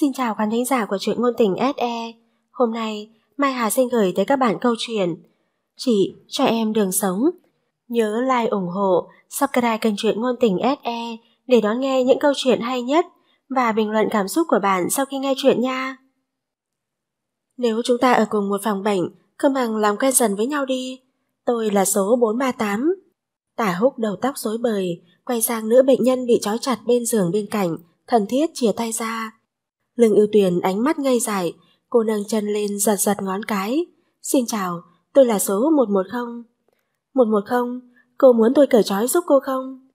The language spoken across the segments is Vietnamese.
Xin chào khán thính giả của truyện ngôn tình SE. Hôm nay, Mai Hà xin gửi tới các bạn câu chuyện Chị cho em đường sống. Nhớ like ủng hộ, subscribe kênh truyện ngôn tình SE để đón nghe những câu chuyện hay nhất và bình luận cảm xúc của bạn sau khi nghe chuyện nha. Nếu chúng ta ở cùng một phòng bệnh, cơ bằng làm quen dần với nhau đi. Tôi là số 438. Tả húc đầu tóc rối bời, quay sang nữ bệnh nhân bị trói chặt bên giường bên cạnh, thần thiết chìa tay ra, Lương ưu tuyền ánh mắt ngây dại, cô nâng chân lên giật giật ngón cái. Xin chào, tôi là số 110. 110, cô muốn tôi cởi trói giúp cô không?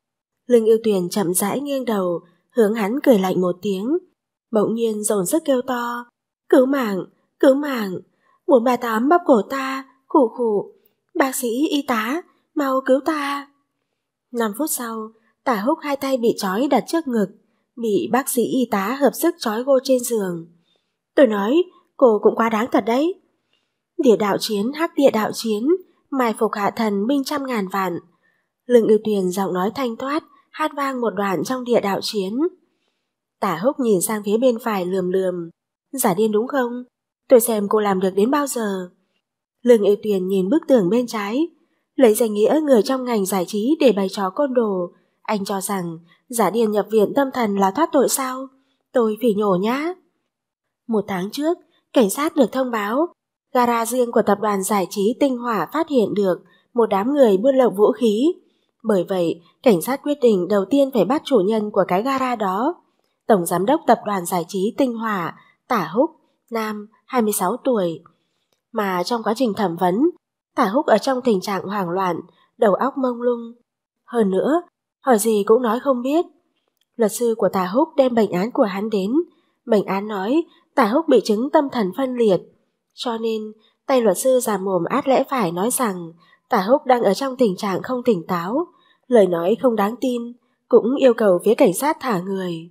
Lương ưu tuyền chậm rãi nghiêng đầu, hướng hắn cười lạnh một tiếng. Bỗng nhiên dồn sức kêu to. Cứu mạng, cứu mạng. 438 bóp cổ ta, khủ khủ. Bác sĩ, y tá, mau cứu ta. 5 phút sau, tả húc hai tay bị trói đặt trước ngực, bị bác sĩ y tá hợp sức trói gô trên giường. Tôi nói, cô cũng quá đáng thật đấy. Địa đạo chiến hắc địa đạo chiến, mai phục hạ thần binh trăm ngàn vạn. Lương ưu tuyền giọng nói thanh thoát, hát vang một đoạn trong địa đạo chiến. Tả húc nhìn sang phía bên phải lườm lườm. Giả điên đúng không? Tôi xem cô làm được đến bao giờ. Lương ưu tuyền nhìn bức tường bên trái. Lấy danh nghĩa người trong ngành giải trí để bày trò côn đồ, anh cho rằng Giả điền nhập viện tâm thần là thoát tội sao? Tôi phỉ nhổ nhá. Một tháng trước, cảnh sát được thông báo, gara riêng của tập đoàn giải trí Tinh Hỏa phát hiện được một đám người buôn lậu vũ khí. Bởi vậy, cảnh sát quyết định đầu tiên phải bắt chủ nhân của cái gara đó. Tổng giám đốc tập đoàn giải trí Tinh Hỏa, Tả Húc, nam, 26 tuổi. Mà trong quá trình thẩm vấn, Tả Húc ở trong tình trạng hoảng loạn, đầu óc mông lung. Hơn nữa, hỏi gì cũng nói không biết. Luật sư của Tả Húc đem bệnh án của hắn đến. Bệnh án nói Tả Húc bị chứng tâm thần phân liệt. Cho nên, tay luật sư giả mồm át lẽ phải nói rằng Tả Húc đang ở trong tình trạng không tỉnh táo, lời nói không đáng tin, cũng yêu cầu phía cảnh sát thả người.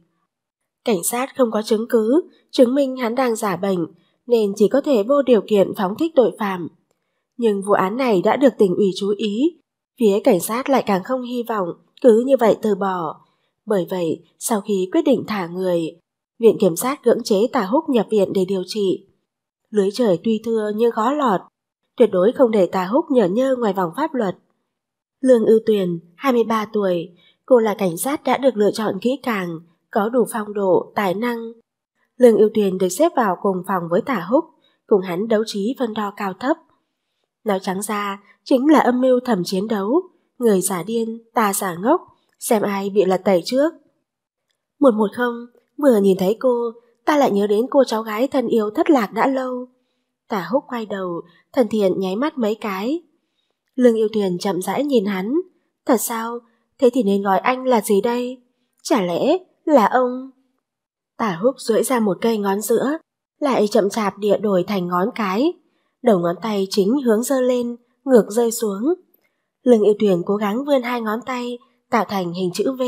Cảnh sát không có chứng cứ, chứng minh hắn đang giả bệnh, nên chỉ có thể vô điều kiện phóng thích tội phạm. Nhưng vụ án này đã được tỉnh ủy chú ý, phía cảnh sát lại càng không hy vọng cứ như vậy từ bỏ. Bởi vậy, sau khi quyết định thả người, Viện Kiểm sát cưỡng chế Tà Húc nhập viện để điều trị. Lưới trời tuy thưa như khó lọt, tuyệt đối không để Tà Húc nhở nhơ ngoài vòng pháp luật. Lương Ưu Tuyền, 23 tuổi, cô là cảnh sát đã được lựa chọn kỹ càng, có đủ phong độ, tài năng. Lương Ưu Tuyền được xếp vào cùng phòng với Tả Húc, cùng hắn đấu trí phân đo cao thấp. Nói trắng ra, chính là âm mưu thầm chiến đấu, người giả điên, ta giả ngốc, xem ai bị lật tẩy trước. Một một không, vừa nhìn thấy cô, ta lại nhớ đến cô cháu gái thân yêu thất lạc đã lâu. Tả húc quay đầu, thần thiện nháy mắt mấy cái. Lương yêu tuyền chậm rãi nhìn hắn. Thật sao? Thế thì nên gọi anh là gì đây? Chả lẽ là ông? Tả húc duỗi ra một cây ngón giữa, lại chậm chạp địa đổi thành ngón cái. Đầu ngón tay chính hướng dơ lên, ngược rơi xuống. Lương yêu tuyển cố gắng vươn hai ngón tay tạo thành hình chữ V.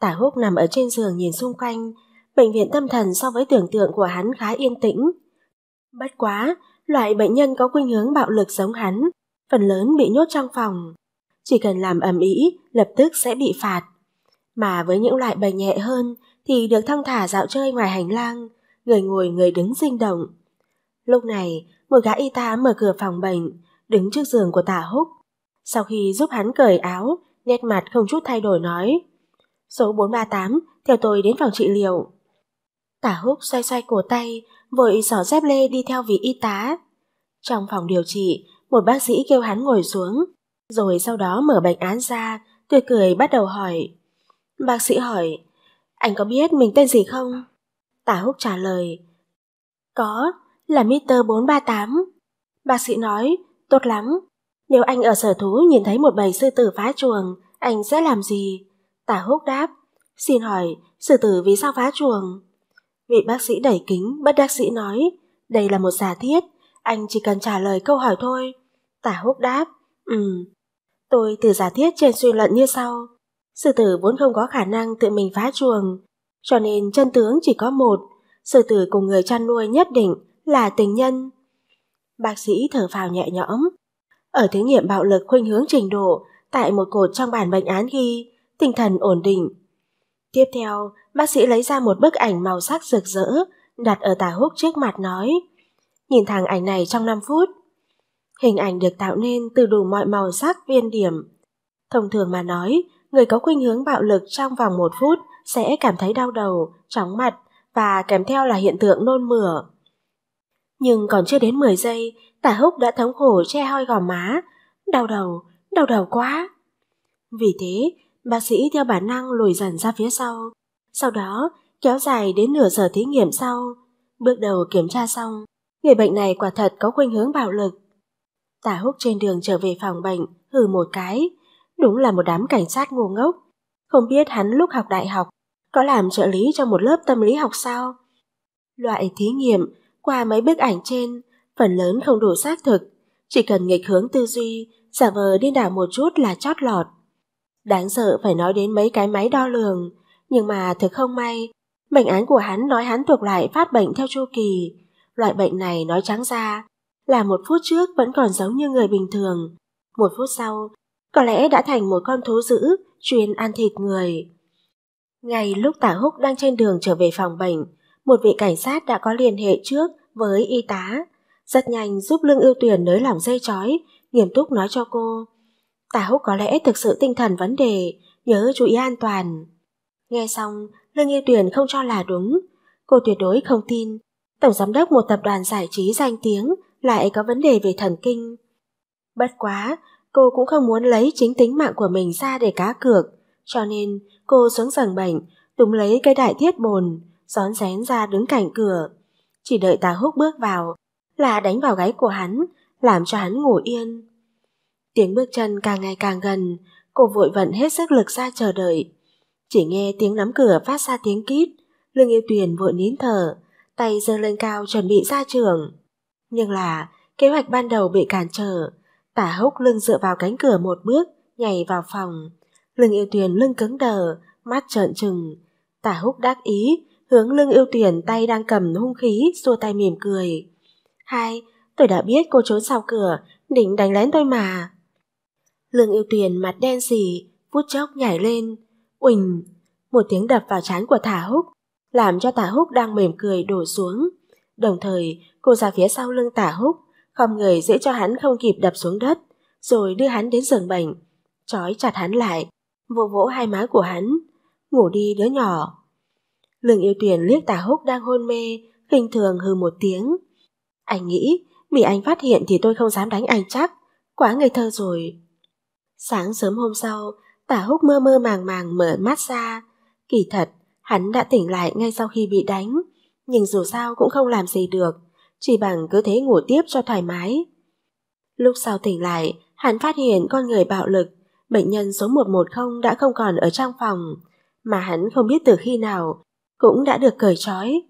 Tả húc nằm ở trên giường nhìn xung quanh, bệnh viện tâm thần so với tưởng tượng của hắn khá yên tĩnh. Bất quá, loại bệnh nhân có khuynh hướng bạo lực giống hắn, phần lớn bị nhốt trong phòng. Chỉ cần làm ầm ĩ, lập tức sẽ bị phạt. Mà với những loại bệnh nhẹ hơn thì được thong thả dạo chơi ngoài hành lang, người ngồi người đứng sinh động. Lúc này, một gã y tá mở cửa phòng bệnh, đứng trước giường của tả húc, sau khi giúp hắn cởi áo, nét mặt không chút thay đổi nói. Số 438, theo tôi đến phòng trị liệu. Tả húc xoay xoay cổ tay, vội xỏ dép lê đi theo vị y tá. Trong phòng điều trị, một bác sĩ kêu hắn ngồi xuống, rồi sau đó mở bệnh án ra, tươi cười bắt đầu hỏi. Bác sĩ hỏi, anh có biết mình tên gì không? Tả húc trả lời, có, là Mr. 438. Bác sĩ nói, tốt lắm, nếu anh ở sở thú nhìn thấy một bầy sư tử phá chuồng, anh sẽ làm gì? Tả húc đáp. Xin hỏi, sư tử vì sao phá chuồng? Vị bác sĩ đẩy kính, bất đắc sĩ nói. Đây là một giả thiết, anh chỉ cần trả lời câu hỏi thôi. Tả húc đáp. ừm, Tôi từ giả thiết trên suy luận như sau. Sư tử vốn không có khả năng tự mình phá chuồng, cho nên chân tướng chỉ có một. Sư tử cùng người chăn nuôi nhất định là tình nhân. Bác sĩ thở phào nhẹ nhõm, ở thí nghiệm bạo lực khuynh hướng trình độ, tại một cột trong bản bệnh án ghi, tinh thần ổn định. Tiếp theo, bác sĩ lấy ra một bức ảnh màu sắc rực rỡ, đặt ở tà húc trước mặt nói. Nhìn thằng ảnh này trong 5 phút. Hình ảnh được tạo nên từ đủ mọi màu sắc viên điểm. Thông thường mà nói, người có khuynh hướng bạo lực trong vòng 1 phút sẽ cảm thấy đau đầu, chóng mặt và kèm theo là hiện tượng nôn mửa. Nhưng còn chưa đến 10 giây Tả húc đã thống khổ che hoi gò má, đau đầu, đau đầu quá. Vì thế, bác sĩ theo bản năng lùi dần ra phía sau. Sau đó, kéo dài đến nửa giờ thí nghiệm sau. Bước đầu kiểm tra xong, người bệnh này quả thật có khuynh hướng bạo lực. Tả húc trên đường trở về phòng bệnh, hừ một cái. Đúng là một đám cảnh sát ngu ngốc. Không biết hắn lúc học đại học, có làm trợ lý cho một lớp tâm lý học sao? Loại thí nghiệm, qua mấy bức ảnh trên, phần lớn không đủ xác thực, chỉ cần nghịch hướng tư duy, giả vờ điên đảo một chút là chót lọt. Đáng sợ phải nói đến mấy cái máy đo lường, nhưng mà thực không may, bệnh án của hắn nói hắn thuộc loại phát bệnh theo chu kỳ. Loại bệnh này nói trắng ra là một phút trước vẫn còn giống như người bình thường, một phút sau có lẽ đã thành một con thú dữ chuyên ăn thịt người. ngày lúc Tả Húc đang trên đường trở về phòng bệnh, một vị cảnh sát đã có liên hệ trước với y tá rất nhanh giúp Lương Ưu Tuyền nới lỏng dây chói, nghiêm túc nói cho cô. Tả húc có lẽ thực sự tinh thần vấn đề, nhớ chú ý an toàn. Nghe xong, Lương Ưu Tuyền không cho là đúng. Cô tuyệt đối không tin, tổng giám đốc một tập đoàn giải trí danh tiếng lại có vấn đề về thần kinh. Bất quá, cô cũng không muốn lấy chính tính mạng của mình ra để cá cược, cho nên cô xuống giường bệnh, túm lấy cái đại thiết bồn, rón rén ra đứng cạnh cửa. Chỉ đợi tà húc bước vào, là đánh vào gáy của hắn, làm cho hắn ngủ yên. Tiếng bước chân càng ngày càng gần, cô vội vận hết sức lực ra chờ đợi. Chỉ nghe tiếng nắm cửa phát ra tiếng kít, Lương Yêu Tuyền vội nín thở, tay giơ lên cao chuẩn bị ra trường. Nhưng là, kế hoạch ban đầu bị cản trở, tả hốc lưng dựa vào cánh cửa một bước, nhảy vào phòng. Lương Yêu Tuyền lưng cứng đờ, mắt trợn trừng. Tả húc đắc ý, hướng Lương Yêu Tuyền tay đang cầm hung khí, xua tay mỉm cười. Hai, tôi đã biết cô trốn sau cửa, định đánh lén tôi mà. Lương yêu tuyền mặt đen xỉ, phút chốc nhảy lên. Uỳnh, một tiếng đập vào trán của Thả Húc, làm cho Tả Húc đang mỉm cười đổ xuống. Đồng thời, cô ra phía sau lưng Tả Húc, không người dễ cho hắn không kịp đập xuống đất, rồi đưa hắn đến giường bệnh, trói chặt hắn lại, vỗ vỗ hai má của hắn, ngủ đi đứa nhỏ. Lương yêu tuyền liếc Tả Húc đang hôn mê, khinh thường hừ một tiếng, anh nghĩ, bị anh phát hiện thì tôi không dám đánh anh chắc, quá ngây thơ rồi. Sáng sớm hôm sau, tả húc mơ mơ màng màng mở mắt ra. Kỳ thật, hắn đã tỉnh lại ngay sau khi bị đánh, nhưng dù sao cũng không làm gì được, chỉ bằng cứ thế ngủ tiếp cho thoải mái. Lúc sau tỉnh lại, hắn phát hiện con người bạo lực, bệnh nhân số 110 đã không còn ở trong phòng, mà hắn không biết từ khi nào, cũng đã được cởi trói.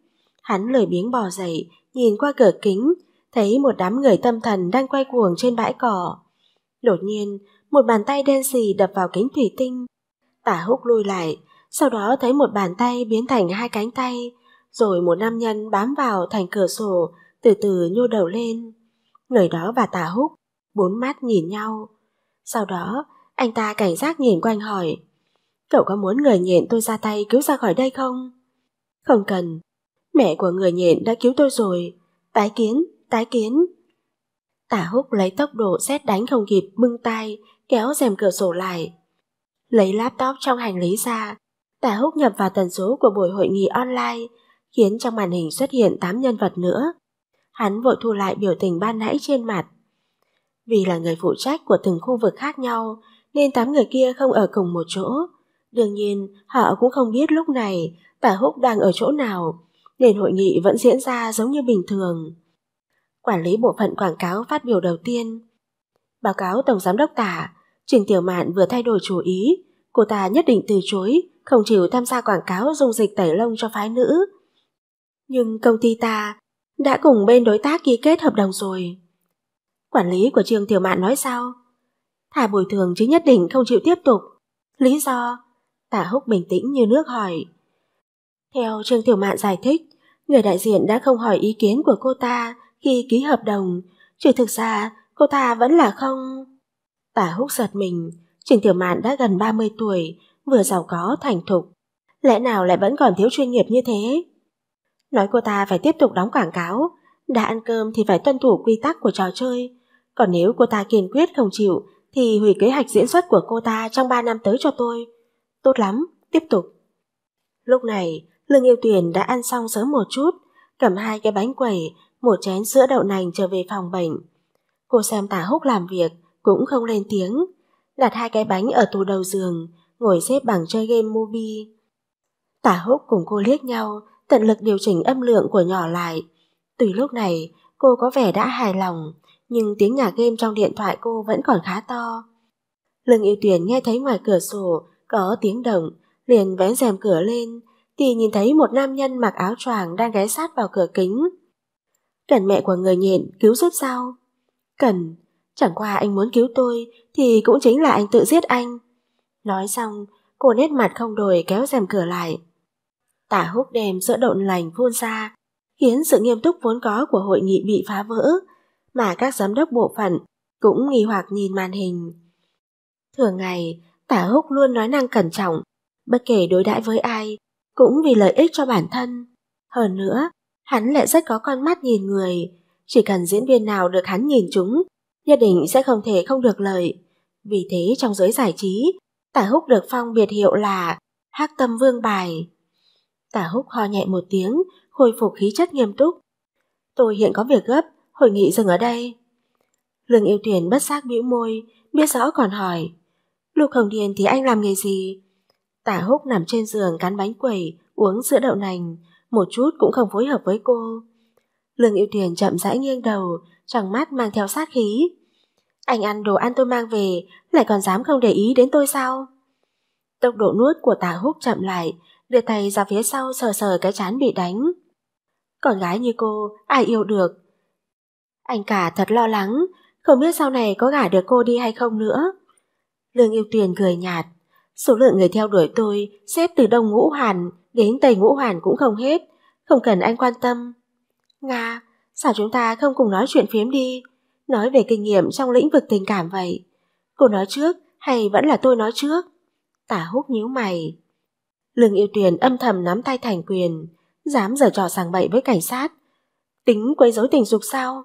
Hắn lời biếng bò dậy, nhìn qua cửa kính, thấy một đám người tâm thần đang quay cuồng trên bãi cỏ. Đột nhiên, một bàn tay đen xì đập vào kính thủy tinh. Tả húc lùi lại, sau đó thấy một bàn tay biến thành hai cánh tay, rồi một nam nhân bám vào thành cửa sổ, từ từ nhô đầu lên. Người đó và tả húc, bốn mắt nhìn nhau. Sau đó, anh ta cảnh giác nhìn quanh hỏi, cậu có muốn người nhện tôi ra tay cứu ra khỏi đây không? Không cần, Mẹ của người nhện đã cứu tôi rồi. Tái kiến, tái kiến. Tả húc lấy tốc độ xét đánh không kịp mưng tay, kéo rèm cửa sổ lại. Lấy laptop trong hành lý ra, tả húc nhập vào tần số của buổi hội nghị online, khiến trong màn hình xuất hiện 8 nhân vật nữa. Hắn vội thu lại biểu tình ban nãy trên mặt. Vì là người phụ trách của từng khu vực khác nhau, nên 8 người kia không ở cùng một chỗ. Đương nhiên, họ cũng không biết lúc này tả húc đang ở chỗ nào, nên hội nghị vẫn diễn ra giống như bình thường. Quản lý bộ phận quảng cáo phát biểu đầu tiên. Báo cáo Tổng Giám đốc Tả, Trình Tiểu Mạn vừa thay đổi chủ ý, cô ta nhất định từ chối, không chịu tham gia quảng cáo dung dịch tẩy lông cho phái nữ. Nhưng công ty ta đã cùng bên đối tác ký kết hợp đồng rồi. Quản lý của Trương Tiểu Mạn nói sao? Thả bồi thường chứ nhất định không chịu tiếp tục. Lý do? Tả húc bình tĩnh như nước hỏi. Theo Trương Tiểu Mạn giải thích, Người đại diện đã không hỏi ý kiến của cô ta khi ký hợp đồng, chứ thực ra cô ta vẫn là không. Tả húc giật mình, Trình Tiểu Mạn đã gần 30 tuổi, vừa giàu có thành thục. Lẽ nào lại vẫn còn thiếu chuyên nghiệp như thế? Nói cô ta phải tiếp tục đóng quảng cáo, đã ăn cơm thì phải tuân thủ quy tắc của trò chơi. Còn nếu cô ta kiên quyết không chịu, thì hủy kế hoạch diễn xuất của cô ta trong 3 năm tới cho tôi. Tốt lắm, tiếp tục. Lúc này, Lương yêu tuyền đã ăn xong sớm một chút, cầm hai cái bánh quẩy, một chén sữa đậu nành trở về phòng bệnh. Cô xem tả húc làm việc, cũng không lên tiếng. Đặt hai cái bánh ở tủ đầu giường, ngồi xếp bằng chơi game movie. Tả húc cùng cô liếc nhau, tận lực điều chỉnh âm lượng của nhỏ lại. Từ lúc này, cô có vẻ đã hài lòng, nhưng tiếng nhạc game trong điện thoại cô vẫn còn khá to. Lương yêu tuyền nghe thấy ngoài cửa sổ có tiếng động, liền vén rèm cửa lên, thì nhìn thấy một nam nhân mặc áo choàng đang ghé sát vào cửa kính. Cần mẹ của người nhện cứu giúp sao? Cần, chẳng qua anh muốn cứu tôi thì cũng chính là anh tự giết anh. Nói xong, cô nét mặt không đổi kéo rèm cửa lại. Tả húc đem giữa độn lành phun ra, khiến sự nghiêm túc vốn có của hội nghị bị phá vỡ, mà các giám đốc bộ phận cũng nghi hoặc nhìn màn hình. Thường ngày, tả húc luôn nói năng cẩn trọng, bất kể đối đãi với ai, cũng vì lợi ích cho bản thân. Hơn nữa, hắn lại rất có con mắt nhìn người, chỉ cần diễn viên nào được hắn nhìn chúng, gia đình sẽ không thể không được lợi. Vì thế trong giới giải trí, Tả Húc được phong biệt hiệu là Hắc Tâm Vương Bài. Tả Húc ho nhẹ một tiếng, khôi phục khí chất nghiêm túc. Tôi hiện có việc gấp, hội nghị dừng ở đây. Lương Yêu Tuyển bất giác bĩu môi, biết rõ còn hỏi. Lục Hồng Điền thì anh làm nghề gì? Tả húc nằm trên giường cắn bánh quẩy, uống sữa đậu nành, một chút cũng không phối hợp với cô. Lương yêu tiền chậm rãi nghiêng đầu, trong mắt mang theo sát khí. Anh ăn đồ ăn tôi mang về, lại còn dám không để ý đến tôi sao? Tốc độ nuốt của tả húc chậm lại, đưa tay ra phía sau sờ sờ cái chán bị đánh. Còn gái như cô, ai yêu được? Anh cả thật lo lắng, không biết sau này có gả được cô đi hay không nữa. Lương yêu tiền cười nhạt, Số lượng người theo đuổi tôi xếp từ Đông Ngũ Hoàn đến Tây Ngũ Hoàn cũng không hết, không cần anh quan tâm. Nga, sao chúng ta không cùng nói chuyện phiếm đi, nói về kinh nghiệm trong lĩnh vực tình cảm vậy? Cô nói trước hay vẫn là tôi nói trước? Tả hút nhíu mày. Lương yêu tuyền âm thầm nắm tay thành quyền, dám giở trò sàng bậy với cảnh sát. Tính quấy rối tình dục sao?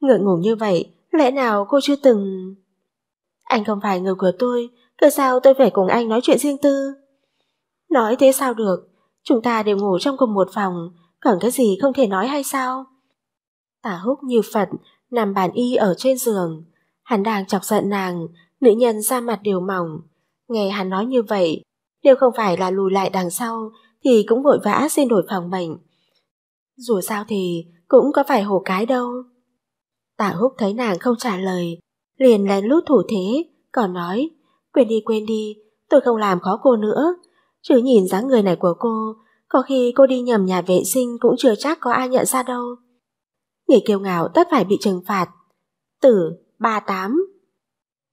Ngượng ngủ như vậy, lẽ nào cô chưa từng... Anh không phải người của tôi, Tại sao tôi phải cùng anh nói chuyện riêng tư? Nói thế sao được, chúng ta đều ngủ trong cùng một phòng, còn cái gì không thể nói hay sao? Tả húc như Phật, nằm bàn y ở trên giường. Hắn đang chọc giận nàng, nữ nhân ra mặt đều mỏng. Nghe hắn nói như vậy, nếu không phải là lùi lại đằng sau thì cũng vội vã xin đổi phòng bệnh. Dù sao thì cũng có phải hổ cái đâu. tả húc thấy nàng không trả lời, liền lén lút thủ thế, còn nói Quên đi quên đi, tôi không làm khó cô nữa. Chứ nhìn dáng người này của cô, có khi cô đi nhầm nhà vệ sinh cũng chưa chắc có ai nhận ra đâu. Người kiêu ngạo tất phải bị trừng phạt. Tử, ba tám.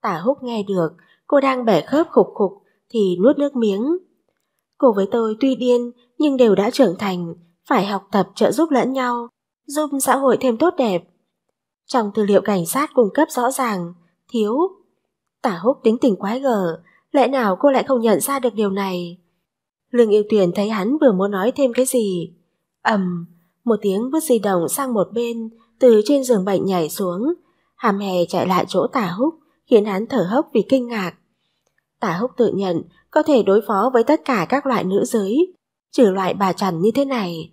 Tả húc nghe được, cô đang bẻ khớp khục khục thì nuốt nước miếng. Cô với tôi tuy điên nhưng đều đã trưởng thành, phải học tập trợ giúp lẫn nhau, giúp xã hội thêm tốt đẹp. Trong tư liệu cảnh sát cung cấp rõ ràng, thiếu Tả húc tính tình quái gở, lẽ nào cô lại không nhận ra được điều này? Lương yêu tuyển thấy hắn vừa muốn nói thêm cái gì. ầm, một tiếng bước di động sang một bên, từ trên giường bệnh nhảy xuống, hàm hè chạy lại chỗ tả húc, khiến hắn thở hốc vì kinh ngạc. Tả húc tự nhận có thể đối phó với tất cả các loại nữ giới, trừ loại bà trần như thế này.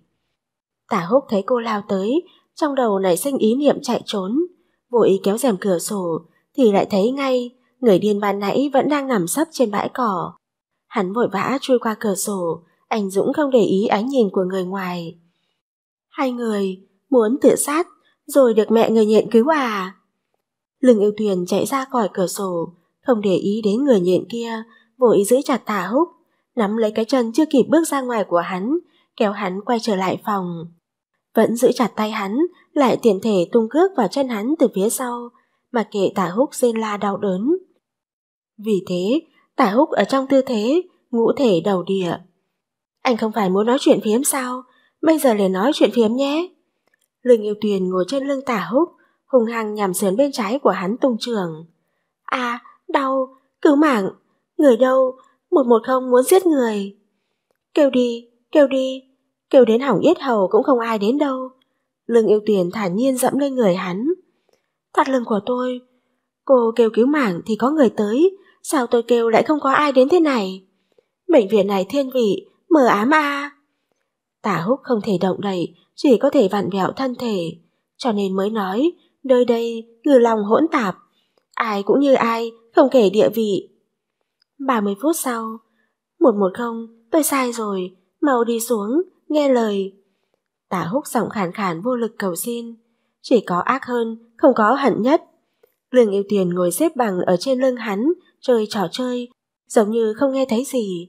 Tả húc thấy cô lao tới, trong đầu nảy sinh ý niệm chạy trốn, vội kéo rèm cửa sổ, thì lại thấy ngay Người điên ban nãy vẫn đang nằm sấp trên bãi cỏ. Hắn vội vã chui qua cửa sổ, anh Dũng không để ý ánh nhìn của người ngoài. Hai người muốn tự sát rồi được mẹ người nhện cứu à? Lưng yêu thuyền chạy ra khỏi cửa sổ, không để ý đến người nhện kia, vội giữ chặt tà húc, nắm lấy cái chân chưa kịp bước ra ngoài của hắn, kéo hắn quay trở lại phòng. Vẫn giữ chặt tay hắn, lại tiện thể tung cước vào chân hắn từ phía sau, mà kệ tà húc rên la đau đớn. Vì thế, tả húc ở trong tư thế ngũ thể đầu địa. Anh không phải muốn nói chuyện phiếm sao? Bây giờ liền nói chuyện phiếm nhé. Lương yêu tuyền ngồi trên lưng tả húc, hùng hăng nhằm sườn bên trái của hắn tung trường. À, đau, cứu mạng, người đâu, một một không muốn giết người. Kêu đi, kêu đi, kêu đến hỏng yết hầu cũng không ai đến đâu. Lương yêu tuyền thản nhiên dẫm lên người hắn. Thắt lưng của tôi, cô kêu cứu mạng thì có người tới, Sao tôi kêu lại không có ai đến thế này? Bệnh viện này thiên vị, mờ ám a Tả húc không thể động đậy, chỉ có thể vặn vẹo thân thể. Cho nên mới nói, nơi đây ngư lòng hỗn tạp. Ai cũng như ai, không kể địa vị. 30 phút sau, 110, tôi sai rồi, mau đi xuống, nghe lời. Tả húc giọng khàn khàn vô lực cầu xin. Chỉ có ác hơn, không có hận nhất. Lương yêu tiền ngồi xếp bằng ở trên lưng hắn, chơi trò chơi, giống như không nghe thấy gì.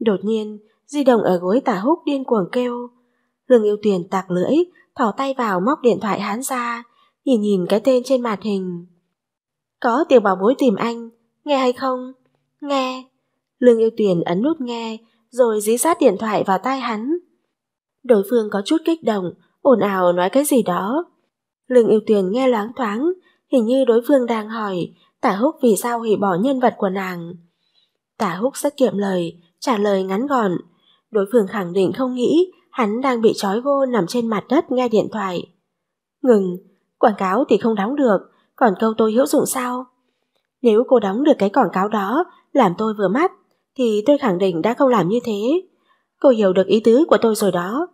Đột nhiên, di động ở gối tả húc điên cuồng kêu. Lương yêu tuyển tạc lưỡi, thỏ tay vào móc điện thoại hắn ra, nhìn nhìn cái tên trên màn hình. Có tiểu bảo bối tìm anh, nghe hay không? Nghe. Lương yêu tuyển ấn nút nghe, rồi dí sát điện thoại vào tai hắn. Đối phương có chút kích động, ồn ào nói cái gì đó. Lương yêu tuyển nghe loáng thoáng, hình như đối phương đang hỏi Tả Húc vì sao hủy bỏ nhân vật của nàng. Tả Húc rất kiệm lời, trả lời ngắn gọn. Đối phương khẳng định không nghĩ hắn đang bị trói gô nằm trên mặt đất nghe điện thoại. Ngừng, quảng cáo thì không đóng được, còn câu tôi hữu dụng sao? Nếu cô đóng được cái quảng cáo đó, làm tôi vừa mắt, thì tôi khẳng định đã không làm như thế. Cô hiểu được ý tứ của tôi rồi đó.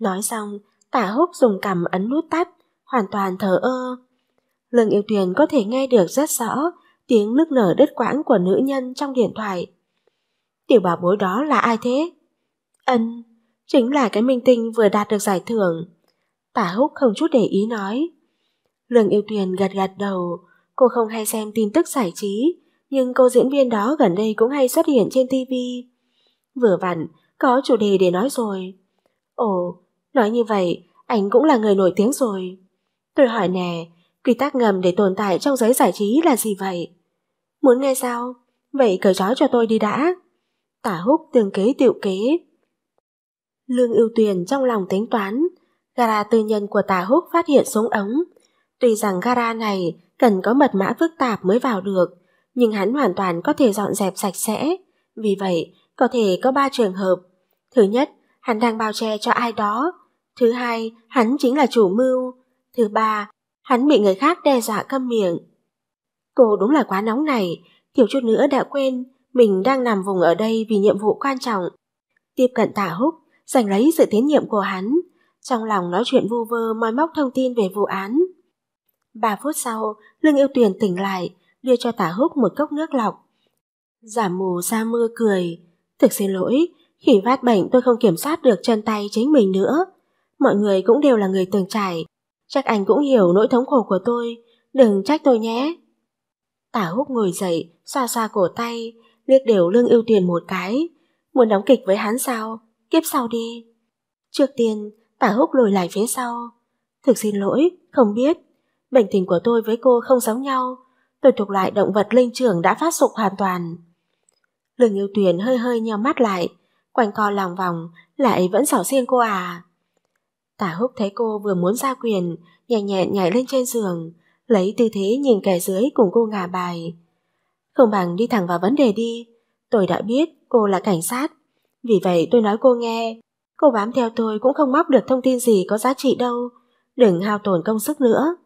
Nói xong, tả húc dùng cầm ấn nút tắt, hoàn toàn thở ơ, Lương Yêu Tuyền có thể nghe được rất rõ tiếng nức nở đứt quãng của nữ nhân trong điện thoại. Tiểu bảo bối đó là ai thế? Ân, chính là cái minh tinh vừa đạt được giải thưởng. Tả húc không chút để ý nói. Lương Yêu Tuyền gật gật đầu, cô không hay xem tin tức giải trí, nhưng cô diễn viên đó gần đây cũng hay xuất hiện trên TV. Vừa vặn, có chủ đề để nói rồi. Ồ, nói như vậy, anh cũng là người nổi tiếng rồi. Tôi hỏi nè, quy tắc ngầm để tồn tại trong giới giải trí là gì vậy? Muốn nghe sao? Vậy cởi trói cho tôi đi đã. Tả húc tương kế tiệu kế. Lương ưu tuyền trong lòng tính toán, gara tư nhân của Tả húc phát hiện súng ống. Tuy rằng gara này cần có mật mã phức tạp mới vào được, nhưng hắn hoàn toàn có thể dọn dẹp sạch sẽ. Vì vậy, có thể có ba trường hợp. Thứ nhất, hắn đang bao che cho ai đó. Thứ hai, hắn chính là chủ mưu. Thứ ba, Hắn bị người khác đe dọa câm miệng. Cô đúng là quá nóng này, thiểu chút nữa đã quên mình đang nằm vùng ở đây vì nhiệm vụ quan trọng. Tiếp cận tả húc, giành lấy sự tiến nhiệm của hắn, trong lòng nói chuyện vu vơ moi móc thông tin về vụ án. Ba phút sau, Lương Yêu Tuyền tỉnh lại, đưa cho tả húc một cốc nước lọc. Giả mù ra mưa cười, thực xin lỗi, khi phát bệnh tôi không kiểm soát được chân tay chính mình nữa. Mọi người cũng đều là người từng trải, chắc anh cũng hiểu nỗi thống khổ của tôi, đừng trách tôi nhé. Tả húc ngồi dậy, xoa xoa cổ tay, liếc đều lương yêu tuyền một cái. Muốn đóng kịch với hắn sao? Kiếp sau đi. Trước tiên, tả húc lùi lại phía sau. Thực xin lỗi, không biết. Bệnh tình của tôi với cô không giống nhau. Tôi thuộc loại động vật linh trưởng đã phát sụp hoàn toàn. Lương yêu tuyền hơi hơi nheo mắt lại, quanh co lòng vòng, lại vẫn sỏ xiên cô à. Tả húc thấy cô vừa muốn ra quyền, nhẹ nhẹ nhảy lên trên giường, lấy tư thế nhìn kẻ dưới cùng cô ngả bài. Không bằng đi thẳng vào vấn đề đi, tôi đã biết cô là cảnh sát, vì vậy tôi nói cô nghe, cô bám theo tôi cũng không móc được thông tin gì có giá trị đâu, đừng hao tổn công sức nữa.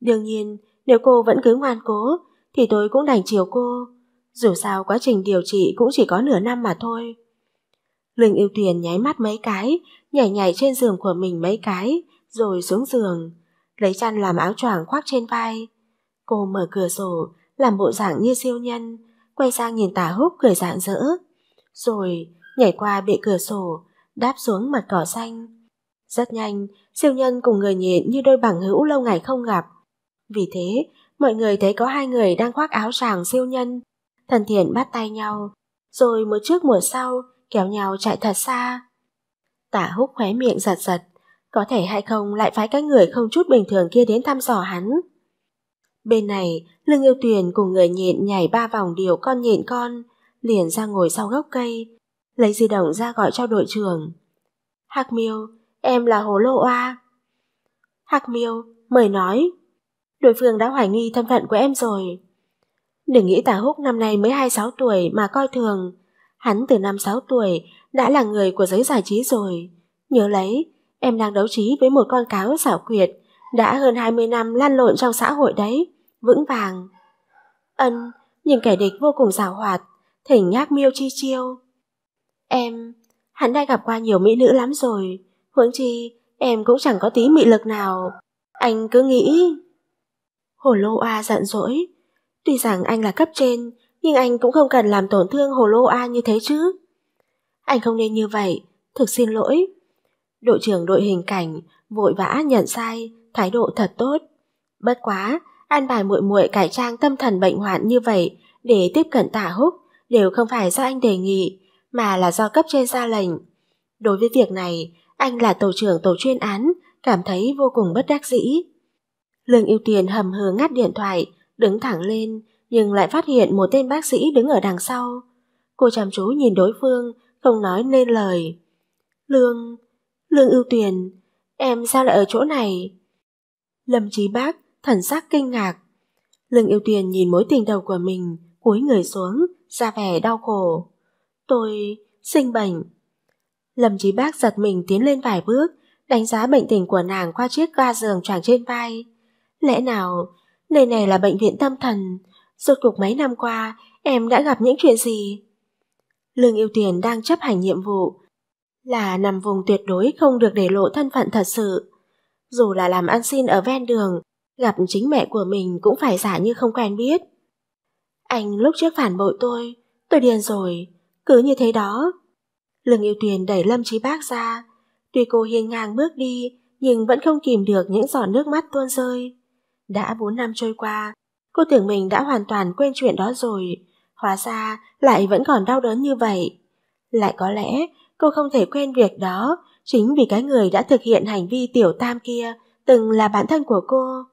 Đương nhiên, nếu cô vẫn cứ ngoan cố, thì tôi cũng đành chiều cô. Dù sao quá trình điều trị cũng chỉ có nửa năm mà thôi. Lương Yêu tiền nháy mắt mấy cái, nhảy nhảy trên giường của mình mấy cái, rồi xuống giường, lấy chăn làm áo choàng khoác trên vai. Cô mở cửa sổ, làm bộ dạng như siêu nhân, quay sang nhìn tà húc cười dạng dỡ, rồi nhảy qua bệ cửa sổ, đáp xuống mặt cỏ xanh. Rất nhanh, siêu nhân cùng người nhện như đôi bằng hữu lâu ngày không gặp. Vì thế, mọi người thấy có hai người đang khoác áo choàng siêu nhân, thần thiện bắt tay nhau, rồi một trước một sau kéo nhau chạy thật xa. Tả húc khóe miệng giật giật, có thể hay không lại phái các người không chút bình thường kia đến thăm dò hắn. Bên này, lưng yêu tuyền cùng người nhện nhảy ba vòng điều con nhện con, liền ra ngồi sau gốc cây, lấy di động ra gọi cho đội trưởng. Hạc miêu, em là hồ lô oa. Hạc miêu, mời nói. Đối phương đã hoài nghi thân phận của em rồi. Đừng nghĩ tả húc năm nay mới 26 tuổi mà coi thường, Hắn từ năm 6 tuổi đã là người của giới giải trí rồi. Nhớ lấy, em đang đấu trí với một con cáo xảo quyệt, đã hơn 20 năm lăn lộn trong xã hội đấy, vững vàng. Ân, nhìn kẻ địch vô cùng rào hoạt, thỉnh nhác miêu chi chiêu. Em, hắn đã gặp qua nhiều mỹ nữ lắm rồi, huống chi em cũng chẳng có tí mị lực nào. Anh cứ nghĩ... Hồ Lô A giận dỗi, tuy rằng anh là cấp trên, nhưng anh cũng không cần làm tổn thương Hồ Lô A như thế chứ. Anh không nên như vậy, thực xin lỗi. Đội trưởng đội hình cảnh vội vã nhận sai, thái độ thật tốt. Bất quá, an bài muội muội cải trang tâm thần bệnh hoạn như vậy để tiếp cận tả húc đều không phải do anh đề nghị, mà là do cấp trên ra lệnh. Đối với việc này, anh là tổ trưởng tổ chuyên án, cảm thấy vô cùng bất đắc dĩ. Lương ưu tiền hầm hừ ngắt điện thoại, đứng thẳng lên, nhưng lại phát hiện một tên bác sĩ đứng ở đằng sau. Cô chăm chú nhìn đối phương, không nói nên lời. Lương, Lương ưu tuyền em sao lại ở chỗ này? Lâm trí bác, thần sắc kinh ngạc. Lương ưu tuyền nhìn mối tình đầu của mình, cúi người xuống, ra vẻ đau khổ. Tôi, sinh bệnh. Lâm trí bác giật mình tiến lên vài bước, đánh giá bệnh tình của nàng qua chiếc ga giường tràng trên vai. Lẽ nào, nơi này là bệnh viện tâm thần, Suốt cuộc mấy năm qua, em đã gặp những chuyện gì? Lương Yêu Tiền đang chấp hành nhiệm vụ, là nằm vùng tuyệt đối không được để lộ thân phận thật sự. Dù là làm ăn xin ở ven đường, gặp chính mẹ của mình cũng phải giả như không quen biết. Anh lúc trước phản bội tôi, tôi điên rồi, cứ như thế đó. Lương Yêu Tuyền đẩy Lâm trí Bác ra, tuy cô hiên ngang bước đi, nhưng vẫn không kìm được những giọt nước mắt tuôn rơi. Đã 4 năm trôi qua, Cô tưởng mình đã hoàn toàn quên chuyện đó rồi, hóa ra lại vẫn còn đau đớn như vậy. Lại có lẽ cô không thể quên việc đó, chính vì cái người đã thực hiện hành vi tiểu tam kia từng là bản thân của cô.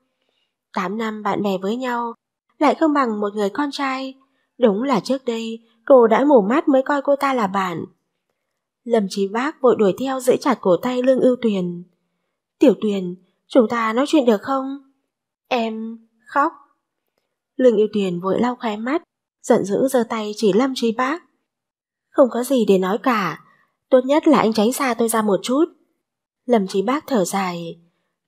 Tám năm bạn bè với nhau, lại không bằng một người con trai. Đúng là trước đây cô đã mù mắt mới coi cô ta là bạn. Lâm Chí Bác vội đuổi theo giữ chặt cổ tay Lương Ưu Tuyền. Tiểu Tuyền, chúng ta nói chuyện được không? Em khóc. Lương Yêu Tiền vội lau khóe mắt, giận dữ giơ tay chỉ Lâm Trí Bác. Không có gì để nói cả, tốt nhất là anh tránh xa tôi ra một chút. Lâm Trí Bác thở dài,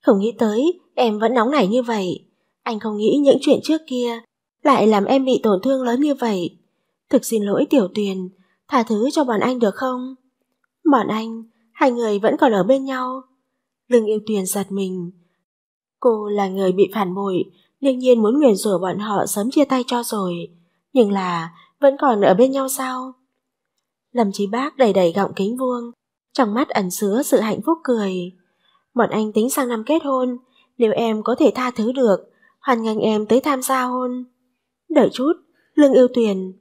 không nghĩ tới em vẫn nóng nảy như vậy. Anh không nghĩ những chuyện trước kia lại làm em bị tổn thương lớn như vậy. Thực xin lỗi Tiểu Tuyền, tha thứ cho bọn anh được không? Bọn anh, hai người vẫn còn ở bên nhau. Lương Yêu Tuyền giật mình. Cô là người bị phản bội, liên nhiên muốn nguyền rủa bọn họ sớm chia tay cho rồi, nhưng là vẫn còn ở bên nhau sao? Lâm Chí Bác đầy đầy gọng kính vuông, trong mắt ẩn chứa sự hạnh phúc cười. Bọn anh tính sang năm kết hôn, nếu em có thể tha thứ được, hoàn ngành em tới tham gia hôn. Đợi chút, Lương Yêu Tuyền.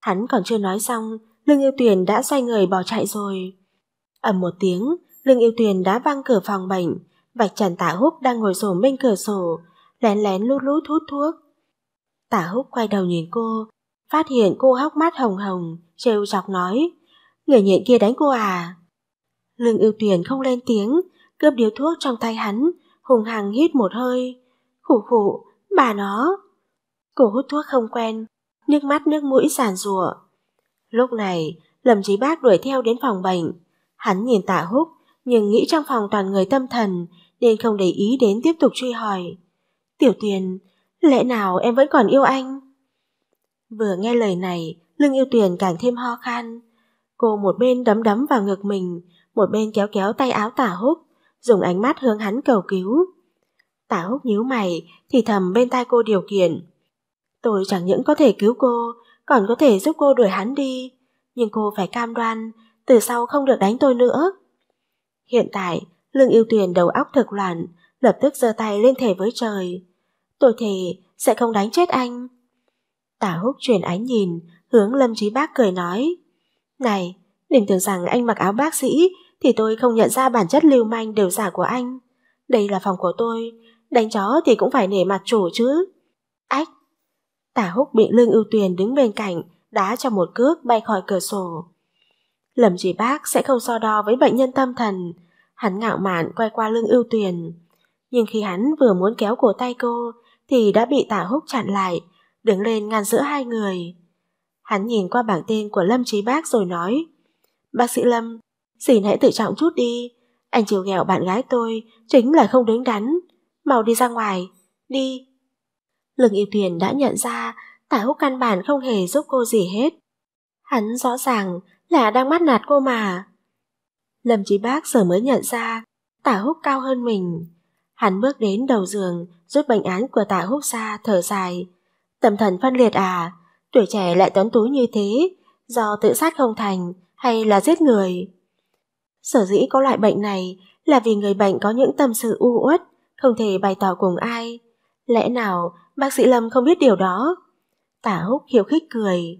Hắn còn chưa nói xong, Lương Yêu Tuyền đã xoay người bỏ chạy rồi. ầm một tiếng, Lương Yêu Tuyền đã văng cửa phòng bệnh, vạch Trần Tả Húc đang ngồi xổm bên cửa sổ, lén lén lút lút hút thuốc. Tả húc quay đầu nhìn cô, phát hiện cô hốc mắt hồng hồng, trêu chọc nói, người nhện kia đánh cô à? Lương ưu tuyển không lên tiếng, cướp điếu thuốc trong tay hắn, hùng hằng hít một hơi. Khủ khủ, bà nó. Cô hút thuốc không quen, nước mắt nước mũi giàn rủa. Lúc này, lầm chí bác đuổi theo đến phòng bệnh. Hắn nhìn tạ húc, nhưng nghĩ trong phòng toàn người tâm thần, nên không để ý đến tiếp tục truy hỏi. Tiểu Tuyền, lẽ nào em vẫn còn yêu anh? Vừa nghe lời này, lưng yêu Tuyền càng thêm ho khan. Cô một bên đấm đấm vào ngực mình, một bên kéo kéo tay áo tả húc, dùng ánh mắt hướng hắn cầu cứu. Tả húc nhíu mày, thì thầm bên tai cô điều kiện. Tôi chẳng những có thể cứu cô, còn có thể giúp cô đuổi hắn đi. Nhưng cô phải cam đoan, từ sau không được đánh tôi nữa. Hiện tại, lưng yêu tuyền đầu óc thực loạn, lập tức giơ tay lên thề với trời. Tôi thề sẽ không đánh chết anh. Tả húc chuyển ánh nhìn, hướng Lâm Trí Bác cười nói. Này, đừng tưởng rằng anh mặc áo bác sĩ thì tôi không nhận ra bản chất lưu manh đều giả của anh. Đây là phòng của tôi, đánh chó thì cũng phải nể mặt chủ chứ. Ách! Tả húc bị lương ưu tuyền đứng bên cạnh, đá cho một cước bay khỏi cửa sổ. Lâm chỉ bác sẽ không so đo với bệnh nhân tâm thần. Hắn ngạo mạn quay qua lương ưu tuyền nhưng khi hắn vừa muốn kéo cổ tay cô thì đã bị tả húc chặn lại, đứng lên ngăn giữa hai người. Hắn nhìn qua bảng tên của Lâm Trí Bác rồi nói, Bác sĩ Lâm, xin hãy tự trọng chút đi, anh chiều ghẹo bạn gái tôi chính là không đứng đắn, mau đi ra ngoài, đi. Lương yêu Tuyền đã nhận ra tả húc căn bản không hề giúp cô gì hết. Hắn rõ ràng là đang mắt nạt cô mà. Lâm Chí Bác giờ mới nhận ra tả húc cao hơn mình. Hắn bước đến đầu giường, rút bệnh án của tạ húc ra thở dài. Tâm thần phân liệt à, tuổi trẻ lại tón tú như thế, do tự sát không thành hay là giết người. Sở dĩ có loại bệnh này là vì người bệnh có những tâm sự u uất, không thể bày tỏ cùng ai. Lẽ nào bác sĩ Lâm không biết điều đó? Tả húc hiểu khích cười.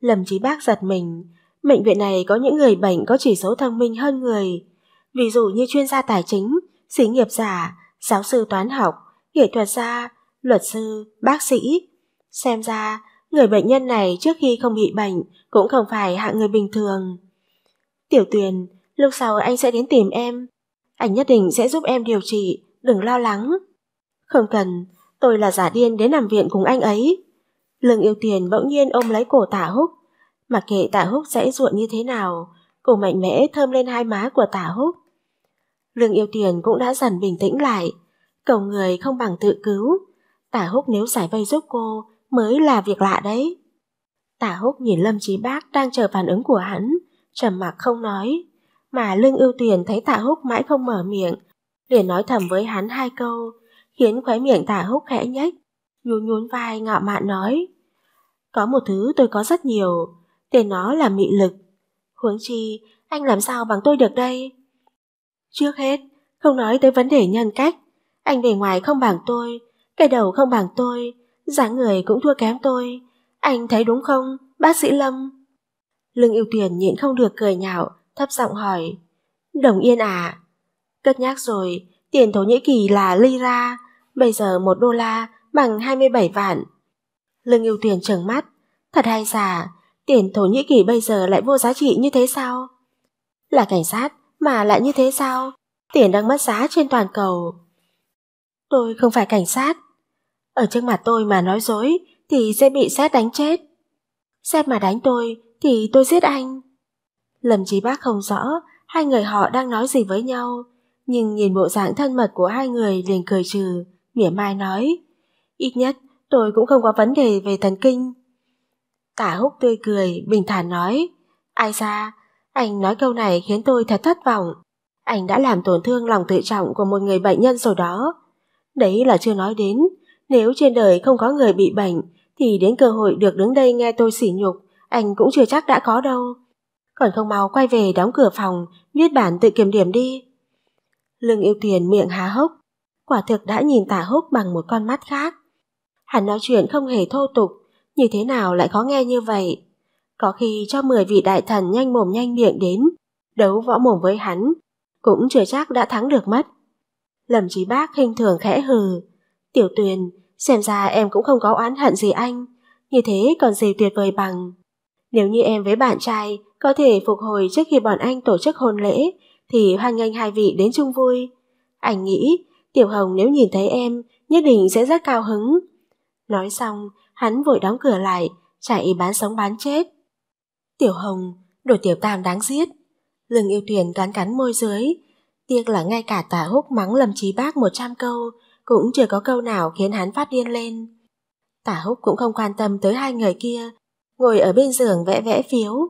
Lâm trí bác giật mình, bệnh viện này có những người bệnh có chỉ số thông minh hơn người. Ví dụ như chuyên gia tài chính sĩ nghiệp giả, giáo sư toán học, nghệ thuật gia, luật sư, bác sĩ. Xem ra, người bệnh nhân này trước khi không bị bệnh cũng không phải hạng người bình thường. Tiểu Tuyền, lúc sau anh sẽ đến tìm em. Anh nhất định sẽ giúp em điều trị, đừng lo lắng. Không cần, tôi là giả điên đến nằm viện cùng anh ấy. Lương yêu tiền bỗng nhiên ôm lấy cổ tả húc. Mặc kệ tả húc dãy ruộn như thế nào, cổ mạnh mẽ thơm lên hai má của tả húc. Lương yêu tiền cũng đã dần bình tĩnh lại, cầu người không bằng tự cứu. Tả húc nếu giải vây giúp cô mới là việc lạ đấy. Tả húc nhìn Lâm Chí Bác đang chờ phản ứng của hắn, trầm mặc không nói. Mà Lương ưu tiền thấy tả húc mãi không mở miệng, liền nói thầm với hắn hai câu, khiến khóe miệng tả húc khẽ nhếch, nhún nhún vai ngạo mạn nói. Có một thứ tôi có rất nhiều, tên nó là mị lực. Huống chi, anh làm sao bằng tôi được đây? Trước hết, không nói tới vấn đề nhân cách, anh bề ngoài không bằng tôi, cái đầu không bằng tôi, dáng người cũng thua kém tôi. Anh thấy đúng không, bác sĩ Lâm? Lương yêu tiền nhịn không được cười nhạo, thấp giọng hỏi. Đồng yên à? Cất nhắc rồi, tiền Thổ Nhĩ Kỳ là lira, bây giờ một đô la bằng 27 vạn. Lương yêu tiền trừng mắt, thật hay giả, tiền Thổ Nhĩ Kỳ bây giờ lại vô giá trị như thế sao? Là cảnh sát, mà lại như thế sao? Tiền đang mất giá trên toàn cầu. Tôi không phải cảnh sát. Ở trước mặt tôi mà nói dối thì sẽ bị xét đánh chết. Xét mà đánh tôi thì tôi giết anh. Lâm Chí Bác không rõ hai người họ đang nói gì với nhau, nhưng nhìn bộ dạng thân mật của hai người liền cười trừ, mỉa mai nói. Ít nhất tôi cũng không có vấn đề về thần kinh. Tả húc tươi cười, bình thản nói. Ai ra, anh nói câu này khiến tôi thật thất vọng. Anh đã làm tổn thương lòng tự trọng của một người bệnh nhân rồi đó. Đấy là chưa nói đến, nếu trên đời không có người bị bệnh, thì đến cơ hội được đứng đây nghe tôi sỉ nhục, anh cũng chưa chắc đã có đâu. Còn không mau quay về đóng cửa phòng, viết bản tự kiểm điểm đi. Lương yêu tiền miệng há hốc, quả thực đã nhìn tả húc bằng một con mắt khác. Hắn nói chuyện không hề thô tục, như thế nào lại khó nghe như vậy? có khi cho 10 vị đại thần nhanh mồm nhanh miệng đến, đấu võ mồm với hắn, cũng chưa chắc đã thắng được mất. lầm Chí Bác hình thường khẽ hừ, "Tiểu Tuyền, xem ra em cũng không có oán hận gì anh, như thế còn gì tuyệt vời bằng. Nếu như em với bạn trai có thể phục hồi trước khi bọn anh tổ chức hôn lễ, thì hoan nghênh hai vị đến chung vui." Anh nghĩ, Tiểu Hồng nếu nhìn thấy em, nhất định sẽ rất cao hứng. Nói xong, hắn vội đóng cửa lại, chạy bán sống bán chết. Tiểu Hồng, đồ tiểu tam đáng giết. Lương yêu tuyển cắn cắn môi dưới. Tiếc là ngay cả tả húc mắng lầm trí bác 100 câu, cũng chưa có câu nào khiến hắn phát điên lên. Tả húc cũng không quan tâm tới hai người kia, ngồi ở bên giường vẽ vẽ phiếu.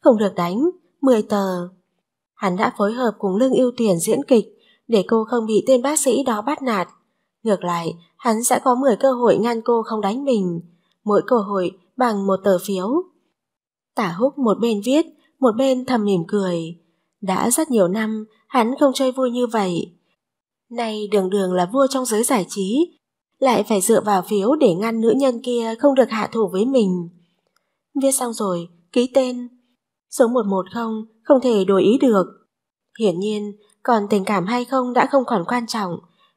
Không được đánh, 10 tờ. Hắn đã phối hợp cùng lương yêu tuyển diễn kịch, để cô không bị tên bác sĩ đó bắt nạt. Ngược lại, hắn sẽ có 10 cơ hội ngăn cô không đánh mình, mỗi cơ hội bằng một tờ phiếu. Tả húc một bên viết, một bên thầm mỉm cười. Đã rất nhiều năm, hắn không chơi vui như vậy. Nay đường đường là vua trong giới giải trí, lại phải dựa vào phiếu để ngăn nữ nhân kia không được hạ thủ với mình. Viết xong rồi, ký tên. Số 110 không thể đổi ý được. Hiển nhiên, còn tình cảm hay không đã không còn quan trọng,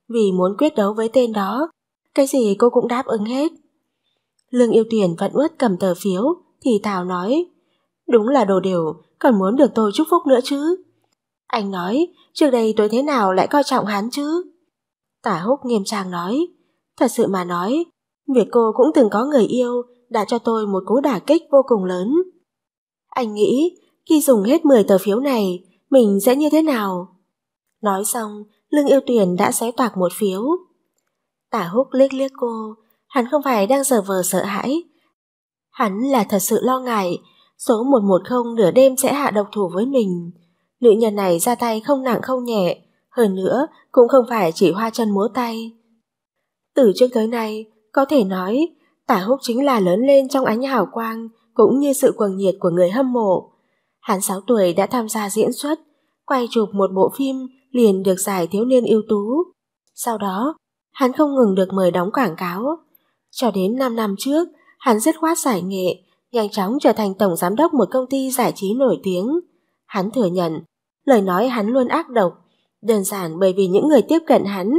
vì muốn quyết đấu với tên đó, cái gì cô cũng đáp ứng hết. Lương yêu tiền vẫn ướt cầm tờ phiếu, thì Thảo nói. Đúng là đồ điều, còn muốn được tôi chúc phúc nữa chứ. Anh nói, trước đây tôi thế nào lại coi trọng hắn chứ? Tả húc nghiêm trang nói, thật sự mà nói, việc cô cũng từng có người yêu đã cho tôi một cú đả kích vô cùng lớn. Anh nghĩ, khi dùng hết 10 tờ phiếu này, mình sẽ như thế nào? Nói xong, lương yêu tuyển đã xé toạc một phiếu. Tả húc liếc liếc cô, hắn không phải đang giờ vờ sợ hãi. Hắn là thật sự lo ngại Số 110 nửa đêm sẽ hạ độc thủ với mình. Nữ nhân này ra tay không nặng không nhẹ, hơn nữa cũng không phải chỉ hoa chân múa tay. Từ trước tới nay, có thể nói, tả húc chính là lớn lên trong ánh hào quang cũng như sự cuồng nhiệt của người hâm mộ. Hắn 6 tuổi đã tham gia diễn xuất, quay chụp một bộ phim liền được giải thiếu niên ưu tú. Sau đó, hắn không ngừng được mời đóng quảng cáo. Cho đến 5 năm trước, hắn rất khoát giải nghệ, nhanh chóng trở thành tổng giám đốc một công ty giải trí nổi tiếng. Hắn thừa nhận, lời nói hắn luôn ác độc, đơn giản bởi vì những người tiếp cận hắn,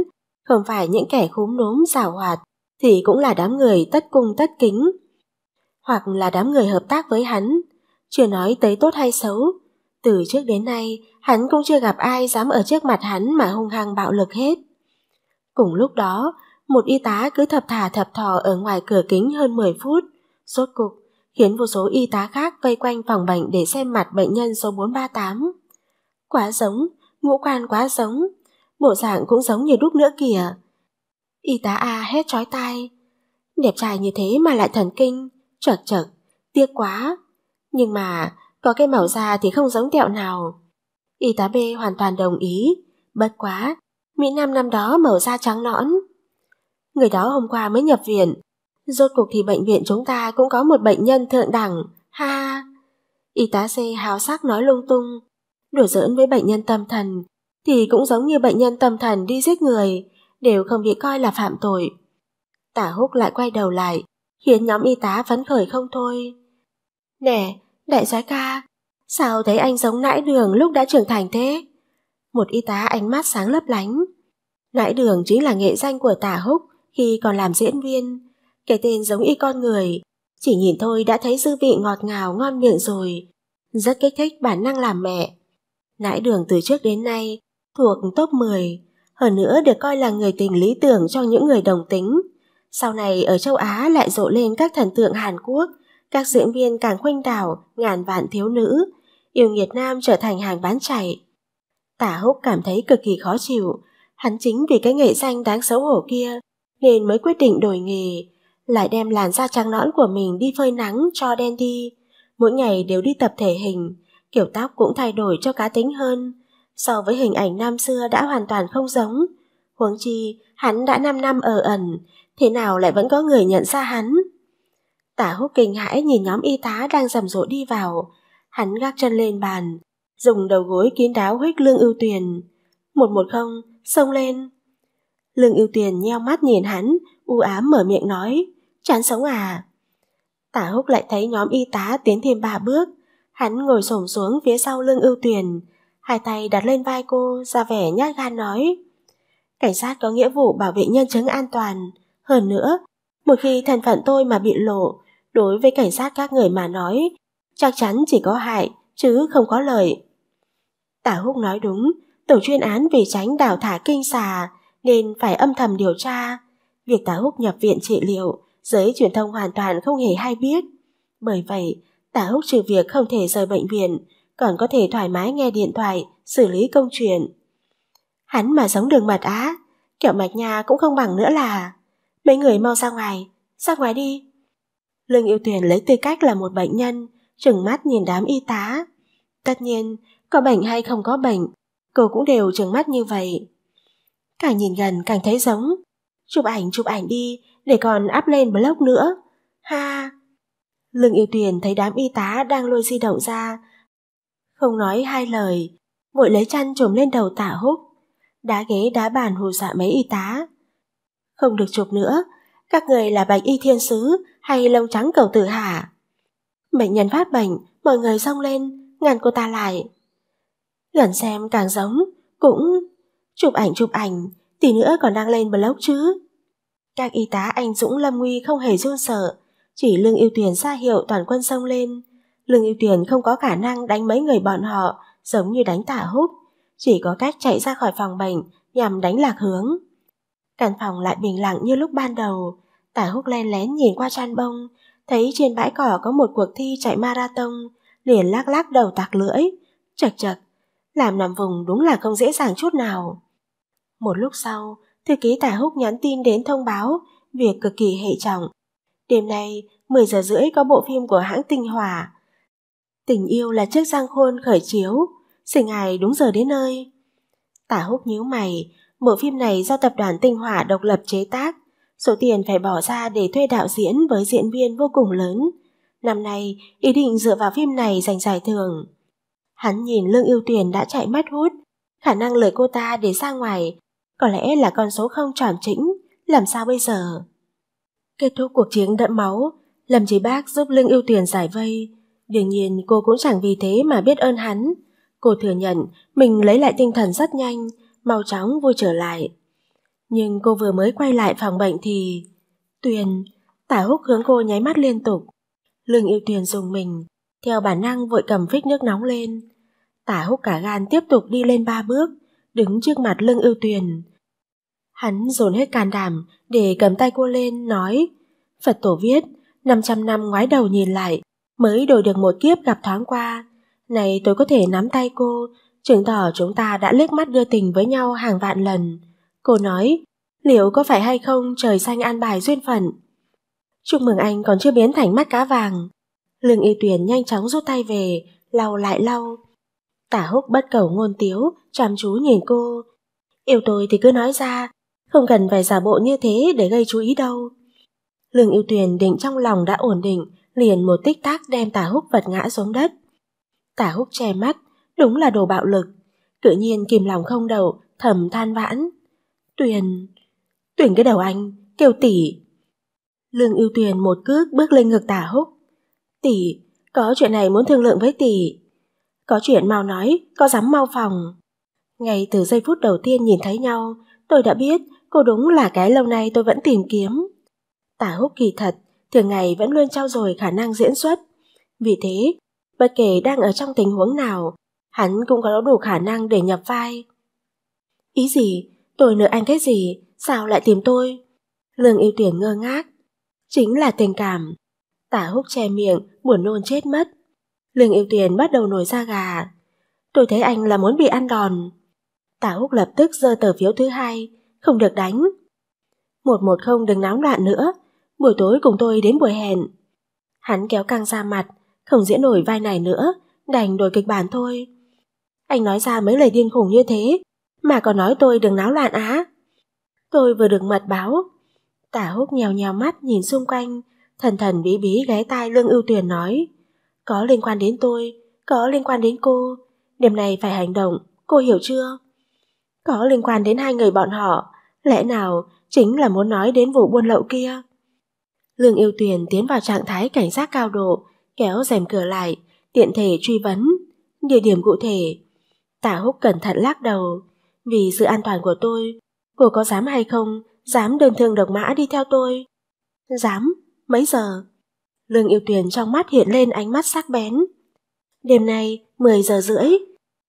không phải những kẻ khúm núm xảo hoạt, thì cũng là đám người tất cung tất kính, hoặc là đám người hợp tác với hắn, chưa nói tới tốt hay xấu. Từ trước đến nay, hắn cũng chưa gặp ai dám ở trước mặt hắn mà hung hăng bạo lực hết. Cùng lúc đó, một y tá cứ thập thà thập thò ở ngoài cửa kính hơn 10 phút, rốt cục khiến vô số y tá khác vây quanh phòng bệnh để xem mặt bệnh nhân số 438. Quá giống, ngũ quan quá giống, bộ dạng cũng giống như đúc nữa kìa. Y tá A hét trói tai. Đẹp trai như thế mà lại thần kinh, chật chật, tiếc quá. Nhưng mà, có cái màu da thì không giống tẹo nào. Y tá B hoàn toàn đồng ý, bất quá, Mỹ Nam năm đó màu da trắng nõn. Người đó hôm qua mới nhập viện, Rốt cuộc thì bệnh viện chúng ta cũng có một bệnh nhân thượng đẳng, ha. Y tá C hào sắc nói lung tung, đùa giỡn với bệnh nhân tâm thần, thì cũng giống như bệnh nhân tâm thần đi giết người, đều không bị coi là phạm tội. Tả húc lại quay đầu lại, khiến nhóm y tá phấn khởi không thôi. Nè, đại soái ca, sao thấy anh giống nãi đường lúc đã trưởng thành thế? Một y tá ánh mắt sáng lấp lánh. Nãi đường chính là nghệ danh của tả húc khi còn làm diễn viên. Cái tên giống y con người, chỉ nhìn thôi đã thấy dư vị ngọt ngào ngon miệng rồi. Rất kích thích bản năng làm mẹ. Nãi đường từ trước đến nay thuộc top 10, hơn nữa được coi là người tình lý tưởng cho những người đồng tính. Sau này ở châu Á lại rộ lên các thần tượng Hàn Quốc, các diễn viên càng khuynh đảo, ngàn vạn thiếu nữ, yêu nghiệt nam trở thành hàng bán chạy. Tả húc cảm thấy cực kỳ khó chịu, hắn chính vì cái nghệ danh đáng xấu hổ kia nên mới quyết định đổi nghề, lại đem làn da trắng nõn của mình đi phơi nắng cho đen đi. Mỗi ngày đều đi tập thể hình, kiểu tóc cũng thay đổi cho cá tính hơn. So với hình ảnh năm xưa đã hoàn toàn không giống. Huống chi, hắn đã 5 năm ở ẩn, thế nào lại vẫn có người nhận ra hắn? Tả húc kinh hãi nhìn nhóm y tá đang rầm rộ đi vào. Hắn gác chân lên bàn, dùng đầu gối kín đáo huých lương ưu tuyền. Một một không, xông lên. Lương ưu tuyền nheo mắt nhìn hắn, u ám mở miệng nói. Chán sống à? Tả húc lại thấy nhóm y tá tiến thêm ba bước. Hắn ngồi xổm xuống phía sau lưng ưu tuyền, Hai tay đặt lên vai cô, ra vẻ nhát gan nói. Cảnh sát có nghĩa vụ bảo vệ nhân chứng an toàn. Hơn nữa, một khi thân phận tôi mà bị lộ, đối với cảnh sát các người mà nói, chắc chắn chỉ có hại, chứ không có lợi. Tả húc nói đúng, tổ chuyên án vì tránh đào thả kinh xà, nên phải âm thầm điều tra. Việc tả húc nhập viện trị liệu giới truyền thông hoàn toàn không hề hay biết. Bởi vậy, tả húc trừ việc không thể rời bệnh viện, còn có thể thoải mái nghe điện thoại, xử lý công chuyện. Hắn mà sống đường mật á, kiểu mạch nhà cũng không bằng nữa là. Mấy người mau ra ngoài, ra ngoài đi. Lương Yêu Tuyền lấy tư cách là một bệnh nhân, trừng mắt nhìn đám y tá. Tất nhiên, có bệnh hay không có bệnh, cô cũng đều trừng mắt như vậy. Càng nhìn gần càng thấy giống. Chụp ảnh, chụp ảnh đi, để còn up lên blog nữa. Ha! Lương Yêu Tuyền thấy đám y tá đang lôi di động ra. Không nói hai lời, vội lấy chăn trùm lên đầu tả húc. Đá ghế đá bàn hù dọa mấy y tá. Không được chụp nữa, các người là bạch y thiên sứ hay lông trắng cầu tử hả? Bệnh nhân phát bệnh, mọi người xông lên, ngăn cô ta lại. Gần xem càng giống, cũng... Chụp ảnh chụp ảnh, tí nữa còn đang lên blog chứ. Các y tá anh dũng lâm nguy không hề run sợ, chỉ lương ưu tuyển ra hiệu toàn quân xông lên. Lương ưu tuyển không có khả năng đánh mấy người bọn họ, giống như đánh tả húc, chỉ có cách chạy ra khỏi phòng bệnh nhằm đánh lạc hướng. Căn phòng lại bình lặng như lúc ban đầu, tả húc len lén nhìn qua chăn bông, thấy trên bãi cỏ có một cuộc thi chạy marathon, liền lắc lắc đầu tạc lưỡi, chật chật, làm nằm vùng đúng là không dễ dàng chút nào. Một lúc sau, thư ký tả húc nhắn tin đến thông báo, việc cực kỳ hệ trọng. Đêm nay, 10 giờ rưỡi có bộ phim của hãng Tinh Hòa. Tình yêu là chiếc giang khôn khởi chiếu, sỉnh ngày đúng giờ đến nơi. Tả húc nhíu mày, bộ phim này do tập đoàn Tinh Hòa độc lập chế tác, số tiền phải bỏ ra để thuê đạo diễn với diễn viên vô cùng lớn. Năm nay, ý định dựa vào phim này giành giải thưởng. Hắn nhìn Lương Yêu Tuyền đã chạy mất hút, khả năng lời cô ta để ra ngoài có lẽ là con số không tròn chỉnh, làm sao bây giờ? Kết thúc cuộc chiến đẫm máu, Lâm Chí Bác giúp Lương Yêu Tuyền giải vây. Đương nhiên cô cũng chẳng vì thế mà biết ơn hắn. Cô thừa nhận mình lấy lại tinh thần rất nhanh, mau chóng vui trở lại. Nhưng cô vừa mới quay lại phòng bệnh thì... Tuyền, tả húc hướng cô nháy mắt liên tục. Lương Yêu Tuyền dùng mình, theo bản năng vội cầm phích nước nóng lên. Tả húc cả gan tiếp tục đi lên ba bước, đứng trước mặt lưng ưu tuyền. Hắn dồn hết can đảm để cầm tay cô lên, nói Phật tổ viết, 500 năm ngoái đầu nhìn lại, mới đổi được một kiếp gặp thoáng qua. Này tôi có thể nắm tay cô, chứng tỏ chúng ta đã liếc mắt đưa tình với nhau hàng vạn lần. Cô nói, liệu có phải hay không trời xanh an bài duyên phận? Chúc mừng anh còn chưa biến thành mắt cá vàng. Lương y tuyển nhanh chóng rút tay về, lau lại lau, Tả húc bất cầu ngôn tiếu, chăm chú nhìn cô. Yêu tôi thì cứ nói ra, không cần phải giả bộ như thế để gây chú ý đâu. Lương yêu tuyền định trong lòng đã ổn định, liền một tích tác đem tả húc vật ngã xuống đất. Tả húc che mắt, đúng là đồ bạo lực. Tự nhiên kìm lòng không đậu, thầm than vãn. Tuyền, tuyền cái đầu anh, kêu tỷ. Lương yêu tuyền một cước bước lên ngực tả húc. Tỷ, có chuyện này muốn thương lượng với tỷ. Có chuyện mau nói, có dám mau phòng. Ngay từ giây phút đầu tiên nhìn thấy nhau, tôi đã biết cô đúng là cái lâu nay tôi vẫn tìm kiếm. Tả húc kỳ thật, thường ngày vẫn luôn trao dồi khả năng diễn xuất. Vì thế, bất kể đang ở trong tình huống nào, hắn cũng có đủ khả năng để nhập vai. Ý gì? Tôi nợ anh cái gì? Sao lại tìm tôi? Lương yêu tiền ngơ ngác. Chính là tình cảm. Tả húc che miệng, buồn nôn chết mất. Lương yêu tiền bắt đầu nổi da gà. Tôi thấy anh là muốn bị ăn đòn. Tả Húc lập tức giơ tờ phiếu thứ hai, không được đánh. Một một không đừng náo loạn nữa, buổi tối cùng tôi đến buổi hẹn. Hắn kéo căng ra mặt, không diễn nổi vai này nữa, đành đổi kịch bản thôi. Anh nói ra mấy lời điên khủng như thế, mà còn nói tôi đừng náo loạn á. Tôi vừa được mật báo. Tả húc nhèo nhèo mắt nhìn xung quanh, thần thần bí bí ghé tai Lương Ưu Tuyền nói. Có liên quan đến tôi, có liên quan đến cô. Đêm nay phải hành động, cô hiểu chưa? Có liên quan đến hai người bọn họ, lẽ nào chính là muốn nói đến vụ buôn lậu kia? Lương Yêu Tuyền tiến vào trạng thái cảnh giác cao độ, kéo rèm cửa lại, tiện thể truy vấn địa điểm cụ thể. Tả Húc cẩn thận lắc đầu, vì sự an toàn của tôi, cô có dám hay không, dám đơn thương độc mã đi theo tôi? Dám, mấy giờ? Lương yêu tuyền trong mắt hiện lên ánh mắt sắc bén. Đêm nay, 10 giờ rưỡi,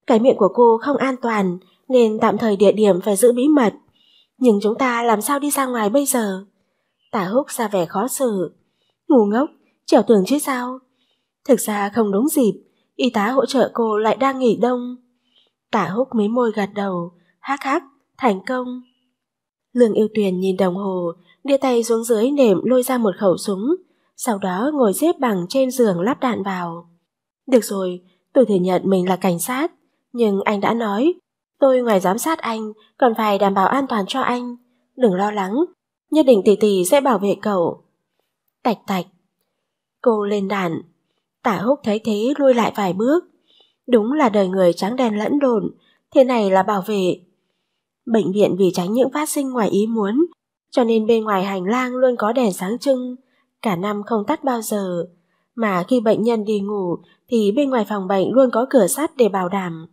cái miệng của cô không an toàn nên tạm thời địa điểm phải giữ bí mật. Nhưng chúng ta làm sao đi ra ngoài bây giờ? Tả húc ra vẻ khó xử. Ngủ ngốc, trèo tường chứ sao? Thực ra không đúng dịp, y tá hỗ trợ cô lại đang nghỉ đông. Tả húc mí môi gật đầu, hắc hắc, thành công. Lương yêu tuyền nhìn đồng hồ, đưa tay xuống dưới nệm lôi ra một khẩu súng, sau đó ngồi xếp bằng trên giường lắp đạn vào. Được rồi, tôi thừa nhận mình là cảnh sát, nhưng anh đã nói, tôi ngoài giám sát anh còn phải đảm bảo an toàn cho anh. Đừng lo lắng, nhất định tỷ tỷ sẽ bảo vệ cậu. Tạch tạch. Cô lên đạn. Tả húc thấy thế lui lại vài bước. Đúng là đời người trắng đen lẫn lộn, thế này là bảo vệ. Bệnh viện vì tránh những phát sinh ngoài ý muốn, cho nên bên ngoài hành lang luôn có đèn sáng trưng, cả năm không tắt bao giờ. Mà khi bệnh nhân đi ngủ thì bên ngoài phòng bệnh luôn có cửa sắt để bảo đảm.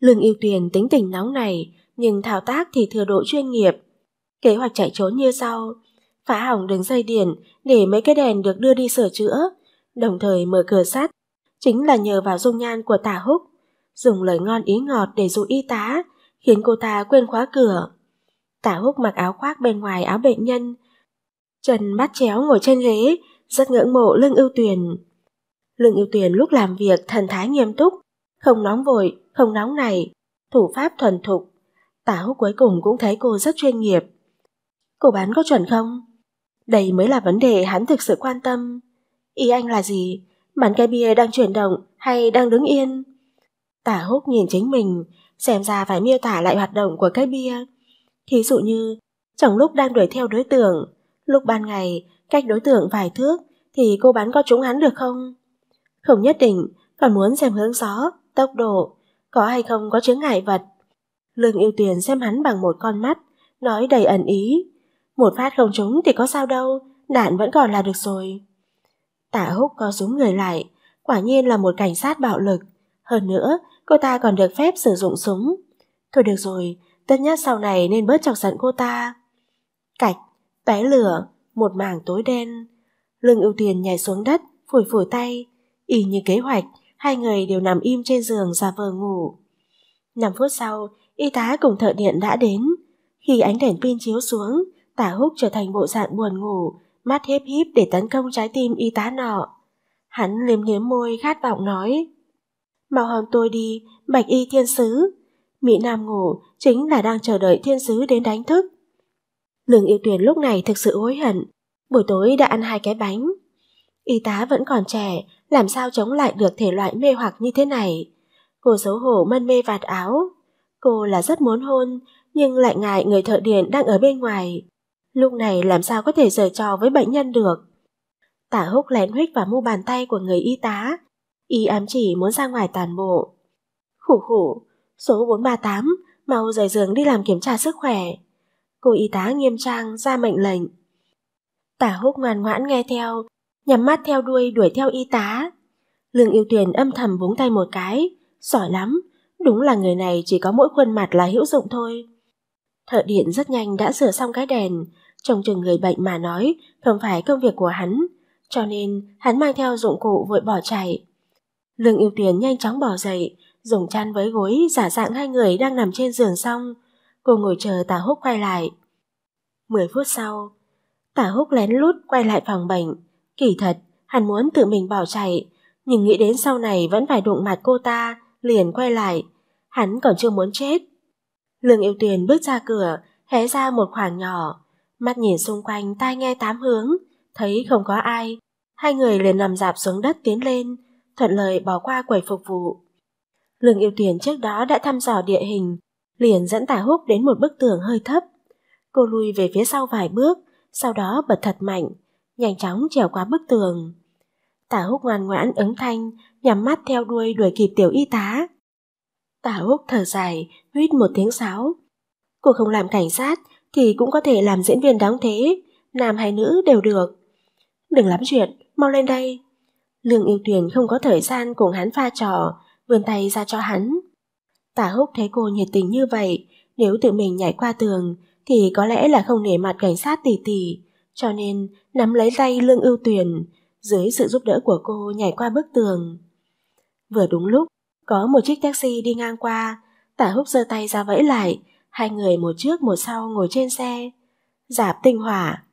Lương yêu tiền tính tình nóng này, nhưng thao tác thì thừa độ chuyên nghiệp. Kế hoạch chạy trốn như sau. Phá hỏng đường dây điện để mấy cái đèn được đưa đi sửa chữa, đồng thời mở cửa sắt. Chính là nhờ vào dung nhan của tả húc, dùng lời ngon ý ngọt để dụ y tá, khiến cô ta quên khóa cửa. Tả húc mặc áo khoác bên ngoài áo bệnh nhân, Trần bắt chéo ngồi trên ghế, rất ngưỡng mộ Lương Ưu Tuyền. Lương Ưu Tuyền lúc làm việc thần thái nghiêm túc, không nóng vội, không nóng này, thủ pháp thuần thục. Tả húc cuối cùng cũng thấy cô rất chuyên nghiệp. Cô bán có chuẩn không? Đây mới là vấn đề hắn thực sự quan tâm. Ý anh là gì? Bàn cây bia đang chuyển động hay đang đứng yên? Tả húc nhìn chính mình, xem ra phải miêu tả lại hoạt động của cây bia. Thí dụ như, trong lúc đang đuổi theo đối tượng, Lúc ban ngày, cách đối tượng vài thước, thì cô bắn có trúng hắn được không? Không nhất định, còn muốn xem hướng gió, tốc độ, có hay không có chướng ngại vật. Lương yêu tiền xem hắn bằng một con mắt, nói đầy ẩn ý. Một phát không trúng thì có sao đâu, đạn vẫn còn là được rồi. Tả húc co rúm người lại, quả nhiên là một cảnh sát bạo lực. Hơn nữa, cô ta còn được phép sử dụng súng. Thôi được rồi, tất nhất sau này nên bớt chọc giận cô ta. Vẽ lửa, một mảng tối đen. Lương ưu tiền nhảy xuống đất, phủi phủi tay. Y như kế hoạch, hai người đều nằm im trên giường giả vờ ngủ. Năm phút sau, y tá cùng thợ điện đã đến. Khi ánh đèn pin chiếu xuống, tả húc trở thành bộ dạng buồn ngủ, mắt hếp híp để tấn công trái tim y tá nọ. Hắn liếm liếm môi khát vọng nói. Mau hòm tôi đi, bạch y thiên sứ. Mỹ Nam ngủ chính là đang chờ đợi thiên sứ đến đánh thức. Lương yêu tuyển lúc này thực sự hối hận, buổi tối đã ăn hai cái bánh. Y tá vẫn còn trẻ, làm sao chống lại được thể loại mê hoặc như thế này. Cô xấu hổ mân mê vạt áo. Cô là rất muốn hôn, nhưng lại ngại người thợ điện đang ở bên ngoài. Lúc này làm sao có thể giở trò với bệnh nhân được. Tả húc lén huyết vào mu bàn tay của người y tá. Y ám chỉ muốn ra ngoài toàn bộ. Khủ khủ, số 438, mau rời giường đi làm kiểm tra sức khỏe cô y tá nghiêm trang ra mệnh lệnh. Tả húc ngoan ngoãn nghe theo, nhắm mắt theo đuôi đuổi theo y tá. Lương yêu tuyền âm thầm búng tay một cái, giỏi lắm, đúng là người này chỉ có mỗi khuôn mặt là hữu dụng thôi. Thợ điện rất nhanh đã sửa xong cái đèn, trông chừng người bệnh mà nói không phải công việc của hắn, cho nên hắn mang theo dụng cụ vội bỏ chạy. Lương yêu tuyền nhanh chóng bỏ dậy, dùng chăn với gối giả dạng hai người đang nằm trên giường xong, cô ngồi chờ tà húc quay lại. Mười phút sau, tà húc lén lút quay lại phòng bệnh. Kỳ thật, hắn muốn tự mình bỏ chạy, nhưng nghĩ đến sau này vẫn phải đụng mặt cô ta, liền quay lại. Hắn còn chưa muốn chết. Lương yêu tuyền bước ra cửa, hé ra một khoảng nhỏ. Mắt nhìn xung quanh tai nghe tám hướng, thấy không có ai. Hai người liền nằm dạp xuống đất tiến lên, thuận lời bỏ qua quầy phục vụ. Lương yêu tiền trước đó đã thăm dò địa hình, liền dẫn tả húc đến một bức tường hơi thấp. Cô lui về phía sau vài bước, sau đó bật thật mạnh, nhanh chóng trèo qua bức tường. Tả húc ngoan ngoãn ứng thanh, nhắm mắt theo đuôi đuổi kịp tiểu y tá. Tả húc thở dài, huýt một tiếng sáo. Cô không làm cảnh sát thì cũng có thể làm diễn viên đóng thế, nam hay nữ đều được. Đừng lắm chuyện, mau lên đây. Lương yêu tuyển không có thời gian cùng hắn pha trò, vươn tay ra cho hắn. Tả húc thấy cô nhiệt tình như vậy, nếu tự mình nhảy qua tường thì có lẽ là không nể mặt cảnh sát tỷ tỷ, cho nên nắm lấy tay Lương Ưu Tuyền, dưới sự giúp đỡ của cô nhảy qua bức tường. Vừa đúng lúc, có một chiếc taxi đi ngang qua, Tả Húc giơ tay ra vẫy lại, hai người một trước một sau ngồi trên xe. Giạp tinh hỏa.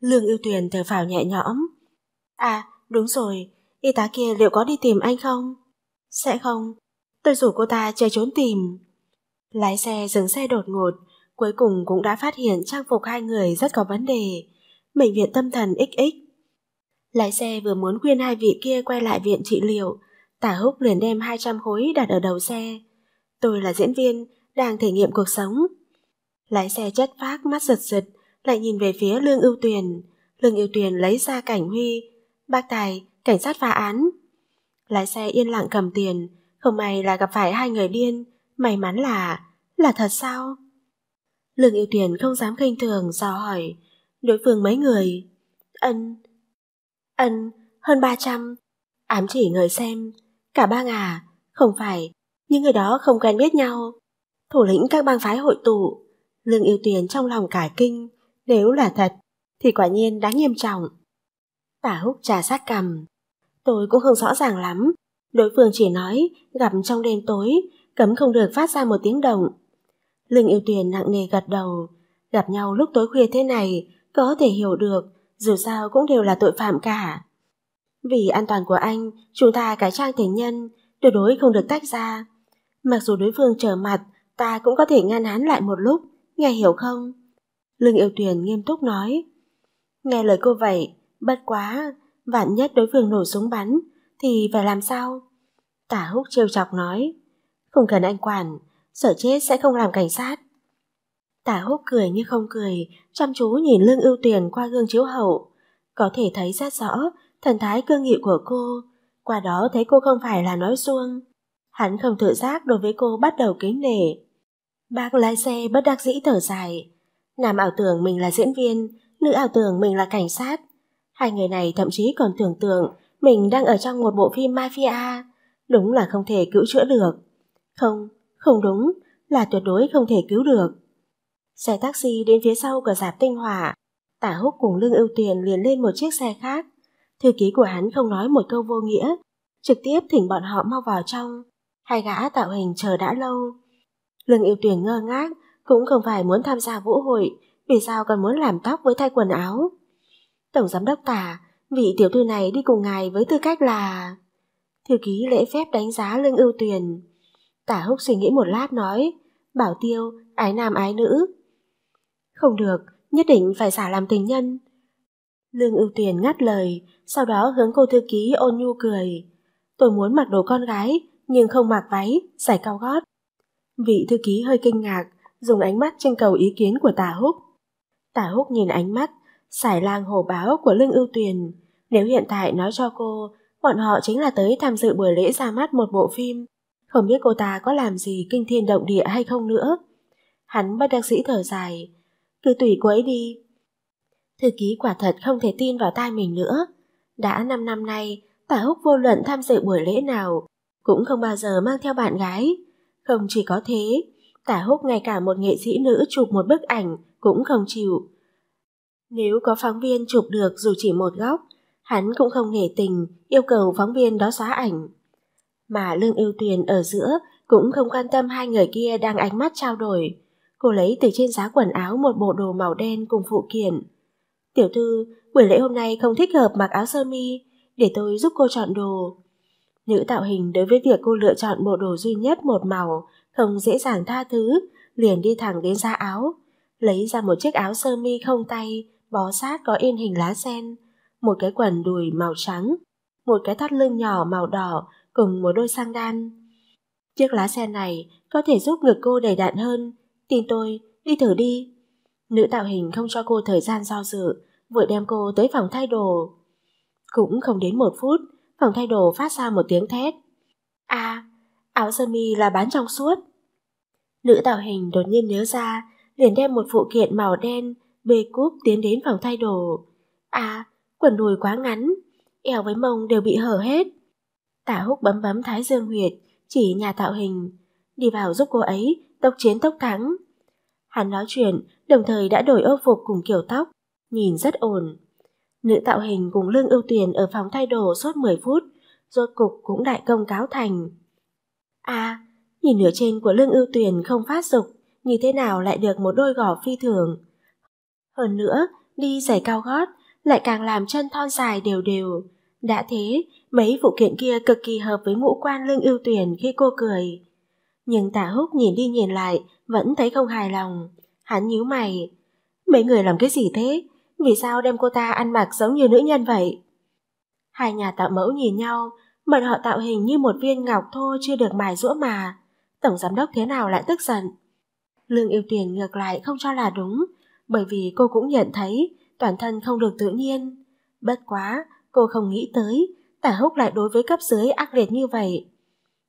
Lương Ưu Tuyền thở phào nhẹ nhõm. À, đúng rồi, y tá kia liệu có đi tìm anh không? Sẽ không, Tôi rủ cô ta chạy trốn tìm. Lái xe dừng xe đột ngột, cuối cùng cũng đã phát hiện trang phục hai người rất có vấn đề. Bệnh viện tâm thần XX. Lái xe vừa muốn khuyên hai vị kia quay lại viện trị liệu, Tả Húc liền đem 200 khối đặt ở đầu xe. Tôi là diễn viên, đang thể nghiệm cuộc sống. Lái xe chất phác mắt giật giật, lại nhìn về phía Lương Ưu Tuyền. Lương Ưu Tuyền lấy ra cảnh huy, bác tài, cảnh sát phá án. Lái xe yên lặng cầm tiền, không may là gặp phải hai người điên, may mắn là... là thật sao? Lương yêu tiền không dám khinh thường, dò hỏi. Đối phương mấy người? Ân. Ân, hơn ba trăm. Ám chỉ người xem. Cả bang à? Không phải, những người đó không quen biết nhau. Thủ lĩnh các bang phái hội tụ. Lương yêu tiền trong lòng cải kinh. Nếu là thật, thì quả nhiên đáng nghiêm trọng. Tả húc trà sát cầm. Tôi cũng không rõ ràng lắm, Đối phương chỉ nói gặp trong đêm tối, cấm không được phát ra một tiếng động. Lương yêu tuyền nặng nề gật đầu, gặp nhau lúc tối khuya thế này có thể hiểu được, dù sao cũng đều là tội phạm cả. Vì an toàn của anh, chúng ta cải trang thành nhân, tuyệt đối không được tách ra. Mặc dù đối phương trở mặt, ta cũng có thể ngăn hắn lại một lúc, nghe hiểu không? Lương yêu tuyền nghiêm túc nói. Nghe lời cô vậy, bất quá, vạn nhất đối phương nổ súng bắn, thì phải làm sao? Tả húc trêu chọc nói, không cần anh quản, sợ chết sẽ không làm cảnh sát. Tả húc cười như không cười, chăm chú nhìn lương ưu tuyền qua gương chiếu hậu. Có thể thấy rất rõ thần thái cương nghị của cô, qua đó thấy cô không phải là nói xuông. Hắn không tự giác đối với cô bắt đầu kính nể. Bác lái xe bất đắc dĩ thở dài. Nam ảo tưởng mình là diễn viên, nữ ảo tưởng mình là cảnh sát. Hai người này thậm chí còn tưởng tượng mình đang ở trong một bộ phim mafia, đúng là không thể cứu chữa được. Không, không đúng, là tuyệt đối không thể cứu được. Xe taxi đến phía sau của giạp tinh hỏa, tả húc cùng lương ưu tiền liền lên một chiếc xe khác. Thư ký của hắn không nói một câu vô nghĩa, trực tiếp thỉnh bọn họ mau vào trong. Hai gã tạo hình chờ đã lâu. Lương ưu tuyền ngơ ngác, cũng không phải muốn tham gia vũ hội, vì sao còn muốn làm tóc với thay quần áo. Tổng giám đốc tả, Vị tiểu thư này đi cùng ngài với tư cách là... Thư ký lễ phép đánh giá lương ưu tuyền. Tả húc suy nghĩ một lát nói, bảo tiêu, ái nam ái nữ. Không được, nhất định phải xả làm tình nhân. Lương ưu tuyền ngắt lời, sau đó hướng cô thư ký ôn nhu cười. Tôi muốn mặc đồ con gái, nhưng không mặc váy, giày cao gót. Vị thư ký hơi kinh ngạc, dùng ánh mắt trưng cầu ý kiến của tả húc. Tả húc nhìn ánh mắt, sải lang hồ báo của lương ưu tuyền, nếu hiện tại nói cho cô, bọn họ chính là tới tham dự buổi lễ ra mắt một bộ phim, không biết cô ta có làm gì kinh thiên động địa hay không nữa. Hắn bất đắc sĩ thở dài, cứ tùy cô ấy đi. Thư ký quả thật không thể tin vào tai mình nữa. Đã 5 năm nay, tả húc vô luận tham dự buổi lễ nào, cũng không bao giờ mang theo bạn gái. Không chỉ có thế, tả húc ngay cả một nghệ sĩ nữ chụp một bức ảnh cũng không chịu. Nếu có phóng viên chụp được dù chỉ một góc, Hắn cũng không nể tình, yêu cầu phóng viên đó xóa ảnh. Mà Lương Yêu Tuyền ở giữa cũng không quan tâm hai người kia đang ánh mắt trao đổi. Cô lấy từ trên giá quần áo một bộ đồ màu đen cùng phụ kiện. Tiểu thư, buổi lễ hôm nay không thích hợp mặc áo sơ mi, để tôi giúp cô chọn đồ. Nữ tạo hình đối với việc cô lựa chọn bộ đồ duy nhất một màu, không dễ dàng tha thứ, liền đi thẳng đến giá áo, lấy ra một chiếc áo sơ mi không tay, bó sát có in hình lá sen, một cái quần đùi màu trắng, một cái thắt lưng nhỏ màu đỏ cùng một đôi sang đan. Chiếc lá sen này có thể giúp ngực cô đầy đạn hơn, tin tôi, đi thử đi. Nữ tạo hình không cho cô thời gian do dự, vội đem cô tới phòng thay đồ. Cũng không đến một phút, phòng thay đồ phát ra một tiếng thét. À, áo sơ mi là bán trong suốt. Nữ tạo hình đột nhiên nhớ ra, liền đem một phụ kiện màu đen bê cúp tiến đến phòng thay đồ. À, quần đùi quá ngắn, eo với mông đều bị hở hết. Tả húc bấm bấm thái dương huyệt, chỉ nhà tạo hình, đi vào giúp cô ấy, tốc chiến tốc thắng. Hắn nói chuyện, đồng thời đã đổi ô phục cùng kiểu tóc, nhìn rất ổn. Nữ tạo hình cùng lương ưu tuyển ở phòng thay đồ suốt 10 phút, rốt cục cũng đại công cáo thành. À, nhìn nửa trên của lương ưu tuyền không phát dục, như thế nào lại được một đôi gò phi thường. Hơn nữa, đi giày cao gót lại càng làm chân thon dài đều đều. Đã thế, mấy phụ kiện kia cực kỳ hợp với ngũ quan lương ưu tuyển khi cô cười. Nhưng tả húc nhìn đi nhìn lại, vẫn thấy không hài lòng. Hắn nhíu mày. Mấy người làm cái gì thế? Vì sao đem cô ta ăn mặc giống như nữ nhân vậy? Hai nhà tạo mẫu nhìn nhau, bọn họ tạo hình như một viên ngọc thô chưa được mài rũa mà. Tổng giám đốc thế nào lại tức giận? Lương yêu tuyển ngược lại không cho là đúng, bởi vì cô cũng nhận thấy toàn thân không được tự nhiên. Bất quá, cô không nghĩ tới, tả húc lại đối với cấp dưới ác liệt như vậy.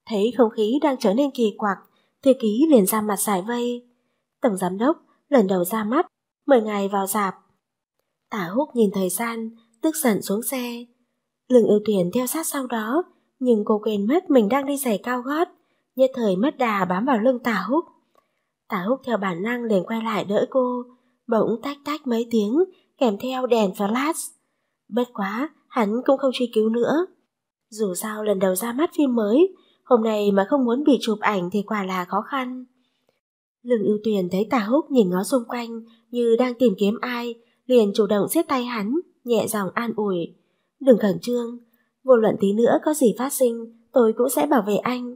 Thấy không khí đang trở nên kỳ quặc, thư ký liền ra mặt giải vây. Tổng giám đốc, lần đầu ra mắt, mời ngài vào dạp. Tả húc nhìn thời gian, tức giận xuống xe. Lương ưu tuyển theo sát sau đó, nhưng cô quên mất mình đang đi giày cao gót, nhất thời mất đà bám vào lưng tả húc. Tả húc theo bản năng liền quay lại đỡ cô, bỗng tách tách mấy tiếng, kèm theo đèn flash. Bất quá, hắn cũng không truy cứu nữa. Dù sao lần đầu ra mắt phim mới, hôm nay mà không muốn bị chụp ảnh thì quả là khó khăn. Lương ưu tuyển thấy tà húc nhìn ngó xung quanh như đang tìm kiếm ai, liền chủ động xếp tay hắn, nhẹ giọng an ủi. Đừng khẩn trương, vô luận tí nữa có gì phát sinh, tôi cũng sẽ bảo vệ anh.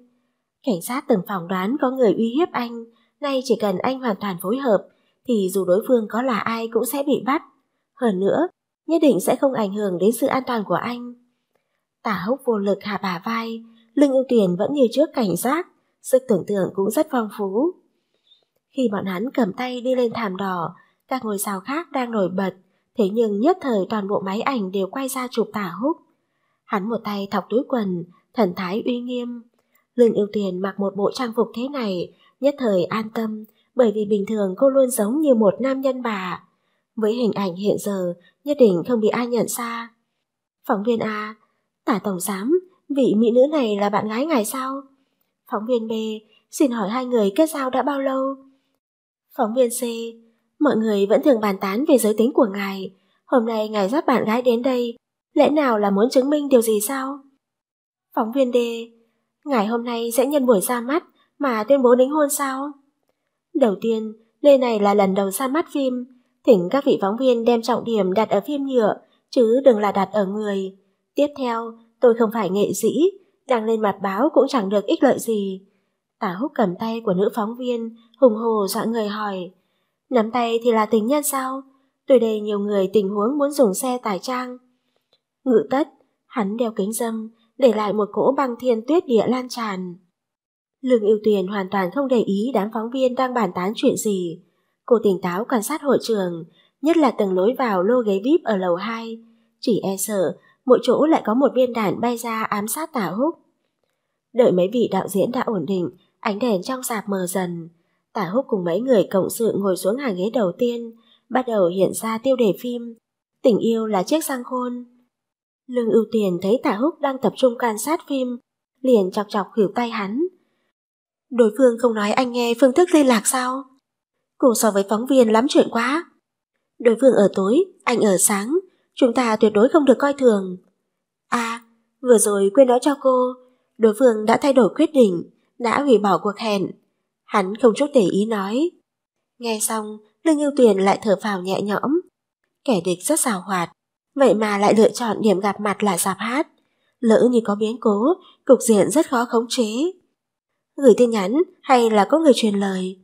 Cảnh sát từng phỏng đoán có người uy hiếp anh, nay chỉ cần anh hoàn toàn phối hợp, thì dù đối phương có là ai cũng sẽ bị bắt. Hơn nữa, nhất định sẽ không ảnh hưởng đến sự an toàn của anh. Tả húc vô lực hạ bà vai, lưng ưu tiền vẫn như trước cảnh giác, sức tưởng tượng cũng rất phong phú. Khi bọn hắn cầm tay đi lên thảm đỏ, các ngôi sao khác đang nổi bật, thế nhưng nhất thời toàn bộ máy ảnh đều quay ra chụp tả húc. Hắn một tay thọc túi quần, thần thái uy nghiêm. Lương ưu tiền mặc một bộ trang phục thế này, nhất thời an tâm, bởi vì bình thường cô luôn giống như một nam nhân bà. Với hình ảnh hiện giờ, nhất định không bị ai nhận ra. Phóng viên A, tả tổng giám, vị mỹ nữ này là bạn gái ngài sao? Phóng viên B, xin hỏi hai người kết giao đã bao lâu? Phóng viên C, mọi người vẫn thường bàn tán về giới tính của ngài. Hôm nay ngài dắt bạn gái đến đây, lẽ nào là muốn chứng minh điều gì sao? Phóng viên D, ngài hôm nay sẽ nhân buổi ra mắt mà tuyên bố đính hôn sao? Đầu tiên, đây này là lần đầu ra mắt phim, Thỉnh các vị phóng viên đem trọng điểm đặt ở phim nhựa, chứ đừng là đặt ở người. Tiếp theo, tôi không phải nghệ sĩ, đăng lên mặt báo cũng chẳng được ích lợi gì. Tả hút cầm tay của nữ phóng viên, hùng hồ dọa người hỏi. Nắm tay thì là tình nhân sao? Tôi đây nhiều người tình huống muốn dùng xe tải trang. Ngự tất, hắn đeo kính dâm, để lại một cỗ băng thiên tuyết địa lan tràn. Lương yêu tuyền hoàn toàn không để ý đám phóng viên đang bàn tán chuyện gì. Cô tỉnh táo quan sát hội trường, nhất là từng lối vào lô ghế VIP ở lầu 2. Chỉ e sợ, mỗi chỗ lại có một viên đạn bay ra ám sát tả húc. Đợi mấy vị đạo diễn đã ổn định, ánh đèn trong sạp mờ dần. Tả húc cùng mấy người cộng sự ngồi xuống hàng ghế đầu tiên, bắt đầu hiện ra tiêu đề phim. Tình yêu là chiếc sang khôn. Lương ưu tiền thấy tả húc đang tập trung quan sát phim, liền chọc chọc khỉu tay hắn. Đối phương không nói anh nghe phương thức liên lạc sao? Cô so với phóng viên lắm chuyện quá. Đối phương ở tối, anh ở sáng, chúng ta tuyệt đối không được coi thường. À, vừa rồi quên nói cho cô, đối phương đã thay đổi quyết định, đã hủy bỏ cuộc hẹn. Hắn không chút để ý nói. Nghe xong, Lương Yêu Tuyền lại thở phào nhẹ nhõm. Kẻ địch rất xào hoạt, vậy mà lại lựa chọn điểm gặp mặt là giạp hát. Lỡ như có biến cố, cục diện rất khó khống chế. Gửi tin nhắn hay là có người truyền lời,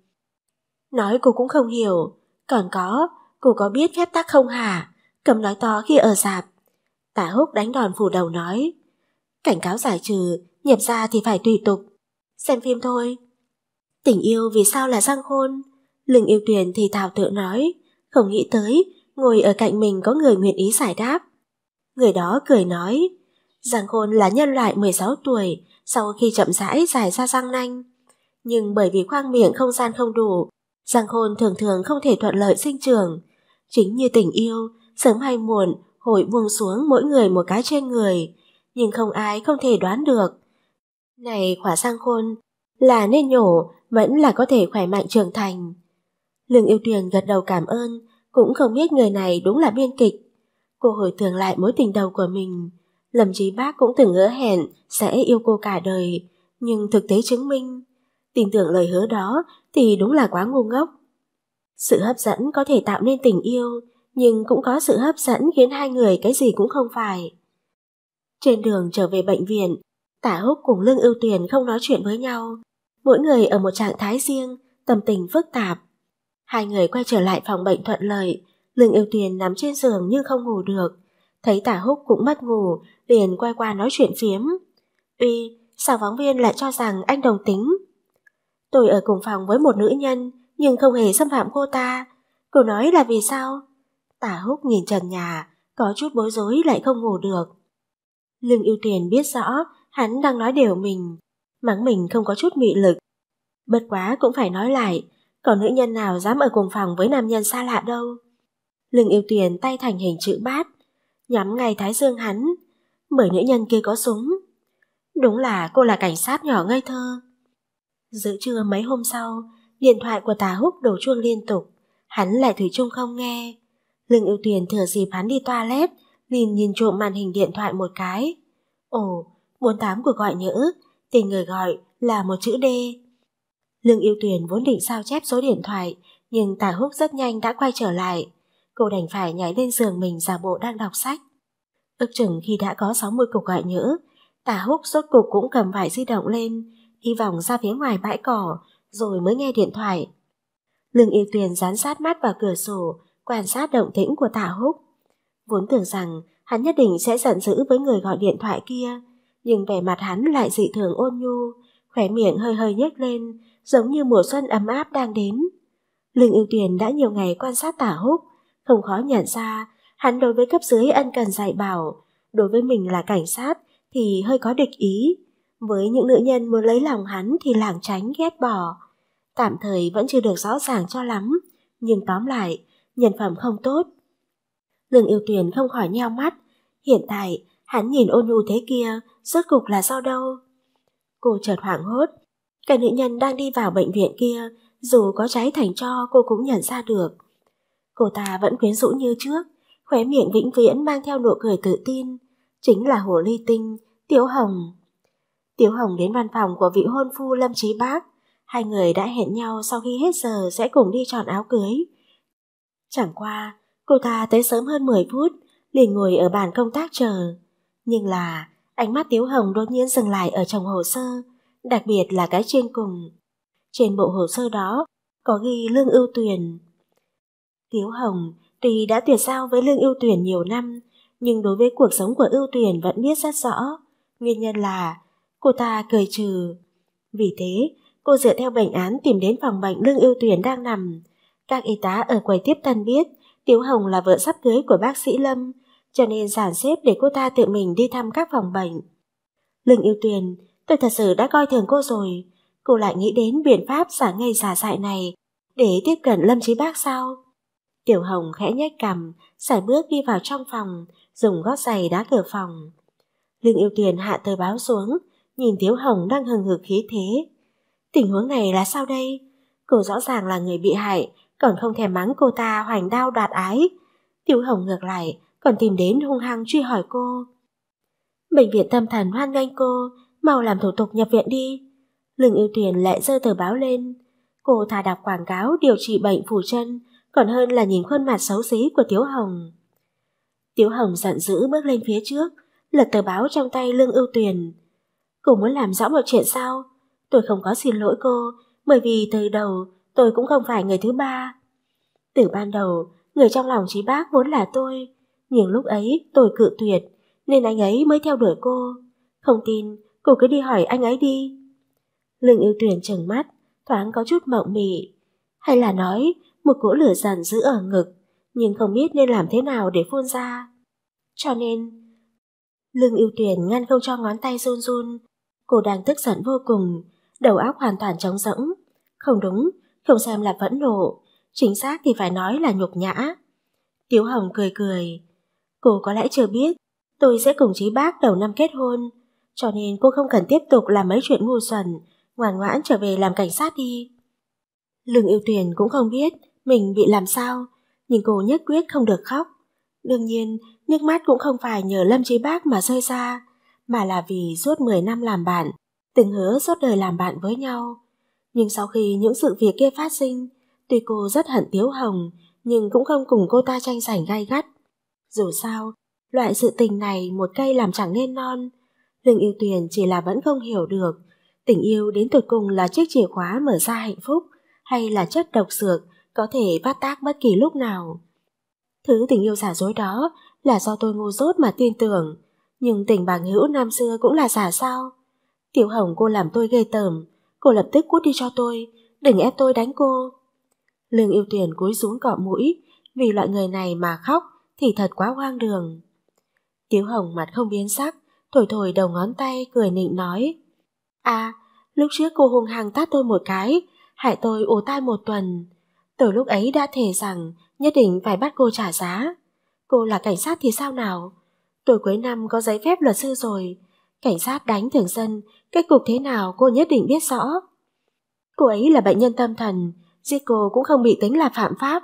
Nói cô cũng không hiểu, còn có, cô có biết phép tắc không hả? cầm nói to khi ở dạp. Tả húc đánh đòn phủ đầu nói. Cảnh cáo giải trừ, nhập ra thì phải tùy tục. Xem phim thôi. Tình yêu vì sao là răng khôn? Lừng yêu tuyển thì thảo tự nói. Không nghĩ tới, ngồi ở cạnh mình có người nguyện ý giải đáp. Người đó cười nói. Giang khôn là nhân loại 16 tuổi, sau khi chậm rãi dài ra răng nanh. Nhưng bởi vì khoang miệng không gian không đủ, Giang hôn thường thường không thể thuận lợi sinh trường. Chính như tình yêu, sớm hay muộn, hội buông xuống mỗi người một cái trên người, nhưng không ai không thể đoán được. Này khỏa sang khôn, là nên nhổ, vẫn là có thể khỏe mạnh trưởng thành. Lương yêu tuyền gật đầu cảm ơn, cũng không biết người này đúng là biên kịch. Cô hồi tưởng lại mối tình đầu của mình, lầm trí bác cũng từng ngỡ hẹn sẽ yêu cô cả đời, nhưng thực tế chứng minh, tin tưởng lời hứa đó thì đúng là quá ngu ngốc. Sự hấp dẫn có thể tạo nên tình yêu, nhưng cũng có sự hấp dẫn khiến hai người cái gì cũng không phải. Trên đường trở về bệnh viện, Tả Húc cùng Lương Ưu Tuyền không nói chuyện với nhau, mỗi người ở một trạng thái riêng, tâm tình phức tạp. Hai người quay trở lại phòng bệnh thuận lợi, Lương Ưu Tuyền nằm trên giường như không ngủ được, thấy Tả Húc cũng mất ngủ, liền quay qua nói chuyện phiếm. "Uy, sao phóng viên lại cho rằng anh đồng tính?" Tôi ở cùng phòng với một nữ nhân, nhưng không hề xâm phạm cô ta. Cô nói là vì sao? Tả húc nhìn trần nhà, có chút bối rối lại không ngủ được. Lương ưu tiền biết rõ, hắn đang nói đều mình, mắng mình không có chút mị lực. Bất quá cũng phải nói lại, có nữ nhân nào dám ở cùng phòng với nam nhân xa lạ đâu. Lương yêu tiền tay thành hình chữ bát, nhắm ngay thái dương hắn, bởi nữ nhân kia có súng. Đúng là cô là cảnh sát nhỏ ngây thơ. Giữa trưa mấy hôm sau, điện thoại của tà húc đổ chuông liên tục. Hắn lại thủy chung không nghe. Lương ưu tuyển thừa dịp hắn đi toilet, liền nhìn trộm màn hình điện thoại một cái. Ồ, 48 của gọi nhỡ, tên người gọi là một chữ D. Lương yêu tuyển vốn định sao chép số điện thoại, nhưng tà húc rất nhanh đã quay trở lại. Cô đành phải nhảy lên giường mình giả bộ đang đọc sách. Ước chừng khi đã có 60 cuộc gọi nhỡ, tà húc rốt cục cũng cầm vải di động lên, đi vòng ra phía ngoài bãi cỏ, rồi mới nghe điện thoại. Lương Y Tuyền dán sát mắt vào cửa sổ, quan sát động tĩnh của Tạ Húc. Vốn tưởng rằng hắn nhất định sẽ giận dữ với người gọi điện thoại kia, nhưng vẻ mặt hắn lại dị thường ôn nhu, khóe miệng hơi hơi nhếch lên, giống như mùa xuân ấm áp đang đến. Lương Ưu Tuyền đã nhiều ngày quan sát Tả Húc, không khó nhận ra, hắn đối với cấp dưới ân cần dạy bảo, đối với mình là cảnh sát thì hơi có địch ý, với những nữ nhân muốn lấy lòng hắn thì lảng tránh ghét bỏ. Tạm thời vẫn chưa được rõ ràng cho lắm, nhưng tóm lại, nhân phẩm không tốt. Lương yêu tuyền không khỏi nheo mắt, hiện tại hắn nhìn ôn nhu thế kia, rốt cục là do đâu? Cô chợt hoảng hốt, cái nữ nhân đang đi vào bệnh viện kia, dù có cháy thành cho cô cũng nhận ra được. Cô ta vẫn quyến rũ như trước, khóe miệng vĩnh viễn mang theo nụ cười tự tin, chính là hồ ly tinh, tiểu hồng. Tiếu Hồng đến văn phòng của vị hôn phu Lâm Trí Bác. Hai người đã hẹn nhau sau khi hết giờ sẽ cùng đi chọn áo cưới. Chẳng qua, cô ta tới sớm hơn 10 phút, liền ngồi ở bàn công tác chờ. Nhưng là, ánh mắt Tiếu Hồng đột nhiên dừng lại ở chồng hồ sơ, đặc biệt là cái trên cùng. Trên bộ hồ sơ đó có ghi Lương Ưu Tuyền. Tiếu Hồng tuy đã tuyệt giao với Lương Ưu Tuyền nhiều năm, nhưng đối với cuộc sống của Ưu Tuyền vẫn biết rất rõ. Nguyên nhân là Cô ta cười trừ. Vì thế, cô dựa theo bệnh án tìm đến phòng bệnh Lương Yêu Tuyền đang nằm. Các y tá ở quầy tiếp tân biết tiểu Hồng là vợ sắp cưới của bác sĩ Lâm, cho nên giản xếp để cô ta tự mình đi thăm các phòng bệnh. Lương Yêu Tuyền, tôi thật sự đã coi thường cô rồi. Cô lại nghĩ đến biện pháp giả ngay giả dại này để tiếp cận Lâm Chí Bác sao? Tiểu Hồng khẽ nhếch cằm, sải bước đi vào trong phòng, dùng gót giày đá cửa phòng. Lương Yêu Tuyền hạ tờ báo xuống, nhìn Tiếu Hồng đang hừng hực khí thế. Tình huống này là sao đây? Cô rõ ràng là người bị hại, còn không thèm mắng cô ta hoành đao đoạt ái. Tiếu Hồng ngược lại, còn tìm đến hung hăng truy hỏi cô. Bệnh viện tâm thần hoan nghênh cô, mau làm thủ tục nhập viện đi. Lương ưu tuyển lại dơ tờ báo lên. Cô thà đọc quảng cáo điều trị bệnh phù chân, còn hơn là nhìn khuôn mặt xấu xí của Tiếu Hồng. Tiếu Hồng giận dữ bước lên phía trước, lật tờ báo trong tay Lương ưu tuyển. Cô muốn làm rõ một chuyện sao? Tôi không có xin lỗi cô, bởi vì từ đầu tôi cũng không phải người thứ ba. Từ ban đầu, người trong lòng trí bác vốn là tôi, nhưng lúc ấy tôi cự tuyệt, nên anh ấy mới theo đuổi cô. Không tin, cô cứ đi hỏi anh ấy đi. Lương yêu tuyển trừng mắt, thoáng có chút mộng mị. Hay là nói, một cỗ lửa giận giữ ở ngực, nhưng không biết nên làm thế nào để phun ra. Cho nên, lương yêu tuyển ngăn không cho ngón tay run run, Cô đang tức giận vô cùng, đầu óc hoàn toàn trống rỗng. Không đúng, không xem là vẫn nộ, chính xác thì phải nói là nhục nhã. Tiếu Hồng cười cười. Cô có lẽ chưa biết, tôi sẽ cùng Chí Bác đầu năm kết hôn, cho nên cô không cần tiếp tục làm mấy chuyện ngu xuẩn, ngoan ngoãn trở về làm cảnh sát đi. Lương yêu tuyển cũng không biết mình bị làm sao, nhưng cô nhất quyết không được khóc. Đương nhiên, nước mắt cũng không phải nhờ Lâm Chí Bác mà rơi ra, mà là vì suốt 10 năm làm bạn, từng hứa suốt đời làm bạn với nhau. Nhưng sau khi những sự việc kia phát sinh, tuy cô rất hận Tiếu Hồng, nhưng cũng không cùng cô ta tranh giành gai gắt. Dù sao, loại sự tình này một cây làm chẳng nên non. Lương yêu tuyền chỉ là vẫn không hiểu được, tình yêu đến tột cùng là chiếc chìa khóa mở ra hạnh phúc, hay là chất độc dược có thể phát tác bất kỳ lúc nào. Thứ tình yêu giả dối đó là do tôi ngu dốt mà tin tưởng, nhưng tình bằng hữu năm xưa cũng là giả sao? Tiểu Hồng cô làm tôi ghê tởm, cô lập tức cút đi cho tôi, đừng ép tôi đánh cô. Lương yêu tuyển cúi xuống cọ mũi, vì loại người này mà khóc thì thật quá hoang đường. Tiểu Hồng mặt không biến sắc, thổi thổi đầu ngón tay cười nịnh nói. À, lúc trước cô hung hăng tát tôi một cái, hại tôi ố tai một tuần. Từ lúc ấy đã thề rằng nhất định phải bắt cô trả giá. Cô là cảnh sát thì sao nào? tuổi cuối năm có giấy phép luật sư rồi. Cảnh sát đánh thường dân, kết cục thế nào cô nhất định biết rõ. Cô ấy là bệnh nhân tâm thần, giết cô cũng không bị tính là phạm pháp.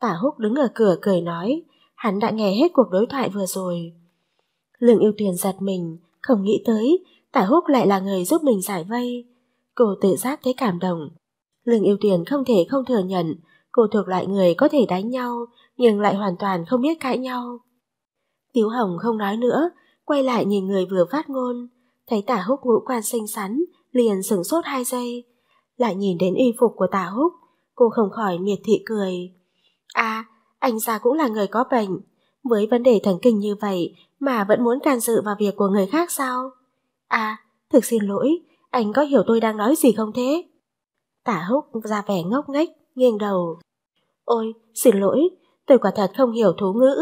Tả Húc đứng ở cửa cười nói, hắn đã nghe hết cuộc đối thoại vừa rồi. Lương yêu tuyền giật mình, không nghĩ tới, Tả Húc lại là người giúp mình giải vây. Cô tự giác thấy cảm động. Lương yêu tuyền không thể không thừa nhận, cô thuộc loại người có thể đánh nhau, nhưng lại hoàn toàn không biết cãi nhau. Tiếu Hồng không nói nữa, quay lại nhìn người vừa phát ngôn, thấy tả húc ngũ quan xinh xắn, liền sửng sốt hai giây. Lại nhìn đến y phục của tả húc, cô không khỏi miệt thị cười. À, anh già cũng là người có bệnh, với vấn đề thần kinh như vậy mà vẫn muốn can dự vào việc của người khác sao? À, thực xin lỗi, anh có hiểu tôi đang nói gì không thế? Tả húc ra vẻ ngốc nghếch, nghiêng đầu. Ôi, xin lỗi, tôi quả thật không hiểu thú ngữ.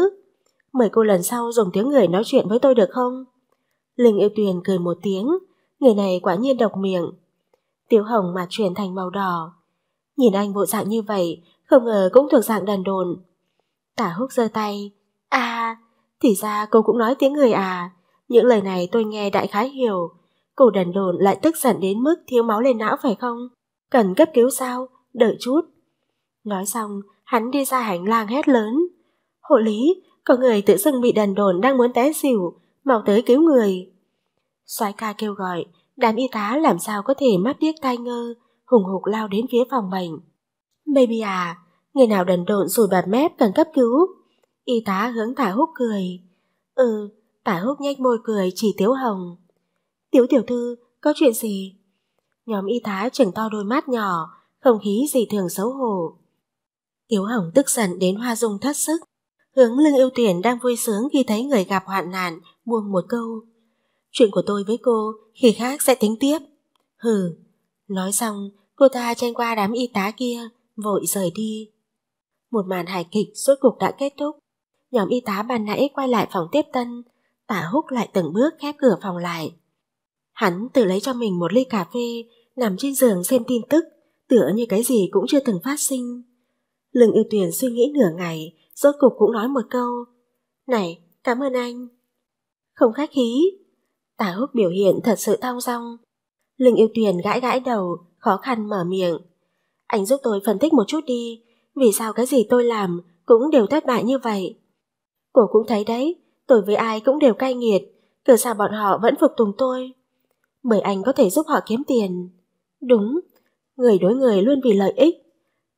Mời cô lần sau dùng tiếng người nói chuyện với tôi được không? Linh yêu tuyền cười một tiếng, người này quả nhiên độc miệng. Tiểu hồng mặt chuyển thành màu đỏ. Nhìn anh bộ dạng như vậy, không ngờ cũng thuộc dạng đần đồn. Tả húc giơ tay. À, thì ra cô cũng nói tiếng người à. Những lời này tôi nghe đại khái hiểu. Cô đần đồn lại tức giận đến mức thiếu máu lên não phải không? Cần cấp cứu sao? Đợi chút. Nói xong, hắn đi ra hành lang hét lớn. Hộ lý, có người tự dưng bị đần đồn đang muốn té xỉu, mau tới cứu người. soái ca kêu gọi, đám y tá làm sao có thể mắt điếc tai ngơ, hùng hục lao đến phía phòng bệnh. Baby à, người nào đần độn rồi bạt mép cần cấp cứu. Y tá hướng Tả Húc cười. Ừ, Tả Húc nhếch môi cười chỉ Tiếu Hồng. tiểu tiểu thư, có chuyện gì? Nhóm y tá chừng to đôi mắt nhỏ, không khí gì thường xấu hổ. Tiếu Hồng tức giận đến hoa dung thất sức. Hướng lưng yêu tuyển đang vui sướng khi thấy người gặp hoạn nạn, buông một câu. Chuyện của tôi với cô, khi khác sẽ tính tiếp. Hừ. Nói xong, cô ta chen qua đám y tá kia, vội rời đi. Một màn hài kịch suốt cuộc đã kết thúc. Nhóm y tá ban nãy quay lại phòng tiếp tân, tả húc lại từng bước khép cửa phòng lại. Hắn tự lấy cho mình một ly cà phê, nằm trên giường xem tin tức, tựa như cái gì cũng chưa từng phát sinh. Lương yêu tuyển suy nghĩ nửa ngày, rốt cục cũng nói một câu Này, cảm ơn anh Không khách khí Tả húc biểu hiện thật sự thong dong Lương yêu tuyền gãi gãi đầu Khó khăn mở miệng Anh giúp tôi phân tích một chút đi Vì sao cái gì tôi làm cũng đều thất bại như vậy Cô cũng thấy đấy Tôi với ai cũng đều cay nghiệt Cửa sao bọn họ vẫn phục tùng tôi Bởi anh có thể giúp họ kiếm tiền Đúng Người đối người luôn vì lợi ích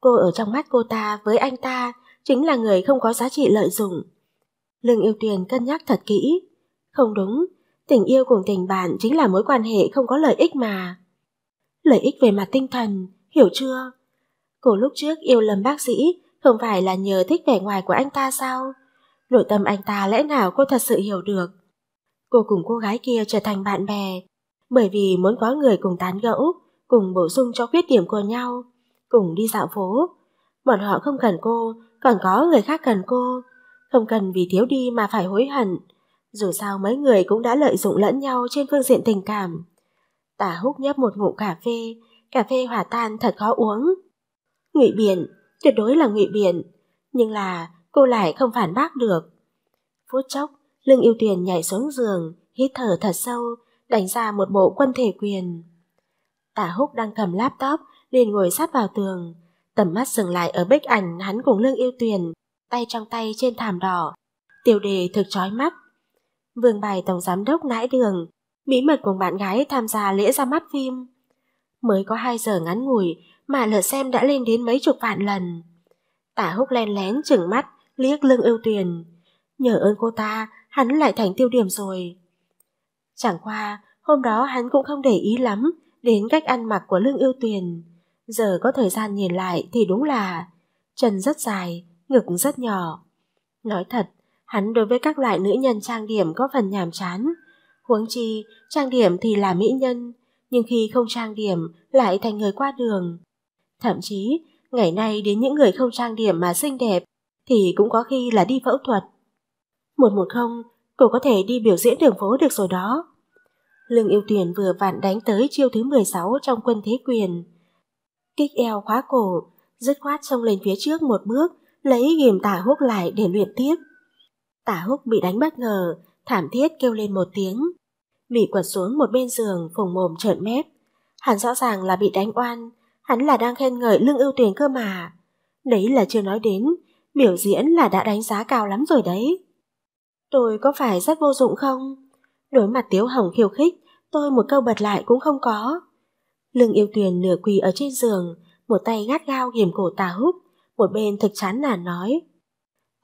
Cô ở trong mắt cô ta với anh ta chính là người không có giá trị lợi dụng. Lương yêu tiền cân nhắc thật kỹ. Không đúng, tình yêu cùng tình bạn chính là mối quan hệ không có lợi ích mà. Lợi ích về mặt tinh thần, hiểu chưa? Cô lúc trước yêu lầm bác sĩ không phải là nhờ thích vẻ ngoài của anh ta sao? Nội tâm anh ta lẽ nào cô thật sự hiểu được? Cô cùng cô gái kia trở thành bạn bè, bởi vì muốn có người cùng tán gẫu, cùng bổ sung cho khuyết điểm của nhau, cùng đi dạo phố. Bọn họ không cần cô, còn có người khác cần cô, không cần vì thiếu đi mà phải hối hận. Dù sao mấy người cũng đã lợi dụng lẫn nhau trên phương diện tình cảm. Tả húc nhấp một ngụm cà phê, cà phê hòa tan thật khó uống. Ngụy Biển, tuyệt đối là Ngụy Biển, nhưng là cô lại không phản bác được. Phút chốc, Lương Yêu Tuyền nhảy xuống giường, hít thở thật sâu, đánh ra một bộ quân thể quyền. Tả Húc đang cầm laptop, liền ngồi sát vào tường, Tầm mắt dừng lại ở bức ảnh hắn cùng Lương Yêu Tuyền, tay trong tay trên thảm đỏ. Tiêu đề thực chói mắt. Vương bài tổng giám đốc nãi đường, bí mật cùng bạn gái tham gia lễ ra mắt phim. Mới có 2 giờ ngắn ngủi mà lượt xem đã lên đến mấy chục vạn lần. Tả húc len lén chừng mắt, liếc Lương Yêu Tuyền. Nhờ ơn cô ta, hắn lại thành tiêu điểm rồi. Chẳng qua, hôm đó hắn cũng không để ý lắm đến cách ăn mặc của Lương Yêu Tuyền Giờ có thời gian nhìn lại thì đúng là chân rất dài, ngực rất nhỏ. Nói thật, hắn đối với các loại nữ nhân trang điểm có phần nhàm chán. Huống chi, trang điểm thì là mỹ nhân, nhưng khi không trang điểm lại thành người qua đường. Thậm chí, ngày nay đến những người không trang điểm mà xinh đẹp thì cũng có khi là đi phẫu thuật. Một một không, cô có thể đi biểu diễn đường phố được rồi đó. Lương Yêu Tuyển vừa vặn đánh tới chiêu thứ 16 trong quân thế quyền kích eo khóa cổ, dứt khoát xông lên phía trước một bước, lấy ghìm tả húc lại để luyện tiếp. Tả húc bị đánh bất ngờ, thảm thiết kêu lên một tiếng. Mỉ quật xuống một bên giường, phồng mồm trợn mép. Hắn rõ ràng là bị đánh oan, hắn là đang khen ngợi lương ưu tuyển cơ mà. Đấy là chưa nói đến, biểu diễn là đã đánh giá cao lắm rồi đấy. Tôi có phải rất vô dụng không? Đối mặt Tiếu Hồng khiêu khích, tôi một câu bật lại cũng không có. Lương yêu tuyền nửa quỳ ở trên giường, một tay gắt gao hiểm cổ tà húc, một bên thực chán nản nói.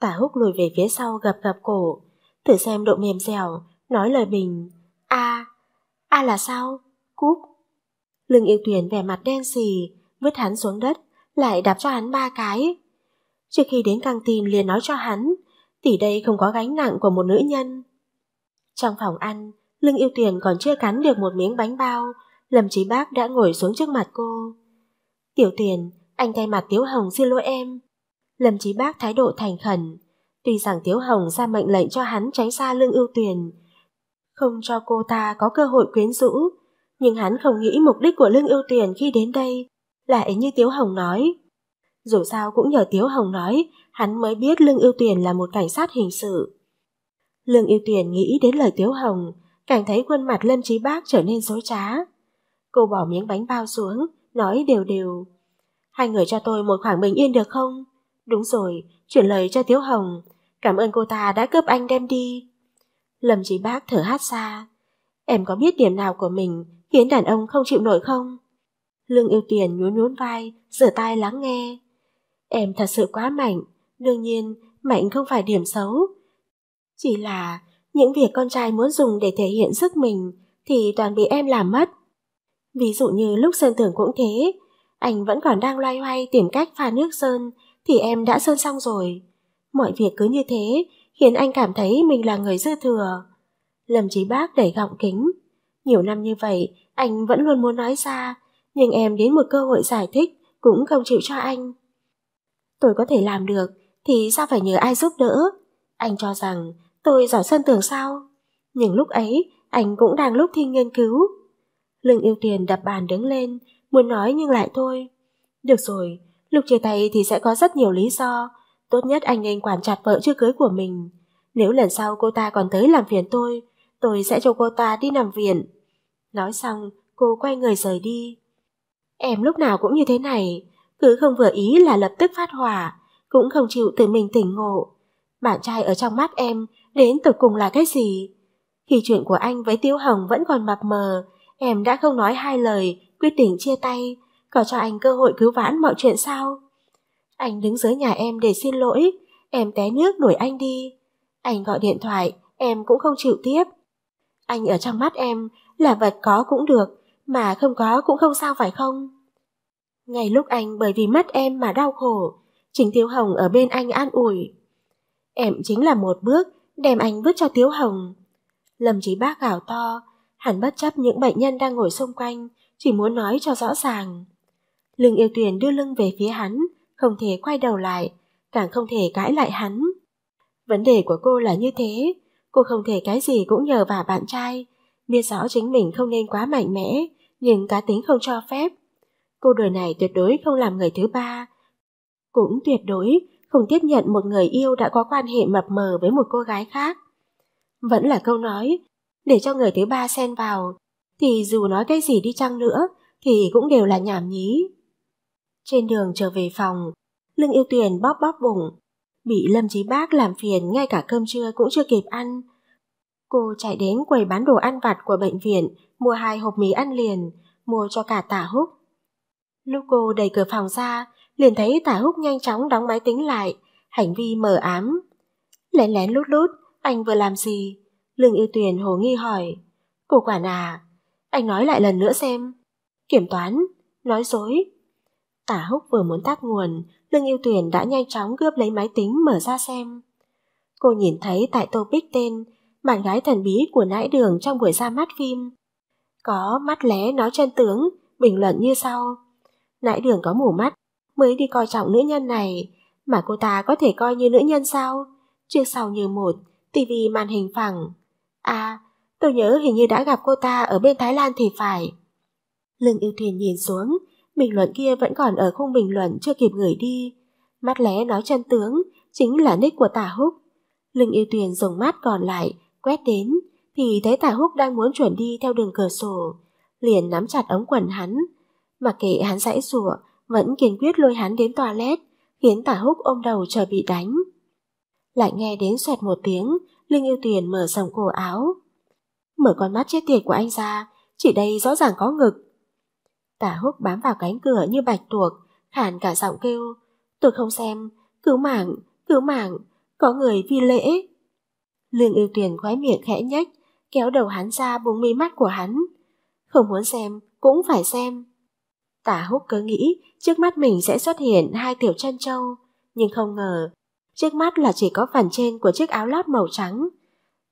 Tà húc lùi về phía sau gập gập cổ, thử xem độ mềm dẻo, nói lời bình. a a là sao? Cúp. Lương yêu tuyền vẻ mặt đen xì, vứt hắn xuống đất, lại đạp cho hắn ba cái. Trước khi đến căng tin liền nói cho hắn, tỷ đây không có gánh nặng của một nữ nhân. Trong phòng ăn, Lương yêu tuyền còn chưa cắn được một miếng bánh bao, Lâm Chí Bác đã ngồi xuống trước mặt cô. Tiểu tiền anh thay mặt Tiếu Hồng xin lỗi em. Lâm Chí Bác thái độ thành khẩn. Tuy rằng Tiếu Hồng ra mệnh lệnh cho hắn tránh xa Lương Ưu Tuyền, không cho cô ta có cơ hội quyến rũ, nhưng hắn không nghĩ mục đích của Lương Ưu Tuyền khi đến đây lại như Tiếu Hồng nói. Dù sao cũng nhờ Tiếu Hồng nói, hắn mới biết Lương Ưu Tuyền là một cảnh sát hình sự. Lương Ưu Tuyền nghĩ đến lời Tiếu Hồng, càng thấy khuôn mặt Lâm Chí Bác trở nên dối trá. Cô bỏ miếng bánh bao xuống, nói đều đều. Hai người cho tôi một khoảng bình yên được không? Đúng rồi, chuyển lời cho Tiếu Hồng. Cảm ơn cô ta đã cướp anh đem đi. Lâm Chí Bác thở hát xa. Em có biết điểm nào của mình khiến đàn ông không chịu nổi không? Lương yêu tiền nhún nhún vai, rửa tai lắng nghe. Em thật sự quá mạnh, đương nhiên mạnh không phải điểm xấu. Chỉ là những việc con trai muốn dùng để thể hiện sức mình thì toàn bị em làm mất. Ví dụ như lúc sơn tường cũng thế, anh vẫn còn đang loay hoay tìm cách pha nước sơn thì em đã sơn xong rồi. Mọi việc cứ như thế khiến anh cảm thấy mình là người dư thừa. Lâm Chí Bác đẩy gọng kính. Nhiều năm như vậy, anh vẫn luôn muốn nói ra, nhưng em đến một cơ hội giải thích cũng không chịu cho anh. Tôi có thể làm được, thì sao phải nhờ ai giúp đỡ? Anh cho rằng tôi giỏi sơn tường sao? Nhưng lúc ấy, anh cũng đang lúc thi nghiên cứu. Lương yêu tiền đập bàn đứng lên, muốn nói nhưng lại thôi. Được rồi, lúc chia tay thì sẽ có rất nhiều lý do. Tốt nhất anh nên quản chặt vợ chưa cưới của mình. Nếu lần sau cô ta còn tới làm phiền tôi, tôi sẽ cho cô ta đi nằm viện. Nói xong, cô quay người rời đi. Em lúc nào cũng như thế này, cứ không vừa ý là lập tức phát hỏa, cũng không chịu tự mình tỉnh ngộ. Bạn trai ở trong mắt em đến từ cùng là cái gì? Khi chuyện của anh với Tiêu Hồng vẫn còn mập mờ, Em đã không nói hai lời, quyết định chia tay, có cho anh cơ hội cứu vãn mọi chuyện sao? Anh đứng dưới nhà em để xin lỗi, em té nước đuổi anh đi. Anh gọi điện thoại, em cũng không chịu tiếp. Anh ở trong mắt em là vật có cũng được, mà không có cũng không sao phải không? ngày lúc anh bởi vì mất em mà đau khổ, Trình Tiếu Hồng ở bên anh an ủi. Em chính là một bước đem anh bước cho Tiếu Hồng. Lâm Chí Bác gào to, Hắn bất chấp những bệnh nhân đang ngồi xung quanh, chỉ muốn nói cho rõ ràng. Lương yêu tuyển đưa lưng về phía hắn, không thể quay đầu lại, càng không thể cãi lại hắn. Vấn đề của cô là như thế, cô không thể cái gì cũng nhờ vào bạn trai. Biết rõ chính mình không nên quá mạnh mẽ, nhưng cá tính không cho phép. Cô đời này tuyệt đối không làm người thứ ba. Cũng tuyệt đối không tiếp nhận một người yêu đã có quan hệ mập mờ với một cô gái khác. Vẫn là câu nói, để cho người thứ ba xen vào, thì dù nói cái gì đi chăng nữa thì cũng đều là nhảm nhí. Trên đường trở về phòng, Lương Yêu Tuyền bóp bóp bụng, bị Lâm Chí Bác làm phiền ngay cả cơm trưa cũng chưa kịp ăn. Cô chạy đến quầy bán đồ ăn vặt của bệnh viện, mua hai hộp mì ăn liền, mua cho cả tả húc. Lúc cô đẩy cửa phòng ra, liền thấy tả húc nhanh chóng đóng máy tính lại, hành vi mờ ám. Lén lén lút lút, anh vừa làm gì? Lương Yêu Tuyền hồ nghi hỏi. Cô quản à, anh nói lại lần nữa xem. Kiểm toán, nói dối. Tả húc vừa muốn tắt nguồn, Lương Yêu Tuyền đã nhanh chóng cướp lấy máy tính mở ra xem. Cô nhìn thấy tại topic tên bạn gái thần bí của nãi đường trong buổi ra mắt phim. Có mắt lé nói chân tướng, bình luận như sau. Nãi đường có mù mắt, mới đi coi trọng nữ nhân này, mà cô ta có thể coi như nữ nhân sao? Trước sau như một, tivi màn hình phẳng. À, tôi nhớ hình như đã gặp cô ta ở bên Thái Lan thì phải. Lương yêu thuyền nhìn xuống, bình luận kia vẫn còn ở khung bình luận chưa kịp gửi đi. Mắt lé nói chân tướng, chính là nick của tả húc. Lương yêu thuyền dùng mắt còn lại, quét đến, thì thấy tả húc đang muốn chuẩn đi theo đường cửa sổ. Liền nắm chặt ống quần hắn. Mặc kệ hắn giãy rủa vẫn kiên quyết lôi hắn đến toilet, khiến tả húc ôm đầu chờ bị đánh. Lại nghe đến xoẹt một tiếng, Linh yêu tuyển mở rộng cổ áo. Mở con mắt chết tiệt của anh ra, chỉ đây rõ ràng có ngực. Tả húc bám vào cánh cửa như bạch tuộc, khản cả giọng kêu. Tôi không xem, cứu mạng, cứu mạng, có người vi lễ. Lương yêu tuyển khóe miệng khẽ nhếch, kéo đầu hắn ra buông mi mắt của hắn. Không muốn xem, cũng phải xem. Tả húc cứ nghĩ trước mắt mình sẽ xuất hiện hai tiểu chân trâu, nhưng không ngờ Trước mắt là chỉ có phần trên của chiếc áo lót màu trắng.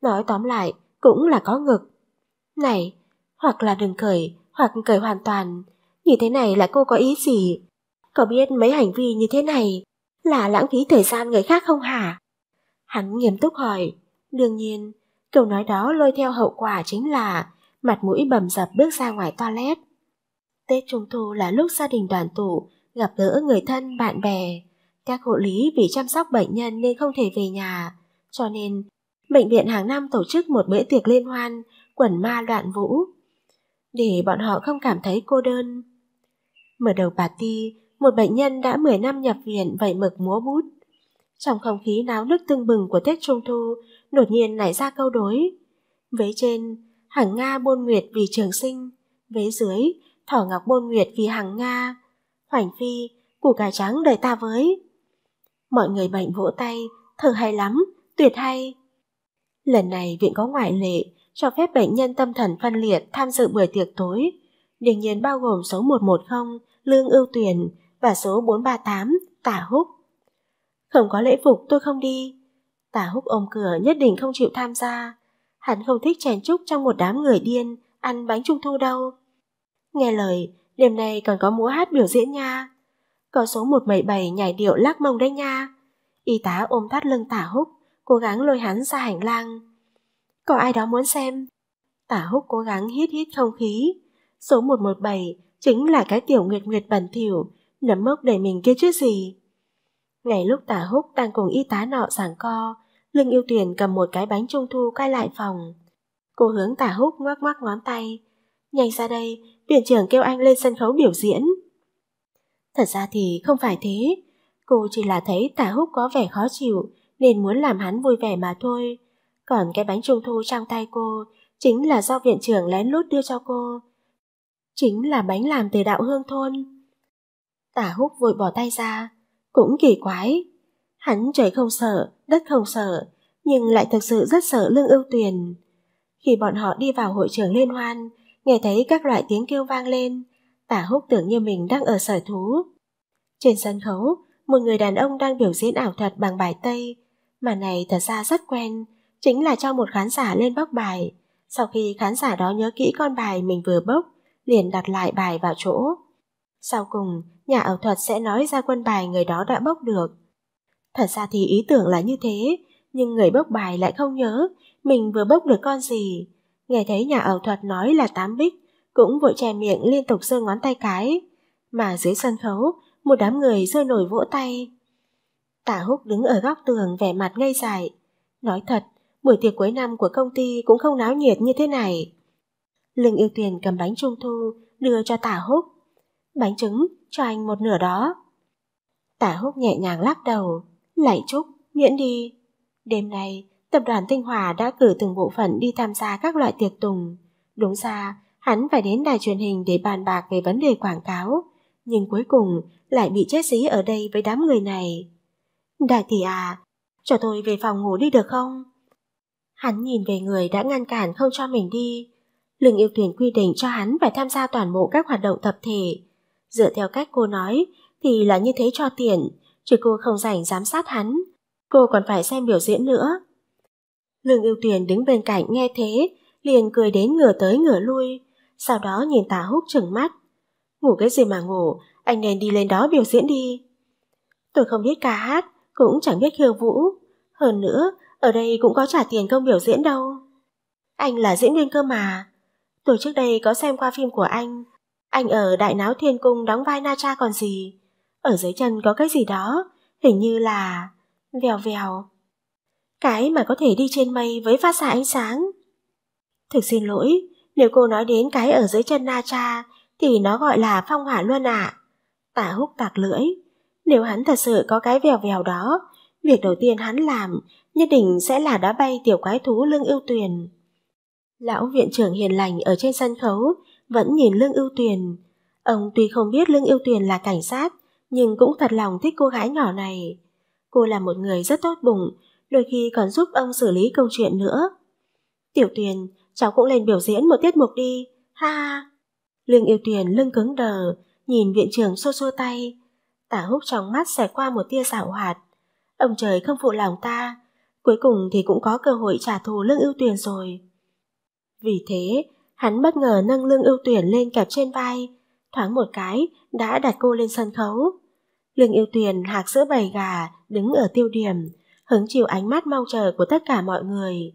Nói tóm lại, cũng là có ngực. Này, hoặc là đừng cởi, hoặc cởi hoàn toàn. Như thế này là cô có ý gì? Có biết mấy hành vi như thế này là lãng phí thời gian người khác không hả? Hắn nghiêm túc hỏi. Đương nhiên, câu nói đó lôi theo hậu quả chính là mặt mũi bầm dập bước ra ngoài toilet. Tết Trung Thu là lúc gia đình đoàn tụ, gặp gỡ người thân, bạn bè. Các hộ lý vì chăm sóc bệnh nhân nên không thể về nhà, cho nên bệnh viện hàng năm tổ chức một bữa tiệc liên hoan, quẩn ma đoạn vũ, để bọn họ không cảm thấy cô đơn. Mở đầu party, một bệnh nhân đã 10 năm nhập viện vậy mực múa bút. Trong không khí náo nức tưng bừng của Tết Trung Thu, đột nhiên nảy ra câu đối. Vế trên, hàng Nga bôn nguyệt vì trường sinh. Vế dưới, thỏ ngọc bôn nguyệt vì hàng Nga. Hoành phi, củ cải trắng đời ta với. Mọi người bệnh vỗ tay, thở hay lắm, tuyệt hay. Lần này viện có ngoại lệ, cho phép bệnh nhân tâm thần phân liệt tham dự buổi tiệc tối. Đương nhiên bao gồm số 110, Lương Ưu tuyển và số 438, Tả Húc. Không có lễ phục tôi không đi. Tả Húc ôm cửa nhất định không chịu tham gia. Hắn không thích chèn chúc trong một đám người điên ăn bánh trung thu đâu. Nghe lời, đêm nay còn có múa hát biểu diễn nha. Có số 177 nhảy điệu lắc mông đấy nha. Y tá ôm thắt lưng tả húc, cố gắng lôi hắn ra hành lang. Có ai đó muốn xem? Tả húc cố gắng hít hít không khí. Số 117 chính là cái tiểu nguyệt nguyệt bẩn thỉu, nấm mốc đầy mình kia chứ gì. Ngày lúc tả húc đang cùng y tá nọ giảng co, lưng Yêu Tuyền cầm một cái bánh trung thu quay lại phòng. Cô hướng tả húc ngoắc ngoắc ngón tay. Nhanh ra đây, viện trưởng kêu anh lên sân khấu biểu diễn. Thật ra thì không phải thế. Cô chỉ là thấy tả húc có vẻ khó chịu nên muốn làm hắn vui vẻ mà thôi. Còn cái bánh trung thu trong tay cô chính là do viện trưởng lén lút đưa cho cô. Chính là bánh làm từ đạo hương thôn. Tả húc vội bỏ tay ra. Cũng kỳ quái. Hắn trời không sợ, đất không sợ, nhưng lại thực sự rất sợ lương ưu tuyền. Khi bọn họ đi vào hội trường liên hoan, nghe thấy các loại tiếng kêu vang lên, Tả húc tưởng như mình đang ở sở thú. Trên sân khấu, một người đàn ông đang biểu diễn ảo thuật bằng bài Tây. Mà này thật ra rất quen, chính là cho một khán giả lên bóc bài. Sau khi khán giả đó nhớ kỹ con bài mình vừa bốc, liền đặt lại bài vào chỗ. Sau cùng, nhà ảo thuật sẽ nói ra quân bài người đó đã bốc được. Thật ra thì ý tưởng là như thế, nhưng người bốc bài lại không nhớ mình vừa bốc được con gì. Nghe thấy nhà ảo thuật nói là tám bích, cũng vội che miệng liên tục giơ ngón tay cái. Mà dưới sân khấu, một đám người rơi nổi vỗ tay. Tả húc đứng ở góc tường vẻ mặt ngây dại. Nói thật, buổi tiệc cuối năm của công ty cũng không náo nhiệt như thế này. Lương yêu tiền cầm bánh trung thu, đưa cho tả húc. Bánh trứng, cho anh một nửa đó. Tả húc nhẹ nhàng lắc đầu, lạy chúc miễn đi. Đêm nay, tập đoàn Tinh Hòa đã cử từng bộ phận đi tham gia các loại tiệc tùng. Đúng ra, Hắn phải đến đài truyền hình để bàn bạc về vấn đề quảng cáo, nhưng cuối cùng lại bị chết dí ở đây với đám người này. Đại tỷ à, cho tôi về phòng ngủ đi được không? Hắn nhìn về người đã ngăn cản không cho mình đi. Lương yêu tuyển quy định cho hắn phải tham gia toàn bộ các hoạt động tập thể. Dựa theo cách cô nói thì là như thế cho tiền, chứ cô không rảnh giám sát hắn. Cô còn phải xem biểu diễn nữa. Lương yêu tuyển đứng bên cạnh nghe thế, liền cười đến ngửa tới ngửa lui, sau đó nhìn tà húc chừng mắt. Ngủ cái gì mà ngủ, anh nên đi lên đó biểu diễn đi. Tôi không biết ca hát, cũng chẳng biết khiêu vũ. Hơn nữa, ở đây cũng có trả tiền công biểu diễn đâu. Anh là diễn viên cơ mà. Tôi trước đây có xem qua phim của anh. Anh ở Đại Náo Thiên Cung đóng vai Na Cha còn gì. Ở dưới chân có cái gì đó, hình như là... Vèo vèo. Cái mà có thể đi trên mây với phát xạ ánh sáng. Thực xin lỗi, nếu cô nói đến cái ở dưới chân Na Cha, thì nó gọi là phong hỏa luôn ạ. À. Tả húc tạc lưỡi. Nếu hắn thật sự có cái vèo vèo đó, việc đầu tiên hắn làm nhất định sẽ là đá bay tiểu quái thú lương ưu tuyền. Lão viện trưởng hiền lành ở trên sân khấu vẫn nhìn lương ưu tuyền. Ông tuy không biết lương ưu tuyền là cảnh sát, nhưng cũng thật lòng thích cô gái nhỏ này. Cô là một người rất tốt bụng, đôi khi còn giúp ông xử lý công chuyện nữa. Tiểu tuyền, cháu cũng lên biểu diễn một tiết mục đi, ha ha. Lương yêu tuyền lưng cứng đờ, nhìn viện trưởng xô xô tay. Tả húc trong mắt xẹt qua một tia xảo hoạt. Ông trời không phụ lòng ta, cuối cùng thì cũng có cơ hội trả thù lương ưu tuyền rồi. Vì thế, hắn bất ngờ nâng lương ưu tuyển lên kẹp trên vai, thoáng một cái đã đặt cô lên sân khấu. Lương yêu tuyển hạc sữa bầy gà, đứng ở tiêu điểm, hứng chịu ánh mắt mong chờ của tất cả mọi người.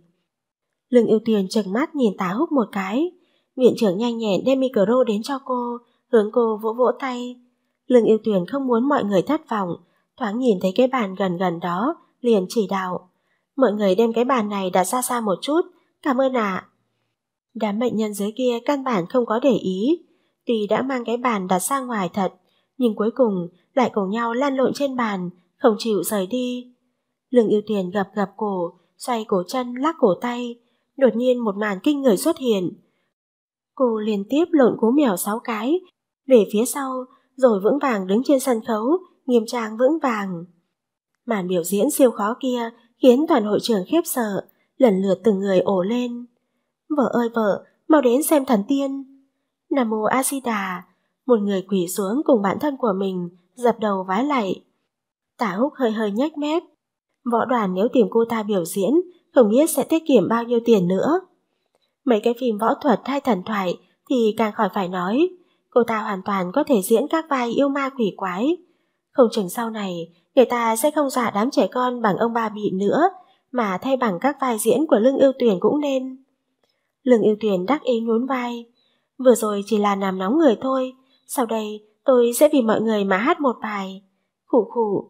Lương ưu tiền chừng mắt nhìn tá húc một cái. Viện trưởng nhanh nhẹn đem micro đến cho cô, hướng cô vỗ vỗ tay. Lương ưu tuyển không muốn mọi người thất vọng, thoáng nhìn thấy cái bàn gần gần đó, liền chỉ đạo. Mọi người đem cái bàn này đặt xa xa một chút, cảm ơn ạ. Đám bệnh nhân dưới kia căn bản không có để ý, tuy đã mang cái bàn đặt ra ngoài thật, nhưng cuối cùng lại cùng nhau lan lộn trên bàn, không chịu rời đi. Lương ưu tuyển gập gập cổ, xoay cổ chân lắc cổ tay, đột nhiên một màn kinh người xuất hiện. Cô liên tiếp lộn cú mèo sáu cái, về phía sau, rồi vững vàng đứng trên sân khấu, nghiêm trang vững vàng. Màn biểu diễn siêu khó kia khiến toàn hội trường khiếp sợ, lần lượt từng người ổ lên. Vợ ơi vợ, mau đến xem thần tiên. Nam mô A Di Đà, một người quỳ xuống cùng bản thân của mình, dập đầu vái lạy. Tả Húc hơi hơi nhếch mép. Võ đoàn nếu tìm cô ta biểu diễn Hồng Nghĩa sẽ tiết kiệm bao nhiêu tiền nữa. Mấy cái phim võ thuật hay thần thoại thì càng khỏi phải nói, cô ta hoàn toàn có thể diễn các vai yêu ma quỷ quái. Không chừng sau này, người ta sẽ không dọa đám trẻ con bằng ông bà bị nữa, mà thay bằng các vai diễn của Lương Yêu tuyển cũng nên. Lương Yêu tuyển đắc ý nhún vai. Vừa rồi chỉ là làm nóng người thôi, sau đây tôi sẽ vì mọi người mà hát một bài. Khủ khủ.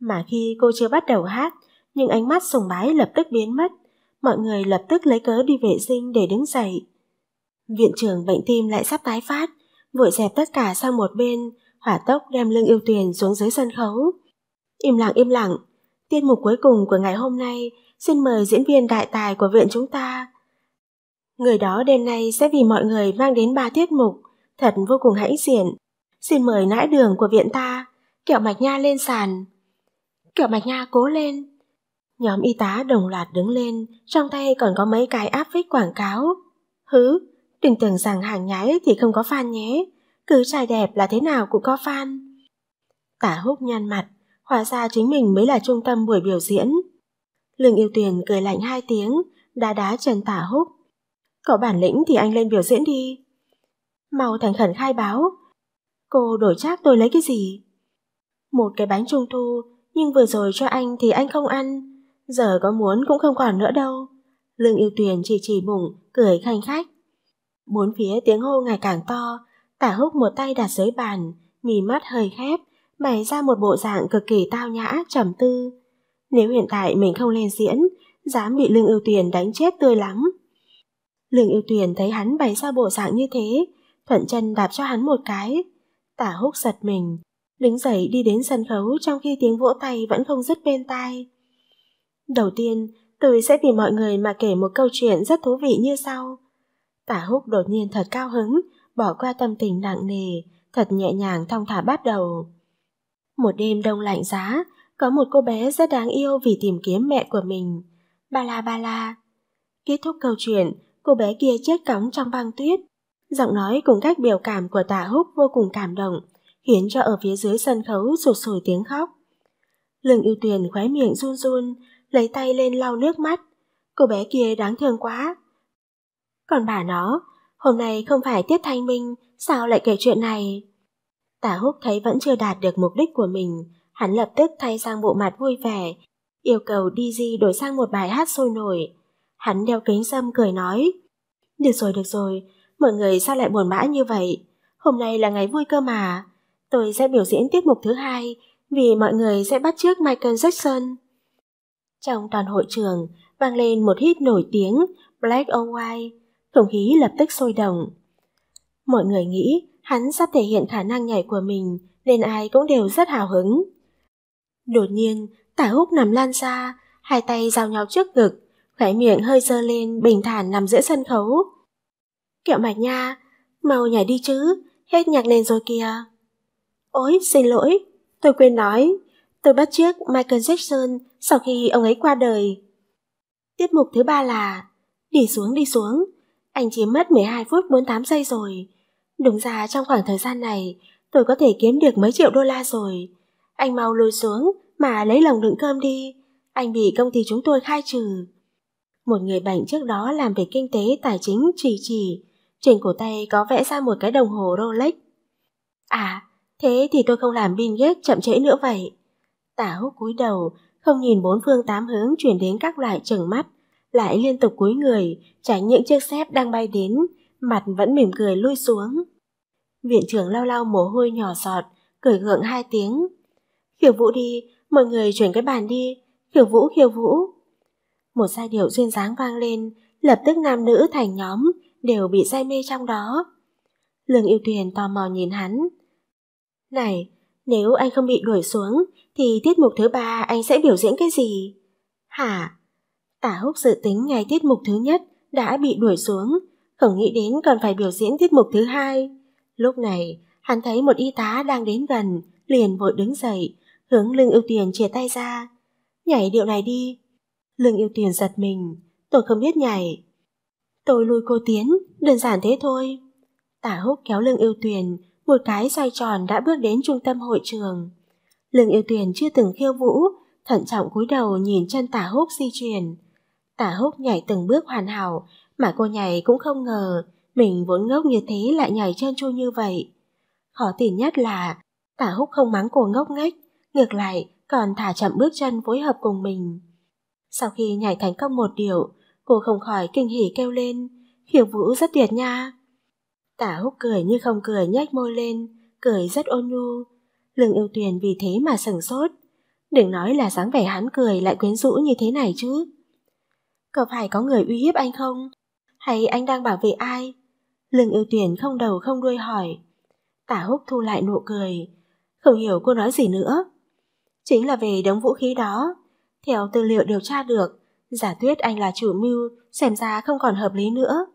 Mà khi cô chưa bắt đầu hát, nhưng ánh mắt sùng bái lập tức biến mất. Mọi người lập tức lấy cớ đi vệ sinh để đứng dậy. Viện trưởng bệnh tim lại sắp tái phát, vội dẹp tất cả sang một bên, hỏa tốc đem lưng yêu tuyền xuống dưới sân khấu. Im lặng im lặng, tiết mục cuối cùng của ngày hôm nay xin mời diễn viên đại tài của viện chúng ta. Người đó đêm nay sẽ vì mọi người mang đến ba tiết mục, thật vô cùng hãnh diện. Xin mời nãi đường của viện ta, kẹo mạch nha lên sàn. Kẹo mạch nha cố lên. Nhóm y tá đồng loạt đứng lên, trong tay còn có mấy cái áp phích quảng cáo. Hứ, đừng tưởng rằng hàng nhái thì không có fan nhé, cứ trai đẹp là thế nào cũng có fan. Tả húc nhăn mặt, hóa ra chính mình mới là trung tâm buổi biểu diễn. Lương yêu tuyền cười lạnh hai tiếng, đá đá chân tả húc. Có bản lĩnh thì anh lên biểu diễn đi. Mau thành khẩn khai báo. Cô đổi chắc tôi lấy cái gì? Một cái bánh trung thu, nhưng vừa rồi cho anh thì anh không ăn, giờ có muốn cũng không còn nữa đâu. Lương yêu tuyền chỉ chỉ bụng, cười khanh khách. Bốn phía tiếng hô ngày càng to, tả húc một tay đặt dưới bàn, mì mắt hơi khép, bày ra một bộ dạng cực kỳ tao nhã, trầm tư. Nếu hiện tại mình không lên diễn, dám bị Lương Ưu Tuyền đánh chết tươi lắm. Lương Ưu Tuyền thấy hắn bày ra bộ dạng như thế, thuận chân đạp cho hắn một cái. Tả húc giật mình, đứng dậy đi đến sân khấu trong khi tiếng vỗ tay vẫn không dứt bên tai. Đầu tiên, tôi sẽ vì mọi người mà kể một câu chuyện rất thú vị như sau. Tả húc đột nhiên thật cao hứng, bỏ qua tâm tình nặng nề, thật nhẹ nhàng thong thả bắt đầu. Một đêm đông lạnh giá, có một cô bé rất đáng yêu vì tìm kiếm mẹ của mình. Ba la ba la. Kết thúc câu chuyện, cô bé kia chết cóng trong băng tuyết. Giọng nói cùng cách biểu cảm của tả húc vô cùng cảm động, khiến cho ở phía dưới sân khấu sụt sùi tiếng khóc. Lương ưu tuyền khóe miệng run run, lấy tay lên lau nước mắt. Cô bé kia đáng thương quá. Còn bà nó, hôm nay không phải tiết thanh minh, sao lại kể chuyện này? Tả húc thấy vẫn chưa đạt được mục đích của mình, hắn lập tức thay sang bộ mặt vui vẻ, yêu cầu DJ đổi sang một bài hát sôi nổi. Hắn đeo kính dâm cười nói, được rồi, được rồi, mọi người sao lại buồn bã như vậy? Hôm nay là ngày vui cơ mà. Tôi sẽ biểu diễn tiết mục thứ hai, vì mọi người sẽ bắt chước Michael Jackson. Trong toàn hội trường, vang lên một hit nổi tiếng Black or White, không khí lập tức sôi động. Mọi người nghĩ hắn sắp thể hiện khả năng nhảy của mình nên ai cũng đều rất hào hứng. Đột nhiên, tả húc nằm lan ra, hai tay giao nhau trước ngực, khẽ miệng hơi dơ lên bình thản nằm giữa sân khấu. Kẹo mạch nha, mau nhảy đi chứ, hết nhạc lên rồi kìa. Ôi, xin lỗi, tôi quên nói, tôi bắt chiếc Michael Jackson sau khi ông ấy qua đời. Tiết mục thứ ba là Đi xuống đi xuống, anh chiếm mất 12 phút 48 giây rồi. Đúng ra trong khoảng thời gian này, tôi có thể kiếm được mấy triệu đô la rồi. Anh mau lùi xuống mà lấy lòng đựng cơm đi, anh bị công ty chúng tôi khai trừ. Một người bệnh trước đó làm về kinh tế tài chính chỉ chỉ, trên cổ tay có vẽ ra một cái đồng hồ Rolex. À, thế thì tôi không làm Bill Gates chậm trễ nữa vậy. Tả húc cúi đầu, không nhìn bốn phương tám hướng chuyển đến các loại chừng mắt, lại liên tục cúi người, tránh những chiếc xếp đang bay đến, mặt vẫn mỉm cười lui xuống. Viện trưởng lau lau mồ hôi nhỏ giọt, cười gượng hai tiếng. Khiều vũ đi, mọi người chuyển cái bàn đi, khiều vũ khiều vũ. Một giai điệu duyên dáng vang lên, lập tức nam nữ thành nhóm đều bị say mê trong đó. Lương yêu thuyền tò mò nhìn hắn. Này, nếu anh không bị đuổi xuống thì tiết mục thứ ba anh sẽ biểu diễn cái gì? Hả? Tả húc dự tính ngày tiết mục thứ nhất đã bị đuổi xuống, không nghĩ đến còn phải biểu diễn tiết mục thứ hai. Lúc này, hắn thấy một y tá đang đến gần, liền vội đứng dậy, hướng lưng Ưu Tiền chia tay ra. Nhảy điệu này đi. Lương Ưu Tiền giật mình, tôi không biết nhảy. Tôi lùi cô tiến, đơn giản thế thôi. Tả húc kéo lưng Ưu Tiền, một cái xoay tròn đã bước đến trung tâm hội trường. Lương Yêu Tuyền chưa từng khiêu vũ, thận trọng cúi đầu nhìn chân tả húc di chuyển. Tả húc nhảy từng bước hoàn hảo, mà cô nhảy cũng không ngờ, mình vốn ngốc như thế lại nhảy chân chu như vậy. Khó tin nhất là, tả húc không mắng cô ngốc nghếch, ngược lại còn thả chậm bước chân phối hợp cùng mình. Sau khi nhảy thành công một điệu, cô không khỏi kinh hỉ kêu lên, khiêu vũ rất tuyệt nha. Tả húc cười như không cười nhếch môi lên, cười rất ôn nhu, Lương yêu tuyền vì thế mà sừng sốt. Đừng nói là dáng vẻ hắn cười lại quyến rũ như thế này chứ. Có phải có người uy hiếp anh không? Hay anh đang bảo vệ ai? Lương yêu tuyền không đầu không đuôi hỏi. Tả húc thu lại nụ cười. Không hiểu cô nói gì nữa. Chính là về đống vũ khí đó. Theo tư liệu điều tra được, giả tuyết anh là chủ mưu, xem ra không còn hợp lý nữa.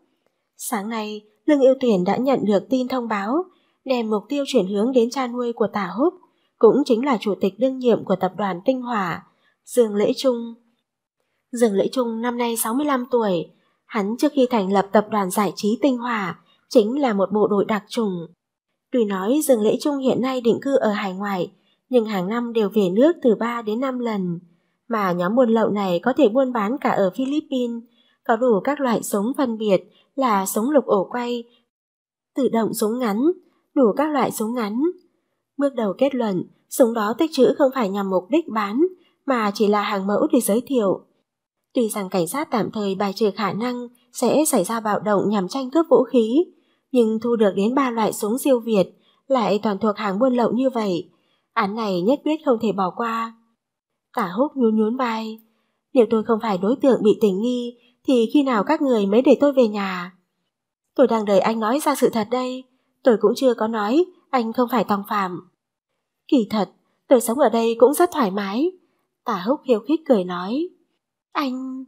Sáng nay, Lương yêu tuyển đã nhận được tin thông báo đem mục tiêu chuyển hướng đến cha nuôi của Tả Húc, cũng chính là chủ tịch đương nhiệm của tập đoàn Tinh Hỏa, Dương Lễ Trung. Dương Lễ Trung năm nay 65 tuổi, hắn trước khi thành lập tập đoàn giải trí Tinh Hỏa chính là một bộ đội đặc trùng. Tuy nói Dương Lễ Trung hiện nay định cư ở hải ngoại, nhưng hàng năm đều về nước từ 3 đến 5 lần, mà nhóm buôn lậu này có thể buôn bán cả ở Philippines, có đủ các loại súng phân biệt là súng lục ổ quay, tự động súng ngắn, đủ các loại súng ngắn. Bước đầu kết luận, súng đó tích trữ không phải nhằm mục đích bán, mà chỉ là hàng mẫu để giới thiệu. Tuy rằng cảnh sát tạm thời bài trừ khả năng sẽ xảy ra bạo động nhằm tranh cướp vũ khí, nhưng thu được đến ba loại súng siêu Việt lại toàn thuộc hàng buôn lậu như vậy. Án này nhất quyết không thể bỏ qua. Tả húc nhún nhún vai. Nếu tôi không phải đối tượng bị tình nghi, thì khi nào các người mới để tôi về nhà? Tôi đang đợi anh nói ra sự thật đây tôi cũng chưa có nói anh không phải tòng phạm. Kỳ thật, tôi sống ở đây cũng rất thoải mái. Tả húc hiếu khích cười nói. Anh...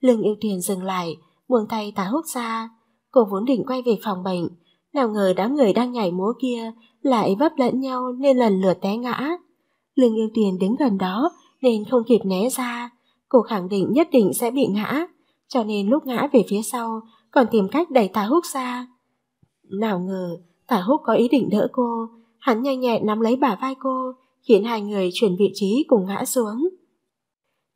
Lương yêu tiền dừng lại, buông tay tả húc ra. Cô vốn định quay về phòng bệnh, nào ngờ đám người đang nhảy múa kia lại vấp lẫn nhau nên lần lượt té ngã. Lương yêu tiền đứng gần đó nên không kịp né ra. Cô khẳng định nhất định sẽ bị ngã, cho nên lúc ngã về phía sau còn tìm cách đẩy tả húc ra nào ngờ tả húc có ý định đỡ cô hắn nhanh nhẹn nắm lấy bả vai cô khiến hai người chuyển vị trí cùng ngã xuống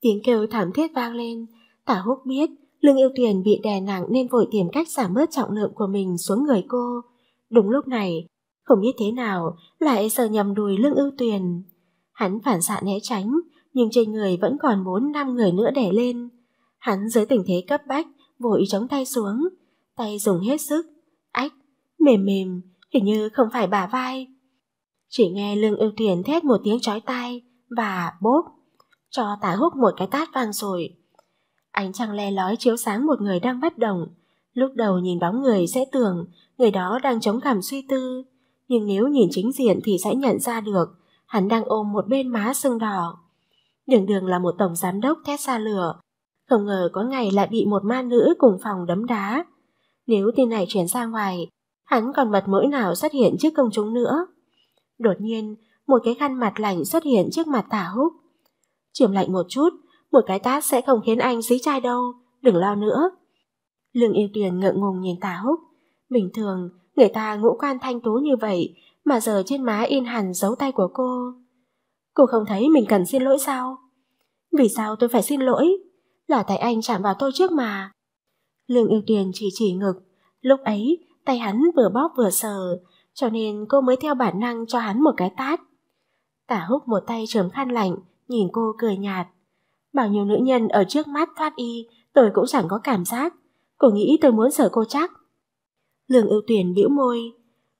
tiếng kêu thảm thiết vang lên tả húc biết lưng yêu tiền bị đè nặng nên vội tìm cách giảm bớt trọng lượng của mình xuống người cô đúng lúc này không biết thế nào lại sờ nhầm đùi lưng ưu tuyền hắn phản xạ né tránh nhưng trên người vẫn còn bốn năm người nữa đẻ lên hắn dưới tình thế cấp bách vội chống tay xuống tay dùng hết sức mềm mềm, hình như không phải bả vai. Chỉ nghe lương ưu tiền thét một tiếng chói tai và bốp, cho tả húc một cái tát vàng rồi. Ánh trăng le lói chiếu sáng một người đang bất động. Lúc đầu nhìn bóng người sẽ tưởng người đó đang chống cảm suy tư, nhưng nếu nhìn chính diện thì sẽ nhận ra được hắn đang ôm một bên má sưng đỏ. Đường đường là một tổng giám đốc thét xa lửa, không ngờ có ngày lại bị một ma nữ cùng phòng đấm đá. Nếu tin này chuyển ra ngoài, hắn còn mặt mũi nào xuất hiện trước công chúng nữa. Đột nhiên, một cái khăn mặt lạnh xuất hiện trước mặt tả húc. Trường lạnh một chút, một cái tát sẽ không khiến anh dí chai đâu, đừng lo nữa. Lương yêu tuyền ngượng ngùng nhìn tả húc. Bình thường, người ta ngũ quan thanh tú như vậy, mà giờ trên má in hẳn dấu tay của cô. Cô không thấy mình cần xin lỗi sao? Vì sao tôi phải xin lỗi? Là tại anh chạm vào tôi trước mà. Lương yêu tuyền chỉ chỉ ngực, lúc ấy tay hắn vừa bóp vừa sờ, cho nên cô mới theo bản năng cho hắn một cái tát. Tả húc một tay chớm khăn lạnh, nhìn cô cười nhạt. Bao nhiêu nữ nhân ở trước mắt thoát y, tôi cũng chẳng có cảm giác. Cô nghĩ tôi muốn sờ cô chắc. Lương ưu tuyển bĩu môi.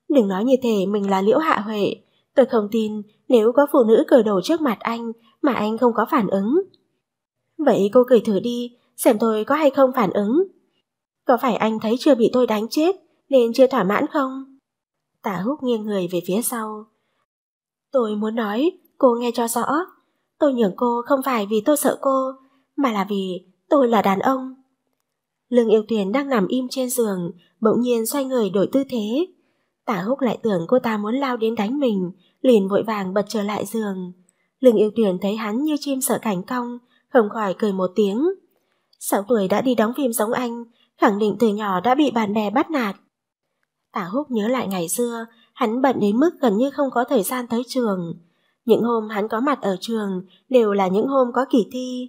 Đừng nói như thể mình là liễu hạ huệ. Tôi không tin nếu có phụ nữ cởi đồ trước mặt anh mà anh không có phản ứng. Vậy cô cười thử đi, xem tôi có hay không phản ứng. Có phải anh thấy chưa bị tôi đánh chết nên chưa thỏa mãn không? Tả húc nghiêng người về phía sau. Tôi muốn nói, cô nghe cho rõ. Tôi nhường cô không phải vì tôi sợ cô, mà là vì tôi là đàn ông. Lương yêu tuyển đang nằm im trên giường, bỗng nhiên xoay người đổi tư thế. Tả húc lại tưởng cô ta muốn lao đến đánh mình, liền vội vàng bật trở lại giường. Lương yêu tuyển thấy hắn như chim sợ cảnh cong, không khỏi cười một tiếng. Sáu tuổi đã đi đóng phim giống anh, khẳng định từ nhỏ đã bị bạn bè bắt nạt. Tả húc nhớ lại ngày xưa, hắn bận đến mức gần như không có thời gian tới trường. Những hôm hắn có mặt ở trường đều là những hôm có kỳ thi.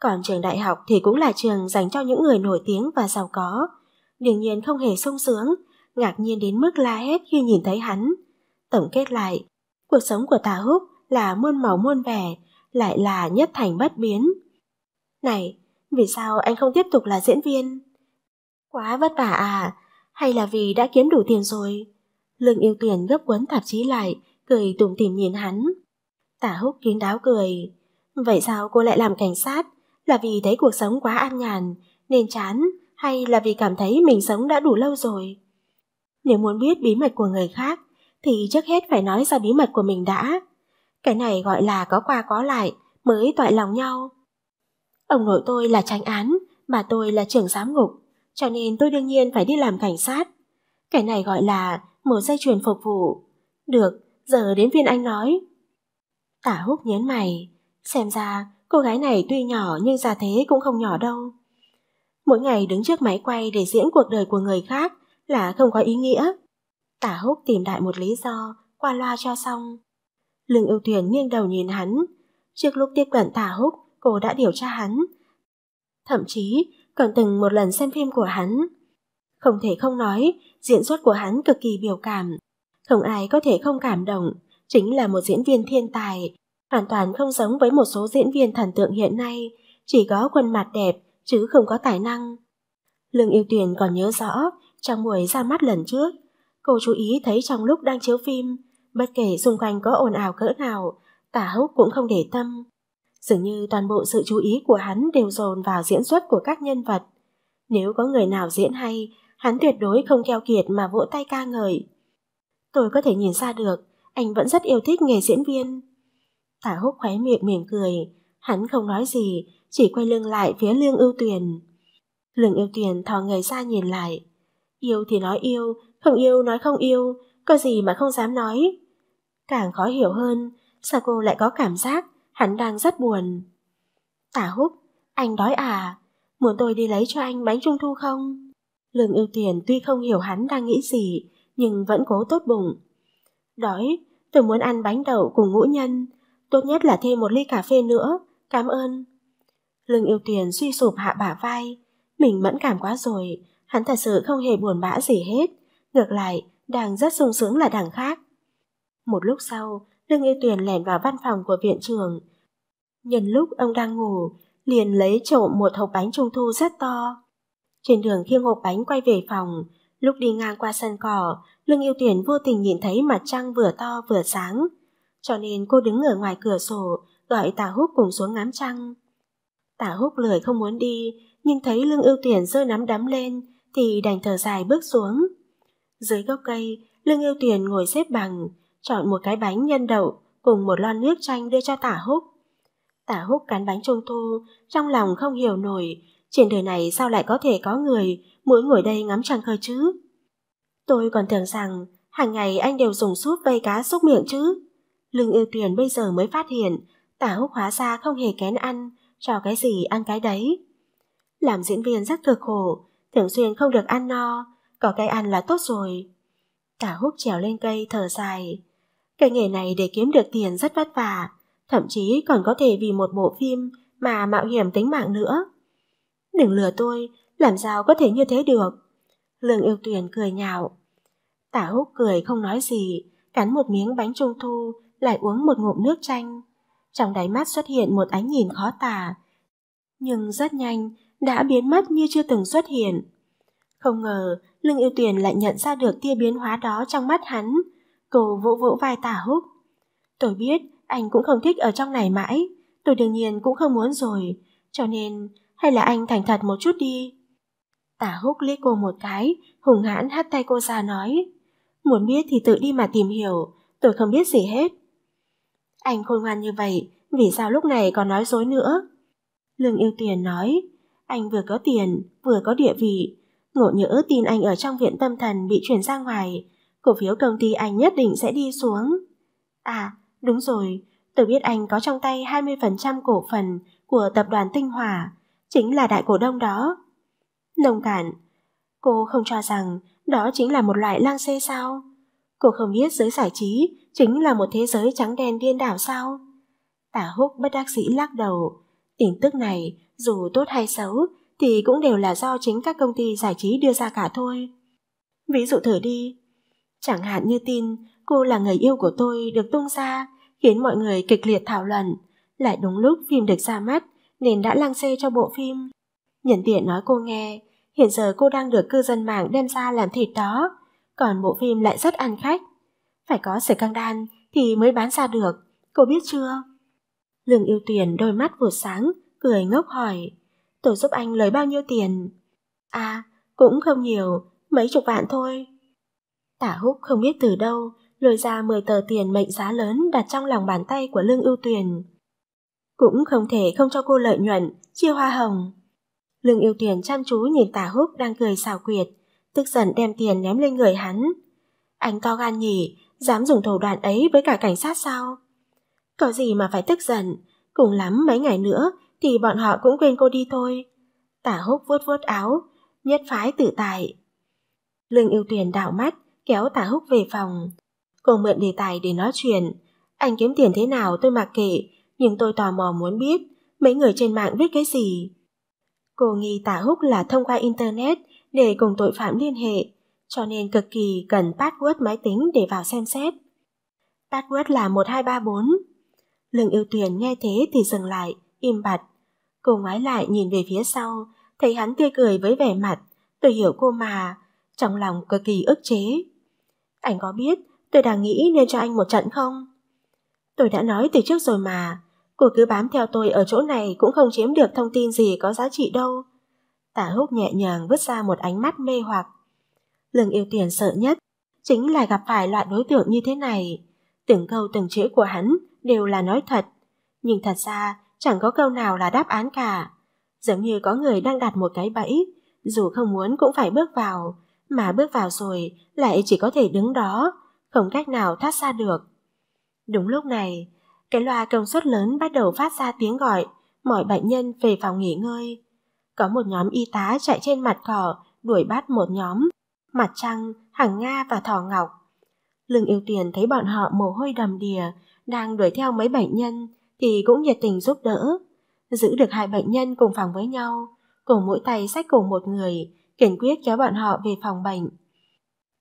Còn trường đại học thì cũng là trường dành cho những người nổi tiếng và giàu có. Đương nhiên không hề sung sướng, ngạc nhiên đến mức la hét khi nhìn thấy hắn. Tổng kết lại, cuộc sống của Tà Húc là muôn màu muôn vẻ, lại là nhất thành bất biến. Này, vì sao anh không tiếp tục là diễn viên? Quá vất vả à, hay là vì đã kiếm đủ tiền rồi? Lương yêu tiền gấp quấn tạp chí lại, cười tủm tỉm nhìn hắn. Tả húc kín đáo cười. Vậy sao cô lại làm cảnh sát? Là vì thấy cuộc sống quá an nhàn, nên chán, hay là vì cảm thấy mình sống đã đủ lâu rồi? Nếu muốn biết bí mật của người khác, thì trước hết phải nói ra bí mật của mình đã. Cái này gọi là có qua có lại, mới toại lòng nhau. Ông nội tôi là tránh án, bà tôi là trưởng giám ngục cho nên tôi đương nhiên phải đi làm cảnh sát. Cái này gọi là mở dây chuyền phục vụ. Được, giờ đến viên anh nói. Tả húc nhến mày, xem ra cô gái này tuy nhỏ nhưng ra thế cũng không nhỏ đâu. Mỗi ngày đứng trước máy quay để diễn cuộc đời của người khác là không có ý nghĩa. Tả húc tìm đại một lý do, qua loa cho xong. Lương ưu tuyển nghiêng đầu nhìn hắn. Trước lúc tiếp cận tả húc, cô đã điều tra hắn. Thậm chí còn từng một lần xem phim của hắn. Không thể không nói, diễn xuất của hắn cực kỳ biểu cảm. Không ai có thể không cảm động, chính là một diễn viên thiên tài, hoàn toàn không giống với một số diễn viên thần tượng hiện nay, chỉ có khuôn mặt đẹp chứ không có tài năng. Lương Yêu Tuyền còn nhớ rõ, trong buổi ra mắt lần trước, cô chú ý thấy trong lúc đang chiếu phim, bất kể xung quanh có ồn ào cỡ nào, tả húc cũng không để tâm. Dường như toàn bộ sự chú ý của hắn đều dồn vào diễn xuất của các nhân vật. Nếu có người nào diễn hay, hắn tuyệt đối không keo kiệt mà vỗ tay ca ngợi. Tôi có thể nhìn ra được, anh vẫn rất yêu thích nghề diễn viên. Tả húc khóe miệng mỉm cười, hắn không nói gì, chỉ quay lưng lại phía lương ưu tuyền. Lương ưu tuyền thò người ra nhìn lại. Yêu thì nói yêu, không yêu nói không yêu, có gì mà không dám nói. Càng khó hiểu hơn, sao cô lại có cảm giác hắn đang rất buồn. Tả húc, anh đói à, muốn tôi đi lấy cho anh bánh trung thu không? Lương ưu tiền tuy không hiểu hắn đang nghĩ gì, nhưng vẫn cố tốt bụng. Đói, tôi muốn ăn bánh đậu cùng ngũ nhân, tốt nhất là thêm một ly cà phê nữa, cảm ơn. Lương yêu tiền suy sụp hạ bả vai, mình mẫn cảm quá rồi, hắn thật sự không hề buồn bã gì hết, ngược lại, đang rất sung sướng là đằng khác. Một lúc sau, Lương yêu Tuyền lẻn vào văn phòng của viện trưởng. Nhân lúc ông đang ngủ, liền lấy trộm một hộp bánh trung thu rất to. Trên đường khiêng hộp bánh quay về phòng, lúc đi ngang qua sân cỏ, Lương yêu Tuyền vô tình nhìn thấy mặt trăng vừa to vừa sáng. Cho nên cô đứng ở ngoài cửa sổ, gọi Tả Húc cùng xuống ngắm trăng. Tả húc lười không muốn đi, nhưng thấy Lương Ưu Tuyển rơi nắm đấm lên, thì đành thở dài bước xuống. Dưới gốc cây, Lương Ưu Tuyển ngồi xếp bằng, chọn một cái bánh nhân đậu cùng một lon nước chanh đưa cho tả húc. Tả húc cắn bánh trung thu, trong lòng không hiểu nổi, trên đời này sao lại có thể có người muốn ngồi đây ngắm trăng khơi chứ? Tôi còn tưởng rằng hàng ngày anh đều dùng súp vây cá xúc miệng chứ. Lương ưu tuyền bây giờ mới phát hiện tả húc hóa ra không hề kén ăn, cho cái gì ăn cái đấy. Làm diễn viên rất cực khổ, thường xuyên không được ăn no, có cái ăn là tốt rồi. Tả húc trèo lên cây thở dài. Cái nghề này để kiếm được tiền rất vất vả, thậm chí còn có thể vì một bộ phim mà mạo hiểm tính mạng nữa. Đừng lừa tôi, làm sao có thể như thế được? Lương yêu tuyển cười nhạo. Tả húc cười không nói gì, cắn một miếng bánh trung thu, lại uống một ngụm nước chanh. Trong đáy mắt xuất hiện một ánh nhìn khó tả, nhưng rất nhanh đã biến mất như chưa từng xuất hiện. Không ngờ, Lương Yêu Tuyền lại nhận ra được tia biến hóa đó trong mắt hắn, Cô vỗ vỗ vai tả húc. Tôi biết, anh cũng không thích ở trong này mãi. Tôi đương nhiên cũng không muốn rồi. Cho nên, hay là anh thành thật một chút đi. Tả húc liếc cô một cái, hùng hãn hắt tay cô ra nói. Muốn biết thì tự đi mà tìm hiểu, tôi không biết gì hết. Anh khôn ngoan như vậy, vì sao lúc này còn nói dối nữa? Lương Yêu tiền nói, anh vừa có tiền, vừa có địa vị. Ngộ nhỡ tin anh ở trong viện tâm thần bị chuyển ra ngoài, cổ phiếu công ty anh nhất định sẽ đi xuống. À, đúng rồi, tôi biết anh có trong tay 20% cổ phần của tập đoàn Tinh Hòa, chính là đại cổ đông đó. Nông cạn, cô không cho rằng đó chính là một loại lang xê sao? Cô không biết giới giải trí chính là một thế giới trắng đen điên đảo sao? Tả húc bất đắc sĩ lắc đầu. Tin tức này, dù tốt hay xấu, thì cũng đều là do chính các công ty giải trí đưa ra cả thôi. Ví dụ thử đi, Chẳng hạn như tin cô là người yêu của tôi được tung ra, khiến mọi người kịch liệt thảo luận. Lại đúng lúc phim được ra mắt, nên đã lăng xê cho bộ phim. Nhận tiện nói cô nghe, hiện giờ cô đang được cư dân mạng đem ra làm thịt đó, còn bộ phim lại rất ăn khách. Phải có sự căng đan thì mới bán ra được, cô biết chưa? Lương yêu tiền đôi mắt vụt sáng, cười ngốc hỏi, tôi giúp anh lấy bao nhiêu tiền? À, cũng không nhiều, mấy chục vạn thôi. Tả húc không biết từ đâu, lôi ra 10 tờ tiền mệnh giá lớn đặt trong lòng bàn tay của Lương Ưu Tuyền. Cũng không thể không cho cô lợi nhuận, chia hoa hồng. Lương Ưu Tuyền chăm chú nhìn tả húc đang cười xào quyệt, tức giận đem tiền ném lên người hắn. Anh to gan nhỉ, dám dùng thủ đoạn ấy với cả cảnh sát sao? Có gì mà phải tức giận, cùng lắm mấy ngày nữa thì bọn họ cũng quên cô đi thôi. Tả húc vuốt vuốt áo, nhất phái tự tại. Lương yêu tuyển đảo mắt, kéo tả húc về phòng. Cô mượn đề tài để nói chuyện. Anh kiếm tiền thế nào tôi mặc kệ, nhưng tôi tò mò muốn biết mấy người trên mạng viết cái gì. Cô nghi tả húc là thông qua Internet để cùng tội phạm liên hệ, cho nên cực kỳ cần password máy tính để vào xem xét. Password là 1234. Lương yêu tuyền nghe thế thì dừng lại, im bặt. Cô ngoái lại nhìn về phía sau, thấy hắn tươi cười với vẻ mặt, tôi hiểu cô mà, trong lòng cực kỳ ức chế. Anh có biết tôi đang nghĩ nên cho anh một trận không? Tôi đã nói từ trước rồi mà, cô cứ bám theo tôi ở chỗ này cũng không chiếm được thông tin gì có giá trị đâu. Tả húc nhẹ nhàng vứt ra một ánh mắt mê hoặc. Lương yêu tiền sợ nhất, chính là gặp phải loại đối tượng như thế này. Từng câu từng chữ của hắn đều là nói thật, nhưng thật ra chẳng có câu nào là đáp án cả. Giống như có người đang đặt một cái bẫy, dù không muốn cũng phải bước vào, mà bước vào rồi lại chỉ có thể đứng đó, không cách nào thoát ra được. Đúng lúc này, cái loa công suất lớn bắt đầu phát ra tiếng gọi, mọi bệnh nhân về phòng nghỉ ngơi. Có một nhóm y tá chạy trên mặt cỏ, đuổi bắt một nhóm, mặt trăng, hàng Nga và thỏ ngọc. Lương yêu tiền thấy bọn họ mồ hôi đầm đìa, đang đuổi theo mấy bệnh nhân thì cũng nhiệt tình giúp đỡ. Giữ được hai bệnh nhân cùng phòng với nhau, cùng mỗi tay sách cùng một người, kiên quyết kéo bọn họ về phòng bệnh.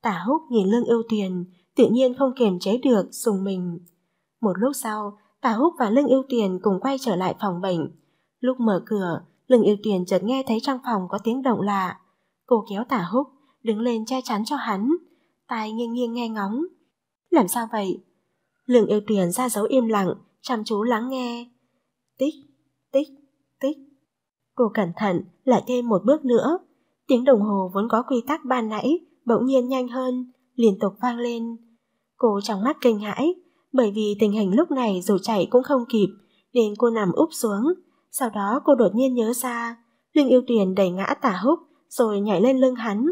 Tả húc nhìn lương ưu tiền, tự nhiên không kiềm chế được, sùng mình. Một lúc sau, tả húc và lương ưu tiền cùng quay trở lại phòng bệnh. Lúc mở cửa, lương ưu tiền chợt nghe thấy trong phòng có tiếng động lạ. Cô kéo tả húc, đứng lên che chắn cho hắn. Tai nghiêng nghiêng nghe ngóng. Làm sao vậy? Lương ưu tiền ra dấu im lặng, chăm chú lắng nghe. Tích, tích, tích. Cô cẩn thận, lại thêm một bước nữa, Tiếng đồng hồ vốn có quy tắc ban nãy, bỗng nhiên nhanh hơn, liên tục vang lên. Cô trong mắt kinh hãi, bởi vì tình hình lúc này dù chạy cũng không kịp, nên cô nằm úp xuống. Sau đó cô đột nhiên nhớ ra, Lương Yêu Tuyền đẩy ngã tả húc, rồi nhảy lên lưng hắn.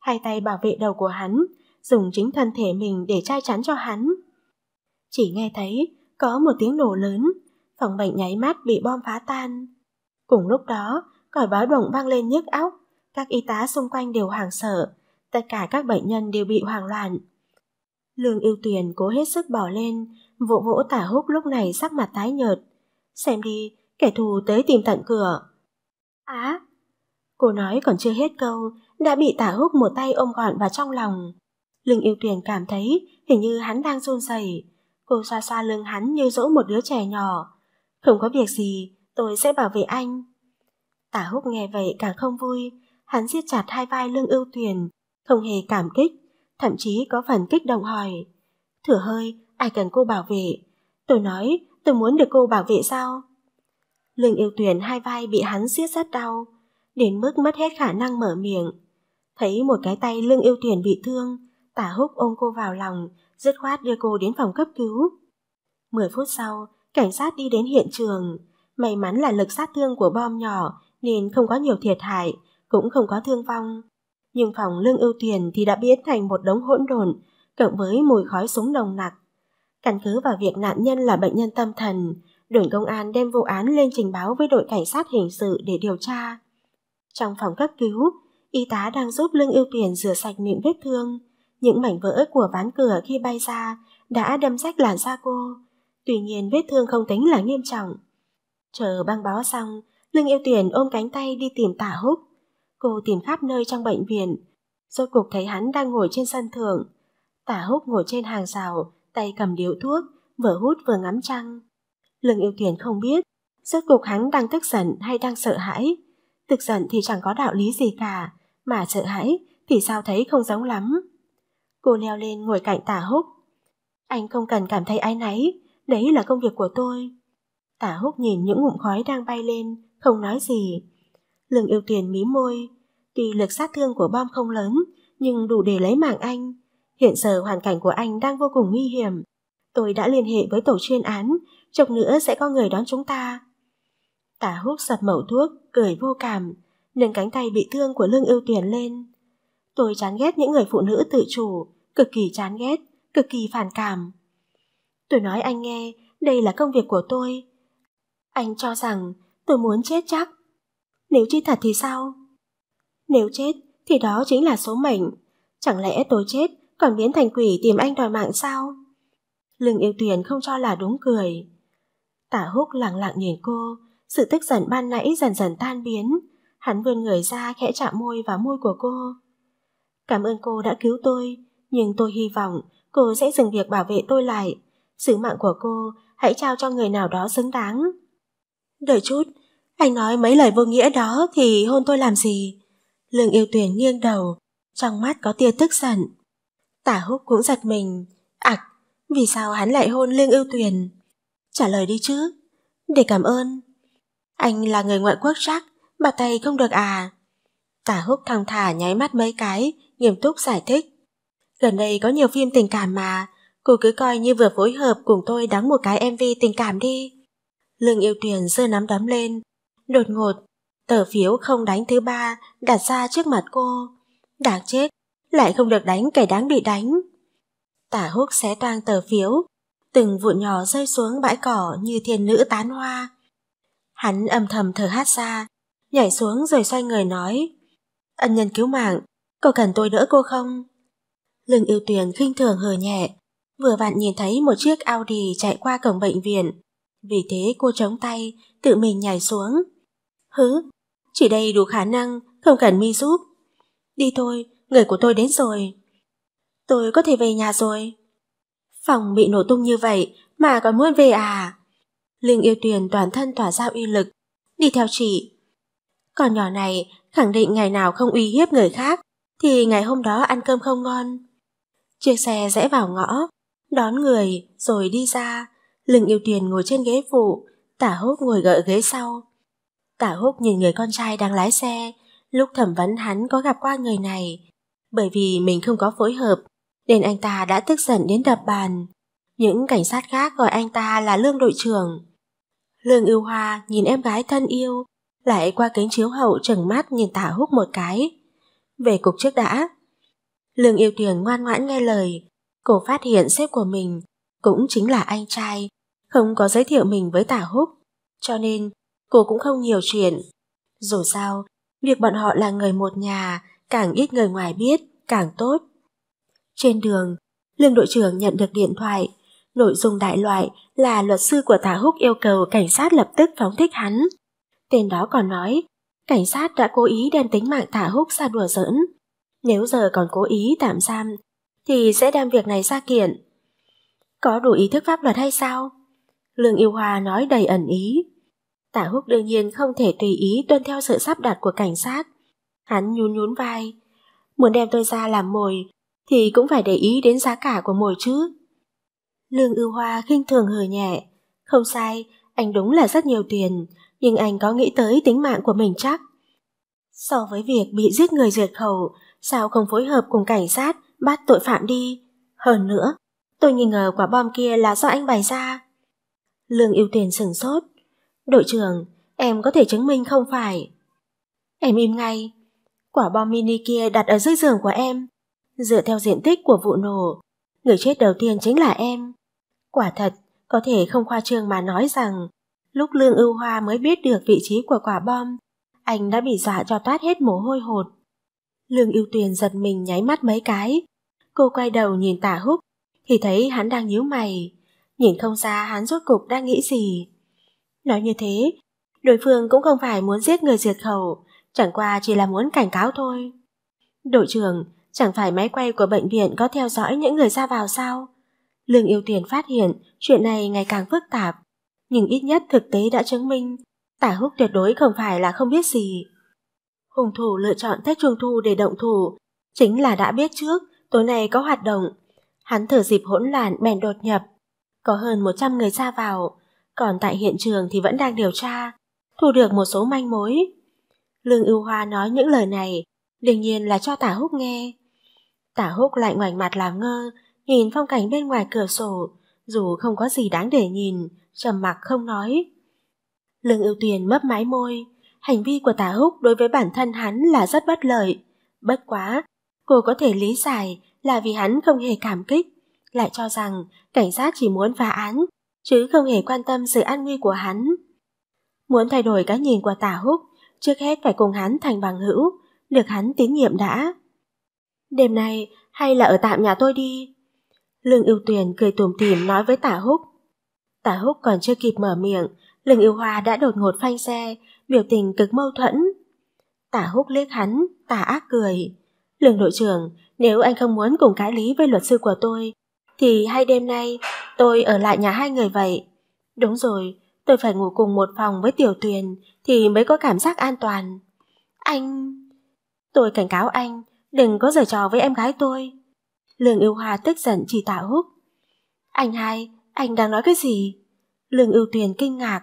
Hai tay bảo vệ đầu của hắn, dùng chính thân thể mình để trai chắn cho hắn. Chỉ nghe thấy, có một tiếng nổ lớn, phòng bệnh nháy mắt bị bom phá tan. Cùng lúc đó, còi báo động vang lên nhức óc, các y tá xung quanh đều hoảng sợ, tất cả các bệnh nhân đều bị hoảng loạn. Lương ưu tuyển cố hết sức bỏ lên, vỗ vỗ tả húc lúc này sắc mặt tái nhợt. Xem đi, kẻ thù tới tìm tận cửa. Á! À, cô nói còn chưa hết câu, đã bị tả húc một tay ôm gọn vào trong lòng. Lương yêu tuyển cảm thấy hình như hắn đang run rẩy. Cô xoa xoa lưng hắn như dỗ một đứa trẻ nhỏ. Không có việc gì, tôi sẽ bảo vệ anh. Tả húc nghe vậy càng không vui, Hắn siết chặt hai vai lương ưu tuyền, không hề cảm kích, thậm chí có phần kích động hỏi. Thử hơi, ai cần cô bảo vệ? Tôi nói, tôi muốn được cô bảo vệ sao? Lương yêu tuyền hai vai bị hắn siết rất đau, đến mức mất hết khả năng mở miệng. Thấy một cái tay lương yêu tuyền bị thương, tả húc ôm cô vào lòng, dứt khoát đưa cô đến phòng cấp cứu. Mười phút sau, cảnh sát đi đến hiện trường. May mắn là lực sát thương của bom nhỏ nên không có nhiều thiệt hại, cũng không có thương vong. Nhưng phòng lương ưu tuyển thì đã biến thành một đống hỗn độn, cộng với mùi khói súng nồng nặc. Căn cứ vào việc nạn nhân là bệnh nhân tâm thần, đồn công an đem vụ án lên trình báo với đội cảnh sát hình sự để điều tra. Trong phòng cấp cứu, y tá đang giúp lương ưu tuyển rửa sạch miệng vết thương. Những mảnh vỡ của ván cửa khi bay ra đã đâm rách làn da cô. Tuy nhiên vết thương không tính là nghiêm trọng. Chờ băng bó xong, lương yêu tuyển ôm cánh tay đi tìm tả húc. Cô tìm khắp nơi trong bệnh viện, rốt cuộc thấy hắn đang ngồi trên sân thượng. Tả húc ngồi trên hàng rào, tay cầm điếu thuốc, vừa hút vừa ngắm trăng. Lương yêu tuyển không biết, rốt cuộc hắn đang tức giận hay đang sợ hãi. Tức giận thì chẳng có đạo lý gì cả, mà sợ hãi thì sao thấy không giống lắm. Cô leo lên ngồi cạnh tả húc. Anh không cần cảm thấy ái náy, đấy là công việc của tôi. Tả húc nhìn những ngụm khói đang bay lên, không nói gì. Lương yêu tiền mí môi. Tuy lực sát thương của bom không lớn, nhưng đủ để lấy mạng anh. Hiện giờ hoàn cảnh của anh đang vô cùng nguy hiểm. Tôi đã liên hệ với tổ chuyên án, chốc nữa sẽ có người đón chúng ta. Tả hút sập mẩu thuốc, cười vô cảm, nâng cánh tay bị thương của lương ưu tiền lên. Tôi chán ghét những người phụ nữ tự chủ, cực kỳ chán ghét, cực kỳ phản cảm. Tôi nói anh nghe, đây là công việc của tôi. Anh cho rằng tôi muốn chết chắc, nếu chết thật thì sao? Nếu chết thì đó chính là số mệnh. Chẳng lẽ tôi chết còn biến thành quỷ tìm anh đòi mạng sao? Lương yêu tuyền không cho là đúng cười. Tả húc lặng lặng nhìn cô, sự tức giận ban nãy dần dần tan biến. Hắn vươn người ra khẽ chạm môi vào môi của cô. Cảm ơn cô đã cứu tôi, nhưng tôi hy vọng cô sẽ dừng việc bảo vệ tôi lại. Sứ mạng của cô hãy trao cho người nào đó xứng đáng. Đợi chút, anh nói mấy lời vô nghĩa đó thì hôn tôi làm gì? Lương yêu tuyển nghiêng đầu, trong mắt có tia tức giận. Tả húc cũng giật mình. Ảc, vì sao hắn lại hôn Lương yêu tuyển? Trả lời đi chứ. Để cảm ơn. Anh là người ngoại quốc chắc, mà tay không được à? Tả húc thong thả nháy mắt mấy cái, nghiêm túc giải thích. Gần đây có nhiều phim tình cảm mà, cô cứ coi như vừa phối hợp cùng tôi đóng một cái MV tình cảm đi. Lương yêu tuyển giơ nắm đấm lên, Đột ngột, tờ phiếu không đánh thứ ba đặt ra trước mặt cô. Đáng chết, lại không được đánh kẻ đáng bị đánh. Tả húc xé toang tờ phiếu, từng vụn nhỏ rơi xuống bãi cỏ như thiên nữ tán hoa. Hắn âm thầm thở hát ra, nhảy xuống rồi xoay người nói. Ân nhân cứu mạng, cô cần tôi đỡ cô không? Lương ưu tuyền khinh thường hờ nhẹ, vừa vặn nhìn thấy một chiếc Audi chạy qua cổng bệnh viện. Vì thế cô chống tay, tự mình nhảy xuống. Hứ, chỉ đây đủ khả năng, không cần mi giúp. Đi thôi, người của tôi đến rồi. Tôi có thể về nhà rồi. Phòng bị nổ tung như vậy mà còn muốn về à? Linh yêu tuyền toàn thân tỏa ra uy lực, đi theo chị. Còn nhỏ này khẳng định ngày nào không uy hiếp người khác thì ngày hôm đó ăn cơm không ngon. Chiếc xe rẽ vào ngõ, đón người rồi đi ra. Lưng yêu tuyền ngồi trên ghế phụ, tả hốt ngồi gợi ghế sau. Tả húc nhìn người con trai đang lái xe, lúc thẩm vấn hắn có gặp qua người này. Bởi vì mình không có phối hợp, nên anh ta đã tức giận đến đập bàn. Những cảnh sát khác gọi anh ta là Lương đội trưởng. Lương yêu hoa nhìn em gái thân yêu, lại qua kính chiếu hậu trừng mắt nhìn tả húc một cái. Về cục trước đã. Lương yêu Tiền ngoan ngoãn nghe lời, cô phát hiện sếp của mình cũng chính là anh trai, không có giới thiệu mình với tả húc, cho nên cô cũng không nhiều chuyện. Dù sao, việc bọn họ là người một nhà, càng ít người ngoài biết, càng tốt. Trên đường, lương đội trưởng nhận được điện thoại. Nội dung đại loại là luật sư của Tà Húc yêu cầu cảnh sát lập tức phóng thích hắn. Tên đó còn nói, cảnh sát đã cố ý đem tính mạng Tà Húc ra đùa giỡn. Nếu giờ còn cố ý tạm giam, thì sẽ đem việc này ra kiện. Có đủ ý thức pháp luật hay sao? Lương Yêu Hòa nói đầy ẩn ý. Tả húc đương nhiên không thể tùy ý tuân theo sự sắp đặt của cảnh sát. Hắn nhún nhún vai. Muốn đem tôi ra làm mồi, thì cũng phải để ý đến giá cả của mồi chứ. Lương ưu hoa khinh thường hờ nhẹ. Không sai, anh đúng là rất nhiều tiền, nhưng anh có nghĩ tới tính mạng của mình chắc. So với việc bị giết người diệt khẩu, sao không phối hợp cùng cảnh sát bắt tội phạm đi? Hơn nữa, tôi nghi ngờ quả bom kia là do anh bày ra. Lương ưu tiền sừng sốt, Đội trưởng, em có thể chứng minh không phải. Em im ngay. Quả bom mini kia đặt ở dưới giường của em. Dựa theo diện tích của vụ nổ, người chết đầu tiên chính là em. Quả thật, có thể không khoa trương mà nói rằng, lúc Lương Ưu Hoa mới biết được vị trí của quả bom, anh đã bị dọa cho toát hết mồ hôi hột. Lương Ưu Tuyền giật mình nháy mắt mấy cái. Cô quay đầu nhìn Tả Húc, thì thấy hắn đang nhíu mày. Nhìn không ra hắn rốt cục đang nghĩ gì. Nói như thế, đối phương cũng không phải muốn giết người diệt khẩu, chẳng qua chỉ là muốn cảnh cáo thôi. Đội trưởng, chẳng phải máy quay của bệnh viện có theo dõi những người ra vào sao? Lương Yêu Tiền phát hiện chuyện này ngày càng phức tạp, nhưng ít nhất thực tế đã chứng minh Tả Húc tuyệt đối không phải là không biết gì. Hùng thủ lựa chọn Tết Trung Thu để động thủ, chính là đã biết trước tối nay có hoạt động. Hắn thở dịp hỗn loạn bèn đột nhập, có hơn 100 người ra vào, còn tại hiện trường thì vẫn đang điều tra, thu được một số manh mối. Lương ưu hoa nói những lời này, đương nhiên là cho tả húc nghe. Tả húc lại ngoảnh mặt làm ngơ, nhìn phong cảnh bên ngoài cửa sổ, dù không có gì đáng để nhìn, trầm mặc không nói. Lương ưu tuyền mấp mái môi, hành vi của tả húc đối với bản thân hắn là rất bất lợi. Bất quá, cô có thể lý giải là vì hắn không hề cảm kích, lại cho rằng cảnh sát chỉ muốn phá án chứ không hề quan tâm sự an nguy của hắn. Muốn thay đổi cái nhìn của Tả Húc, trước hết phải cùng hắn thành bằng hữu, được hắn tín nhiệm đã. Đêm nay, hay là ở tạm nhà tôi đi. Lương yêu tuyền cười tủm tỉm nói với Tả Húc. Tả Húc còn chưa kịp mở miệng, Lương yêu hoa đã đột ngột phanh xe, biểu tình cực mâu thuẫn. Tả Húc liếc hắn, tả ác cười. Lương đội trưởng, nếu anh không muốn cùng cãi lý với luật sư của tôi, thì hai đêm nay tôi ở lại nhà hai người vậy. Đúng rồi, tôi phải ngủ cùng một phòng với Tiểu Tuyền thì mới có cảm giác an toàn. Anh... Tôi cảnh cáo anh, đừng có giở trò với em gái tôi. Lương Yêu Hòa tức giận chỉ tạ húc. Anh hai, anh đang nói cái gì? Lương Yêu Tuyền kinh ngạc.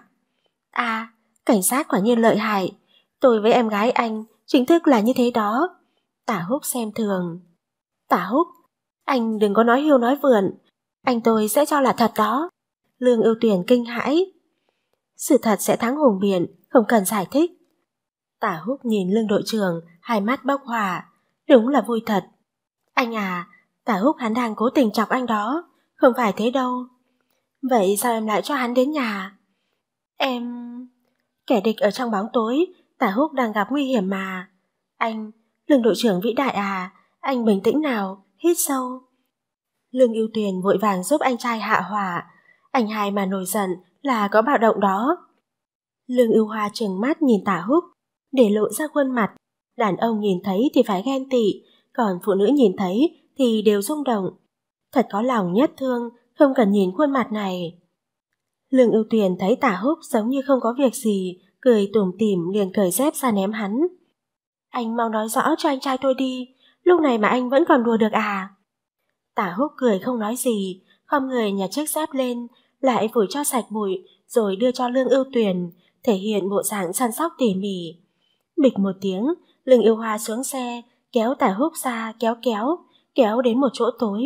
À, cảnh sát quả nhiên lợi hại. Tôi với em gái anh chính thức là như thế đó. Tả Húc xem thường. Tả Húc, anh đừng có nói hiu nói vượn, anh tôi sẽ cho là thật đó. Lương ưu tuyển kinh hãi. Sự thật sẽ thắng hùng biện, không cần giải thích. Tả húc nhìn lương đội trưởng, hai mắt bốc hỏa, đúng là vui thật. Anh à, tả húc hắn đang cố tình chọc anh đó, không phải thế đâu. Vậy sao em lại cho hắn đến nhà? Em... Kẻ địch ở trong bóng tối, tả húc đang gặp nguy hiểm mà. Anh, lương đội trưởng vĩ đại à, anh bình tĩnh nào, hít sâu. Lương ưu tiền vội vàng giúp anh trai hạ hỏa, anh hai mà nổi giận là có bạo động đó. Lương ưu hoa trừng mắt nhìn tả húc, để lộ ra khuôn mặt. Đàn ông nhìn thấy thì phải ghen tị, còn phụ nữ nhìn thấy thì đều rung động. Thật có lòng nhất thương, không cần nhìn khuôn mặt này. Lương ưu tiền thấy tả húc giống như không có việc gì, cười tủm tỉm liền cởi dép ra ném hắn. Anh mau nói rõ cho anh trai tôi đi, lúc này mà anh vẫn còn đùa được à? Tả húc cười không nói gì, không người nhặt chiếc dép lên, lại phủi cho sạch bụi, rồi đưa cho lương ưu tuyền, thể hiện bộ dạng săn sóc tỉ mỉ. Bịch một tiếng, lương yêu hoa xuống xe, kéo tả húc ra, kéo kéo, kéo đến một chỗ tối.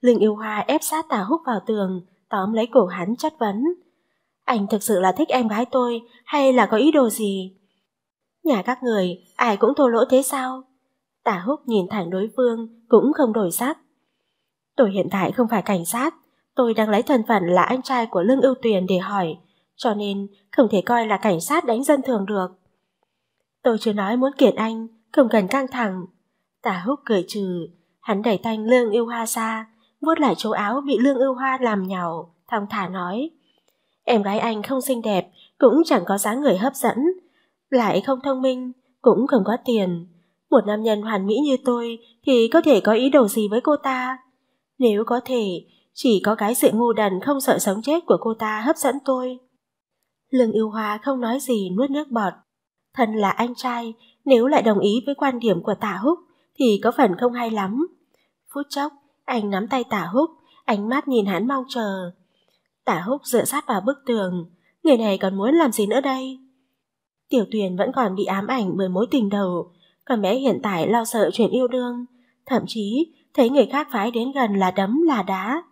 Lương yêu hoa ép sát tả húc vào tường, tóm lấy cổ hắn chất vấn. Anh thực sự là thích em gái tôi, hay là có ý đồ gì? Nhà các người, ai cũng thô lỗ thế sao? Tả húc nhìn thẳng đối phương, cũng không đổi sắc. Tôi hiện tại không phải cảnh sát, tôi đang lấy thân phận là anh trai của Lương Ưu Tuyền để hỏi, cho nên không thể coi là cảnh sát đánh dân thường được. Tôi chưa nói muốn kiện anh, không cần căng thẳng. Tả húc cười trừ, hắn đẩy tay Lương Yêu Hoa ra, vuốt lại chỗ áo bị Lương Yêu Hoa làm nhào, thong thả nói. Em gái anh không xinh đẹp, cũng chẳng có dáng người hấp dẫn, lại không thông minh, cũng không có tiền. Một nam nhân hoàn mỹ như tôi thì có thể có ý đồ gì với cô ta? Nếu có thể, chỉ có cái sự ngu đần không sợ sống chết của cô ta hấp dẫn tôi. Lương yêu hoa không nói gì nuốt nước bọt. Thân là anh trai, nếu lại đồng ý với quan điểm của Tạ húc thì có phần không hay lắm. Phút chốc, anh nắm tay Tạ húc, ánh mắt nhìn hắn mong chờ. Tạ húc dựa sát vào bức tường, người này còn muốn làm gì nữa đây? Tiểu tuyền vẫn còn bị ám ảnh bởi mối tình đầu, còn bé hiện tại lo sợ chuyện yêu đương, thậm chí thấy người khác phái đến gần là đấm là đá.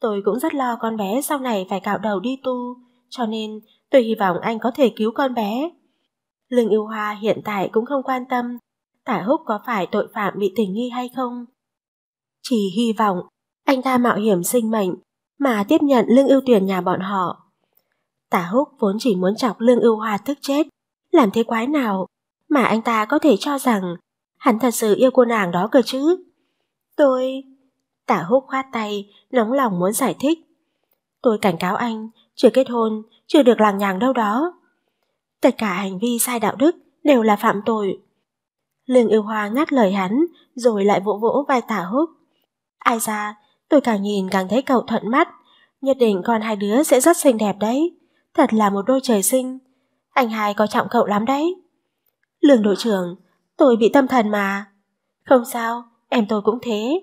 Tôi cũng rất lo con bé sau này phải cạo đầu đi tu, cho nên tôi hy vọng anh có thể cứu con bé. Lương Yêu Hoa hiện tại cũng không quan tâm Tả Húc có phải tội phạm bị tình nghi hay không. Chỉ hy vọng anh ta mạo hiểm sinh mệnh mà tiếp nhận Lương Yêu Tuyền nhà bọn họ. Tả Húc vốn chỉ muốn chọc Lương Yêu Hoa tức chết, làm thế quái nào mà anh ta có thể cho rằng hắn thật sự yêu cô nàng đó cơ chứ. Tôi... Tả húc khoát tay, nóng lòng muốn giải thích. Tôi cảnh cáo anh, chưa kết hôn, chưa được làng nhàng đâu đó. Tất cả hành vi sai đạo đức đều là phạm tội. Lương yêu hoa ngắt lời hắn, rồi lại vỗ vỗ vai tả húc. Ai ra, tôi càng nhìn càng thấy cậu thuận mắt, nhất định con hai đứa sẽ rất xinh đẹp đấy. Thật là một đôi trời sinh. Anh hai coi trọng cậu lắm đấy. Lương đội trưởng, tôi bị tâm thần mà. Không sao, em tôi cũng thế.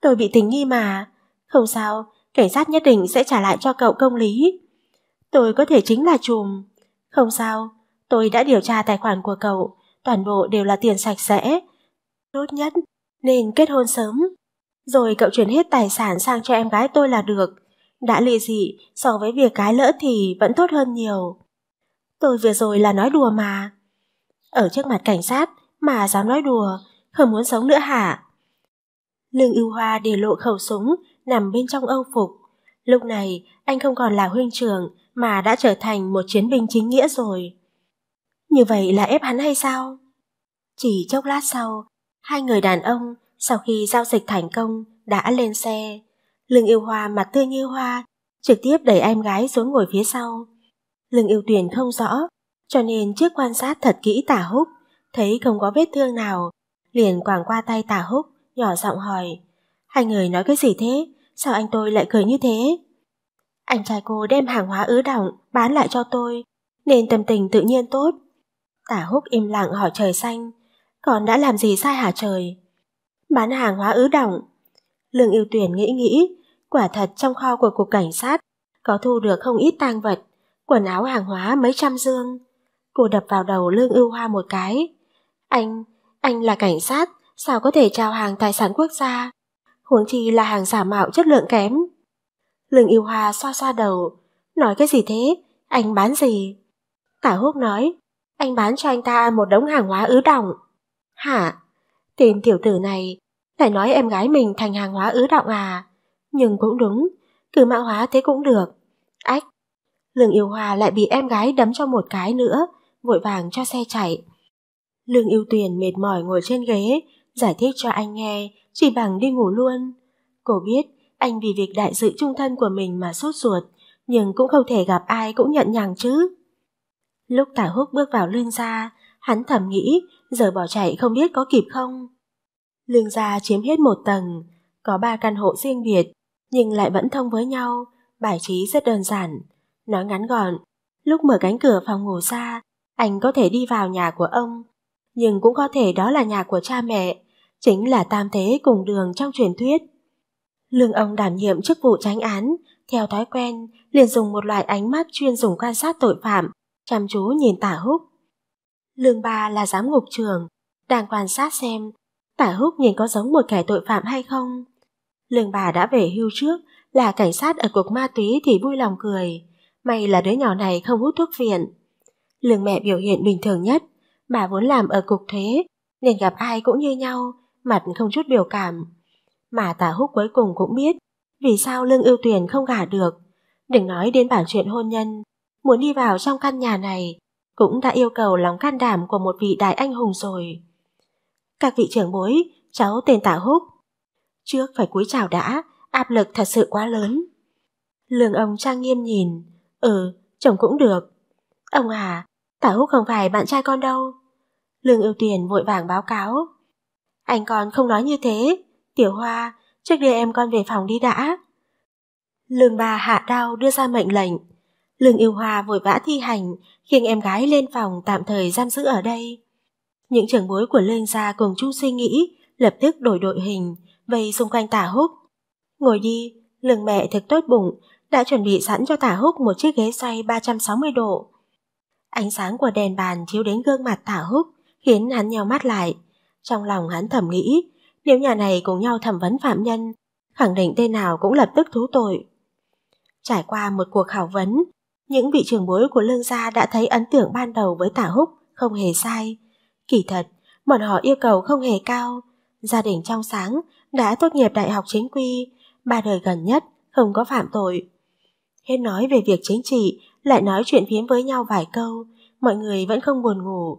Tôi bị tình nghi mà. Không sao, cảnh sát nhất định sẽ trả lại cho cậu công lý. Tôi có thể chính là trùm. Không sao, tôi đã điều tra tài khoản của cậu, toàn bộ đều là tiền sạch sẽ. Tốt nhất nên kết hôn sớm, rồi cậu chuyển hết tài sản sang cho em gái tôi là được. Đã lì dị so với việc cái lỡ thì vẫn tốt hơn nhiều. Tôi vừa rồi là nói đùa mà. Ở trước mặt cảnh sát mà dám nói đùa, không muốn sống nữa hả? Lương ưu hoa để lộ khẩu súng nằm bên trong âu phục. Lúc này, anh không còn là huynh trưởng mà đã trở thành một chiến binh chính nghĩa rồi. Như vậy là ép hắn hay sao? Chỉ chốc lát sau, hai người đàn ông sau khi giao dịch thành công đã lên xe. Lương yêu hoa mặt tươi như hoa, trực tiếp đẩy em gái xuống ngồi phía sau. Lương yêu tuyền không rõ cho nên trước quan sát thật kỹ tả húc, thấy không có vết thương nào, liền quàng qua tay tả húc, nhỏ giọng hỏi. Hai người nói cái gì thế? Sao anh tôi lại cười như thế? Anh trai cô đem hàng hóa ứ động bán lại cho tôi, nên tâm tình tự nhiên tốt. Tả húc im lặng hỏi trời xanh, còn đã làm gì sai hả trời? Bán hàng hóa ứ động Lương yêu tuyển nghĩ nghĩ, quả thật trong kho của cục cảnh sát có thu được không ít tang vật, quần áo hàng hóa mấy trăm dương. Cô đập vào đầu Lương Ưu Hoa một cái. Anh, anh là cảnh sát, sao có thể trao hàng tài sản quốc gia? Huống chi là hàng giả mạo chất lượng kém. Lương Ưu Hoa xoa xoa đầu. Nói cái gì thế? Anh bán gì? Tả Húc nói. Anh bán cho anh ta một đống hàng hóa ứ động. Hả? Tên tiểu tử này lại nói em gái mình thành hàng hóa ứ động à? Nhưng cũng đúng, cứ mã hóa thế cũng được. Ách, Lương Yêu Hòa lại bị em gái đấm cho một cái nữa, vội vàng cho xe chạy. Lương yêu tuyển mệt mỏi ngồi trên ghế, giải thích cho anh nghe, chỉ bằng đi ngủ luôn. Cô biết, anh vì việc đại sự trung thân của mình mà sốt ruột, nhưng cũng không thể gặp ai cũng nhận nhàng chứ. Lúc tả húc bước vào lương gia, hắn thầm nghĩ giờ bỏ chạy không biết có kịp không. Lương gia chiếm hết một tầng, có ba căn hộ riêng biệt, nhưng lại vẫn thông với nhau, bài trí rất đơn giản. Nói ngắn gọn, lúc mở cánh cửa phòng ngủ ra, anh có thể đi vào nhà của ông, nhưng cũng có thể đó là nhà của cha mẹ, chính là tam thế cùng đường trong truyền thuyết. Lương ông đảm nhiệm chức vụ tránh án, theo thói quen, liền dùng một loại ánh mắt chuyên dùng quan sát tội phạm, chăm chú nhìn tả húc. Lương ba là giám ngục trưởng, đang quan sát xem tả húc nhìn có giống một kẻ tội phạm hay không. Lương bà đã về hưu trước, là cảnh sát ở cuộc ma túy thì vui lòng cười. May là đứa nhỏ này không hút thuốc viện. Lương mẹ biểu hiện bình thường nhất, bà vốn làm ở cục thuế, nên gặp ai cũng như nhau, mặt không chút biểu cảm. Mà tả húc cuối cùng cũng biết, vì sao lương ưu tuyển không gả được. Đừng nói đến bản chuyện hôn nhân, muốn đi vào trong căn nhà này, cũng đã yêu cầu lòng can đảm của một vị đại anh hùng rồi. Các vị trưởng bối, cháu tên tả húc. Trước phải cúi chào đã, áp lực thật sự quá lớn. Lương ông trang nghiêm nhìn, ừ, chồng cũng được. Ông à, Tả húc không phải bạn trai con đâu. Lương yêu tiền vội vàng báo cáo. Anh còn không nói như thế. Tiểu Hoa, trước đưa em con về phòng đi đã. Lương bà hạ đau đưa ra mệnh lệnh. Lương yêu hoa vội vã thi hành, khiêng em gái lên phòng tạm thời giam giữ ở đây. Những trưởng bối của Lương gia cùng chung suy nghĩ, lập tức đổi đội hình, vây xung quanh tả húc. Ngồi đi, lương mẹ thực tốt bụng, đã chuẩn bị sẵn cho tả húc một chiếc ghế xoay 360 độ. Ánh sáng của đèn bàn chiếu đến gương mặt Thả Húc, khiến hắn nheo mắt lại. Trong lòng hắn thầm nghĩ, nếu nhà này cùng nhau thẩm vấn phạm nhân, khẳng định tên nào cũng lập tức thú tội. Trải qua một cuộc khảo vấn, những vị trưởng bối của Lương Gia đã thấy ấn tượng ban đầu với Tả Húc không hề sai. Kỳ thật, bọn họ yêu cầu không hề cao. Gia đình trong sáng, đã tốt nghiệp đại học chính quy, ba đời gần nhất, không có phạm tội. Hết nói về việc chính trị lại nói chuyện phiếm với nhau vài câu, mọi người vẫn không buồn ngủ.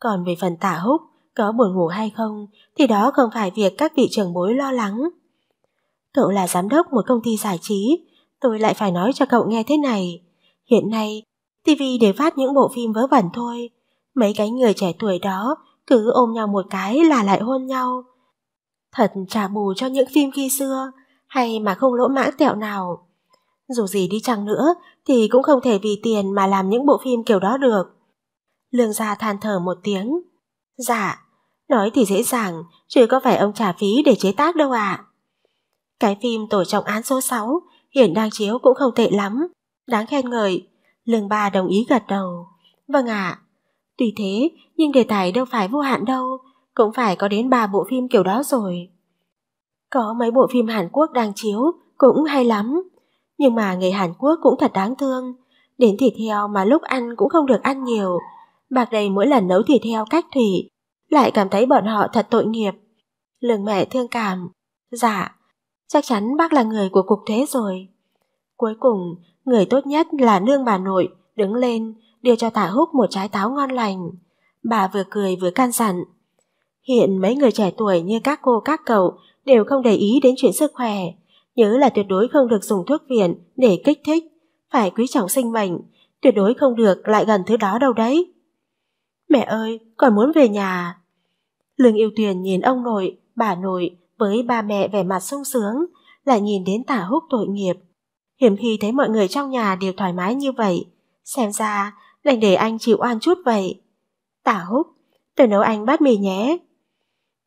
Còn về phần Tạ húc, có buồn ngủ hay không, thì đó không phải việc các vị trưởng bối lo lắng. Cậu là giám đốc một công ty giải trí, tôi lại phải nói cho cậu nghe thế này. Hiện nay, TV đều phát những bộ phim vớ vẩn thôi. Mấy cái người trẻ tuổi đó cứ ôm nhau một cái là lại hôn nhau. Thật trả bù cho những phim khi xưa, hay mà không lỗ mã tẹo nào. Dù gì đi chăng nữa thì cũng không thể vì tiền mà làm những bộ phim kiểu đó được. Lương gia than thở một tiếng. Dạ, nói thì dễ dàng, chứ có phải ông trả phí để chế tác đâu ạ. À. Cái phim tổ trọng án số 6 hiện đang chiếu cũng không tệ lắm, đáng khen ngợi. Lương ba đồng ý gật đầu. Vâng ạ. À, Tuy thế, nhưng đề tài đâu phải vô hạn đâu, cũng phải có đến 3 bộ phim kiểu đó rồi. Có mấy bộ phim Hàn Quốc đang chiếu, cũng hay lắm. Nhưng mà người Hàn Quốc cũng thật đáng thương. Đến thịt heo mà lúc ăn cũng không được ăn nhiều. Bạc đầy mỗi lần nấu thịt heo cách thủy. Lại cảm thấy bọn họ thật tội nghiệp. Lường mẹ thương cảm. Dạ, chắc chắn bác là người của cục thuế rồi. Cuối cùng, người tốt nhất là nương bà nội, đứng lên, đưa cho tả húc một trái táo ngon lành. Bà vừa cười vừa can dặn. Hiện mấy người trẻ tuổi như các cô các cậu đều không để ý đến chuyện sức khỏe, Nhớ là tuyệt đối không được dùng thuốc viện để kích thích, phải quý trọng sinh mệnh, tuyệt đối không được lại gần thứ đó đâu đấy. Mẹ ơi, còn muốn về nhà. Lương yêu tuyền nhìn ông nội, bà nội với ba mẹ vẻ mặt sung sướng, lại nhìn đến tả húc tội nghiệp. Hiểm khi thấy mọi người trong nhà đều thoải mái như vậy, xem ra đành để anh chịu oan chút vậy. Tả húc, tôi nấu anh bát mì nhé.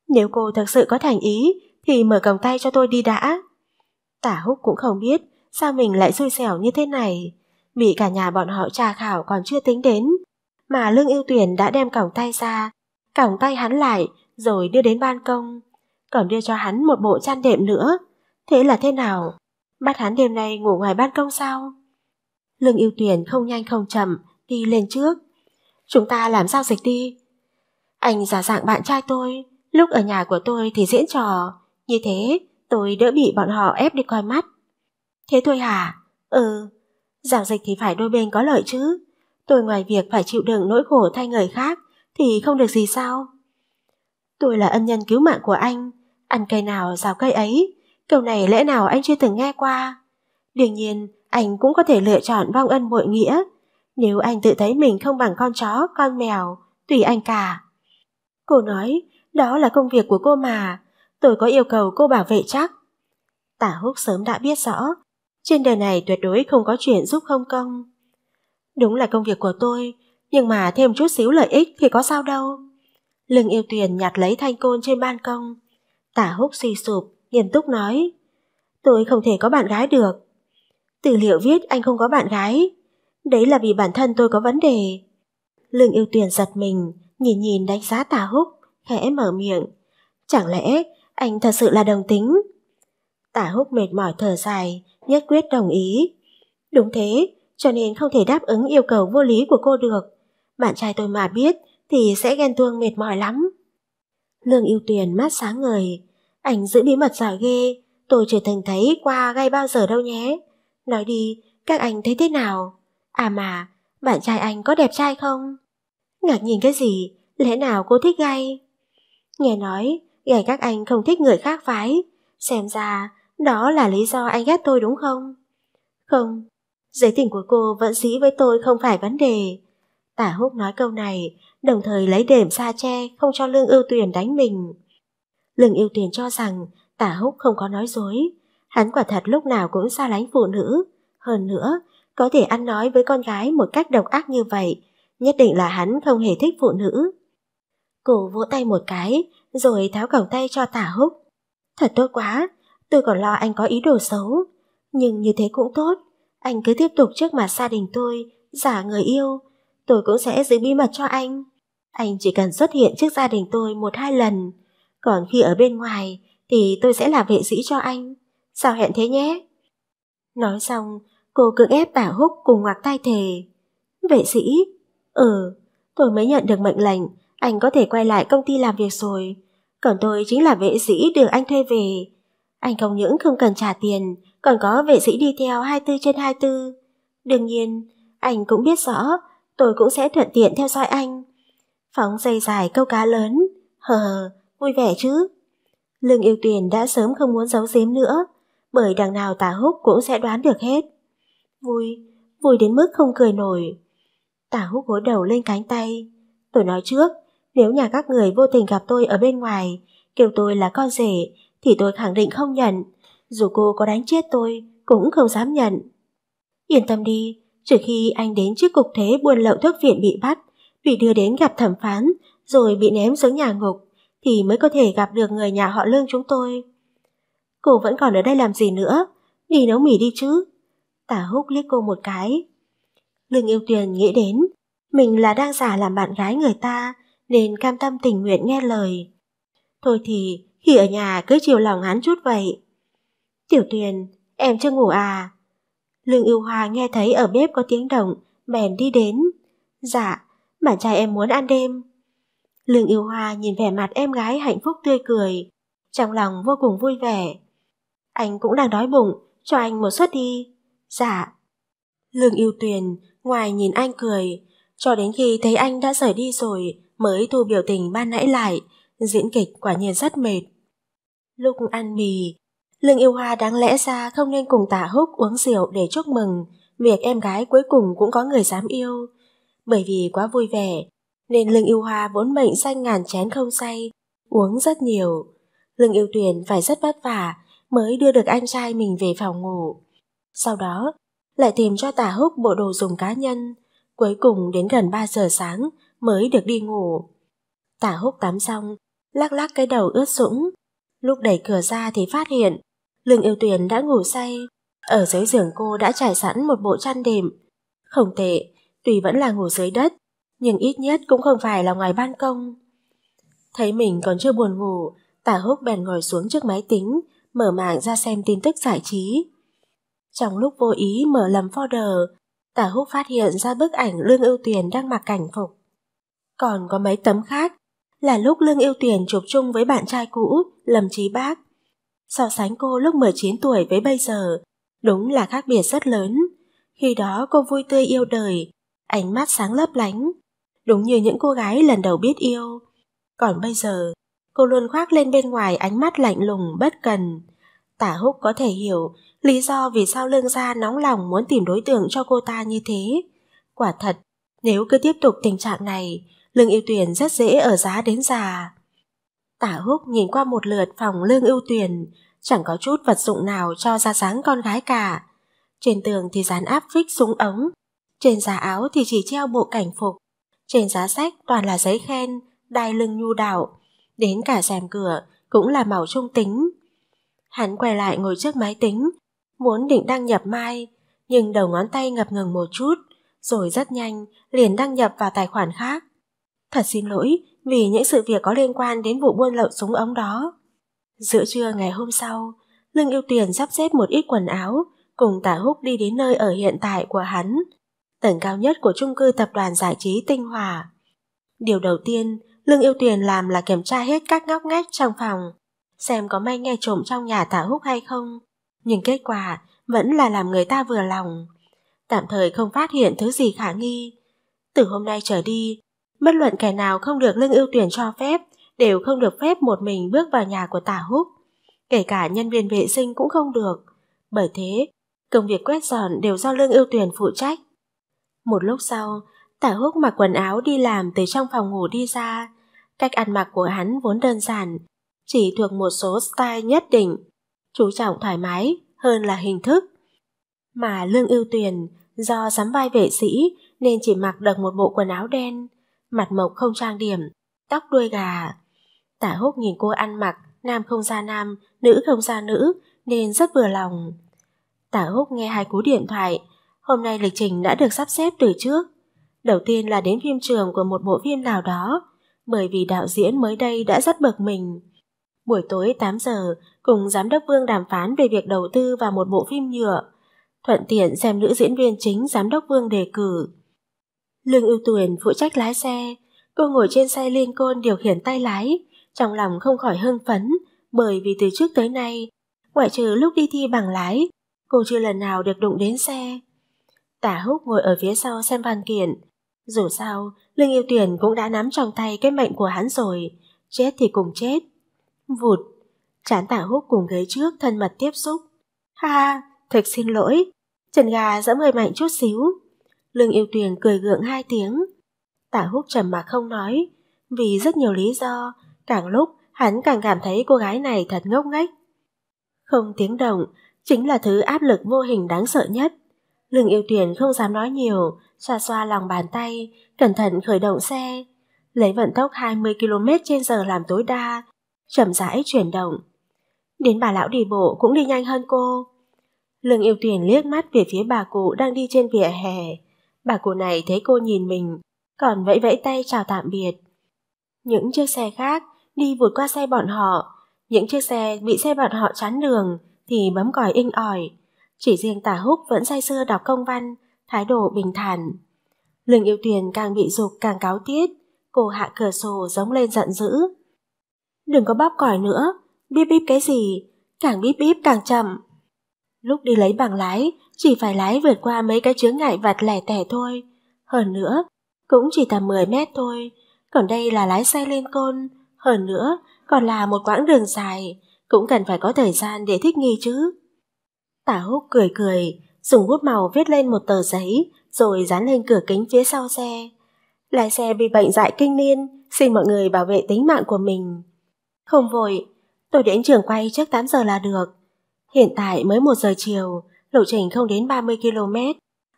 Nếu cô thật sự có thành ý thì mở còng tay cho tôi đi đã. Tả húc cũng không biết sao mình lại xui xẻo như thế này. Bị cả nhà bọn họ tra khảo còn chưa tính đến. Mà Lương Yêu Tuyền đã đem còng tay ra, còng tay hắn lại rồi đưa đến ban công. Còn đưa cho hắn một bộ chăn đệm nữa. Thế là thế nào? Bắt hắn đêm nay ngủ ngoài ban công sao? Lương Yêu Tuyền không nhanh không chậm đi lên trước. Chúng ta làm sao dịch đi? Anh giả dạng bạn trai tôi, lúc ở nhà của tôi thì diễn trò. Như thế, tôi đỡ bị bọn họ ép đi coi mắt. Thế thôi hả? Ừ, giảng dịch thì phải đôi bên có lợi chứ. Tôi ngoài việc phải chịu đựng nỗi khổ thay người khác thì không được gì sao? Tôi là ân nhân cứu mạng của anh, ăn cây nào rào cây ấy, câu này lẽ nào anh chưa từng nghe qua. Đương nhiên, anh cũng có thể lựa chọn vong ân bội nghĩa. Nếu anh tự thấy mình không bằng con chó, con mèo, tùy anh cả. Cô nói, đó là công việc của cô mà, tôi có yêu cầu cô bảo vệ chắc. Tả húc sớm đã biết rõ, trên đời này tuyệt đối không có chuyện giúp không công. Đúng là công việc của tôi, nhưng mà thêm chút xíu lợi ích thì có sao đâu. Lương yêu tuyền nhặt lấy thanh côn trên ban công. Tả húc suy sụp, nghiêm túc nói. Tôi không thể có bạn gái được. tư liệu viết anh không có bạn gái. Đấy là vì bản thân tôi có vấn đề. Lương yêu tuyền giật mình, nhìn nhìn đánh giá tả húc, khẽ mở miệng. Chẳng lẽ anh thật sự là đồng tính. Tả húc mệt mỏi thở dài, nhất quyết đồng ý. Đúng thế, cho nên không thể đáp ứng yêu cầu vô lý của cô được. Bạn trai tôi mà biết thì sẽ ghen tuông mệt mỏi lắm. Lương yêu tuyền mát sáng người, anh giữ bí mật giỏi ghê, tôi chưa từng thấy qua gai bao giờ đâu nhé. Nói đi, các anh thấy thế nào? À mà, bạn trai anh có đẹp trai không? Ngạc nhìn cái gì, lẽ nào cô thích gay? Nghe nói, gầy các anh không thích người khác phái. Xem ra, đó là lý do anh ghét tôi đúng không? Không, giới tình của cô vẫn dĩ với tôi không phải vấn đề. Tả húc nói câu này, đồng thời lấy đệm xa che không cho Lương Ưu Tuyền đánh mình. Lương Ưu Tuyền cho rằng tả húc không có nói dối. Hắn quả thật lúc nào cũng xa lánh phụ nữ. Hơn nữa, có thể ăn nói với con gái một cách độc ác như vậy, nhất định là hắn không hề thích phụ nữ. Cô vỗ tay một cái, rồi tháo cẳng tay cho tả húc. Thật tốt quá, tôi còn lo anh có ý đồ xấu. Nhưng như thế cũng tốt, anh cứ tiếp tục trước mặt gia đình tôi, giả người yêu, tôi cũng sẽ giữ bí mật cho anh. Anh chỉ cần xuất hiện trước gia đình tôi một hai lần, còn khi ở bên ngoài thì tôi sẽ là vệ sĩ cho anh. Sao hẹn thế nhé? Nói xong, cô cưỡng ép tả húc cùng ngoạc tay thề. Vệ sĩ? Ừ, tôi mới nhận được mệnh lệnh, anh có thể quay lại công ty làm việc rồi còn tôi chính là vệ sĩ được anh thuê về. Anh không những không cần trả tiền, còn có vệ sĩ đi theo 24 trên 24. Đương nhiên, anh cũng biết rõ, tôi cũng sẽ thuận tiện theo dõi anh. Phóng dây dài câu cá lớn, hờ hờ, vui vẻ chứ. Lương yêu tuyển đã sớm không muốn giấu giếm nữa, bởi đằng nào tà húc cũng sẽ đoán được hết. Vui, vui đến mức không cười nổi. tả húc gối đầu lên cánh tay. Tôi nói trước, nếu nhà các người vô tình gặp tôi ở bên ngoài, kêu tôi là con rể, thì tôi khẳng định không nhận. Dù cô có đánh chết tôi, cũng không dám nhận. Yên tâm đi, trừ khi anh đến trước cục thế buôn lậu thuốc viện bị bắt, bị đưa đến gặp thẩm phán, rồi bị ném xuống nhà ngục, thì mới có thể gặp được người nhà họ lương chúng tôi. Cô vẫn còn ở đây làm gì nữa? Đi nấu mì đi chứ. Tả húc liếc cô một cái. Lương yêu tuyền nghĩ đến, mình là đang giả làm bạn gái người ta, nên cam tâm tình nguyện nghe lời. Thôi thì, khi ở nhà cứ chiều lòng hắn chút vậy. Tiểu Tuyền, em chưa ngủ à? Lương yêu Hoa nghe thấy ở bếp có tiếng động, bèn đi đến. Dạ, bạn trai em muốn ăn đêm. Lương yêu Hoa nhìn vẻ mặt em gái hạnh phúc tươi cười, trong lòng vô cùng vui vẻ. Anh cũng đang đói bụng, cho anh một suất đi. Dạ. Lương yêu Tuyền, ngoài nhìn anh cười, cho đến khi thấy anh đã rời đi rồi, mới thu biểu tình ban nãy lại, diễn kịch quả nhiên rất mệt. Lúc ăn mì, Lương Yêu Hoa đáng lẽ ra không nên cùng tạ Húc uống rượu để chúc mừng việc em gái cuối cùng cũng có người dám yêu. Bởi vì quá vui vẻ, nên Lương Yêu Hoa vốn mệnh xanh ngàn chén không say, uống rất nhiều. Lương Yêu Tuyền phải rất vất vả mới đưa được anh trai mình về phòng ngủ. Sau đó, lại tìm cho Tả Húc bộ đồ dùng cá nhân. Cuối cùng đến gần 3 giờ sáng mới được đi ngủ. Tả húc tắm xong, lắc lắc cái đầu ướt sũng. Lúc đẩy cửa ra thì phát hiện, lương yêu tuyền đã ngủ say. Ở dưới giường cô đã trải sẵn một bộ chăn đệm. Không tệ, tuy vẫn là ngủ dưới đất, nhưng ít nhất cũng không phải là ngoài ban công. Thấy mình còn chưa buồn ngủ, tả húc bèn ngồi xuống trước máy tính, mở mạng ra xem tin tức giải trí. Trong lúc vô ý mở lầm folder, tả húc phát hiện ra bức ảnh Lương Ưu Tuyền đang mặc cảnh phục còn có mấy tấm khác là lúc Lương Yêu tiền chụp chung với bạn trai cũ, Lâm Trí Bác. So sánh cô lúc 19 tuổi với bây giờ, đúng là khác biệt rất lớn. Khi đó cô vui tươi yêu đời, ánh mắt sáng lấp lánh, đúng như những cô gái lần đầu biết yêu. Còn bây giờ, cô luôn khoác lên bên ngoài ánh mắt lạnh lùng, bất cần. Tả húc có thể hiểu lý do vì sao lương gia nóng lòng muốn tìm đối tượng cho cô ta như thế. Quả thật, nếu cứ tiếp tục tình trạng này, Lương Yêu Tuyền rất dễ ở giá đến già. Tả Húc nhìn qua một lượt phòng Lương Yêu Tuyền, chẳng có chút vật dụng nào cho ra dáng con gái cả. Trên tường thì dán áp phích súng ống, trên giá áo thì chỉ treo bộ cảnh phục, trên giá sách toàn là giấy khen, đai lưng nhu đạo, đến cả rèm cửa cũng là màu trung tính. Hắn quay lại ngồi trước máy tính, muốn định đăng nhập mai, nhưng đầu ngón tay ngập ngừng một chút, rồi rất nhanh liền đăng nhập vào tài khoản khác. Thật xin lỗi vì những sự việc có liên quan đến vụ buôn lậu súng ống đó. Giữa trưa ngày hôm sau, Lương Yêu tiền sắp xếp một ít quần áo cùng Tả Húc đi đến nơi ở hiện tại của hắn, tầng cao nhất của trung cư tập đoàn giải trí Tinh Hòa. Điều đầu tiên, Lương Yêu tiền làm là kiểm tra hết các ngóc ngách trong phòng, xem có may nghe trộm trong nhà Tả Húc hay không. Nhưng kết quả vẫn là làm người ta vừa lòng. Tạm thời không phát hiện thứ gì khả nghi. Từ hôm nay trở đi, Bất luận kẻ nào không được lương ưu tuyển cho phép, đều không được phép một mình bước vào nhà của tả húc. Kể cả nhân viên vệ sinh cũng không được. Bởi thế, công việc quét dọn đều do lương ưu tuyển phụ trách. Một lúc sau, tả húc mặc quần áo đi làm từ trong phòng ngủ đi ra. Cách ăn mặc của hắn vốn đơn giản, chỉ thuộc một số style nhất định, chú trọng thoải mái hơn là hình thức. Mà lương ưu tuyển, do sắm vai vệ sĩ nên chỉ mặc được một bộ quần áo đen, mặt mộc không trang điểm, tóc đuôi gà. Tả húc nhìn cô ăn mặc, nam không ra nam, nữ không ra nữ, nên rất vừa lòng. Tả húc nghe hai cú điện thoại, hôm nay lịch trình đã được sắp xếp từ trước. Đầu tiên là đến phim trường của một bộ phim nào đó, bởi vì đạo diễn mới đây đã rất bực mình. Buổi tối 8 giờ, cùng giám đốc Vương đàm phán về việc đầu tư vào một bộ phim nhựa, thuận tiện xem nữ diễn viên chính giám đốc Vương đề cử. Lương ưu tuyển phụ trách lái xe, cô ngồi trên xe liên côn điều khiển tay lái, trong lòng không khỏi hưng phấn, bởi vì từ trước tới nay, ngoại trừ lúc đi thi bằng lái, cô chưa lần nào được đụng đến xe. Tả húc ngồi ở phía sau xem văn kiện. Dù sao, Lương Yêu Tuyển cũng đã nắm trong tay cái mệnh của hắn rồi, chết thì cùng chết. Vụt, chán tả húc cùng ghế trước thân mật tiếp xúc. Ha, thật xin lỗi, trần gà dẫm hơi mạnh chút xíu, Lương yêu tuyền cười gượng hai tiếng. Tả húc trầm mặc không nói, vì rất nhiều lý do, càng lúc hắn càng cảm thấy cô gái này thật ngốc nghếch. Không tiếng động, chính là thứ áp lực vô hình đáng sợ nhất. Lương yêu tuyển không dám nói nhiều, xoa xoa lòng bàn tay, cẩn thận khởi động xe. Lấy vận tốc 20 km h làm tối đa, chậm rãi chuyển động. Đến bà lão đi bộ cũng đi nhanh hơn cô. Lương yêu tuyển liếc mắt về phía bà cụ đang đi trên vỉa hè. Bà cụ này thấy cô nhìn mình, còn vẫy vẫy tay chào tạm biệt. Những chiếc xe khác đi vượt qua xe bọn họ, những chiếc xe bị xe bọn họ chắn đường thì bấm còi inh ỏi. Chỉ riêng tả húc vẫn say sưa đọc công văn, thái độ bình thản. Lương yêu tuyền càng bị dục càng cáo tiết, cô hạ cửa sổ giống lên giận dữ. Đừng có bóp còi nữa, bíp bíp cái gì, càng bíp bíp càng chậm. Lúc đi lấy bằng lái, chỉ phải lái vượt qua mấy cái chướng ngại vật lẻ tẻ thôi. Hơn nữa, cũng chỉ tầm 10 mét thôi, còn đây là lái xe lên côn, hơn nữa còn là một quãng đường dài, cũng cần phải có thời gian để thích nghi chứ. Tả húc cười cười, dùng bút màu viết lên một tờ giấy, rồi dán lên cửa kính phía sau xe. Lái xe bị bệnh dại kinh niên, xin mọi người bảo vệ tính mạng của mình. Không vội, tôi đến trường quay trước 8 giờ là được. Hiện tại mới 1 giờ chiều, lộ trình không đến 30 km,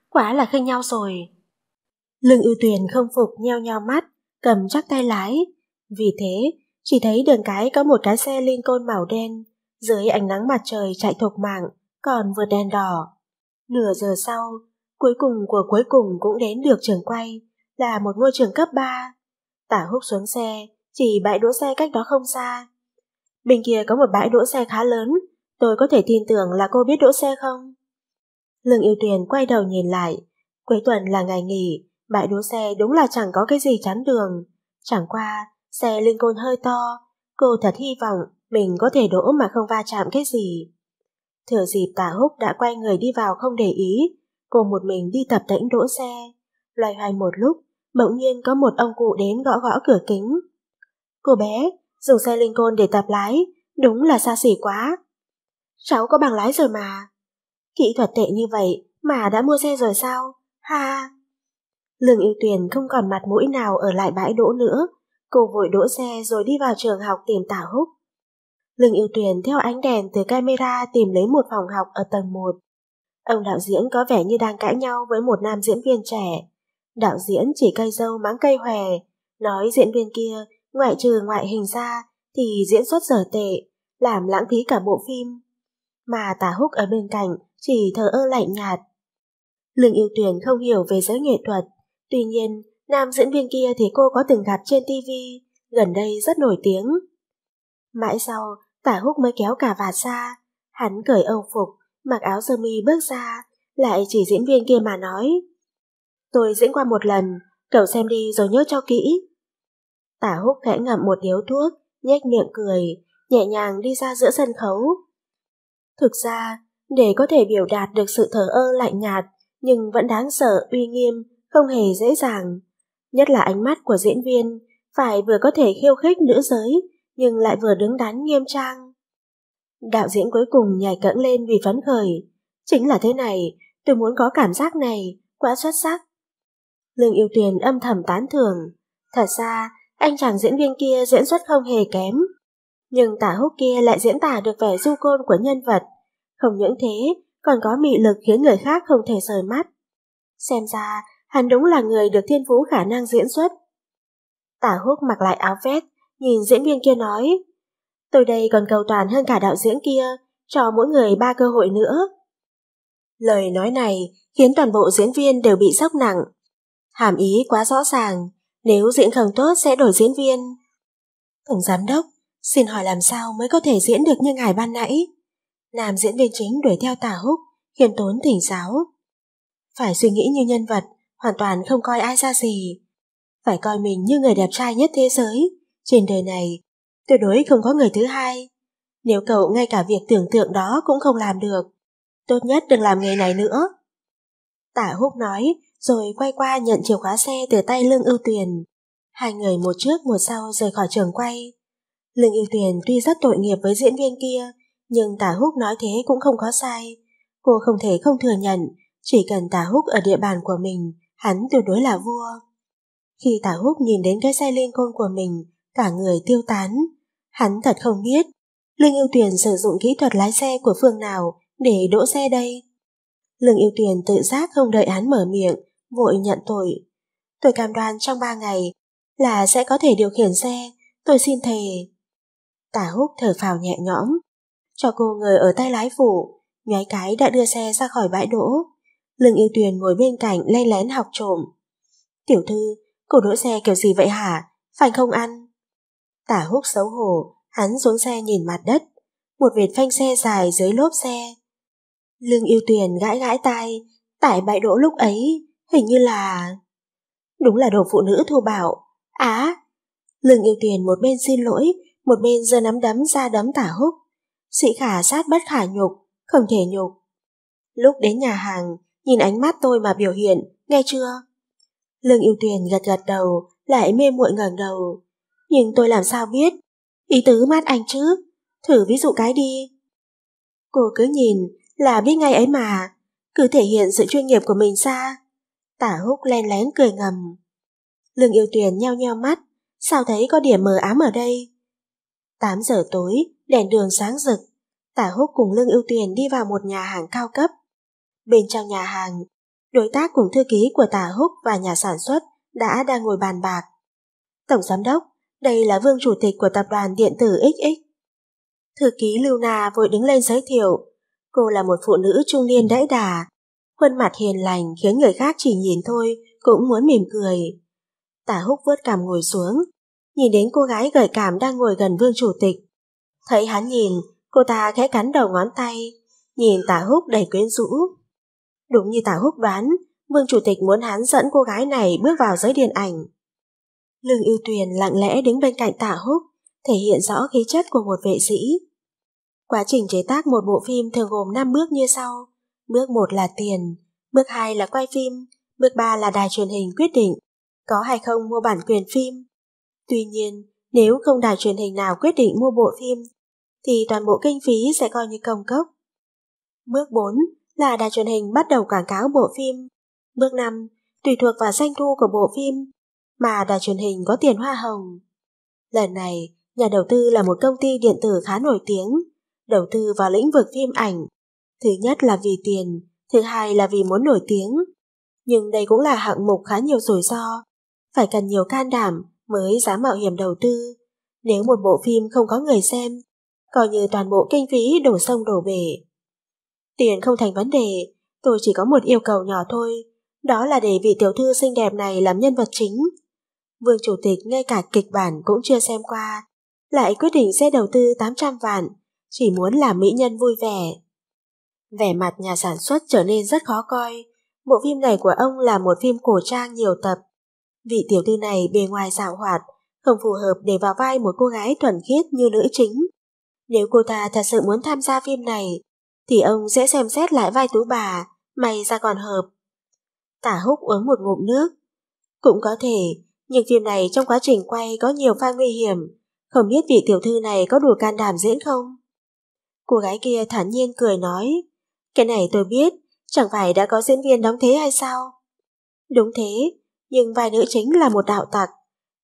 quả là khênh nhau rồi. Lương ưu tuyền không phục nheo nheo mắt, cầm chắc tay lái. Vì thế, chỉ thấy đường cái có một cái xe Lincoln màu đen, dưới ánh nắng mặt trời chạy thục mạng, còn vượt đèn đỏ. Nửa giờ sau, cuối cùng của cuối cùng cũng đến được trường quay, là một ngôi trường cấp 3. Tả húc xuống xe, chỉ bãi đỗ xe cách đó không xa. Bên kia có một bãi đỗ xe khá lớn, tôi có thể tin tưởng là cô biết đỗ xe không? Lương Yêu Tuyền quay đầu nhìn lại. Cuối tuần là ngày nghỉ, bãi đỗ xe đúng là chẳng có cái gì chắn đường. Chẳng qua, xe Lincoln hơi to, cô thật hy vọng mình có thể đỗ mà không va chạm cái gì. Thừa dịp tả húc đã quay người đi vào không để ý, cô một mình đi tập tĩnh đỗ xe. Loài hoài một lúc, bỗng nhiên có một ông cụ đến gõ gõ cửa kính. Cô bé, dùng xe Lincoln để tập lái, đúng là xa xỉ quá. Cháu có bằng lái rồi mà. Kỹ thuật tệ như vậy mà đã mua xe rồi sao? Ha! Lương Yêu Tuyền không còn mặt mũi nào ở lại bãi đỗ nữa. Cô vội đỗ xe rồi đi vào trường học tìm Tả Húc. Lương Yêu Tuyền theo ánh đèn từ camera tìm lấy một phòng học ở tầng 1. Ông đạo diễn có vẻ như đang cãi nhau với một nam diễn viên trẻ. Đạo diễn chỉ cây dâu mắng cây hòe, nói diễn viên kia ngoại trừ ngoại hình ra thì diễn xuất dở tệ, làm lãng phí cả bộ phim. Mà Tả Húc ở bên cạnh chỉ thờ ơ lạnh nhạt. Lương yêu tuyển không hiểu về giới nghệ thuật, tuy nhiên nam diễn viên kia thì cô có từng gặp trên TV, gần đây rất nổi tiếng. Mãi sau, tả húc mới kéo cả vạt ra, hắn cởi âu phục, mặc áo sơ mi bước ra, lại chỉ diễn viên kia mà nói. Tôi diễn qua một lần, cậu xem đi rồi nhớ cho kỹ. Tả húc khẽ ngậm một điếu thuốc, nhếch miệng cười, nhẹ nhàng đi ra giữa sân khấu. Thực ra, để có thể biểu đạt được sự thờ ơ lạnh nhạt nhưng vẫn đáng sợ uy nghiêm không hề dễ dàng nhất là ánh mắt của diễn viên phải vừa có thể khiêu khích nữ giới nhưng lại vừa đứng đắn nghiêm trang đạo diễn cuối cùng nhảy cẫng lên vì phấn khởi chính là thế này tôi muốn có cảm giác này quá xuất sắc lương yêu tuyền âm thầm tán thưởng thật ra anh chàng diễn viên kia diễn xuất không hề kém nhưng tả húc kia lại diễn tả được vẻ du côn của nhân vật không những thế, còn có mị lực khiến người khác không thể rời mắt. Xem ra, hắn đúng là người được thiên phú khả năng diễn xuất. Tả húc mặc lại áo vest, nhìn diễn viên kia nói. Tôi đây còn cầu toàn hơn cả đạo diễn kia, cho mỗi người ba cơ hội nữa. Lời nói này khiến toàn bộ diễn viên đều bị sốc nặng. Hàm ý quá rõ ràng, nếu diễn không tốt sẽ đổi diễn viên. Tổng giám đốc, xin hỏi làm sao mới có thể diễn được như ngài ban nãy? nam diễn viên chính đuổi theo tả húc, khiêm tốn thỉnh giáo. Phải suy nghĩ như nhân vật, hoàn toàn không coi ai ra gì. Phải coi mình như người đẹp trai nhất thế giới, trên đời này, tuyệt đối không có người thứ hai. Nếu cậu ngay cả việc tưởng tượng đó cũng không làm được, tốt nhất đừng làm nghề này nữa. Tả húc nói, rồi quay qua nhận chìa khóa xe từ tay Lương Ưu Tuyền. Hai người một trước một sau rời khỏi trường quay. Lương Ưu Tuyền tuy rất tội nghiệp với diễn viên kia, nhưng Tà Húc nói thế cũng không có sai. Cô không thể không thừa nhận, chỉ cần Tà Húc ở địa bàn của mình, hắn tuyệt đối là vua. Khi Tà Húc nhìn đến cái xe liên côn của mình, cả người tiêu tán. Hắn thật không biết, Lương Yêu Tuyền sử dụng kỹ thuật lái xe của phương nào để đỗ xe đây. Lương Yêu Tuyền tự giác không đợi hắn mở miệng, vội nhận tội. Tôi cam đoan trong ba ngày là sẽ có thể điều khiển xe, tôi xin thề. Tả húc thở phào nhẹ nhõm, cho cô người ở tay lái phụ, nhái cái đã đưa xe ra khỏi bãi đỗ. Lương yêu tuyền ngồi bên cạnh lén lén học trộm. Tiểu thư, cổ đỗ xe kiểu gì vậy hả? Phải không ăn? Tả húc xấu hổ, hắn xuống xe nhìn mặt đất. Một vệt phanh xe dài dưới lốp xe. Lương yêu tuyền gãi gãi tay, tại bãi đỗ lúc ấy, hình như là... Đúng là đồ phụ nữ thô bạo. Á! Lương yêu tuyền một bên xin lỗi, một bên giơ nắm đấm ra đấm tả húc sĩ khả sát bất khả nhục, không thể nhục. Lúc đến nhà hàng, nhìn ánh mắt tôi mà biểu hiện, nghe chưa? Lương yêu tuyền gật gật đầu, lại mê muội ngẩng đầu. Nhưng tôi làm sao biết? Ý tứ mắt anh chứ? Thử ví dụ cái đi. Cô cứ nhìn là biết ngay ấy mà, cứ thể hiện sự chuyên nghiệp của mình ra. Tả húc len lén cười ngầm. Lương yêu tuyền nheo nheo mắt, sao thấy có điểm mờ ám ở đây? 8 giờ tối, đèn đường sáng rực, Tả húc cùng Lương ưu tiền đi vào một nhà hàng cao cấp. Bên trong nhà hàng, đối tác cùng thư ký của Tả húc và nhà sản xuất đã đang ngồi bàn bạc. Tổng giám đốc, đây là vương chủ tịch của tập đoàn điện tử XX. Thư ký Lưu Na vội đứng lên giới thiệu. Cô là một phụ nữ trung niên đẫy đà, khuôn mặt hiền lành khiến người khác chỉ nhìn thôi cũng muốn mỉm cười. Tả húc vớt cảm ngồi xuống, nhìn đến cô gái gợi cảm đang ngồi gần vương chủ tịch. Thấy hắn nhìn, Cô ta khẽ cắn đầu ngón tay, nhìn tả húc đầy quyến rũ. Đúng như tả húc đoán, Vương Chủ tịch muốn hắn dẫn cô gái này bước vào giới điện ảnh. Lương ưu tuyền lặng lẽ đứng bên cạnh tả húc, thể hiện rõ khí chất của một vệ sĩ. Quá trình chế tác một bộ phim thường gồm 5 bước như sau. Bước một là tiền, bước hai là quay phim, bước ba là đài truyền hình quyết định có hay không mua bản quyền phim. Tuy nhiên, nếu không đài truyền hình nào quyết định mua bộ phim thì toàn bộ kinh phí sẽ coi như công cốc. Bước 4 là đài truyền hình bắt đầu quảng cáo bộ phim. Bước 5, tùy thuộc vào doanh thu của bộ phim mà đài truyền hình có tiền hoa hồng. Lần này, nhà đầu tư là một công ty điện tử khá nổi tiếng, đầu tư vào lĩnh vực phim ảnh. Thứ nhất là vì tiền, thứ hai là vì muốn nổi tiếng. Nhưng đây cũng là hạng mục khá nhiều rủi ro, phải cần nhiều can đảm mới dám mạo hiểm đầu tư. Nếu một bộ phim không có người xem coi như toàn bộ kinh phí đổ sông đổ bể. Tiền không thành vấn đề, tôi chỉ có một yêu cầu nhỏ thôi, đó là để vị tiểu thư xinh đẹp này làm nhân vật chính. Vương Chủ tịch ngay cả kịch bản cũng chưa xem qua, lại quyết định sẽ đầu tư 800 vạn, chỉ muốn làm mỹ nhân vui vẻ. Vẻ mặt nhà sản xuất trở nên rất khó coi, bộ phim này của ông là một phim cổ trang nhiều tập. Vị tiểu thư này bề ngoài xảo hoạt, không phù hợp để vào vai một cô gái thuần khiết như nữ chính. Nếu cô ta thật sự muốn tham gia phim này, thì ông sẽ xem xét lại vai tú bà, may ra còn hợp. Tả húc uống một ngụm nước. Cũng có thể, nhưng phim này trong quá trình quay có nhiều pha nguy hiểm, không biết vị tiểu thư này có đủ can đảm diễn không? Cô gái kia thản nhiên cười nói, cái này tôi biết, chẳng phải đã có diễn viên đóng thế hay sao? Đúng thế, nhưng vai nữ chính là một đạo tặc.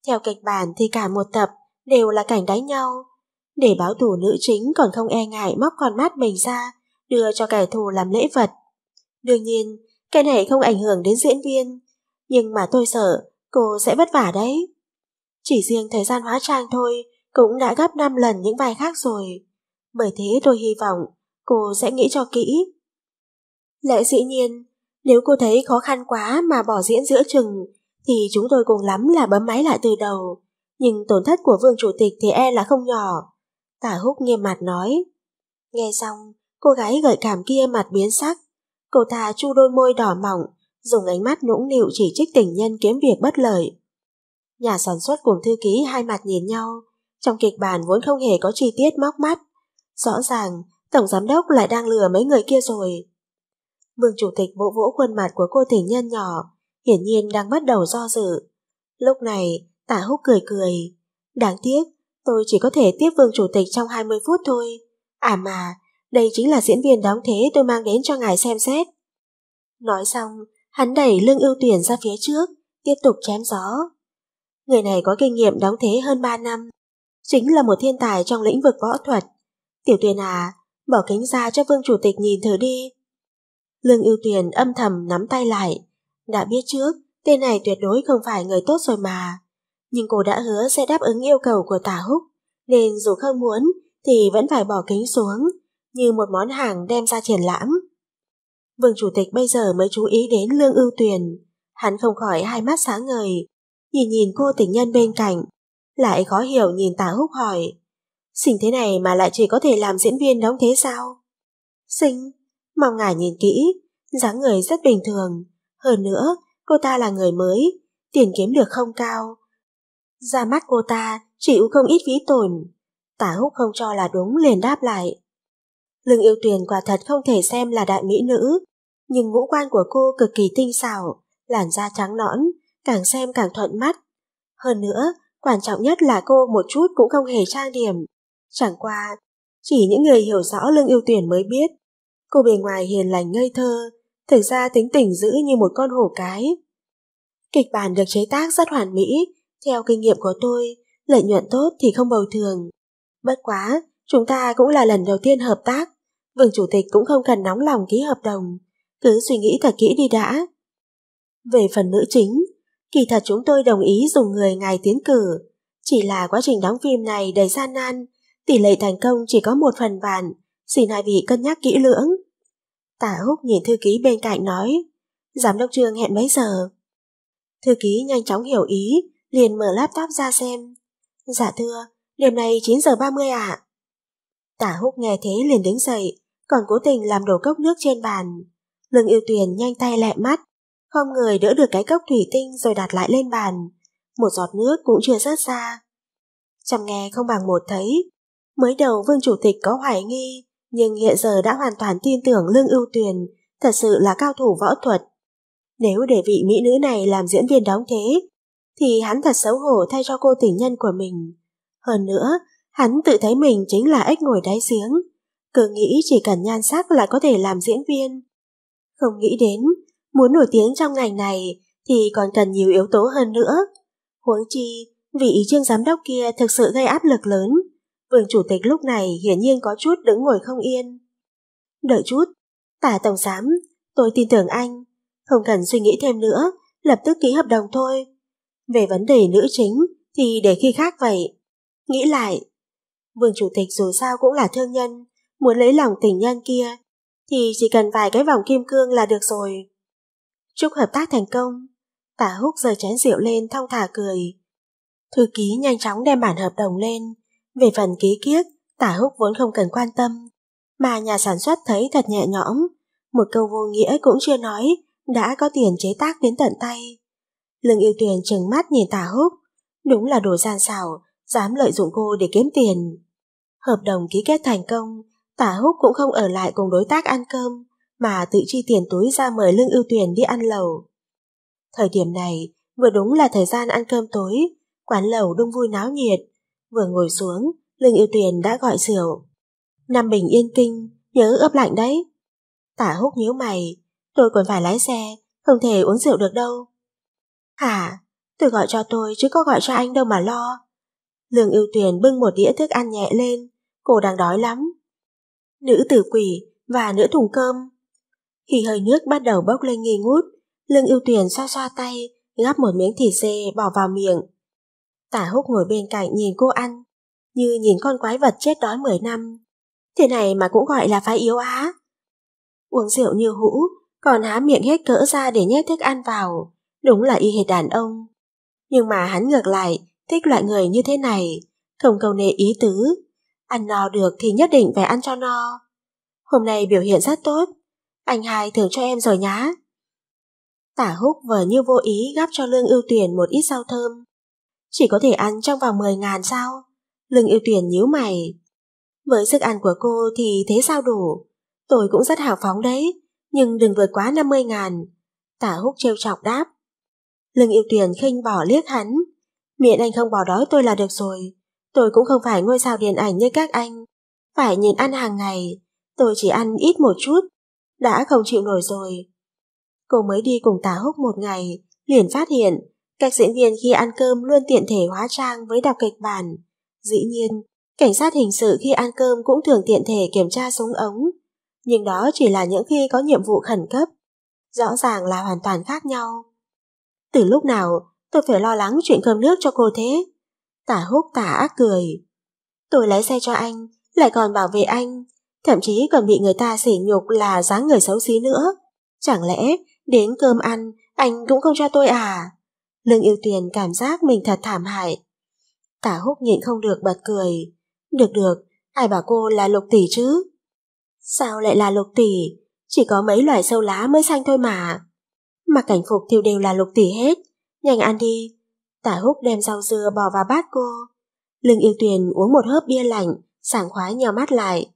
Theo kịch bản thì cả một tập đều là cảnh đánh nhau, để báo thù nữ chính còn không e ngại móc con mắt mình ra, đưa cho kẻ thù làm lễ vật. Đương nhiên, cái này không ảnh hưởng đến diễn viên, nhưng mà tôi sợ cô sẽ vất vả đấy. Chỉ riêng thời gian hóa trang thôi cũng đã gấp 5 lần những vai khác rồi. Bởi thế tôi hy vọng cô sẽ nghĩ cho kỹ. Lẽ dĩ nhiên, nếu cô thấy khó khăn quá mà bỏ diễn giữa chừng thì chúng tôi cùng lắm là bấm máy lại từ đầu. Nhưng tổn thất của vương chủ tịch thì e là không nhỏ. Tả húc nghiêm mặt nói. Nghe xong, cô gái gợi cảm kia mặt biến sắc. Cô ta chu đôi môi đỏ mỏng, dùng ánh mắt nũng nịu chỉ trích tình nhân kiếm việc bất lợi. Nhà sản xuất cùng thư ký hai mặt nhìn nhau, trong kịch bản vốn không hề có chi tiết móc mắt. Rõ ràng, tổng giám đốc lại đang lừa mấy người kia rồi. Vương chủ tịch vỗ vỗ khuôn mặt của cô tình nhân nhỏ, hiển nhiên đang bắt đầu do dự. Lúc này, tả húc cười cười. Đáng tiếc, Tôi chỉ có thể tiếp vương chủ tịch trong 20 phút thôi. À mà, đây chính là diễn viên đóng thế tôi mang đến cho ngài xem xét. Nói xong, hắn đẩy lương ưu tuyển ra phía trước, tiếp tục chém gió. Người này có kinh nghiệm đóng thế hơn 3 năm, chính là một thiên tài trong lĩnh vực võ thuật. Tiểu tuyển à, bỏ kính ra cho vương chủ tịch nhìn thử đi. Lương ưu tuyển âm thầm nắm tay lại, đã biết trước, tên này tuyệt đối không phải người tốt rồi mà nhưng cô đã hứa sẽ đáp ứng yêu cầu của tả húc, nên dù không muốn thì vẫn phải bỏ kính xuống, như một món hàng đem ra triển lãm. Vương Chủ tịch bây giờ mới chú ý đến Lương Ưu Tuyền, hắn không khỏi hai mắt sáng ngời, nhìn nhìn cô tình nhân bên cạnh, lại khó hiểu nhìn tả húc hỏi. Xinh thế này mà lại chỉ có thể làm diễn viên đóng thế sao? Xinh, mong ngài nhìn kỹ, dáng người rất bình thường. Hơn nữa, cô ta là người mới, tiền kiếm được không cao, ra mắt cô ta, chịu không ít phí tổn. Tả húc không cho là đúng liền đáp lại. Lương yêu tuyền quả thật không thể xem là đại mỹ nữ, nhưng ngũ quan của cô cực kỳ tinh xảo, làn da trắng nõn, càng xem càng thuận mắt. Hơn nữa, quan trọng nhất là cô một chút cũng không hề trang điểm. Chẳng qua, chỉ những người hiểu rõ lương yêu tuyển mới biết. Cô bề ngoài hiền lành ngây thơ, thực ra tính tình giữ như một con hổ cái. Kịch bản được chế tác rất hoàn mỹ, theo kinh nghiệm của tôi, lợi nhuận tốt thì không bầu thường. Bất quá, chúng ta cũng là lần đầu tiên hợp tác. Vương Chủ tịch cũng không cần nóng lòng ký hợp đồng. Cứ suy nghĩ thật kỹ đi đã. Về phần nữ chính, kỳ thật chúng tôi đồng ý dùng người ngài tiến cử. Chỉ là quá trình đóng phim này đầy gian nan, tỷ lệ thành công chỉ có một phần vạn, xin hai vị cân nhắc kỹ lưỡng. Tả Húc nhìn thư ký bên cạnh nói, giám đốc trường hẹn mấy giờ. Thư ký nhanh chóng hiểu ý, liền mở laptop ra xem. Dạ thưa, điểm này 9 giờ 30 ạ. À. Tả húc nghe thế liền đứng dậy, còn cố tình làm đổ cốc nước trên bàn. Lương yêu tuyền nhanh tay lẹ mắt, không người đỡ được cái cốc thủy tinh rồi đặt lại lên bàn. Một giọt nước cũng chưa rớt ra. Chăm nghe không bằng một thấy. Mới đầu Vương Chủ tịch có hoài nghi, nhưng hiện giờ đã hoàn toàn tin tưởng Lương Ưu Tuyền thật sự là cao thủ võ thuật. Nếu để vị mỹ nữ này làm diễn viên đóng thế, thì hắn thật xấu hổ thay cho cô tình nhân của mình. Hơn nữa, hắn tự thấy mình chính là ếch ngồi đáy giếng, cứ nghĩ chỉ cần nhan sắc là có thể làm diễn viên. Không nghĩ đến, muốn nổi tiếng trong ngành này thì còn cần nhiều yếu tố hơn nữa. Huống chi, vị trương giám đốc kia thực sự gây áp lực lớn. Vương chủ tịch lúc này hiển nhiên có chút đứng ngồi không yên. Đợi chút, tả tổng giám, tôi tin tưởng anh. Không cần suy nghĩ thêm nữa, lập tức ký hợp đồng thôi. Về vấn đề nữ chính thì để khi khác vậy. Nghĩ lại, Vương Chủ tịch dù sao cũng là thương nhân, muốn lấy lòng tình nhân kia thì chỉ cần vài cái vòng kim cương là được rồi. Chúc hợp tác thành công. Tả húc giơ chén rượu lên thong thả cười. Thư ký nhanh chóng đem bản hợp đồng lên. Về phần ký kiếc, tả húc vốn không cần quan tâm. Mà nhà sản xuất thấy thật nhẹ nhõm. Một câu vô nghĩa cũng chưa nói, đã có tiền chế tác đến tận tay. Lương yêu tuyền trừng mắt nhìn tà húc, đúng là đồ gian xảo, dám lợi dụng cô để kiếm tiền. Hợp đồng ký kết thành công, tả húc cũng không ở lại cùng đối tác ăn cơm, mà tự chi tiền túi ra mời Lương Ưu Tuyền đi ăn lẩu. Thời điểm này, vừa đúng là thời gian ăn cơm tối, quán lẩu đông vui náo nhiệt. Vừa ngồi xuống, Lương Ưu Tuyền đã gọi rượu. Nam Bình yên kinh, nhớ ướp lạnh đấy. Tả húc nhíu mày, tôi còn phải lái xe, không thể uống rượu được đâu. Hả? Tôi gọi cho tôi chứ có gọi cho anh đâu mà lo. Lương ưu tuyền bưng một đĩa thức ăn nhẹ lên, cô đang đói lắm. Nữ tử quỷ và nửa thùng cơm. Khi hơi nước bắt đầu bốc lên nghi ngút, lương ưu tuyền xoa xoa tay, gắp một miếng thịt dê bỏ vào miệng. Tả húc ngồi bên cạnh nhìn cô ăn, như nhìn con quái vật chết đói 10 năm. Thế này mà cũng gọi là phái yếu á. Uống rượu như hũ, còn há miệng hết cỡ ra để nhét thức ăn vào. Đúng là y hệt đàn ông. Nhưng mà hắn ngược lại, thích loại người như thế này, không cầu nệ ý tứ. Ăn no được thì nhất định phải ăn cho no. Hôm nay biểu hiện rất tốt, anh hai thưởng cho em rồi nhá. Tả húc vờ như vô ý gắp cho lương ưu tuyển một ít rau thơm. Chỉ có thể ăn trong vòng 10 ngàn sao? Lương ưu tuyển nhíu mày. Với sức ăn của cô thì thế sao đủ? Tôi cũng rất hào phóng đấy, nhưng đừng vượt quá 50 ngàn. Tả húc trêu chọc đáp. Lương yêu tiền khinh bỏ liếc hắn. Miệng anh không bỏ đói tôi là được rồi. Tôi cũng không phải ngôi sao điện ảnh như các anh. Phải nhìn ăn hàng ngày. Tôi chỉ ăn ít một chút. Đã không chịu nổi rồi. Cô mới đi cùng tá húc một ngày. Liền phát hiện, các diễn viên khi ăn cơm luôn tiện thể hóa trang với đọc kịch bản. Dĩ nhiên, cảnh sát hình sự khi ăn cơm cũng thường tiện thể kiểm tra súng ống. Nhưng đó chỉ là những khi có nhiệm vụ khẩn cấp. Rõ ràng là hoàn toàn khác nhau. Từ lúc nào tôi phải lo lắng chuyện cơm nước cho cô thế? Tả húc tả ác cười. Tôi lái xe cho anh, lại còn bảo vệ anh, thậm chí còn bị người ta sỉ nhục là dáng người xấu xí nữa. Chẳng lẽ đến cơm ăn anh cũng không cho tôi à? Lương yêu tuyền cảm giác mình thật thảm hại. Tả húc nhịn không được bật cười. Được được, ai bảo cô là lục tỷ chứ? Sao lại là lục tỷ? Chỉ có mấy loại sâu lá mới xanh thôi mà mà cảnh phục thiêu đều là lục tỷ hết. Nhanh ăn đi. Tả húc đem rau dưa bỏ vào bát cô. Lương yêu tuyền uống một hớp bia lạnh, sảng khoái nhào mắt lại.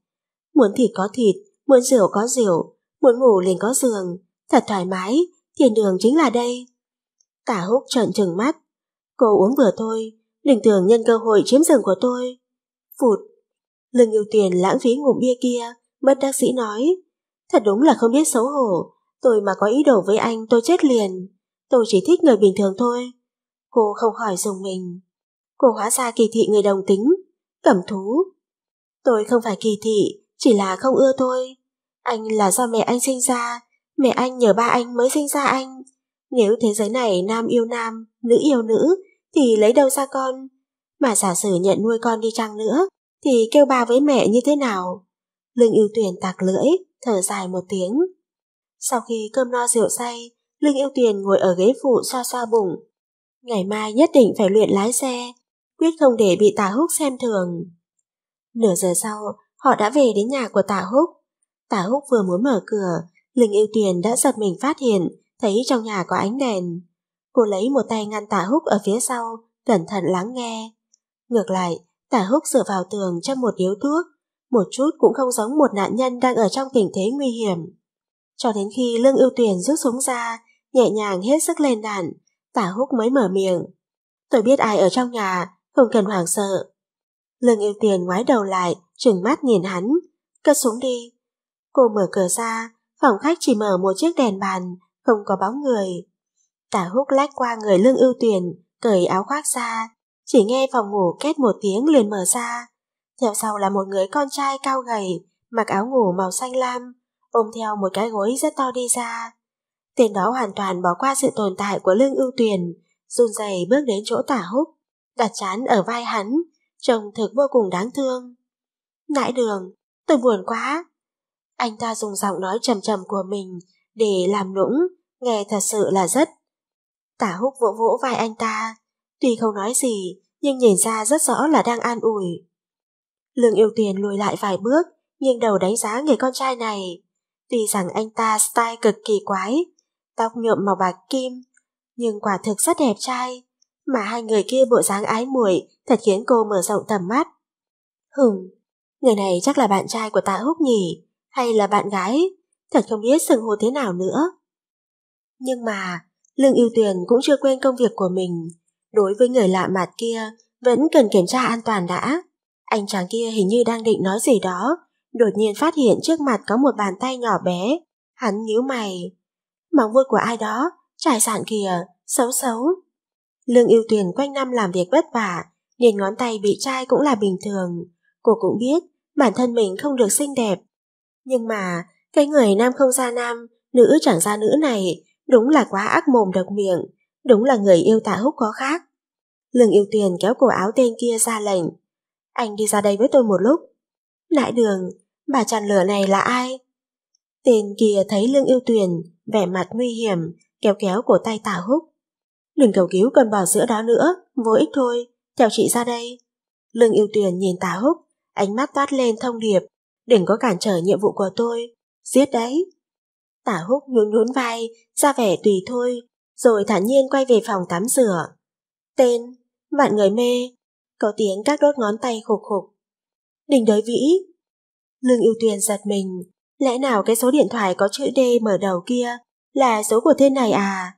Muốn thịt có thịt, muốn rượu có rượu, muốn ngủ liền có giường. Thật thoải mái, thiên đường chính là đây. Tả húc trợn trừng mắt. Cô uống vừa thôi, đừng tưởng nhân cơ hội chiếm giường của tôi. Phụt. Lương yêu tuyền lãng phí ngủ bia kia, bất đắc sĩ nói. Thật đúng là không biết xấu hổ, Tôi mà có ý đồ với anh tôi chết liền. Tôi chỉ thích người bình thường thôi. Cô không hỏi dùng mình. Cô hóa ra kỳ thị người đồng tính, cẩm thú. Tôi không phải kỳ thị, chỉ là không ưa thôi. Anh là do mẹ anh sinh ra, mẹ anh nhờ ba anh mới sinh ra anh. Nếu thế giới này nam yêu nam, nữ yêu nữ, thì lấy đâu ra con? Mà giả sử nhận nuôi con đi chăng nữa, thì kêu ba với mẹ như thế nào? Lương yêu tuyển tạc lưỡi, thở dài một tiếng. Sau khi cơm no rượu say, Linh yêu tiền ngồi ở ghế phụ xoa xoa bụng. Ngày mai nhất định phải luyện lái xe, quyết không để bị tà húc xem thường. Nửa giờ sau, họ đã về đến nhà của tà húc. Tà húc vừa muốn mở cửa, Linh yêu tiền đã giật mình phát hiện, thấy trong nhà có ánh đèn. Cô lấy một tay ngăn tà húc ở phía sau, cẩn thận lắng nghe. Ngược lại, tà húc dựa vào tường trong một điếu thuốc, một chút cũng không giống một nạn nhân đang ở trong tình thế nguy hiểm. Cho đến khi Lương ưu tuyển rút súng ra, nhẹ nhàng hết sức lên đạn, tả húc mới mở miệng. Tôi biết ai ở trong nhà, không cần hoảng sợ. Lương ưu tuyển ngoái đầu lại, trừng mắt nhìn hắn, cất súng đi. Cô mở cửa ra, phòng khách chỉ mở một chiếc đèn bàn, không có bóng người. Tả húc lách qua người lương ưu tuyển, cởi áo khoác ra, chỉ nghe phòng ngủ két một tiếng liền mở ra. Theo sau là một người con trai cao gầy, mặc áo ngủ màu xanh lam, ôm theo một cái gối rất to đi ra. Tên đó hoàn toàn bỏ qua sự tồn tại của Lương Ưu Tuyền, run rẩy bước đến chỗ tả húc, đặt chán ở vai hắn, trông thực vô cùng đáng thương. Nãi đường, tôi buồn quá. Anh ta dùng giọng nói trầm trầm của mình để làm nũng, nghe thật sự là rất. Tả húc vỗ vỗ vai anh ta, tuy không nói gì, nhưng nhìn ra rất rõ là đang an ủi. Lương yêu tiền lùi lại vài bước, nghiêng đầu đánh giá người con trai này. Tuy rằng anh ta style cực kỳ quái, tóc nhuộm màu bạc kim, nhưng quả thực rất đẹp trai, mà hai người kia bộ dáng ái muội thật khiến cô mở rộng tầm mắt. Hừm, người này chắc là bạn trai của Tạ Húc nhỉ, hay là bạn gái, thật không biết sừng hô thế nào nữa. Nhưng mà, Lương Yêu Tuyền cũng chưa quên công việc của mình, đối với người lạ mặt kia vẫn cần kiểm tra an toàn đã. Anh chàng kia hình như đang định nói gì đó, đột nhiên phát hiện trước mặt có một bàn tay nhỏ bé. Hắn nhíu mày. Móng vuốt của ai đó, trải sạn kìa, xấu xấu. Lương yêu tuyền quanh năm làm việc vất vả, nên ngón tay bị chai cũng là bình thường. Cô cũng biết, bản thân mình không được xinh đẹp. Nhưng mà, cái người nam không ra nam, nữ chẳng ra nữ này, đúng là quá ác mồm độc miệng, đúng là người yêu tạ húc có khác. Lương yêu tuyền kéo cổ áo tên kia ra lệnh. Anh đi ra đây với tôi một lúc, lại đường, bà chăn lửa này là ai? Tên kia thấy lương yêu tuyền, vẻ mặt nguy hiểm, kéo kéo cổ tay tả húc. Đừng cầu cứu cần bỏ giữa đó nữa, vô ích thôi, theo chị ra đây. Lương yêu tuyền nhìn tả húc, ánh mắt toát lên thông điệp, đừng có cản trở nhiệm vụ của tôi, giết đấy. Tả húc nhún nhún vai, ra vẻ tùy thôi, rồi thản nhiên quay về phòng tắm rửa. Tên, bạn người mê, có tiếng các đốt ngón tay khục khục. Đình đới vĩ. Lương yêu tuyền giật mình, lẽ nào cái số điện thoại có chữ D mở đầu kia là số của tên này à?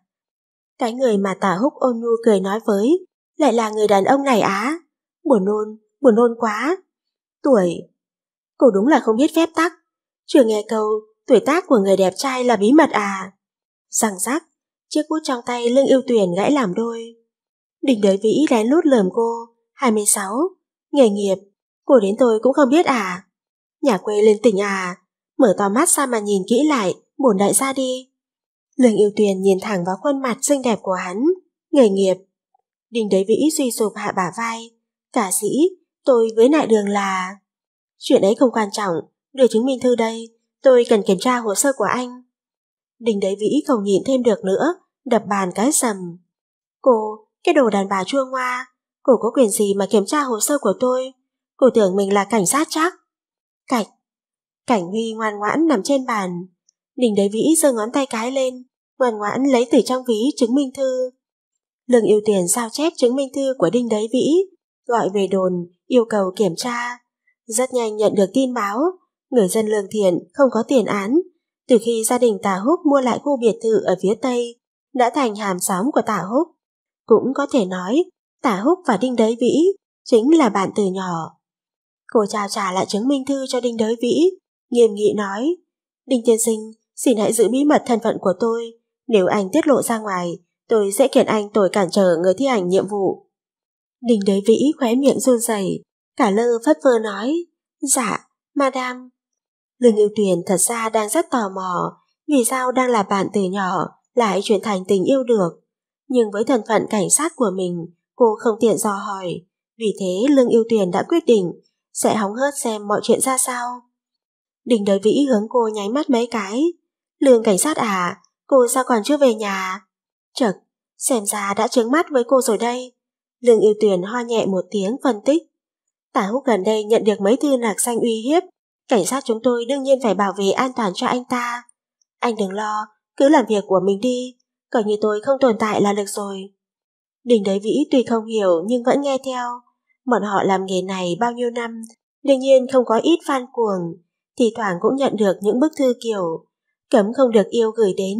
Cái người mà tả húc ôn nhu cười nói với, lại là người đàn ông này á? Buồn nôn, buồn nôn quá. Tuổi. Cô đúng là không biết phép tắc. Chưa nghe câu, tuổi tác của người đẹp trai là bí mật à? Rằng rắc, chiếc bút trong tay lương yêu tuyển gãy làm đôi. Đình đới vĩ lén lút lườm cô, 26, nghề nghiệp, Cô đến tôi cũng không biết à? Nhà quê lên tỉnh à? Mở to mắt ra mà nhìn kỹ lại, bổn đại gia đi. Lương yêu tuyền nhìn thẳng vào khuôn mặt xinh đẹp của hắn, nghề nghiệp. Đình đấy vĩ suy sụp hạ bả vai. Cả sĩ, tôi với nại đường là... Chuyện ấy không quan trọng, đưa chứng minh thư đây, tôi cần kiểm tra hồ sơ của anh. Đình đấy vĩ không nhịn thêm được nữa, đập bàn cái sầm. Cô, cái đồ đàn bà chua ngoa, cô có quyền gì mà kiểm tra hồ sơ của tôi? cô tưởng mình là cảnh sát chắc. Cảnh. Cảnh Huy ngoan ngoãn nằm trên bàn. Đình đế vĩ giơ ngón tay cái lên, ngoan ngoãn lấy từ trong ví chứng minh thư. Lương yêu tiền sao chép chứng minh thư của Đinh Đế Vĩ, gọi về đồn, yêu cầu kiểm tra. Rất nhanh nhận được tin báo, người dân lương thiện không có tiền án. Từ khi gia đình Tà Húc mua lại khu biệt thự ở phía Tây, đã thành hàm xóm của Tà Húc. Cũng có thể nói, Tả Húc và Đinh Đới Vĩ chính là bạn từ nhỏ. Cô trao trả lại chứng minh thư cho Đinh Đới Vĩ, nghiêm nghị nói, Đinh Tiên Sinh, xin hãy giữ bí mật thân phận của tôi, nếu anh tiết lộ ra ngoài, tôi sẽ kiện anh tội cản trở người thi hành nhiệm vụ. Đinh Đới Vĩ khóe miệng run rẩy, cả lơ phất phơ nói, dạ, madam. Lương Yêu Tuyền thật ra đang rất tò mò, vì sao đang là bạn từ nhỏ lại chuyển thành tình yêu được. Nhưng với thân phận cảnh sát của mình, cô không tiện dò hỏi, vì thế Lương Yêu Tuyền đã quyết định sẽ hóng hớt xem mọi chuyện ra sao. Đình đời vĩ hướng cô nháy mắt mấy cái. Lương cảnh sát à, cô sao còn chưa về nhà? Chật, xem ra đã trứng mắt với cô rồi đây. Lương yêu tuyển ho nhẹ một tiếng phân tích. Tả húc gần đây nhận được mấy thư lạc xanh uy hiếp. Cảnh sát chúng tôi đương nhiên phải bảo vệ an toàn cho anh ta. Anh đừng lo, cứ làm việc của mình đi. Coi như tôi không tồn tại là được rồi. Đình Đới vĩ tuy không hiểu nhưng vẫn nghe theo. Bọn họ làm nghề này bao nhiêu năm, đương nhiên không có ít fan cuồng, thì thoảng cũng nhận được những bức thư kiểu cấm không được yêu gửi đến.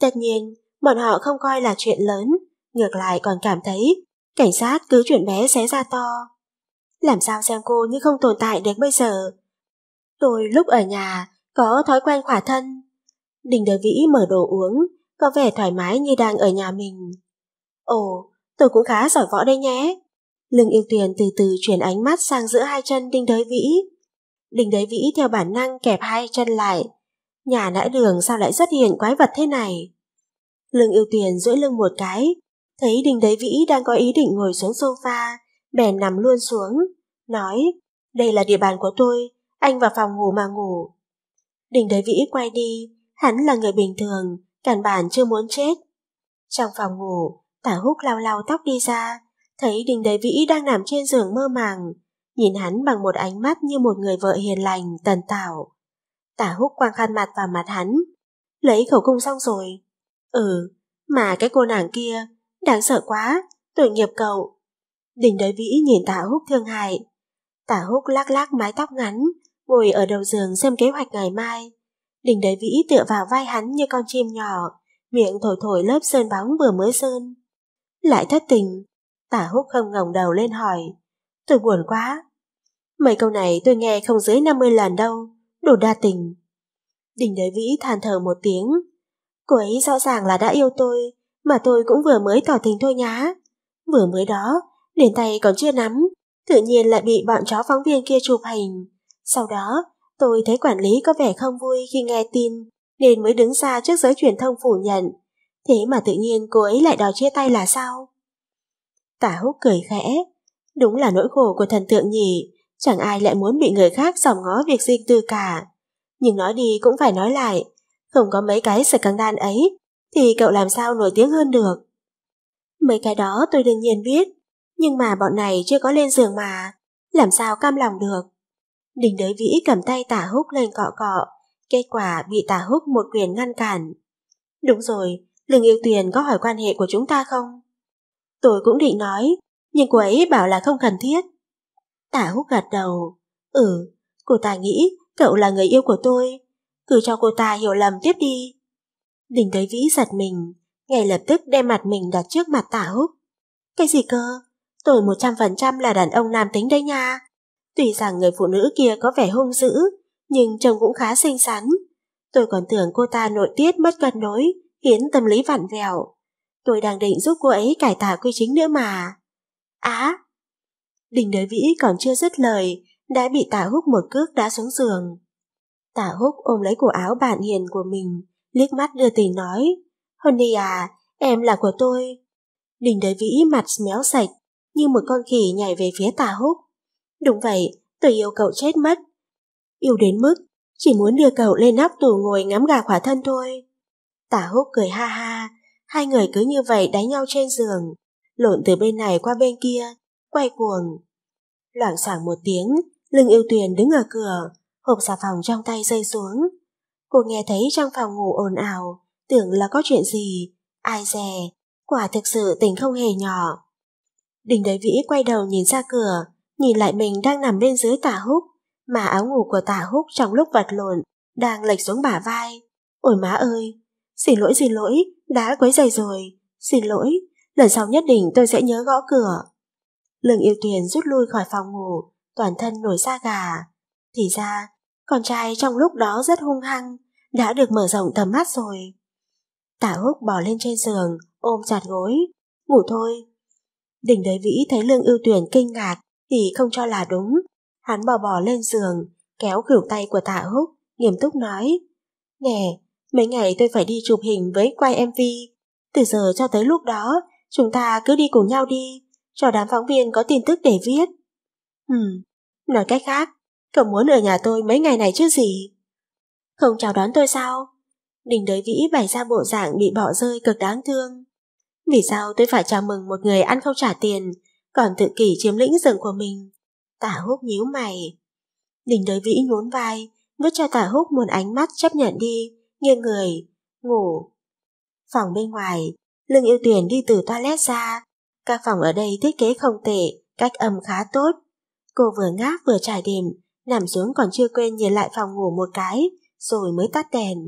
Tất nhiên, bọn họ không coi là chuyện lớn, ngược lại còn cảm thấy cảnh sát cứ chuyện bé xé ra to. Làm sao xem cô như không tồn tại đến bây giờ. Tôi lúc ở nhà có thói quen khỏa thân. Đình đời vĩ mở đồ uống, có vẻ thoải mái như đang ở nhà mình. Ồ, tôi cũng khá giỏi võ đây nhé. Lương yêu tuyền từ từ chuyển ánh mắt sang giữa hai chân đinh đới vĩ. Đinh đới vĩ theo bản năng kẹp hai chân lại. Nhà nãi đường sao lại xuất hiện quái vật thế này? Lương yêu tuyền duỗi lưng một cái, thấy đinh đới vĩ đang có ý định ngồi xuống sofa, bèn nằm luôn xuống, nói, đây là địa bàn của tôi, anh vào phòng ngủ mà ngủ. Đinh đới vĩ quay đi, hắn là người bình thường, cản bản chưa muốn chết. Trong phòng ngủ, tả húc lau lau tóc đi ra, thấy Đình Đầy Vĩ đang nằm trên giường mơ màng, nhìn hắn bằng một ánh mắt như một người vợ hiền lành, tần tảo. Tả húc quang khăn mặt vào mặt hắn, lấy khẩu cung xong rồi. Ừ, mà cái cô nàng kia, đáng sợ quá, tội nghiệp cậu. Đình Đới Vĩ nhìn Tả húc thương hại. Tả húc lắc lắc mái tóc ngắn, ngồi ở đầu giường xem kế hoạch ngày mai. Đình Đới Vĩ tựa vào vai hắn như con chim nhỏ, miệng thổi thổi lớp sơn bóng vừa mới sơn. Lại thất tình, Tả hút không ngồng đầu lên hỏi. Tôi buồn quá. Mấy câu này tôi nghe không dưới 50 lần đâu. Đủ đa tình. Đình đới vĩ than thở một tiếng. Cô ấy rõ ràng là đã yêu tôi, mà tôi cũng vừa mới tỏ tình thôi nhá. Vừa mới đó, đến tay còn chưa nắm, tự nhiên lại bị bọn chó phóng viên kia chụp hình. Sau đó, tôi thấy quản lý có vẻ không vui khi nghe tin, nên mới đứng ra trước giới truyền thông phủ nhận. Thế mà tự nhiên cô ấy lại đòi chia tay là sao? Tả húc cười khẽ. Đúng là nỗi khổ của thần tượng nhỉ, chẳng ai lại muốn bị người khác sòng ngó việc riêng tư cả. Nhưng nói đi cũng phải nói lại, không có mấy cái sự căng đan ấy, thì cậu làm sao nổi tiếng hơn được. Mấy cái đó tôi đương nhiên biết, nhưng mà bọn này chưa có lên giường mà, làm sao cam lòng được. Đình đới vĩ cầm tay tả húc lên cọ cọ, kết quả bị tả húc một quyền ngăn cản. Đúng rồi, Lương Yêu Tuyền có hỏi quan hệ của chúng ta không? Tôi cũng định nói, nhưng cô ấy bảo là không cần thiết. Tả húc gật đầu. Ừ, cô ta nghĩ cậu là người yêu của tôi. Cứ cho cô ta hiểu lầm tiếp đi. Đình thấy vĩ giật mình, ngay lập tức đem mặt mình đặt trước mặt tả húc. Cái gì cơ? Tôi 100% là đàn ông nam tính đấy nha. Tuy rằng người phụ nữ kia có vẻ hung dữ, nhưng trông cũng khá xinh xắn. Tôi còn tưởng cô ta nội tiết mất cân đối, khiến tâm lý vặn vẹo tôi đang định giúp cô ấy cải tạo quy chính nữa mà. Á! Đình đới vĩ còn chưa dứt lời, đã bị tả húc một cước đá xuống giường. Tả húc ôm lấy cổ áo bạn hiền của mình, liếc mắt đưa tình nói, Honey à, em là của tôi. Đình đới vĩ mặt méo sạch, như một con khỉ nhảy về phía tà húc. Đúng vậy, tôi yêu cậu chết mất. Yêu đến mức, chỉ muốn đưa cậu lên nắp tù ngồi ngắm gà khỏa thân thôi. Tả húc cười ha ha, Hai người cứ như vậy đánh nhau trên giường, lộn từ bên này qua bên kia, quay cuồng. Loảng xoảng một tiếng, lưng yêu tuyền đứng ở cửa, hộp xà phòng trong tay rơi xuống. Cô nghe thấy trong phòng ngủ ồn ào, tưởng là có chuyện gì, ai dè, quả thực sự tình không hề nhỏ. Đình đới vĩ quay đầu nhìn ra cửa, nhìn lại mình đang nằm bên dưới tả húc, mà áo ngủ của tả húc trong lúc vật lộn, đang lệch xuống bả vai. Ôi má ơi, xin lỗi xin lỗi, đã quấy giày rồi, xin lỗi, lần sau nhất định tôi sẽ nhớ gõ cửa. Lương yêu tuyền rút lui khỏi phòng ngủ, toàn thân nổi da gà. Thì ra, con trai trong lúc đó rất hung hăng, đã được mở rộng tầm mắt rồi. Tả húc bỏ lên trên giường, ôm chặt gối, ngủ thôi. Đỉnh đới vĩ thấy lương yêu tuyển kinh ngạc thì không cho là đúng. Hắn bò bò lên giường, kéo khỉu tay của tạ húc, nghiêm túc nói. Nè, Mấy ngày tôi phải đi chụp hình với quay MV. Từ giờ cho tới lúc đó, chúng ta cứ đi cùng nhau đi, cho đám phóng viên có tin tức để viết. Ừm, nói cách khác, cậu muốn ở nhà tôi mấy ngày này chứ gì? Không chào đón tôi sao? Đình đới vĩ bày ra bộ dạng bị bỏ rơi cực đáng thương. Vì sao tôi phải chào mừng một người ăn không trả tiền, còn tự kỷ chiếm lĩnh giường của mình? Tả húc nhíu mày. Đình đới vĩ nhún vai, vứt cho tả húc một ánh mắt chấp nhận đi, nghiêng người, ngủ. Phòng bên ngoài, Lương Yêu Tuyền đi từ toilet ra. Các phòng ở đây thiết kế không tệ, cách âm khá tốt. Cô vừa ngáp vừa trải đêm, nằm xuống còn chưa quên nhìn lại phòng ngủ một cái, rồi mới tắt đèn.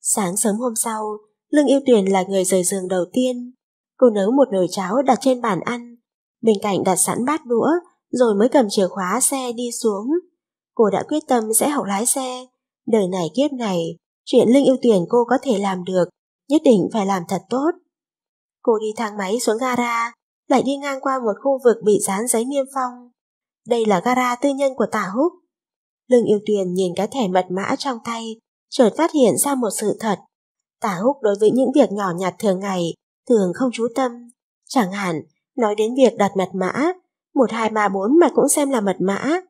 Sáng sớm hôm sau, Lương Yêu Tuyền là người rời giường đầu tiên. Cô nấu một nồi cháo đặt trên bàn ăn, bên cạnh đặt sẵn bát đũa, rồi mới cầm chìa khóa xe đi xuống. Cô đã quyết tâm sẽ học lái xe, đời này kiếp này Chuyện lương ưu tuyển cô có thể làm được, nhất định phải làm thật tốt. Cô đi thang máy xuống gara, lại đi ngang qua một khu vực bị dán giấy niêm phong. Đây là gara tư nhân của Tả Húc. Lương Yêu Tuyền nhìn cái thẻ mật mã trong tay, chợt phát hiện ra một sự thật. Tả Húc đối với những việc nhỏ nhặt thường ngày, thường không chú tâm. Chẳng hạn, nói đến việc đặt mật mã, 1234 mà cũng xem là mật mã.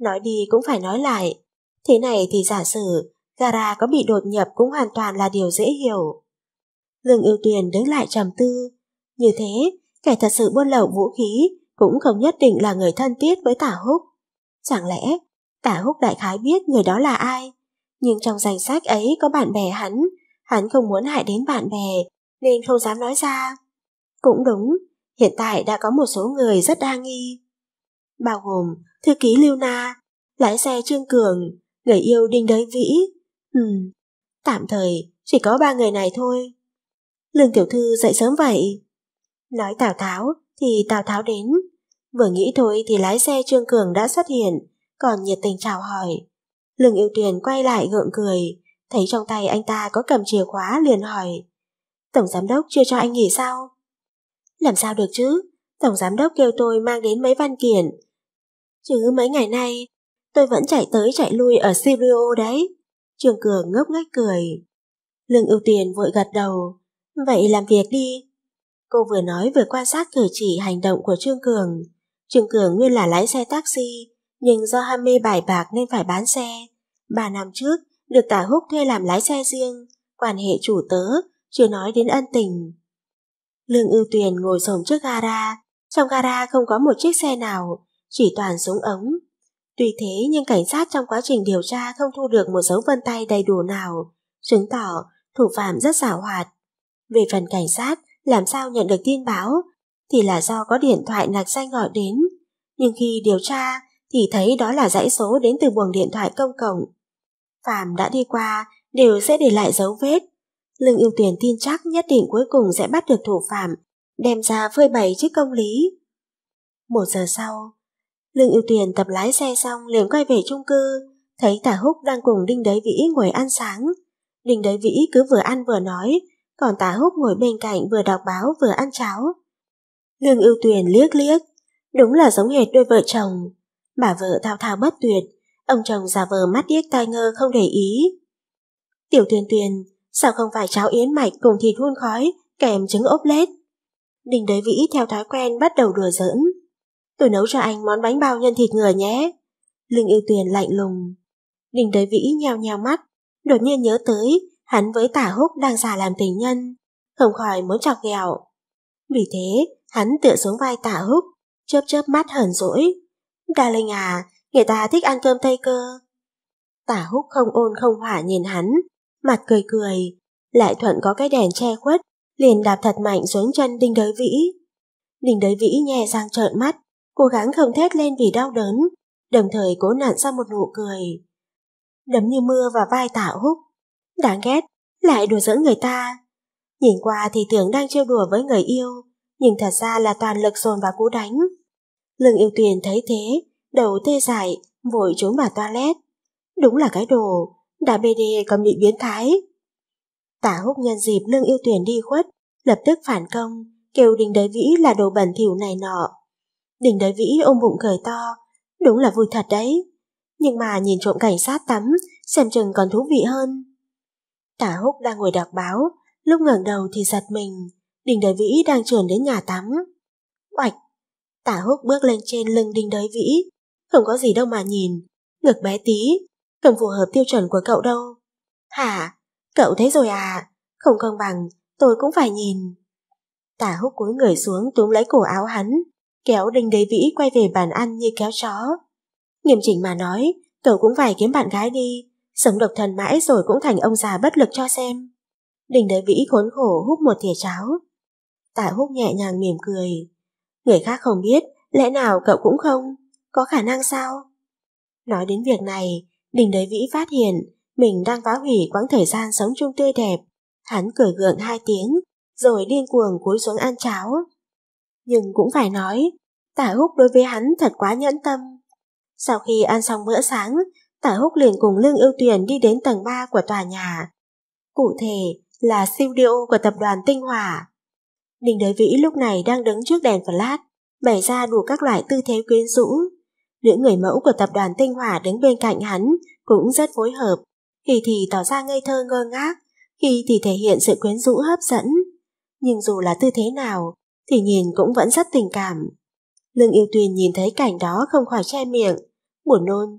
Nói đi cũng phải nói lại. Thế này thì giả sử, gara có bị đột nhập cũng hoàn toàn là điều dễ hiểu. Lương ưu tuyền đứng lại trầm tư. Như thế, kẻ thật sự buôn lậu vũ khí cũng không nhất định là người thân thiết với tả húc. Chẳng lẽ, tả húc đại khái biết người đó là ai? Nhưng trong danh sách ấy có bạn bè hắn, hắn không muốn hại đến bạn bè, nên không dám nói ra. Cũng đúng, hiện tại đã có một số người rất đa nghi. Bao gồm thư ký Lưu Na, lái xe Trương Cường, người yêu Đinh Đới Vĩ, Ừm, tạm thời chỉ có ba người này thôi. Lương Tiểu Thư dậy sớm vậy. Nói Tào Tháo thì Tào Tháo đến. Vừa nghĩ thôi thì lái xe Trương Cường đã xuất hiện, còn nhiệt tình chào hỏi. Lương Yêu tiền quay lại gượng cười, thấy trong tay anh ta có cầm chìa khóa liền hỏi. Tổng Giám Đốc chưa cho anh nghỉ sao? Làm sao được chứ? Tổng Giám Đốc kêu tôi mang đến mấy văn kiện. Chứ mấy ngày nay, tôi vẫn chạy tới chạy lui ở Sirio đấy. Trường Cường ngốc ngách cười. Lương ưu tiền vội gật đầu. Vậy làm việc đi. Cô vừa nói vừa quan sát cử chỉ hành động của Trương Cường. Trương Cường nguyên là lái xe taxi, nhưng do ham mê bài bạc nên phải bán xe. Ba năm trước, được tả húc thuê làm lái xe riêng, quan hệ chủ tớ, chưa nói đến ân tình. Lương ưu tuyền ngồi sồn trước gara, trong gara không có một chiếc xe nào, chỉ toàn súng ống, Tuy thế nhưng cảnh sát trong quá trình điều tra không thu được một dấu vân tay đầy đủ nào, chứng tỏ thủ phạm rất xảo hoạt. Về phần cảnh sát, làm sao nhận được tin báo thì là do có điện thoại nạc danh gọi đến. Nhưng khi điều tra thì thấy đó là dãy số đến từ buồng điện thoại công cộng. Phạm đã đi qua đều sẽ để lại dấu vết. Lương Yêu tuyển tin chắc nhất định cuối cùng sẽ bắt được thủ phạm, đem ra phơi bày trước công lý. Một giờ sau, Lương ưu tiền tập lái xe xong liền quay về chung cư, thấy tả húc đang cùng Đinh Đới Vĩ ngồi ăn sáng. Đinh Đới Vĩ cứ vừa ăn vừa nói, còn tả húc ngồi bên cạnh vừa đọc báo vừa ăn cháo. Lương ưu tuyền liếc liếc, đúng là giống hệt đôi vợ chồng. Bà vợ thao thao bất tuyệt, ông chồng giả vờ mắt điếc tai ngơ không để ý. Tiểu tuyền tuyền, sao không phải cháo yến mạch cùng thịt hun khói, kèm trứng ốp lết? Đinh đới vĩ theo thói quen bắt đầu đùa giỡn tôi nấu cho anh món bánh bao nhân thịt người nhé. Lương yêu tuyền lạnh lùng. Đình đới vĩ nhào nhào mắt, đột nhiên nhớ tới hắn với tả húc đang giả làm tình nhân, không khỏi muốn chọc ghẹo. Vì thế, hắn tựa xuống vai tả húc, chớp chớp mắt hờn dỗi. Đà Linh à, người ta thích ăn cơm Tây cơ. Tả húc không ôn không hỏa nhìn hắn, mặt cười cười, lại thuận có cái đèn che khuất, liền đạp thật mạnh xuống chân đinh đới vĩ. Đinh đới vĩ nhẹ răng trợn mắt, cố gắng không thét lên vì đau đớn, đồng thời cố nặn ra một nụ cười. Đấm như mưa vào vai tả húc, đáng ghét, lại đùa giỡn người ta. Nhìn qua thì tưởng đang trêu đùa với người yêu, nhưng thật ra là toàn lực dồn và cú đánh. Lương yêu tuyền thấy thế, đầu tê dại, vội trốn vào toilet. Đúng là cái đồ, đã bê đê còn bị biến thái. Tả húc nhân dịp lương yêu tuyền đi khuất, lập tức phản công, kêu đình đới vĩ là đồ bẩn thỉu này nọ. Đình đới vĩ ôm bụng cười to, đúng là vui thật đấy. Nhưng mà nhìn trộm cảnh sát tắm, xem chừng còn thú vị hơn. Tả húc đang ngồi đọc báo, lúc ngẩng đầu thì giật mình, đình đới vĩ đang trườn đến nhà tắm. Oạch! Tả húc bước lên trên lưng đình đới vĩ, không có gì đâu mà nhìn, ngực bé tí, không phù hợp tiêu chuẩn của cậu đâu. Hả? Cậu thấy rồi à? Không công bằng, tôi cũng phải nhìn. Tả húc cúi người xuống túm lấy cổ áo hắn, kéo Đinh Đế Vĩ quay về bàn ăn như kéo chó. Nghiêm chỉnh mà nói, cậu cũng phải kiếm bạn gái đi, sống độc thân mãi rồi cũng thành ông già bất lực cho xem. Đinh Đế Vĩ khốn khổ hút một thìa cháo. Tạ húc nhẹ nhàng mỉm cười. Người khác không biết, lẽ nào cậu cũng không? Có khả năng sao? Nói đến việc này, đình Đế Vĩ phát hiện mình đang phá hủy quãng thời gian sống chung tươi đẹp. Hắn cười gượng hai tiếng, rồi điên cuồng cúi xuống ăn cháo. Nhưng cũng phải nói, tả húc đối với hắn thật quá nhẫn tâm. Sau khi ăn xong bữa sáng, tả húc liền cùng Lương Yêu Tuyền đi đến tầng 3 của tòa nhà. Cụ thể là studio của tập đoàn Tinh Hòa. Ninh Đới Vĩ lúc này đang đứng trước đèn flash, bày ra đủ các loại tư thế quyến rũ. Những người mẫu của tập đoàn Tinh Hòa đứng bên cạnh hắn cũng rất phối hợp, khi thì tỏ ra ngây thơ ngơ ngác, khi thì thể hiện sự quyến rũ hấp dẫn. Nhưng dù là tư thế nào, thì nhìn cũng vẫn rất tình cảm. Lương Yêu Tuyền nhìn thấy cảnh đó không khỏi che miệng, buồn nôn.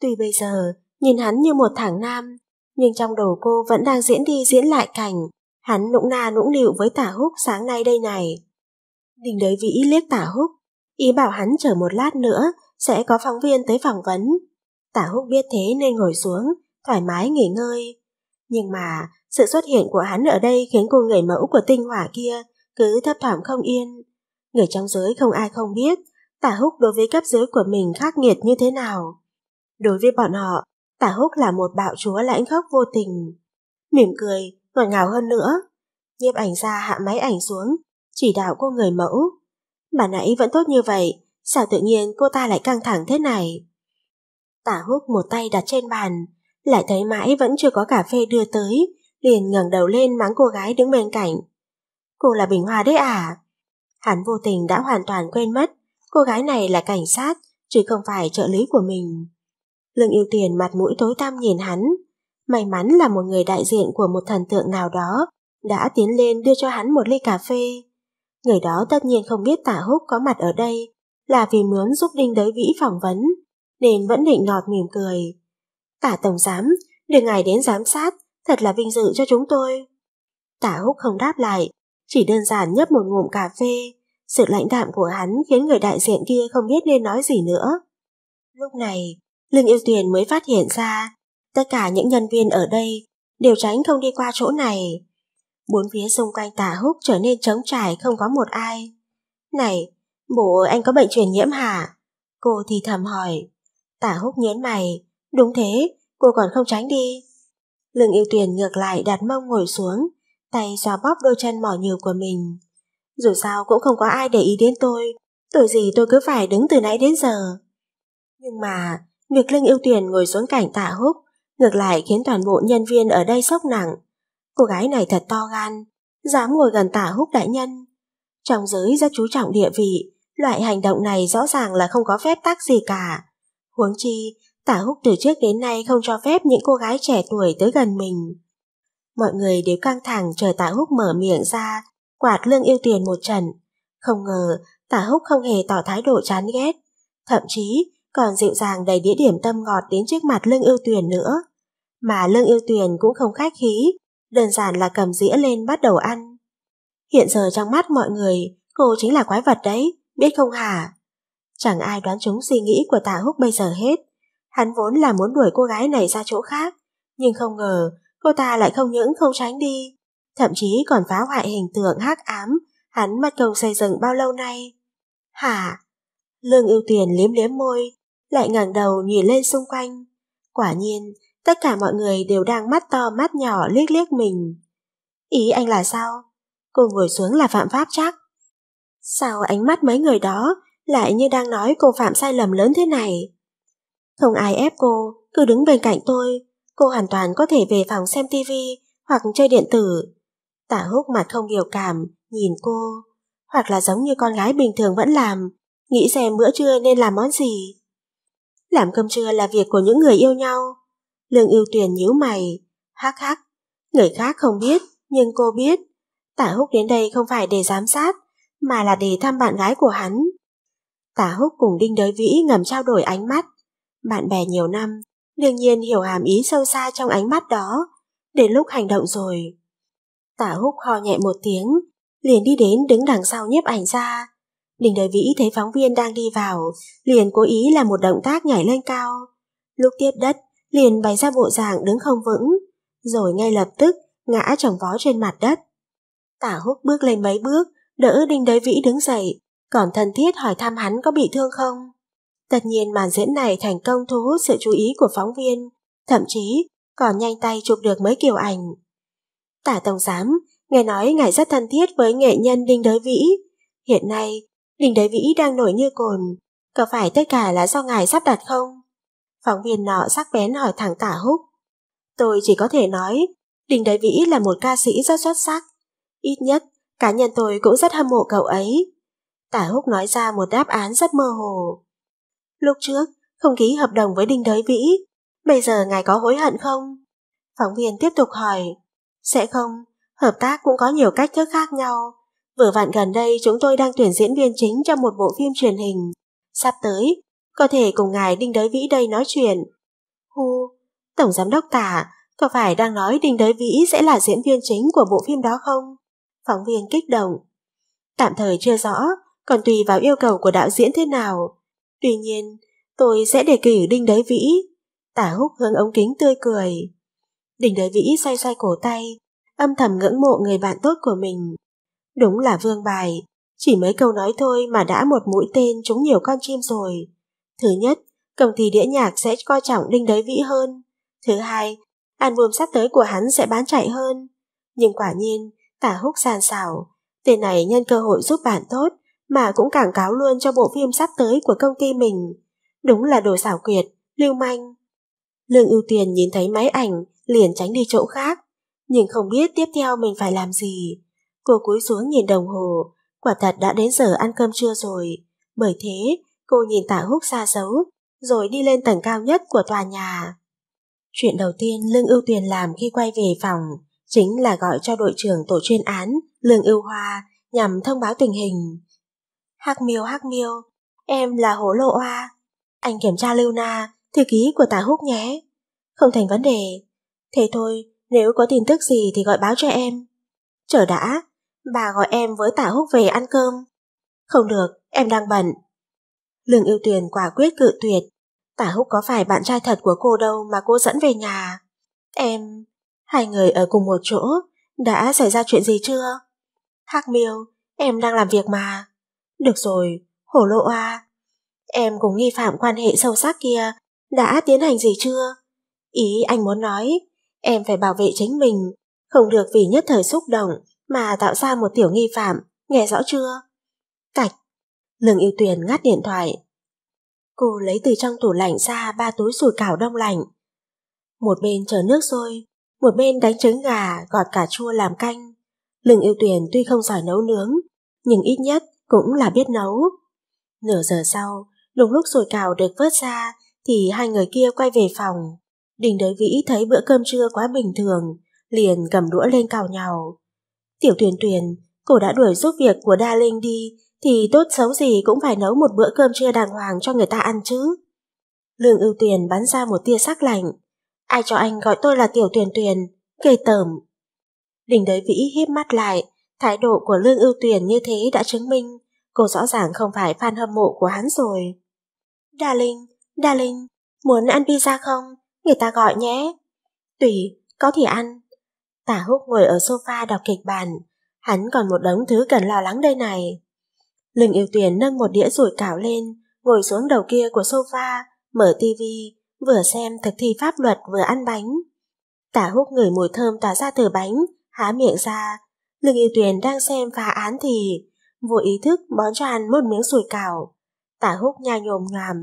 Tuy bây giờ nhìn hắn như một thằng nam, nhưng trong đầu cô vẫn đang diễn đi diễn lại cảnh hắn nũng na nũng nịu với tả húc sáng nay đây này. Đình đới vĩ liếc tả húc, ý bảo hắn chờ một lát nữa sẽ có phóng viên tới phỏng vấn. Tả húc biết thế nên ngồi xuống, thoải mái nghỉ ngơi. Nhưng mà sự xuất hiện của hắn ở đây khiến cô người mẫu của tinh hỏa kia cứ thấp thỏm không yên. Người trong giới không ai không biết, tả húc đối với cấp dưới của mình khắc nghiệt như thế nào. Đối với bọn họ, tả húc là một bạo chúa lãnh khốc vô tình. Mỉm cười, ngọt ngào hơn nữa. Nhiếp ảnh ra hạ máy ảnh xuống, chỉ đạo cô người mẫu. Bà nãy vẫn tốt như vậy, sao tự nhiên cô ta lại căng thẳng thế này? Tả húc một tay đặt trên bàn, lại thấy mãi vẫn chưa có cà phê đưa tới, liền ngẩng đầu lên mắng cô gái đứng bên cạnh cô là Bình Hoa đấy à? Hắn vô tình đã hoàn toàn quên mất, cô gái này là cảnh sát, chứ không phải trợ lý của mình. Lương yêu tiền mặt mũi tối tăm nhìn hắn, may mắn là một người đại diện của một thần tượng nào đó đã tiến lên đưa cho hắn một ly cà phê. Người đó tất nhiên không biết tả húc có mặt ở đây là vì mướn giúp Đinh Đới Vĩ phỏng vấn, nên vẫn định nọt mỉm cười. Tả Tổng Giám, được ngài đến giám sát, thật là vinh dự cho chúng tôi. Tả Húc không đáp lại, chỉ đơn giản nhấp một ngụm cà phê, sự lãnh đạm của hắn khiến người đại diện kia không biết nên nói gì nữa. Lúc này, Lương Yêu Tuyền mới phát hiện ra, tất cả những nhân viên ở đây đều tránh không đi qua chỗ này. Bốn phía xung quanh tà húc trở nên trống trải không có một ai. Này, bố anh có bệnh truyền nhiễm hả? Cô thì thầm hỏi. Tả húc nhớn mày. Đúng thế, cô còn không tránh đi. Lương yêu tuyền ngược lại đặt mông ngồi xuống, tay xoa bóp đôi chân mỏi nhiều của mình. Dù sao cũng không có ai để ý đến tôi, tội gì tôi cứ phải đứng từ nãy đến giờ. Nhưng mà, việc Linh yêu tiền ngồi xuống cảnh tạ húc, ngược lại khiến toàn bộ nhân viên ở đây sốc nặng. Cô gái này thật to gan, dám ngồi gần tả húc đại nhân. Trong giới rất chú trọng địa vị, loại hành động này rõ ràng là không có phép tắc gì cả. Huống chi, tả húc từ trước đến nay không cho phép những cô gái trẻ tuổi tới gần mình. Mọi người đều căng thẳng chờ Tả Húc mở miệng ra, quạt lương yêu tiền một trận. Không ngờ, Tả Húc không hề tỏ thái độ chán ghét, thậm chí còn dịu dàng đầy đĩa điểm tâm ngọt đến trước mặt lương yêu tuyền nữa. Mà lương yêu tuyền cũng không khách khí, đơn giản là cầm dĩa lên bắt đầu ăn. Hiện giờ trong mắt mọi người, cô chính là quái vật đấy, biết không hả? Chẳng ai đoán chúng suy nghĩ của Tả Húc bây giờ hết. Hắn vốn là muốn đuổi cô gái này ra chỗ khác, nhưng không ngờ cô ta lại không những không tránh đi, thậm chí còn phá hoại hình tượng hắc ám hắn mất công xây dựng bao lâu nay. Hả? Lương ưu tiền liếm liếm môi, lại ngẩng đầu nhìn lên xung quanh. Quả nhiên, tất cả mọi người đều đang mắt to mắt nhỏ liếc liếc mình. Ý anh là sao? Cô ngồi xuống là phạm pháp chắc. Sao ánh mắt mấy người đó lại như đang nói cô phạm sai lầm lớn thế này? Không ai ép cô, cứ đứng bên cạnh tôi, cô hoàn toàn có thể về phòng xem tivi hoặc chơi điện tử. Tả húc mặt không biểu cảm, nhìn cô, hoặc là giống như con gái bình thường vẫn làm, nghĩ xem bữa trưa nên làm món gì. Làm cơm trưa là việc của những người yêu nhau. Lương ưu tuyển nhíu mày, hắc hắc, người khác không biết, nhưng cô biết. Tả húc đến đây không phải để giám sát, mà là để thăm bạn gái của hắn. Tả húc cùng Đinh Đới Vĩ ngầm trao đổi ánh mắt. Bạn bè nhiều năm, Đương nhiên hiểu hàm ý sâu xa trong ánh mắt đó, đến lúc hành động rồi. Tả húc ho nhẹ một tiếng, liền đi đến đứng đằng sau nhiếp ảnh ra. Đình đời vĩ thấy phóng viên đang đi vào, liền cố ý làm một động tác nhảy lên cao. Lúc tiếp đất, liền bày ra bộ dạng đứng không vững, rồi ngay lập tức ngã chồng vó trên mặt đất. Tả húc bước lên mấy bước, đỡ đình đới vĩ đứng dậy, còn thân thiết hỏi thăm hắn có bị thương không. Tất nhiên màn diễn này thành công thu hút sự chú ý của phóng viên, thậm chí còn nhanh tay chụp được mấy kiểu ảnh. Tả Tổng Giám, nghe nói ngài rất thân thiết với nghệ nhân Đinh Đới Vĩ. Hiện nay, Đinh Đới Vĩ đang nổi như cồn, có phải tất cả là do ngài sắp đặt không? Phóng viên nọ sắc bén hỏi thẳng tả húc. Tôi chỉ có thể nói, Đinh Đới Vĩ là một ca sĩ rất xuất sắc. Ít nhất, cá nhân tôi cũng rất hâm mộ cậu ấy. Tả húc nói ra một đáp án rất mơ hồ. Lúc trước, không ký hợp đồng với Đinh Đới Vĩ, bây giờ ngài có hối hận không? Phóng viên tiếp tục hỏi. Sẽ không, hợp tác cũng có nhiều cách thức khác nhau. Vừa vặn gần đây chúng tôi đang tuyển diễn viên chính cho một bộ phim truyền hình. Sắp tới, có thể cùng ngài Đinh Đới Vĩ đây nói chuyện. Hu, Tổng Giám đốc tả, có phải đang nói Đinh Đới Vĩ sẽ là diễn viên chính của bộ phim đó không? Phóng viên kích động. Tạm thời chưa rõ, còn tùy vào yêu cầu của đạo diễn thế nào. Tuy nhiên, tôi sẽ để kỷ đinh đới vĩ. Tả húc hướng ống kính tươi cười. Đinh đới vĩ xoay xoay cổ tay, âm thầm ngưỡng mộ người bạn tốt của mình. Đúng là vương bài, chỉ mấy câu nói thôi mà đã một mũi tên trúng nhiều con chim rồi. Thứ nhất, cầm thì đĩa nhạc sẽ coi trọng đinh đới vĩ hơn. Thứ hai, album sắp tới của hắn sẽ bán chạy hơn. Nhưng quả nhiên, tả húc sàn xảo, tên này nhân cơ hội giúp bạn tốt, mà cũng quảng cáo luôn cho bộ phim sắp tới của công ty mình. Đúng là đồ xảo quyệt, lưu manh. Lương ưu tiền nhìn thấy máy ảnh, liền tránh đi chỗ khác, nhưng không biết tiếp theo mình phải làm gì. Cô cúi xuống nhìn đồng hồ, quả thật đã đến giờ ăn cơm trưa rồi. Bởi thế, cô nhìn tả húc xa xấu, rồi đi lên tầng cao nhất của tòa nhà. Chuyện đầu tiên Lương ưu tiền làm khi quay về phòng chính là gọi cho đội trưởng tổ chuyên án Lương ưu hoa nhằm thông báo tình hình. Hắc miêu hắc miêu, em là Hổ lộ hoa. Anh kiểm tra Luna, thư ký của tà húc nhé. Không thành vấn đề. Thế thôi, nếu có tin tức gì thì gọi báo cho em. Chờ đã, bà gọi em với tả húc về ăn cơm. Không được, em đang bận. Lương yêu tuyền quả quyết cự tuyệt. Tả húc có phải bạn trai thật của cô đâu mà cô dẫn về nhà. Em, hai người ở cùng một chỗ, đã xảy ra chuyện gì chưa? Hắc miêu, em đang làm việc mà. Được rồi, hổ lộ à, em cùng nghi phạm quan hệ sâu sắc kia đã tiến hành gì chưa? Ý anh muốn nói, em phải bảo vệ chính mình, không được vì nhất thời xúc động mà tạo ra một tiểu nghi phạm, nghe rõ chưa? Cạch, lương yêu tuyền ngắt điện thoại. Cô lấy từ trong tủ lạnh ra ba túi sủi cảo đông lạnh. Một bên chờ nước sôi, một bên đánh trứng gà, gọt cà chua làm canh. Lương yêu tuyền tuy không giỏi nấu nướng, nhưng ít nhất cũng là biết nấu. Nửa giờ sau, đúng lúc sồi cào được vớt ra thì hai người kia quay về phòng. Đình đới vĩ thấy bữa cơm trưa quá bình thường, liền cầm đũa lên cào nhào. Tiểu tuyền tuyền cô đã đuổi giúp việc của Đa Linh đi thì tốt xấu gì cũng phải nấu một bữa cơm trưa đàng hoàng cho người ta ăn chứ. Lương ưu tuyền bắn ra một tia sắc lạnh. Ai cho anh gọi tôi là tiểu tuyền tuyền gây tởm. Đình đới vĩ híp mắt lại, Thái độ của Lương Ưu Tuyển như thế đã chứng minh cô rõ ràng không phải fan hâm mộ của hắn rồi. Darling, darling, muốn ăn pizza không? Người ta gọi nhé. Tùy, có thì ăn. Tả húc ngồi ở sofa đọc kịch bản, hắn còn một đống thứ cần lo lắng đây này. Lương ưu Tuyền nâng một đĩa rủi cảo lên, ngồi xuống đầu kia của sofa, mở tivi, vừa xem thực thi pháp luật vừa ăn bánh. Tả húc ngửi mùi thơm tỏa ra từ bánh, há miệng ra, Lương Y Tuyền đang xem phá án thì vô ý thức bón cho hắn một miếng sủi cảo. Tả húc nhai nhồm nhòm,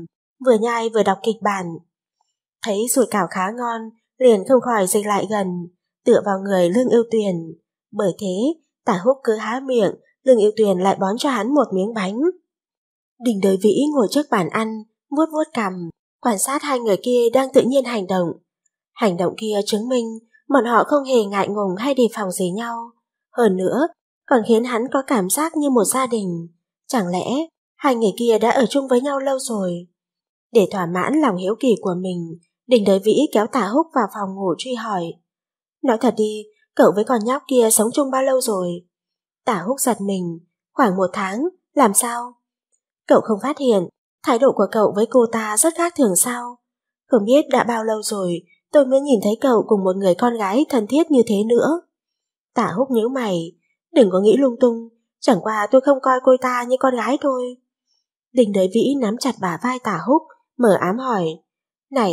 vừa nhai vừa đọc kịch bản. Thấy sủi cảo khá ngon, liền không khỏi dịch lại gần, tựa vào người Lương Yêu Tuyền. Bởi thế, tả húc cứ há miệng, Lương Yêu Tuyền lại bón cho hắn một miếng bánh. Đình đời vĩ ngồi trước bàn ăn, vuốt vuốt cằm, quan sát hai người kia đang tự nhiên hành động. Hành động kia chứng minh bọn họ không hề ngại ngùng hay đề phòng gì nhau, hơn nữa, còn khiến hắn có cảm giác như một gia đình. Chẳng lẽ hai người kia đã ở chung với nhau lâu rồi? Để thỏa mãn lòng hiếu kỳ của mình, Đình Đới Vĩ kéo tạ Húc vào phòng ngủ truy hỏi. Nói thật đi, cậu với con nhóc kia sống chung bao lâu rồi? tạ Húc giật mình, khoảng một tháng, làm sao? Cậu không phát hiện, thái độ của cậu với cô ta rất khác thường sao? Không biết đã bao lâu rồi, tôi mới nhìn thấy cậu cùng một người con gái thân thiết như thế nữa. Tả húc nhíu mày, đừng có nghĩ lung tung, chẳng qua tôi không coi cô ta như con gái thôi. Đình đới vĩ nắm chặt bà vai tả húc, mở ám hỏi. Này,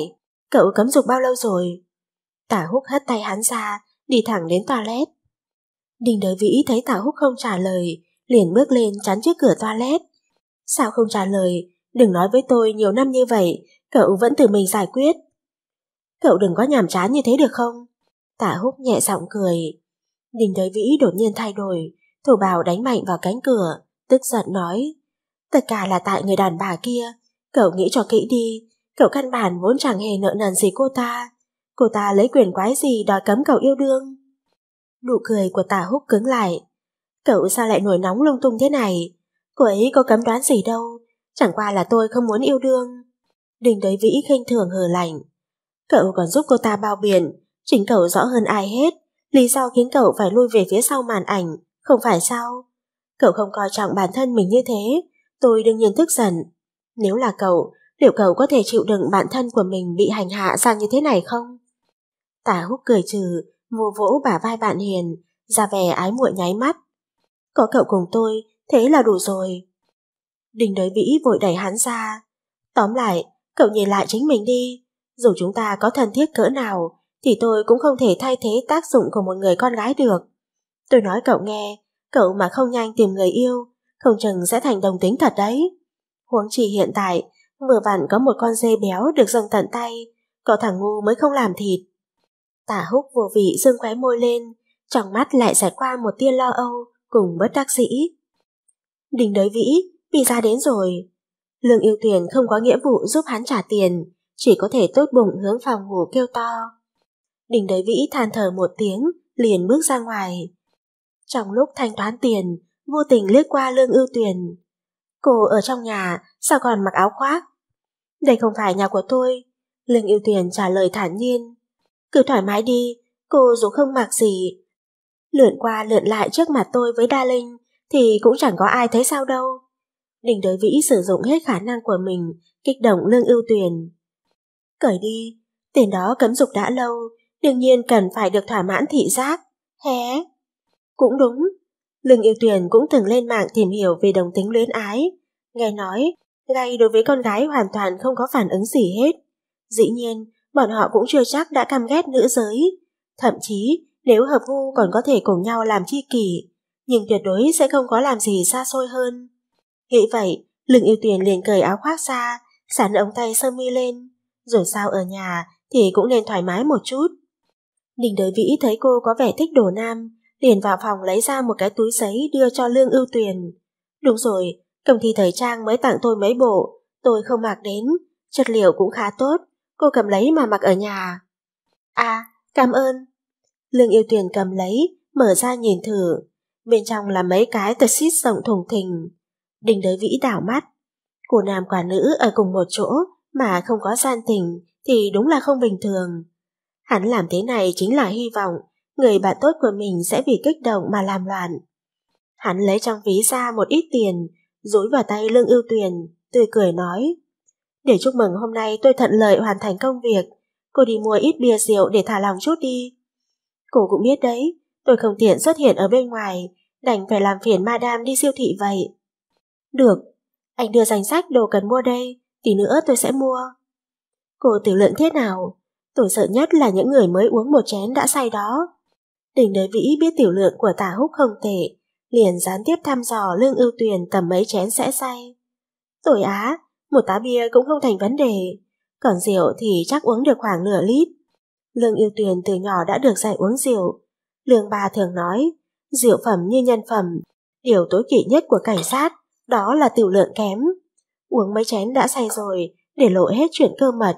cậu cấm dục bao lâu rồi? Tả húc hất tay hắn ra, đi thẳng đến toilet. Đình đới vĩ thấy tả húc không trả lời, liền bước lên chắn trước cửa toilet. Sao không trả lời, đừng nói với tôi nhiều năm như vậy, cậu vẫn tự mình giải quyết. Cậu đừng có nhàm chán như thế được không? Tả húc nhẹ giọng cười. Đình Đới Vĩ đột nhiên thay đổi, thủ bào đánh mạnh vào cánh cửa, tức giận nói. Tất cả là tại người đàn bà kia, cậu nghĩ cho kỹ đi, cậu căn bản vốn chẳng hề nợ nần gì cô ta. Cô ta lấy quyền quái gì đòi cấm cậu yêu đương. Nụ cười của tả húc cứng lại. Cậu sao lại nổi nóng lung tung thế này? Cô ấy có cấm đoán gì đâu, chẳng qua là tôi không muốn yêu đương. Đình đới vĩ khinh thường hờ lạnh. Cậu còn giúp cô ta bao biển, chính cậu rõ hơn ai hết Lý do khiến cậu phải lui về phía sau màn ảnh, không phải sao? Cậu không coi trọng bản thân mình như thế, tôi đương nhiên tức giận. Nếu là cậu, liệu cậu có thể chịu đựng bản thân của mình bị hành hạ sang như thế này không? Tả húc cười trừ, vô vỗ bả vai bạn hiền, ra vẻ ái muội nháy mắt. Có cậu cùng tôi, thế là đủ rồi. Đình đới vĩ vội đẩy hắn ra. Tóm lại, cậu nhìn lại chính mình đi. Dù chúng ta có thân thiết cỡ nào, thì tôi cũng không thể thay thế tác dụng của một người con gái được. Tôi nói cậu nghe, cậu mà không nhanh tìm người yêu, không chừng sẽ thành đồng tính thật đấy. Huống chỉ hiện tại, vừa vặn có một con dê béo được dâng tận tay, cậu thằng ngu mới không làm thịt. Tả húc vô vị dương khóe môi lên, trong mắt lại xẹt qua một tia lo âu cùng bất đắc dĩ. Đình đới vĩ, bị ra đến rồi. Lương yêu tuyển không có nghĩa vụ giúp hắn trả tiền, chỉ có thể tốt bụng hướng phòng ngủ kêu to. Đình đới vĩ than thở một tiếng, liền bước ra ngoài. Trong lúc thanh toán tiền, vô tình liếc qua lương ưu tuyền. Cô ở trong nhà, sao còn mặc áo khoác? Đây không phải nhà của tôi. Lương ưu tuyền trả lời thản nhiên. Cứ thoải mái đi, cô dù không mặc gì. Lượn qua lượn lại trước mặt tôi với Đa Linh thì cũng chẳng có ai thấy sao đâu. Đình đới vĩ sử dụng hết khả năng của mình, kích động lương ưu tuyền. Cởi đi, tiền đó cấm dục đã lâu, đương nhiên cần phải được thỏa mãn thị giác. Hé? Cũng đúng. Lương yêu tuyển cũng từng lên mạng tìm hiểu về đồng tính luyến ái. Nghe nói, gay đối với con gái hoàn toàn không có phản ứng gì hết. Dĩ nhiên, bọn họ cũng chưa chắc đã căm ghét nữ giới. Thậm chí, nếu hợp gu còn có thể cùng nhau làm chi kỷ, nhưng tuyệt đối sẽ không có làm gì xa xôi hơn. Nghĩ vậy, lương yêu tuyển liền cởi áo khoác ra, sắn ống tay sơ mi lên. rồi sao ở nhà thì cũng nên thoải mái một chút. Đình Đới Vĩ thấy cô có vẻ thích đồ nam, liền vào phòng lấy ra một cái túi giấy đưa cho Lương Ưu Tuyền. Đúng rồi, công ty thời trang mới tặng tôi mấy bộ, tôi không mặc đến, chất liệu cũng khá tốt, cô cầm lấy mà mặc ở nhà. À, cảm ơn. Lương ưu Tuyền cầm lấy, mở ra nhìn thử, bên trong là mấy cái tờ xít rộng thùng thình. Đình đới vĩ đảo mắt, của nam quả nữ ở cùng một chỗ mà không có gian tình thì đúng là không bình thường. Hắn làm thế này chính là hy vọng người bạn tốt của mình sẽ vì kích động mà làm loạn. Hắn lấy trong ví ra một ít tiền, dối vào tay Lương Ưu Tuyền, tươi cười nói. Để chúc mừng hôm nay tôi thuận lợi hoàn thành công việc, cô đi mua ít bia rượu để thả lòng chút đi. Cô cũng biết đấy, tôi không tiện xuất hiện ở bên ngoài, đành phải làm phiền madam đi siêu thị vậy. Được, anh đưa danh sách đồ cần mua đây, tí nữa tôi sẽ mua. Cô tiểu lượng thế nào? Tôi sợ nhất là những người mới uống một chén đã say đó. Tình đới vĩ biết tiểu lượng của tà húc không tệ, liền gián tiếp thăm dò lương ưu tuyền tầm mấy chén sẽ say. tội Á, một tá bia cũng không thành vấn đề, còn rượu thì chắc uống được khoảng nửa lít. Lương ưu tuyền từ nhỏ đã được dạy uống rượu. Lương bà thường nói, rượu phẩm như nhân phẩm, điều tối kỵ nhất của cảnh sát đó là tiểu lượng kém. Uống mấy chén đã say rồi, để lộ hết chuyện cơ mật,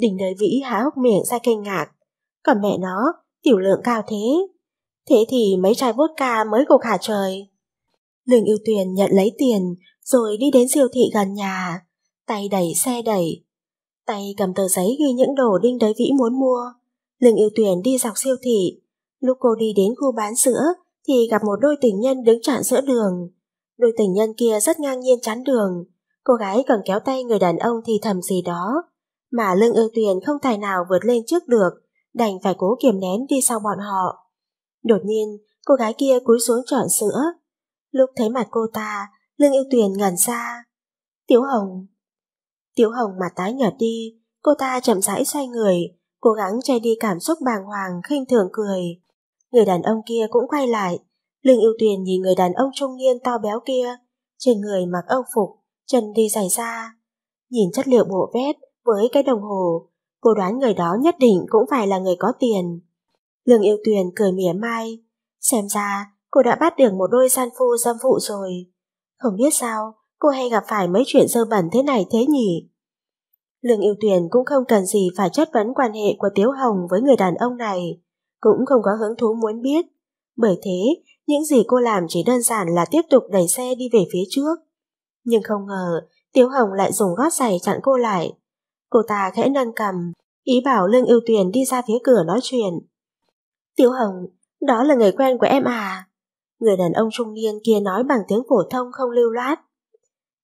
Đình đời vĩ há hốc miệng ra kinh ngạc. Còn mẹ nó, tiểu lượng cao thế. Thế thì mấy chai vodka mới gục hả trời. Lương ưu tuyền nhận lấy tiền, rồi đi đến siêu thị gần nhà. Tay đẩy xe đẩy. Tay cầm tờ giấy ghi những đồ đinh đới vĩ muốn mua. Lương ưu tuyền đi dọc siêu thị. Lúc cô đi đến khu bán sữa, thì gặp một đôi tình nhân đứng chặn giữa đường. Đôi tình nhân kia rất ngang nhiên chắn đường. Cô gái còn kéo tay người đàn ông thì thầm gì đó mà Lương Ưu Tuyền không tài nào vượt lên trước được, đành phải cố kiềm nén đi sau bọn họ. Đột nhiên, cô gái kia cúi xuống chọn sữa. Lúc thấy mặt cô ta, Lương Ưu Tuyền ngẩn ra. Tiểu Hồng. Tiểu Hồng mặt tái nhợt đi, cô ta chậm rãi xoay người, cố gắng che đi cảm xúc bàng hoàng khinh thường cười. Người đàn ông kia cũng quay lại, Lương Ưu Tuyền nhìn người đàn ông trung niên to béo kia, trên người mặc âu phục, chân đi giày da. Nhìn chất liệu bộ vest, với cái đồng hồ, cô đoán người đó nhất định cũng phải là người có tiền. Lương yêu tuyền cười mỉa mai. Xem ra, cô đã bắt được một đôi gian phu dâm phụ rồi. Không biết sao, cô hay gặp phải mấy chuyện dơ bẩn thế này thế nhỉ? Lương yêu tuyền cũng không cần gì phải chất vấn quan hệ của Tiếu Hồng với người đàn ông này, cũng không có hứng thú muốn biết. Bởi thế, những gì cô làm chỉ đơn giản là tiếp tục đẩy xe đi về phía trước. Nhưng không ngờ, Tiếu Hồng lại dùng gót giày chặn cô lại, Cô ta khẽ nâng cầm, ý bảo Lương Yêu Tuyền đi ra phía cửa nói chuyện. Tiểu Hồng, đó là người quen của em à? Người đàn ông trung niên kia nói bằng tiếng phổ thông không lưu loát.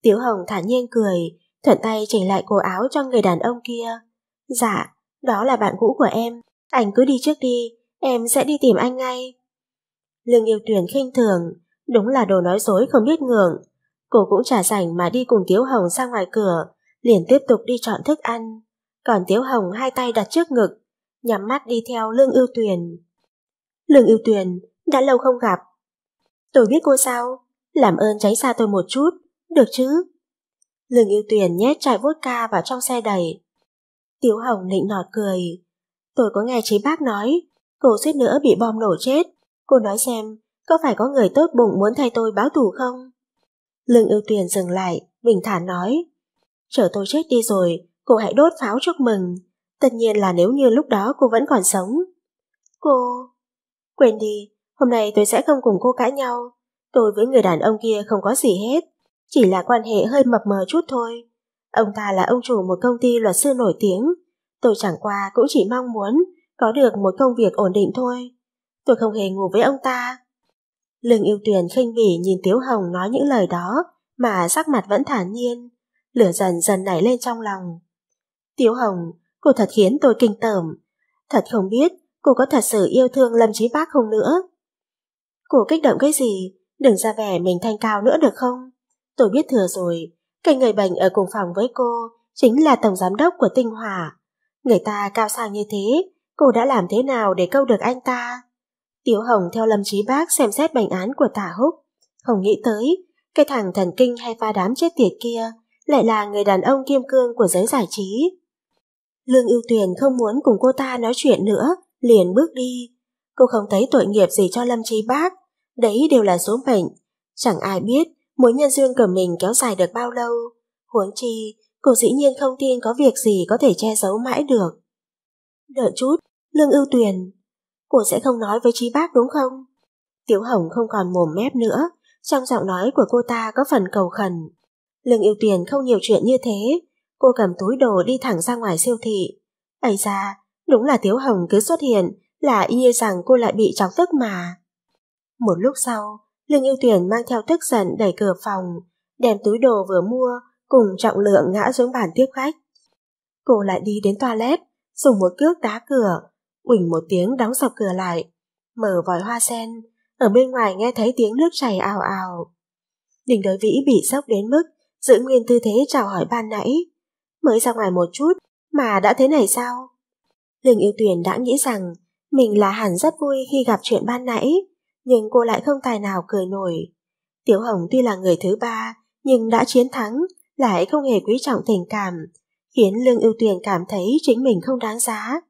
Tiểu Hồng thản nhiên cười, thuận tay chỉnh lại cổ áo cho người đàn ông kia. Dạ, đó là bạn cũ của em, anh cứ đi trước đi, em sẽ đi tìm anh ngay. Lương Yêu Tuyền khinh thường, đúng là đồ nói dối không biết ngượng. Cô cũng trả rảnh mà đi cùng tiểu Hồng ra ngoài cửa, liền tiếp tục đi chọn thức ăn, còn Tiếu Hồng hai tay đặt trước ngực, nhắm mắt đi theo Lương Ưu Tuyền. Lương Ưu Tuyền, đã lâu không gặp. Tôi biết cô sao, làm ơn tránh xa tôi một chút, được chứ? Lương Ưu Tuyền nhét chai vodka vào trong xe đẩy. Tiếu Hồng nịnh nọt cười. Tôi có nghe chế bác nói, cô suýt nữa bị bom nổ chết. Cô nói xem, có phải có người tốt bụng muốn thay tôi báo thù không? Lương Ưu Tuyền dừng lại, bình thản nói. Chờ tôi chết đi rồi, cô hãy đốt pháo chúc mừng. Tất nhiên là nếu như lúc đó cô vẫn còn sống. Cô... Quên đi, hôm nay tôi sẽ không cùng cô cãi nhau. Tôi với người đàn ông kia không có gì hết, chỉ là quan hệ hơi mập mờ chút thôi. Ông ta là ông chủ một công ty luật sư nổi tiếng. Tôi chẳng qua cũng chỉ mong muốn có được một công việc ổn định thôi. Tôi không hề ngủ với ông ta. Lương yêu tuyển khinh bỉ nhìn Tiếu Hồng nói những lời đó mà sắc mặt vẫn thản nhiên lửa dần dần nảy lên trong lòng. Tiểu Hồng, cô thật khiến tôi kinh tởm. Thật không biết cô có thật sự yêu thương Lâm Chí Bác không nữa. Cô kích động cái gì, đừng ra vẻ mình thanh cao nữa được không? Tôi biết thừa rồi, cái người bệnh ở cùng phòng với cô chính là tổng giám đốc của tinh Hòa. Người ta cao sang như thế, cô đã làm thế nào để câu được anh ta? Tiểu Hồng theo Lâm Chí Bác xem xét bệnh án của Tả Húc, không nghĩ tới cái thằng thần kinh hay pha đám chết tiệt kia lại là người đàn ông kiêm cương của giới giải trí. Lương ưu tuyền không muốn cùng cô ta nói chuyện nữa, liền bước đi. Cô không thấy tội nghiệp gì cho Lâm Trí Bác, đấy đều là số mệnh. Chẳng ai biết mối nhân duyên của mình kéo dài được bao lâu. Huống chi, cô dĩ nhiên không tin có việc gì có thể che giấu mãi được. Đợi chút, Lương ưu tuyền, cô sẽ không nói với Trí Bác đúng không? Tiểu Hồng không còn mồm mép nữa, trong giọng nói của cô ta có phần cầu khẩn. Lương yêu tiền không nhiều chuyện như thế, cô cầm túi đồ đi thẳng ra ngoài siêu thị. Ây ra, đúng là Tiếu Hồng cứ xuất hiện là y rằng cô lại bị chọc tức mà. Một lúc sau, Lương yêu tiền mang theo tức giận đẩy cửa phòng, đem túi đồ vừa mua cùng trọng lượng ngã xuống bàn tiếp khách. Cô lại đi đến toilet, dùng một cước đá cửa, quỳnh một tiếng đóng sập cửa lại, mở vòi hoa sen, ở bên ngoài nghe thấy tiếng nước chảy ào ào. Đình đới vĩ bị sốc đến mức giữ nguyên tư thế chào hỏi ban nãy. Mới ra ngoài một chút mà đã thế này sao? Lương yêu tuyển đã nghĩ rằng mình là hẳn rất vui khi gặp chuyện ban nãy, nhưng cô lại không tài nào cười nổi. Tiểu Hồng tuy là người thứ ba, nhưng đã chiến thắng, lại không hề quý trọng tình cảm, khiến Lương Ưu Tuyền cảm thấy chính mình không đáng giá.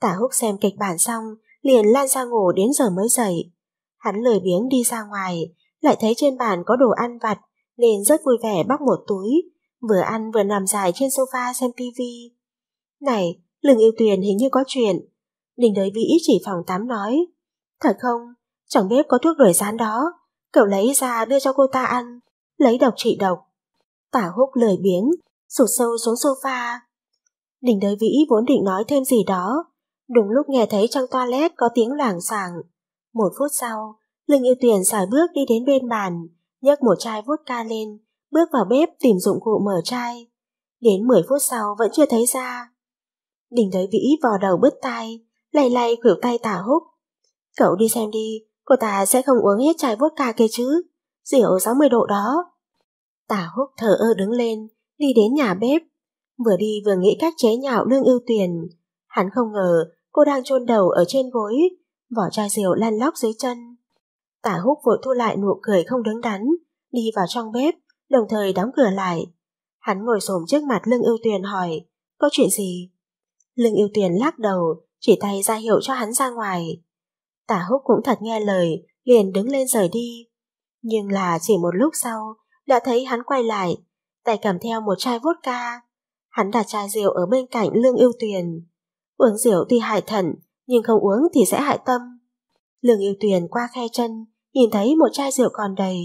Tả Húc xem kịch bản xong, liền lan ra ngủ đến giờ mới dậy. Hắn lười biếng đi ra ngoài, lại thấy trên bàn có đồ ăn vặt nên rất vui vẻ bóc một túi, vừa ăn vừa nằm dài trên sofa xem tivi. Này, lừng yêu tuyền hình như có chuyện. Đình đới vĩ chỉ phòng tám nói. Thật không, trong bếp có thuốc đuổi rán đó, cậu lấy ra đưa cho cô ta ăn, lấy độc trị độc. Tả húc lười biếng, sụt sâu xuống sofa. Đình đới vĩ vốn định nói thêm gì đó, đúng lúc nghe thấy trong toilet có tiếng loảng xoảng. Một phút sau, Lương Yêu Tuyền xài bước đi đến bên bàn, nhấc một chai vodka lên, bước vào bếp tìm dụng cụ mở chai. Đến 10 phút sau vẫn chưa thấy ra. Đình thấy Vĩ vò đầu bứt tai, lay lay khuỷu tay tả húc. Cậu đi xem đi, cô ta sẽ không uống hết chai vodka kia chứ. Rượu 60 độ đó. Tả húc thở ơ đứng lên, đi đến nhà bếp. Vừa đi vừa nghĩ cách chế nhạo lương ưu tuyền Hắn không ngờ cô đang chôn đầu ở trên gối, vỏ chai rượu lăn lóc dưới chân. Tả húc vội thu lại nụ cười không đứng đắn, đi vào trong bếp, đồng thời đóng cửa lại. Hắn ngồi xổm trước mặt Lương Ưu Tuyền hỏi, có chuyện gì? Lương Ưu Tuyền lắc đầu, chỉ tay ra hiệu cho hắn ra ngoài. Tả húc cũng thật nghe lời, liền đứng lên rời đi. Nhưng là chỉ một lúc sau, đã thấy hắn quay lại, tay cầm theo một chai vodka. Hắn đặt chai rượu ở bên cạnh Lương Ưu Tuyền. Uống rượu tuy hại thận, nhưng không uống thì sẽ hại tâm. Lương yêu tuyền qua khe chân, nhìn thấy một chai rượu còn đầy.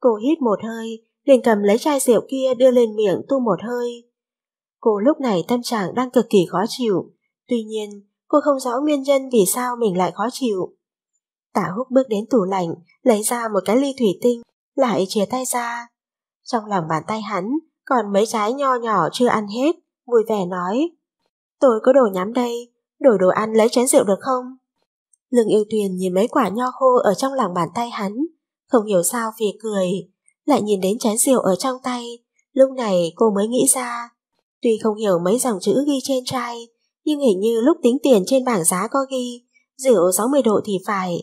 Cô hít một hơi, liền cầm lấy chai rượu kia đưa lên miệng tu một hơi. Cô lúc này tâm trạng đang cực kỳ khó chịu. Tuy nhiên, cô không rõ nguyên nhân vì sao mình lại khó chịu. Tả húc bước đến tủ lạnh, lấy ra một cái ly thủy tinh, lại chia tay ra. Trong lòng bàn tay hắn, còn mấy trái nho nhỏ chưa ăn hết, vui vẻ nói. Tôi có đồ nhắm đây, đổi đồ ăn lấy chén rượu được không? Lương yêu tuyền nhìn mấy quả nho khô ở trong lòng bàn tay hắn, không hiểu sao phì cười, lại nhìn đến chén rượu ở trong tay, lúc này cô mới nghĩ ra. Tuy không hiểu mấy dòng chữ ghi trên chai, nhưng hình như lúc tính tiền trên bảng giá có ghi, rượu 60 độ thì phải.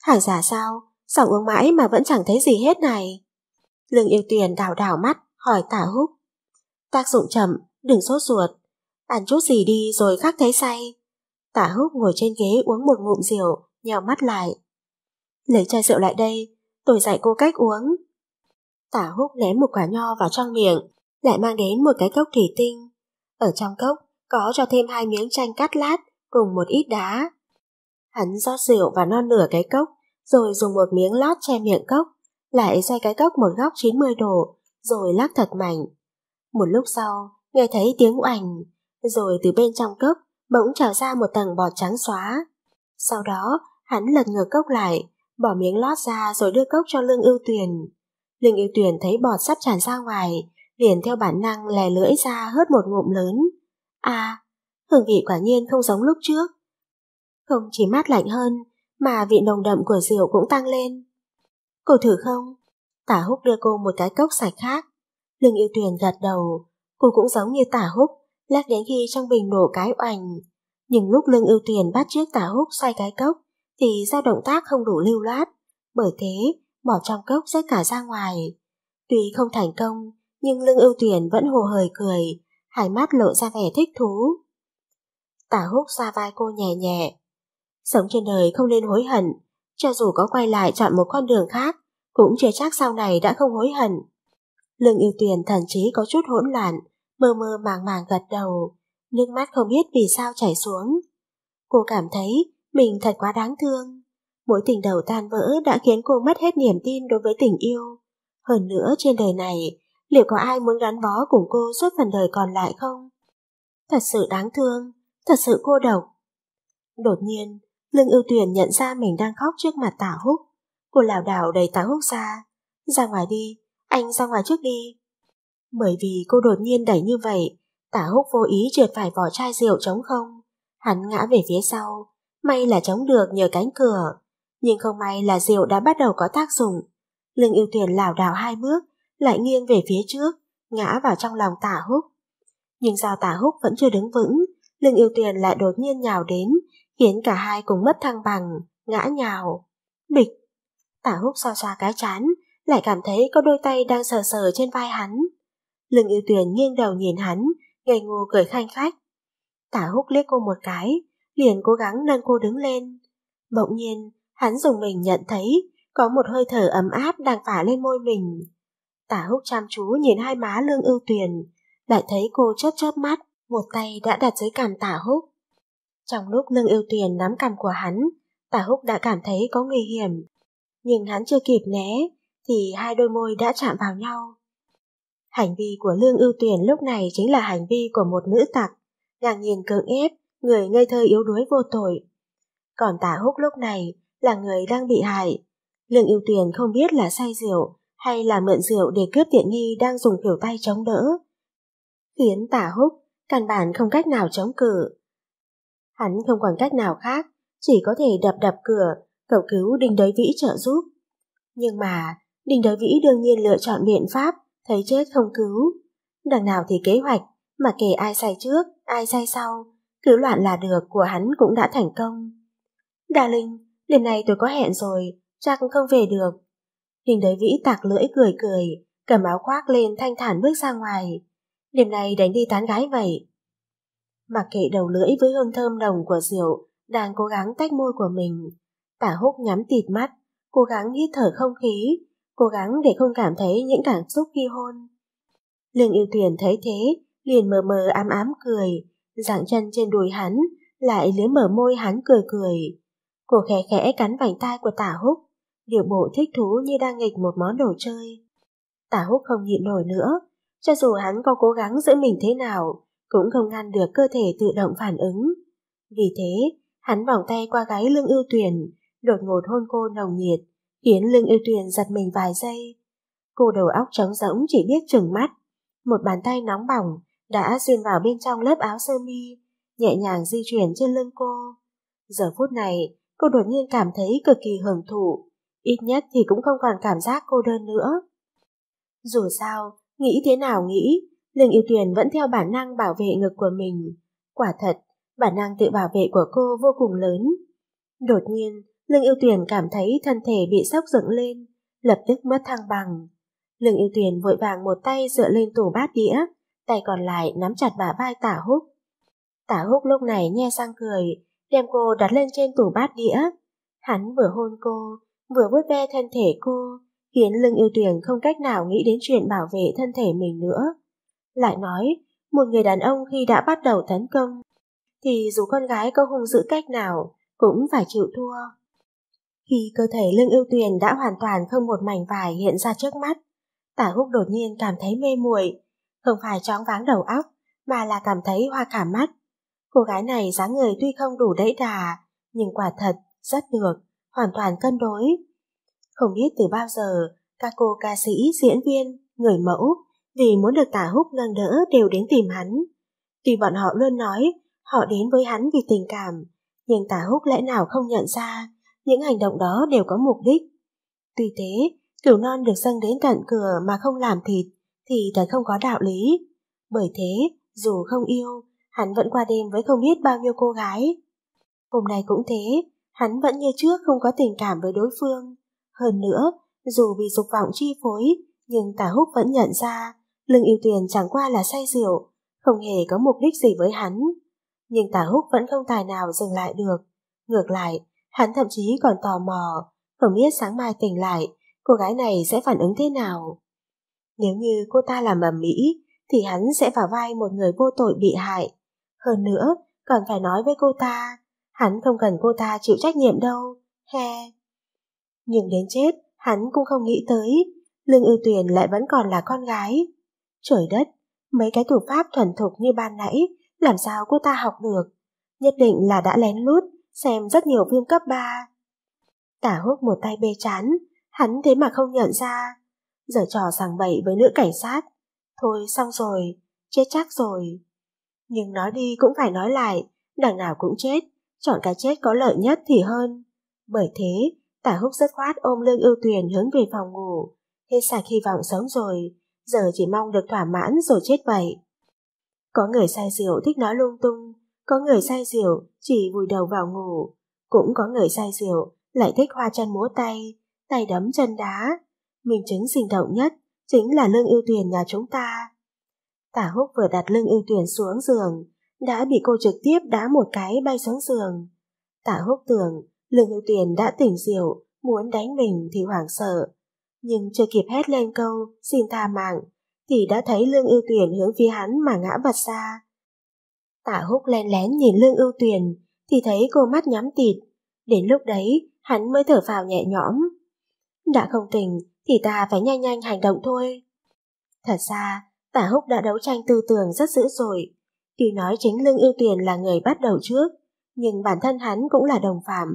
Hàng giả sao, sòng uống mãi mà vẫn chẳng thấy gì hết này. Lương yêu tuyền đào đào mắt, hỏi tả húc. Tác dụng chậm, đừng sốt ruột. Ăn chút gì đi rồi khác thấy say, Tả húc ngồi trên ghế uống một ngụm rượu, nhào mắt lại. Lấy chai rượu lại đây, tôi dạy cô cách uống. Tả húc ném một quả nho vào trong miệng, lại mang đến một cái cốc thủy tinh. Ở trong cốc có cho thêm hai miếng chanh cắt lát cùng một ít đá. Hắn rót rượu và non nửa cái cốc, rồi dùng một miếng lót che miệng cốc, lại xoay cái cốc một góc 90 độ, rồi lắc thật mạnh. Một lúc sau, nghe thấy tiếng oành, rồi từ bên trong cốc bỗng trào ra một tầng bọt trắng xóa. Sau đó, hắn lật ngược cốc lại, bỏ miếng lót ra rồi đưa cốc cho Lương Ưu Tuyền. Lương Ưu Tuyền thấy bọt sắp tràn ra ngoài, liền theo bản năng lè lưỡi ra hớt một ngụm lớn. À, hương vị quả nhiên không giống lúc trước. Không chỉ mát lạnh hơn, mà vị nồng đậm của rượu cũng tăng lên. Cô thử không? Tả húc đưa cô một cái cốc sạch khác. Lương ưu tuyền gật đầu, cô cũng giống như tả húc, lát đến khi trong bình nổ cái oành. Nhưng lúc lưng Ưu Tuyền bắt chiếc tà húc xoay cái cốc, thì do động tác không đủ lưu loát, bởi thế bỏ trong cốc rớt cả ra ngoài. Tuy không thành công, nhưng lưng Ưu Tuyền vẫn hồ hời cười, hai mắt lộ ra vẻ thích thú. Tả húc ra vai cô nhẹ nhẹ. Sống trên đời không nên hối hận, cho dù có quay lại chọn một con đường khác, cũng chưa chắc sau này đã không hối hận. Lương Yêu Tuyền thần chí có chút hỗn loạn, mơ mơ màng màng gật đầu, nước mắt không biết vì sao chảy xuống. Cô cảm thấy mình thật quá đáng thương. Mỗi tình đầu tan vỡ đã khiến cô mất hết niềm tin đối với tình yêu. Hơn nữa trên đời này, liệu có ai muốn gắn bó cùng cô suốt phần đời còn lại không? Thật sự đáng thương, thật sự cô độc. Đột nhiên, Lương ưu tuyển nhận ra mình đang khóc trước mặt tả húc. Cô lảo đảo đẩy tả húc ra. Ra ngoài đi, anh ra ngoài trước đi. Bởi vì cô đột nhiên đẩy như vậy, tả húc vô ý trượt phải vỏ chai rượu trống không. Hắn ngã về phía sau, may là trống được nhờ cánh cửa. Nhưng không may là rượu đã bắt đầu có tác dụng. lưng yêu tuyển lảo đảo hai bước, lại nghiêng về phía trước, ngã vào trong lòng tả húc. Nhưng do tả húc vẫn chưa đứng vững, lưng yêu tuyển lại đột nhiên nhào đến, khiến cả hai cùng mất thăng bằng, ngã nhào. Bịch! Tả húc xoa xoa cái chán, lại cảm thấy có đôi tay đang sờ sờ trên vai hắn. Lương Yêu Tuyền nghiêng đầu nhìn hắn, ngây ngô cười khanh khách. Tả húc liếc cô một cái, liền cố gắng nâng cô đứng lên. Bỗng nhiên, hắn dùng mình nhận thấy có một hơi thở ấm áp đang phả lên môi mình. Tả húc chăm chú nhìn hai má Lương Yêu Tuyền, lại thấy cô chớp chớp mắt, một tay đã đặt dưới cằm tả húc. Trong lúc Lương Yêu Tuyền nắm cằm của hắn, tả húc đã cảm thấy có nguy hiểm. Nhưng hắn chưa kịp né, thì hai đôi môi đã chạm vào nhau. Hành vi của Lương Ưu Tuyển lúc này chính là hành vi của một nữ tặc, ngang nhiên cưỡng ép, người ngây thơ yếu đuối vô tội. Còn tả húc lúc này là người đang bị hại. Lương Ưu Tuyển không biết là say rượu hay là mượn rượu để cướp tiện nghi đang dùng khỉu tay chống đỡ. Khiến tả húc căn bản không cách nào chống cự. Hắn không còn cách nào khác, chỉ có thể đập đập cửa, cầu cứu Đinh Đới Vĩ trợ giúp. Nhưng mà, Đinh Đới Vĩ đương nhiên lựa chọn biện pháp thấy chết không cứu. Đằng nào thì kế hoạch, mà kể ai sai trước, ai sai sau, cứ loạn là được của hắn cũng đã thành công. Đà Linh, đêm nay tôi có hẹn rồi, chắc không về được. Hình đới vĩ tạc lưỡi cười cười, cầm áo khoác lên thanh thản bước ra ngoài. Đêm nay đánh đi tán gái vậy. Mặc kệ đầu lưỡi với hương thơm nồng của rượu, đang cố gắng tách môi của mình. Tả húc nhắm tịt mắt, cố gắng hít thở không khí, cố gắng để không cảm thấy những cảm xúc khi hôn. Lương yêu tuyển thấy thế, liền mờ mờ ám ám cười, dạng chân trên đùi hắn, lại liếm mở môi hắn cười cười. Cô khẽ khẽ cắn vành tai của tả húc, điệu bộ thích thú như đang nghịch một món đồ chơi. Tả húc không nhịn nổi nữa, cho dù hắn có cố gắng giữ mình thế nào, cũng không ngăn được cơ thể tự động phản ứng. Vì thế, hắn vòng tay qua gáy lưng ưu tuyển, đột ngột hôn cô nồng nhiệt, khiến lưng yêu tuyền giật mình vài giây. Cô đầu óc trống rỗng chỉ biết chừng mắt. Một bàn tay nóng bỏng đã xuyên vào bên trong lớp áo sơ mi, nhẹ nhàng di chuyển trên lưng cô. Giờ phút này, cô đột nhiên cảm thấy cực kỳ hưởng thụ, ít nhất thì cũng không còn cảm giác cô đơn nữa. Dù sao, nghĩ thế nào nghĩ, lưng Yêu Tuyền vẫn theo bản năng bảo vệ ngực của mình. Quả thật, bản năng tự bảo vệ của cô vô cùng lớn. Đột nhiên, Lương yêu tuyển cảm thấy thân thể bị sốc dựng lên, lập tức mất thăng bằng. Lương yêu tuyển vội vàng một tay dựa lên tủ bát đĩa, tay còn lại nắm chặt bả vai tả húc. Tả húc lúc này nhe sang cười, đem cô đặt lên trên tủ bát đĩa. Hắn vừa hôn cô, vừa vuốt ve thân thể cô, khiến lương yêu tuyển không cách nào nghĩ đến chuyện bảo vệ thân thể mình nữa. Lại nói, một người đàn ông khi đã bắt đầu tấn công, thì dù con gái có hung dữ cách nào, cũng phải chịu thua. Khi cơ thể lưng ưu tuyền đã hoàn toàn không một mảnh vải hiện ra trước mắt, tả húc đột nhiên cảm thấy mê muội không phải choáng váng đầu óc, mà là cảm thấy hoa cả mắt. Cô gái này dáng người tuy không đủ đẫy đà, nhưng quả thật, rất được, hoàn toàn cân đối. Không biết từ bao giờ, các cô ca sĩ, diễn viên, người mẫu, vì muốn được tả húc nâng đỡ đều đến tìm hắn. Tuy bọn họ luôn nói, họ đến với hắn vì tình cảm, nhưng tả húc lẽ nào không nhận ra, những hành động đó đều có mục đích. Tuy thế, cửu non được dâng đến tận cửa mà không làm thịt thì thật không có đạo lý. Bởi thế, dù không yêu, hắn vẫn qua đêm với không biết bao nhiêu cô gái. Hôm nay cũng thế, hắn vẫn như trước không có tình cảm với đối phương. Hơn nữa, dù bị dục vọng chi phối, nhưng tả húc vẫn nhận ra lương yêu tiền chẳng qua là say rượu, không hề có mục đích gì với hắn. Nhưng tả húc vẫn không tài nào dừng lại được. Ngược lại, Hắn thậm chí còn tò mò, không biết sáng mai tỉnh lại, cô gái này sẽ phản ứng thế nào. Nếu như cô ta làm ầm mỹ, thì hắn sẽ vào vai một người vô tội bị hại. Hơn nữa, còn phải nói với cô ta, hắn không cần cô ta chịu trách nhiệm đâu, he. Nhưng đến chết, hắn cũng không nghĩ tới, Lương Ưu Tuyền lại vẫn còn là con gái. Trời đất, mấy cái thủ pháp thuần thục như ban nãy, làm sao cô ta học được? Nhất định là đã lén lút, xem rất nhiều phim cấp 3. Tả húc một tay bê chán, hắn thế mà không nhận ra. giở trò sàng bậy với nữ cảnh sát. Thôi xong rồi, chết chắc rồi. Nhưng nói đi cũng phải nói lại, đằng nào cũng chết, chọn cái chết có lợi nhất thì hơn. Bởi thế, tả húc rất khoát ôm lương ưu tuyền hướng về phòng ngủ. Hết sạch hy vọng sống rồi, giờ chỉ mong được thỏa mãn rồi chết vậy. Có người say rượu thích nói lung tung, có người say rượu, chỉ vùi đầu vào ngủ. Cũng có người say rượu, lại thích hoa chân múa tay, tay đấm chân đá. Minh chứng sinh động nhất chính là lương ưu tuyền nhà chúng ta. Tả húc vừa đặt lương ưu tuyền xuống giường, đã bị cô trực tiếp đá một cái bay xuống giường. Tả húc tưởng lương ưu tuyền đã tỉnh rượu, muốn đánh mình thì hoảng sợ. Nhưng chưa kịp hét lên câu xin tha mạng, thì đã thấy lương ưu tuyển hướng phía hắn mà ngã bật xa. Tạ húc lén lén nhìn lương ưu tuyền, thì thấy cô mắt nhắm tịt. Đến lúc đấy, hắn mới thở phào nhẹ nhõm. Đã không tỉnh, thì ta phải nhanh nhanh hành động thôi. Thật ra, Tả Húc đã đấu tranh tư tưởng rất dữ rồi. Tuy nói chính Lương Ưu Tuyền là người bắt đầu trước, nhưng bản thân hắn cũng là đồng phạm.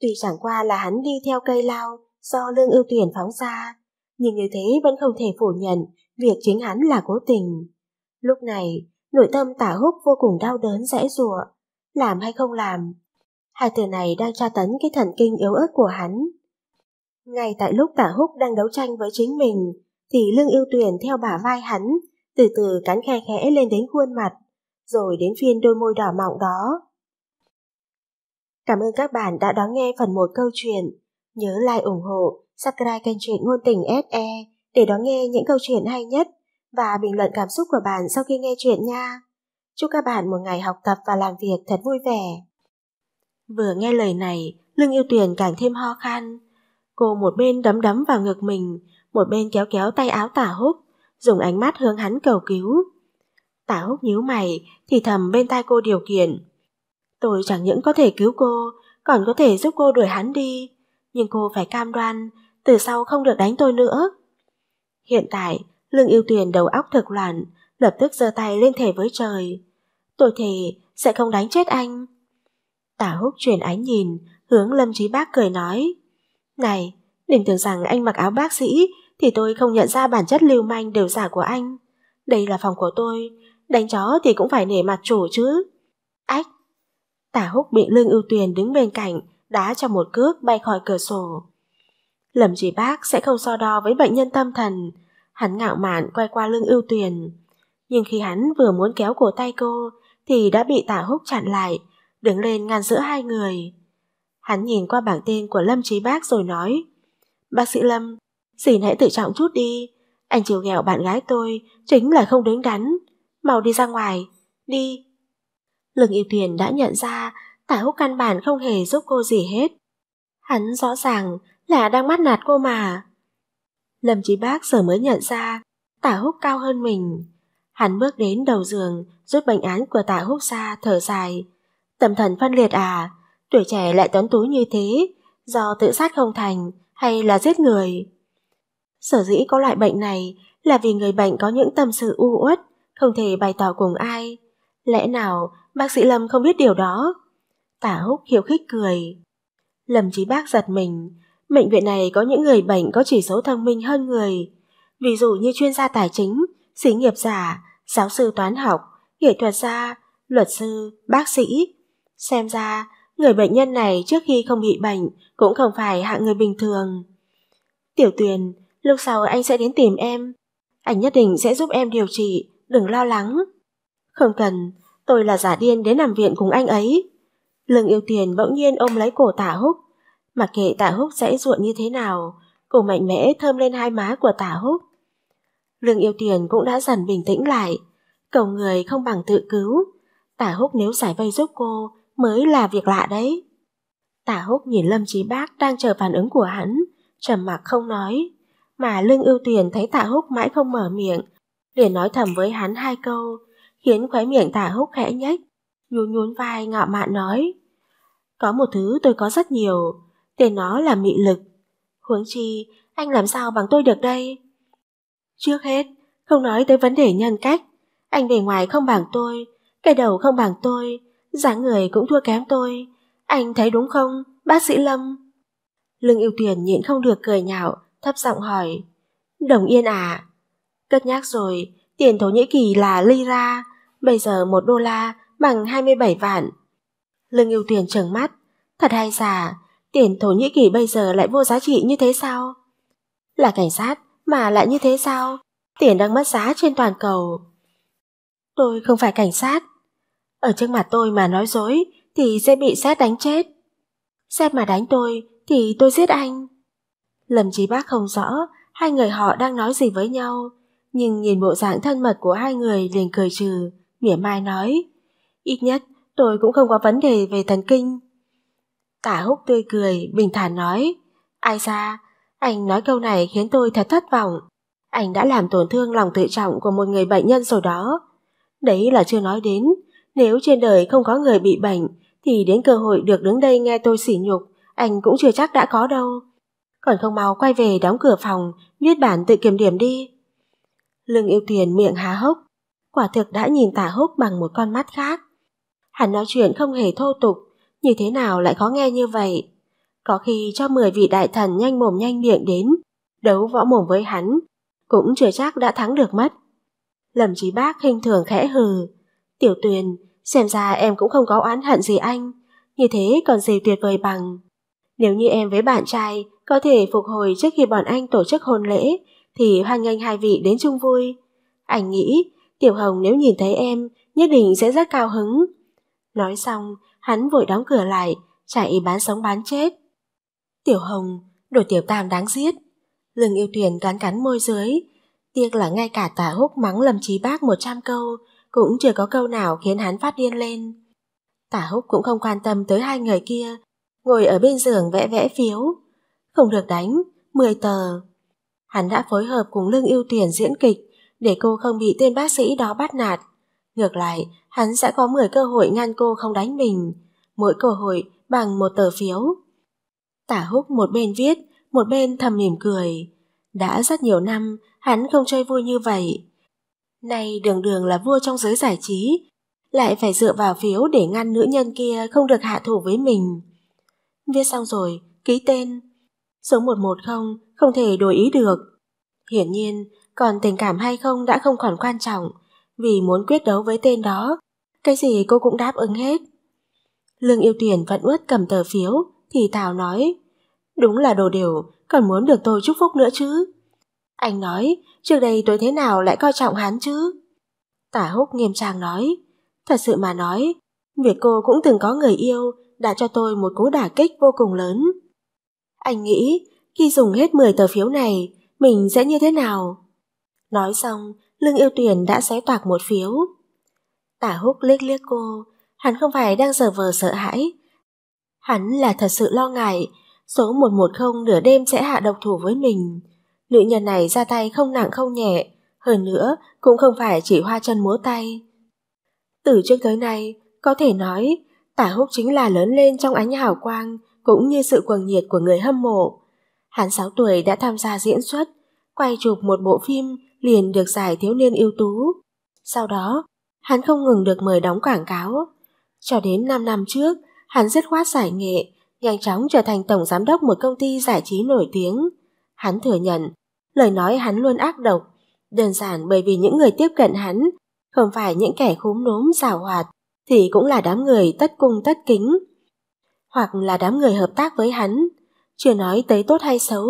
Tuy chẳng qua là hắn đi theo cây lao do Lương Ưu Tuyền phóng ra, nhưng như thế vẫn không thể phủ nhận việc chính hắn là cố tình. Lúc này, Nội tâm tả húc vô cùng đau đớn dễ dùa, làm hay không làm. Hai từ này đang tra tấn cái thần kinh yếu ớt của hắn. Ngay tại lúc tả húc đang đấu tranh với chính mình, thì lương yêu tuyển theo bả vai hắn, từ từ cắn khe khẽ lên đến khuôn mặt, rồi đến phiên đôi môi đỏ mọng đó. Cảm ơn các bạn đã đón nghe phần 1 câu chuyện. Nhớ like ủng hộ, subscribe kênh truyện ngôn tình SE để đón nghe những câu chuyện hay nhất và bình luận cảm xúc của bạn sau khi nghe chuyện nha. Chúc các bạn một ngày học tập và làm việc thật vui vẻ. Vừa nghe lời này, lưng Yêu Tuyền càng thêm ho khan. Cô một bên đấm đấm vào ngực mình, một bên kéo kéo tay áo tả húc, dùng ánh mắt hướng hắn cầu cứu. Tả húc nhíu mày, thì thầm bên tai cô điều kiện. Tôi chẳng những có thể cứu cô, còn có thể giúp cô đuổi hắn đi. Nhưng cô phải cam đoan, từ sau không được đánh tôi nữa. Hiện tại, Lương yêu tuyền đầu óc thực loạn, lập tức giơ tay lên thể với trời. Tôi thề sẽ không đánh chết anh. Tả húc chuyển ánh nhìn, hướng Lâm Trí Bác cười nói. Này, đừng tưởng rằng anh mặc áo bác sĩ thì tôi không nhận ra bản chất lưu manh đều giả của anh. Đây là phòng của tôi, đánh chó thì cũng phải nể mặt chủ chứ. Ách! Tả húc bị lương ưu tuyền đứng bên cạnh, đá cho một cước bay khỏi cửa sổ. Lầm trí bác sẽ không so đo với bệnh nhân tâm thần, Hắn ngạo mạn quay qua lưng ưu tuyền. Nhưng khi hắn vừa muốn kéo cổ tay cô thì đã bị tả húc chặn lại, đứng lên ngăn giữa hai người. Hắn nhìn qua bảng tên của Lâm Trí Bác rồi nói Bác sĩ Lâm, xin hãy tự trọng chút đi. Anh chiều ghẹo bạn gái tôi chính là không đứng đắn. Mau đi ra ngoài, đi. Lương yêu tuyền đã nhận ra tả húc căn bản không hề giúp cô gì hết. Hắn rõ ràng là đang mắt nạt cô mà. Lâm Chí Bác giờ mới nhận ra Tả Húc cao hơn mình. Hắn bước đến đầu giường, rút bệnh án của Tả Húc ra, thở dài. Tâm thần phân liệt à? Tuổi trẻ lại toán tú như thế, do tự sát không thành hay là giết người? Sở dĩ có loại bệnh này là vì người bệnh có những tâm sự u uất, không thể bày tỏ cùng ai. Lẽ nào bác sĩ Lâm không biết điều đó? Tả Húc hiểu khích cười. Lâm Chí Bác giật mình, Bệnh viện này có những người bệnh có chỉ số thông minh hơn người, ví dụ như chuyên gia tài chính, xí nghiệp giả, giáo sư toán học, nghệ thuật gia, luật sư, bác sĩ. Xem ra, người bệnh nhân này trước khi không bị bệnh cũng không phải hạng người bình thường. Tiểu Tuyền, lúc sau anh sẽ đến tìm em. Anh nhất định sẽ giúp em điều trị, đừng lo lắng. Không cần, tôi là giả điên đến nằm viện cùng anh ấy. Lương yêu tiền bỗng nhiên ôm lấy cổ tả húc, Mặc kệ tả húc dễ ruộn như thế nào, cô mạnh mẽ thơm lên hai má của tả húc. Lương yêu tiền cũng đã dần bình tĩnh lại, cầu người không bằng tự cứu. Tả húc nếu giải vây giúp cô mới là việc lạ đấy. Tả húc nhìn Lâm trí Bác đang chờ phản ứng của hắn, trầm mặc không nói. Mà Lương ưu tiền thấy tả húc mãi không mở miệng, liền nói thầm với hắn hai câu, khiến khóe miệng tả húc khẽ nhếch, nhún nhún vai ngạo mạn nói. Có một thứ tôi có rất nhiều, tên nó là mị lực. Huống chi, anh làm sao bằng tôi được đây? Trước hết, không nói tới vấn đề nhân cách, anh bề ngoài không bằng tôi, cái đầu không bằng tôi, dáng người cũng thua kém tôi. Anh thấy đúng không, bác sĩ Lâm? Lương yêu tiền nhịn không được cười nhạo, thấp giọng hỏi. Đồng yên à? Cất nhắc rồi, tiền Thổ Nhĩ Kỳ là lira, bây giờ một đô la bằng 27 vạn. Lương yêu tiền trừng mắt, thật hay giả, Tiền Thổ Nhĩ Kỳ bây giờ lại vô giá trị như thế sao? Là cảnh sát mà lại như thế sao? Tiền đang mất giá trên toàn cầu. Tôi không phải cảnh sát. Ở trước mặt tôi mà nói dối thì sẽ bị xét đánh chết. Xét mà đánh tôi thì tôi giết anh. Lâm Chí Bác không rõ hai người họ đang nói gì với nhau, nhưng nhìn bộ dạng thân mật của hai người liền cười trừ, mỉa mai nói. Ít nhất tôi cũng không có vấn đề về thần kinh. Tả húc tươi cười, bình thản nói, ai ra, anh nói câu này khiến tôi thật thất vọng. Anh đã làm tổn thương lòng tự trọng của một người bệnh nhân rồi đó. Đấy là chưa nói đến, nếu trên đời không có người bị bệnh, thì đến cơ hội được đứng đây nghe tôi sỉ nhục, anh cũng chưa chắc đã có đâu. Còn không mau quay về đóng cửa phòng, viết bản tự kiểm điểm đi. Lương yêu tiền miệng há hốc, quả thực đã nhìn tả húc bằng một con mắt khác. Hắn nói chuyện không hề thô tục, như thế nào lại khó nghe như vậy? Có khi cho 10 vị đại thần nhanh mồm nhanh miệng đến, đấu võ mồm với hắn, cũng chưa chắc đã thắng được mất. Lâm Chí Bác hình thường khẽ hừ, "Tiểu Tuyền, xem ra em cũng không có oán hận gì anh, như thế còn gì tuyệt vời bằng. Nếu như em với bạn trai có thể phục hồi trước khi bọn anh tổ chức hôn lễ thì hoan nghênh hai vị đến chung vui." Anh nghĩ, Tiểu Hồng nếu nhìn thấy em, nhất định sẽ rất cao hứng. Nói xong, hắn vội đóng cửa lại, chạy bán sống bán chết. Tiểu Hồng, đồ tiểu tam đáng giết. Lương yêu tuyển cắn cắn môi dưới. Tiếc là ngay cả tả húc mắng lầm trí bác một trăm câu, cũng chưa có câu nào khiến hắn phát điên lên. Tả húc cũng không quan tâm tới hai người kia, ngồi ở bên giường vẽ vẽ phiếu. Không được đánh, 10 tờ. Hắn đã phối hợp cùng lương yêu tuyển diễn kịch, để cô không bị tên bác sĩ đó bắt nạt. Ngược lại, hắn sẽ có 10 cơ hội ngăn cô không đánh mình, mỗi cơ hội bằng một tờ phiếu. Tả húc một bên viết, một bên thầm mỉm cười. Đã rất nhiều năm, hắn không chơi vui như vậy. Nay đường đường là vua trong giới giải trí, lại phải dựa vào phiếu để ngăn nữ nhân kia không được hạ thủ với mình. Viết xong rồi, ký tên. Số 110 không thể đổi ý được. Hiển nhiên, còn tình cảm hay không đã không còn quan trọng, vì muốn quyết đấu với tên đó. Cái gì cô cũng đáp ứng hết. Lương yêu tuyển vẫn ướt cầm tờ phiếu, thì Thảo nói, đúng là đồ điều, còn muốn được tôi chúc phúc nữa chứ. Anh nói, trước đây tôi thế nào lại coi trọng hắn chứ? Tả húc nghiêm trang nói, thật sự mà nói, việc cô cũng từng có người yêu đã cho tôi một cú đả kích vô cùng lớn. Anh nghĩ, khi dùng hết 10 tờ phiếu này, mình sẽ như thế nào? Nói xong, Lương yêu tuyển đã xé toạc một phiếu. Tả húc liếc liếc cô, hắn không phải đang giờ vờ sợ hãi. Hắn là thật sự lo ngại, số 110 nửa đêm sẽ hạ độc thủ với mình. Nữ nhân này ra tay không nặng không nhẹ, hơn nữa cũng không phải chỉ hoa chân múa tay. Từ trước tới nay, có thể nói, tả húc chính là lớn lên trong ánh hào quang cũng như sự cuồng nhiệt của người hâm mộ. Hắn 6 tuổi đã tham gia diễn xuất, quay chụp một bộ phim liền được giải thiếu niên ưu tú. Sau đó, hắn không ngừng được mời đóng quảng cáo. Cho đến 5 năm trước, hắn dứt khoát giải nghệ, nhanh chóng trở thành tổng giám đốc một công ty giải trí nổi tiếng. Hắn thừa nhận, lời nói hắn luôn ác độc, đơn giản bởi vì những người tiếp cận hắn, không phải những kẻ khúm núm xảo hoạt, thì cũng là đám người tất cung tất kính, hoặc là đám người hợp tác với hắn, chưa nói tới tốt hay xấu,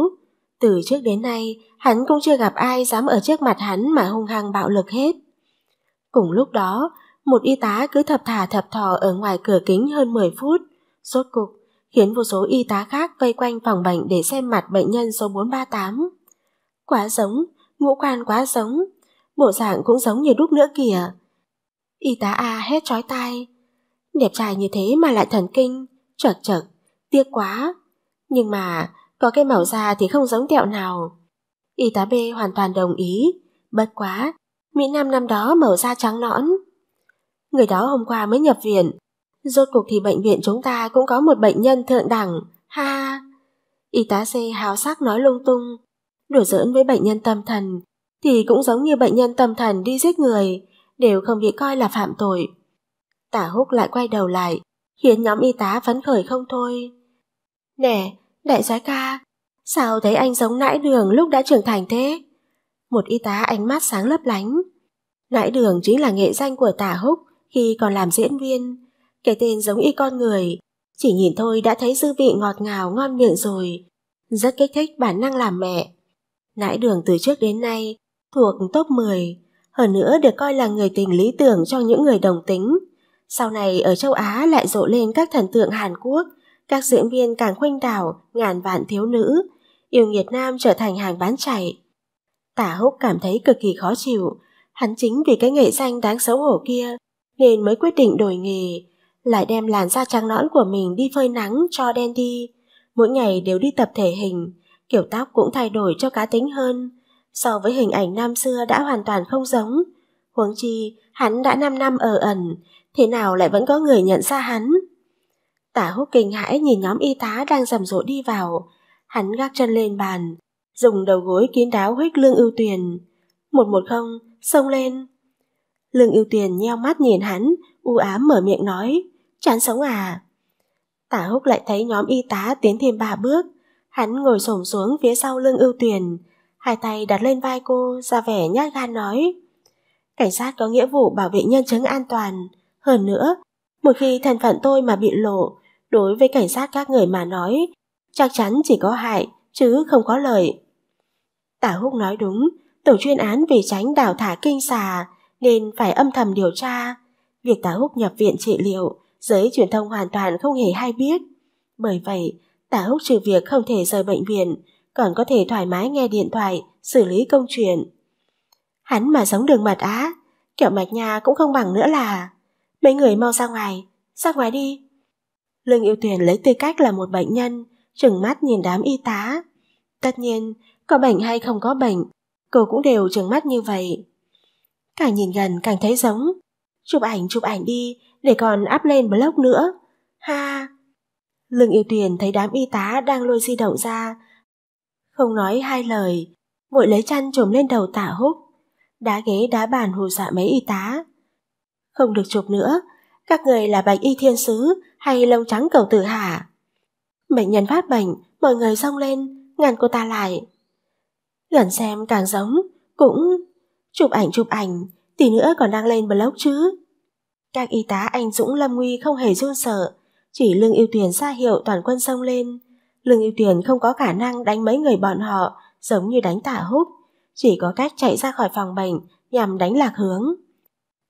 từ trước đến nay, hắn cũng chưa gặp ai dám ở trước mặt hắn mà hung hăng bạo lực hết. Cùng lúc đó, một y tá cứ thập thà thập thò ở ngoài cửa kính hơn 10 phút, rốt cục, khiến vô số y tá khác vây quanh phòng bệnh để xem mặt bệnh nhân số 438. Quá giống, ngũ quan quá giống, bộ dạng cũng giống như đúc nữa kìa. Y tá A hét trói tai. Đẹp trai như thế mà lại thần kinh, chật chật, tiếc quá. Nhưng mà có cái màu da thì không giống tẹo nào. Y tá B hoàn toàn đồng ý, bất quá, Mỹ Nam năm đó màu da trắng nõn. Người đó hôm qua mới nhập viện, rốt cuộc thì bệnh viện chúng ta cũng có một bệnh nhân thượng đẳng, ha. Y tá C hào sắc nói lung tung, đùa giỡn với bệnh nhân tâm thần, thì cũng giống như bệnh nhân tâm thần đi giết người, đều không bị coi là phạm tội. Tả húc lại quay đầu lại, khiến nhóm y tá phấn khởi không thôi. Nè, Đại soái ca, sao thấy anh giống nãi đường lúc đã trưởng thành thế? Một y tá ánh mắt sáng lấp lánh. Nãi đường chính là nghệ danh của tả húc khi còn làm diễn viên. Cái tên giống y con người, chỉ nhìn thôi đã thấy dư vị ngọt ngào ngon miệng rồi. Rất kích thích bản năng làm mẹ. Nãi đường từ trước đến nay thuộc top 10, hơn nữa được coi là người tình lý tưởng cho những người đồng tính. Sau này ở châu Á lại rộ lên các thần tượng Hàn Quốc – các diễn viên càng khuynh đảo ngàn vạn thiếu nữ, yêu nghiệt nam trở thành hàng bán chạy. Tả húc cảm thấy cực kỳ khó chịu, hắn chính vì cái nghệ danh đáng xấu hổ kia nên mới quyết định đổi nghề, lại đem làn da trắng nõn của mình đi phơi nắng cho đen đi. Mỗi ngày đều đi tập thể hình, kiểu tóc cũng thay đổi cho cá tính hơn, so với hình ảnh nam xưa đã hoàn toàn không giống. Huống chi, hắn đã 5 năm ở ẩn, thế nào lại vẫn có người nhận ra hắn? Tả húc kinh hãi nhìn nhóm y tá đang rầm rộ đi vào. Hắn gác chân lên bàn, dùng đầu gối kín đáo huých lương ưu tuyền. Một một không, xông lên. Lương ưu tuyền nheo mắt nhìn hắn, u ám mở miệng nói, chán sống à. Tả húc lại thấy nhóm y tá tiến thêm ba bước. Hắn ngồi xổm xuống phía sau lương ưu tuyền, hai tay đặt lên vai cô, ra vẻ nhát gan nói. Cảnh sát có nghĩa vụ bảo vệ nhân chứng an toàn. Hơn nữa, một khi thân phận tôi mà bị lộ, đối với cảnh sát các người mà nói, chắc chắn chỉ có hại, chứ không có lợi. Tả Húc nói đúng, tổ chuyên án vì tránh đào thả kinh xà, nên phải âm thầm điều tra. Việc Tả Húc nhập viện trị liệu, giới truyền thông hoàn toàn không hề hay biết. Bởi vậy, Tả Húc trừ việc không thể rời bệnh viện, còn có thể thoải mái nghe điện thoại, xử lý công chuyện. Hắn mà sống đường mặt á, kẹo mạch nhà cũng không bằng nữa là. Mấy người mau ra ngoài, ra ngoài đi, Lương Yêu Tuyền lấy tư cách là một bệnh nhân, trừng mắt nhìn đám y tá. Tất nhiên, có bệnh hay không có bệnh, cô cũng đều trừng mắt như vậy. Càng nhìn gần càng thấy giống. Chụp ảnh chụp ảnh đi, để còn up lên blog nữa. Ha! Lương Yêu Tuyền thấy đám y tá đang lôi di động ra. Không nói hai lời, vội lấy chăn trùm lên đầu tả húc. Đá ghế đá bàn hù dọa mấy y tá. Không được chụp nữa, các người là bạch y thiên sứ, hay lông trắng cầu tử hả? Bệnh nhân phát bệnh, mọi người xông lên, ngăn cô ta lại. Gần xem càng giống, cũng... Chụp ảnh chụp ảnh, tí nữa còn đang lên blog chứ. Các y tá anh Dũng Lâm Nguy không hề run sợ, chỉ Lương Yêu Tuyền ra hiệu toàn quân xông lên. Lương Yêu Tuyền không có khả năng đánh mấy người bọn họ, giống như đánh tả húc, chỉ có cách chạy ra khỏi phòng bệnh nhằm đánh lạc hướng.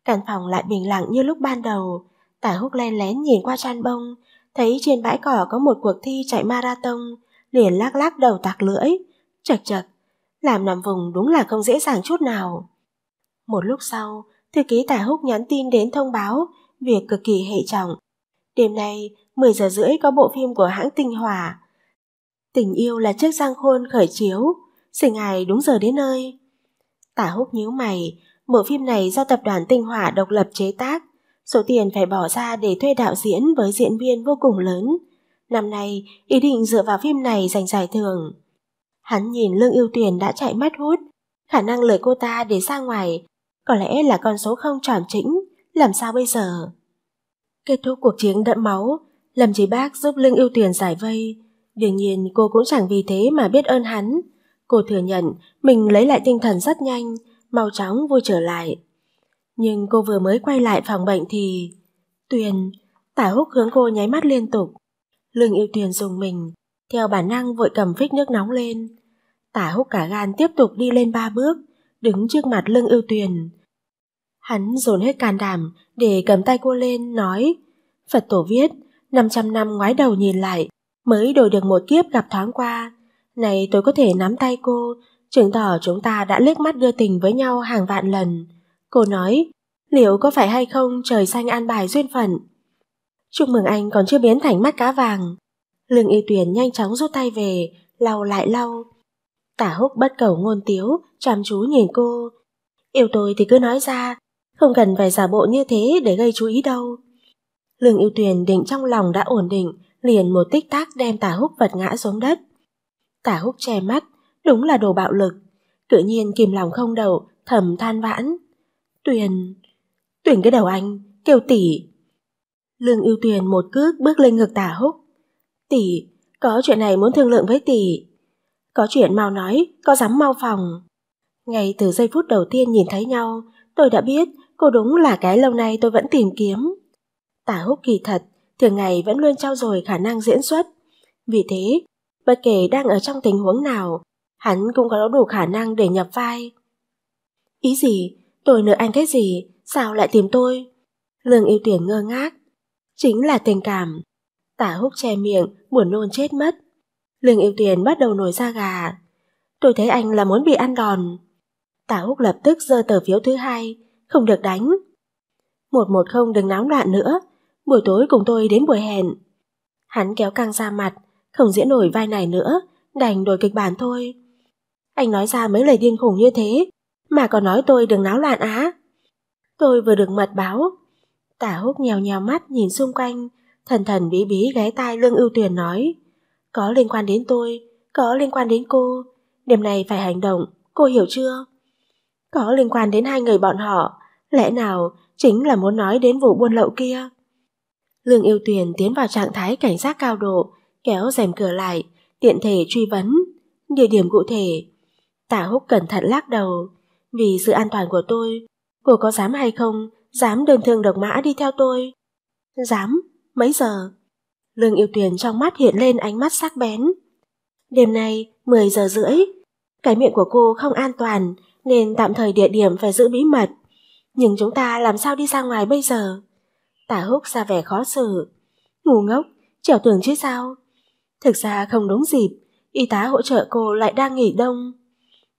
Căn phòng lại bình lặng như lúc ban đầu, Tả húc len lén nhìn qua chăn bông, thấy trên bãi cỏ có một cuộc thi chạy marathon, liền lắc lắc đầu tạc lưỡi. Chật chật, làm nằm vùng đúng là không dễ dàng chút nào. Một lúc sau, thư ký tả húc nhắn tin đến thông báo việc cực kỳ hệ trọng. Đêm nay, 10 giờ rưỡi có bộ phim của hãng Tinh Hòa. Tình yêu là chiếc giang khôn khởi chiếu, sinh ngày đúng giờ đến nơi. Tả húc nhíu mày, bộ phim này do tập đoàn Tinh Hòa độc lập chế tác, Số tiền phải bỏ ra để thuê đạo diễn với diễn viên vô cùng lớn. Năm nay, ý định dựa vào phim này giành giải thưởng. Hắn nhìn lương yêu tuyển đã chạy mất hút, khả năng lời cô ta để ra ngoài, có lẽ là con số không tròn chỉnh, làm sao bây giờ? Kết thúc cuộc chiến đẫm máu, Lâm Chí Bác giúp lương yêu tuyển giải vây. Đương nhiên cô cũng chẳng vì thế mà biết ơn hắn. Cô thừa nhận mình lấy lại tinh thần rất nhanh, mau chóng vui trở lại. Nhưng cô vừa mới quay lại phòng bệnh thì... Tuyền, tả húc hướng cô nháy mắt liên tục. Lương yêu Tuyền dùng mình, theo bản năng vội cầm phích nước nóng lên. Tả húc cả gan tiếp tục đi lên ba bước, đứng trước mặt lương yêu Tuyền. Hắn dồn hết can đảm để cầm tay cô lên, nói Phật tổ viết, 500 năm ngoái đầu nhìn lại, mới đổi được một kiếp gặp thoáng qua. Này tôi có thể nắm tay cô, chứng tỏ chúng ta đã liếc mắt đưa tình với nhau hàng vạn lần. Cô nói, liệu có phải hay không trời xanh an bài duyên phận? Chúc mừng anh còn chưa biến thành mắt cá vàng. Lương y tuyển nhanh chóng rút tay về, lau lại lau. Tả húc bất cầu ngôn tiếu, chăm chú nhìn cô. Yêu tôi thì cứ nói ra, không cần phải giả bộ như thế để gây chú ý đâu. Lương yêu tuyển định trong lòng đã ổn định, liền một tích tác đem tả húc vật ngã xuống đất. Tả húc che mắt, đúng là đồ bạo lực. Tự nhiên kìm lòng không đậu thầm than vãn. Tuyền... Tuyền cái đầu anh, kêu tỷ. Lương ưu tuyền một cước bước lên ngực tả húc. Tỷ, có chuyện này muốn thương lượng với tỷ. Có chuyện mau nói, có dám mau phòng. Ngay từ giây phút đầu tiên nhìn thấy nhau, tôi đã biết cô đúng là cái lâu nay tôi vẫn tìm kiếm. Tả húc kỳ thật, thường ngày vẫn luôn trao dồi khả năng diễn xuất. Vì thế, bất kể đang ở trong tình huống nào, hắn cũng có đủ khả năng để nhập vai. Ý gì? Tôi nợ anh cái gì, sao lại tìm tôi? Lương yêu tiền ngơ ngác. Chính là tình cảm. Tả húc che miệng, buồn nôn chết mất. Lương yêu tiền bắt đầu nổi da gà. Tôi thấy anh là muốn bị ăn đòn. Tả húc lập tức giơ tờ phiếu thứ hai, không được đánh. Một một không đừng náo loạn nữa, buổi tối cùng tôi đến buổi hẹn. Hắn kéo căng ra mặt, không diễn nổi vai này nữa, đành đổi kịch bản thôi. Anh nói ra mấy lời điên khủng như thế, mà còn nói tôi đừng náo loạn á. Tôi vừa được mật báo. Tả húc nhèo nhèo mắt nhìn xung quanh, thần thần bí bí ghé tai Lương Ưu Tuyền nói. Có liên quan đến tôi, có liên quan đến cô, đêm này phải hành động, cô hiểu chưa? Có liên quan đến hai người bọn họ, lẽ nào chính là muốn nói đến vụ buôn lậu kia? Lương Yêu Tuyền tiến vào trạng thái cảnh giác cao độ, kéo rèm cửa lại, tiện thể truy vấn, địa điểm cụ thể. Tả húc cẩn thận lắc đầu, vì sự an toàn của tôi, cô có dám hay không, dám đơn thương độc mã đi theo tôi? Dám, mấy giờ? Lương yêu tuyển trong mắt hiện lên ánh mắt sắc bén. Đêm nay, 10 giờ rưỡi. Cái miệng của cô không an toàn, nên tạm thời địa điểm phải giữ bí mật. Nhưng chúng ta làm sao đi ra ngoài bây giờ? Tả húc ra vẻ khó xử. Ngu ngốc, trèo tường chứ sao? Thực ra không đúng dịp, y tá hỗ trợ cô lại đang nghỉ đông.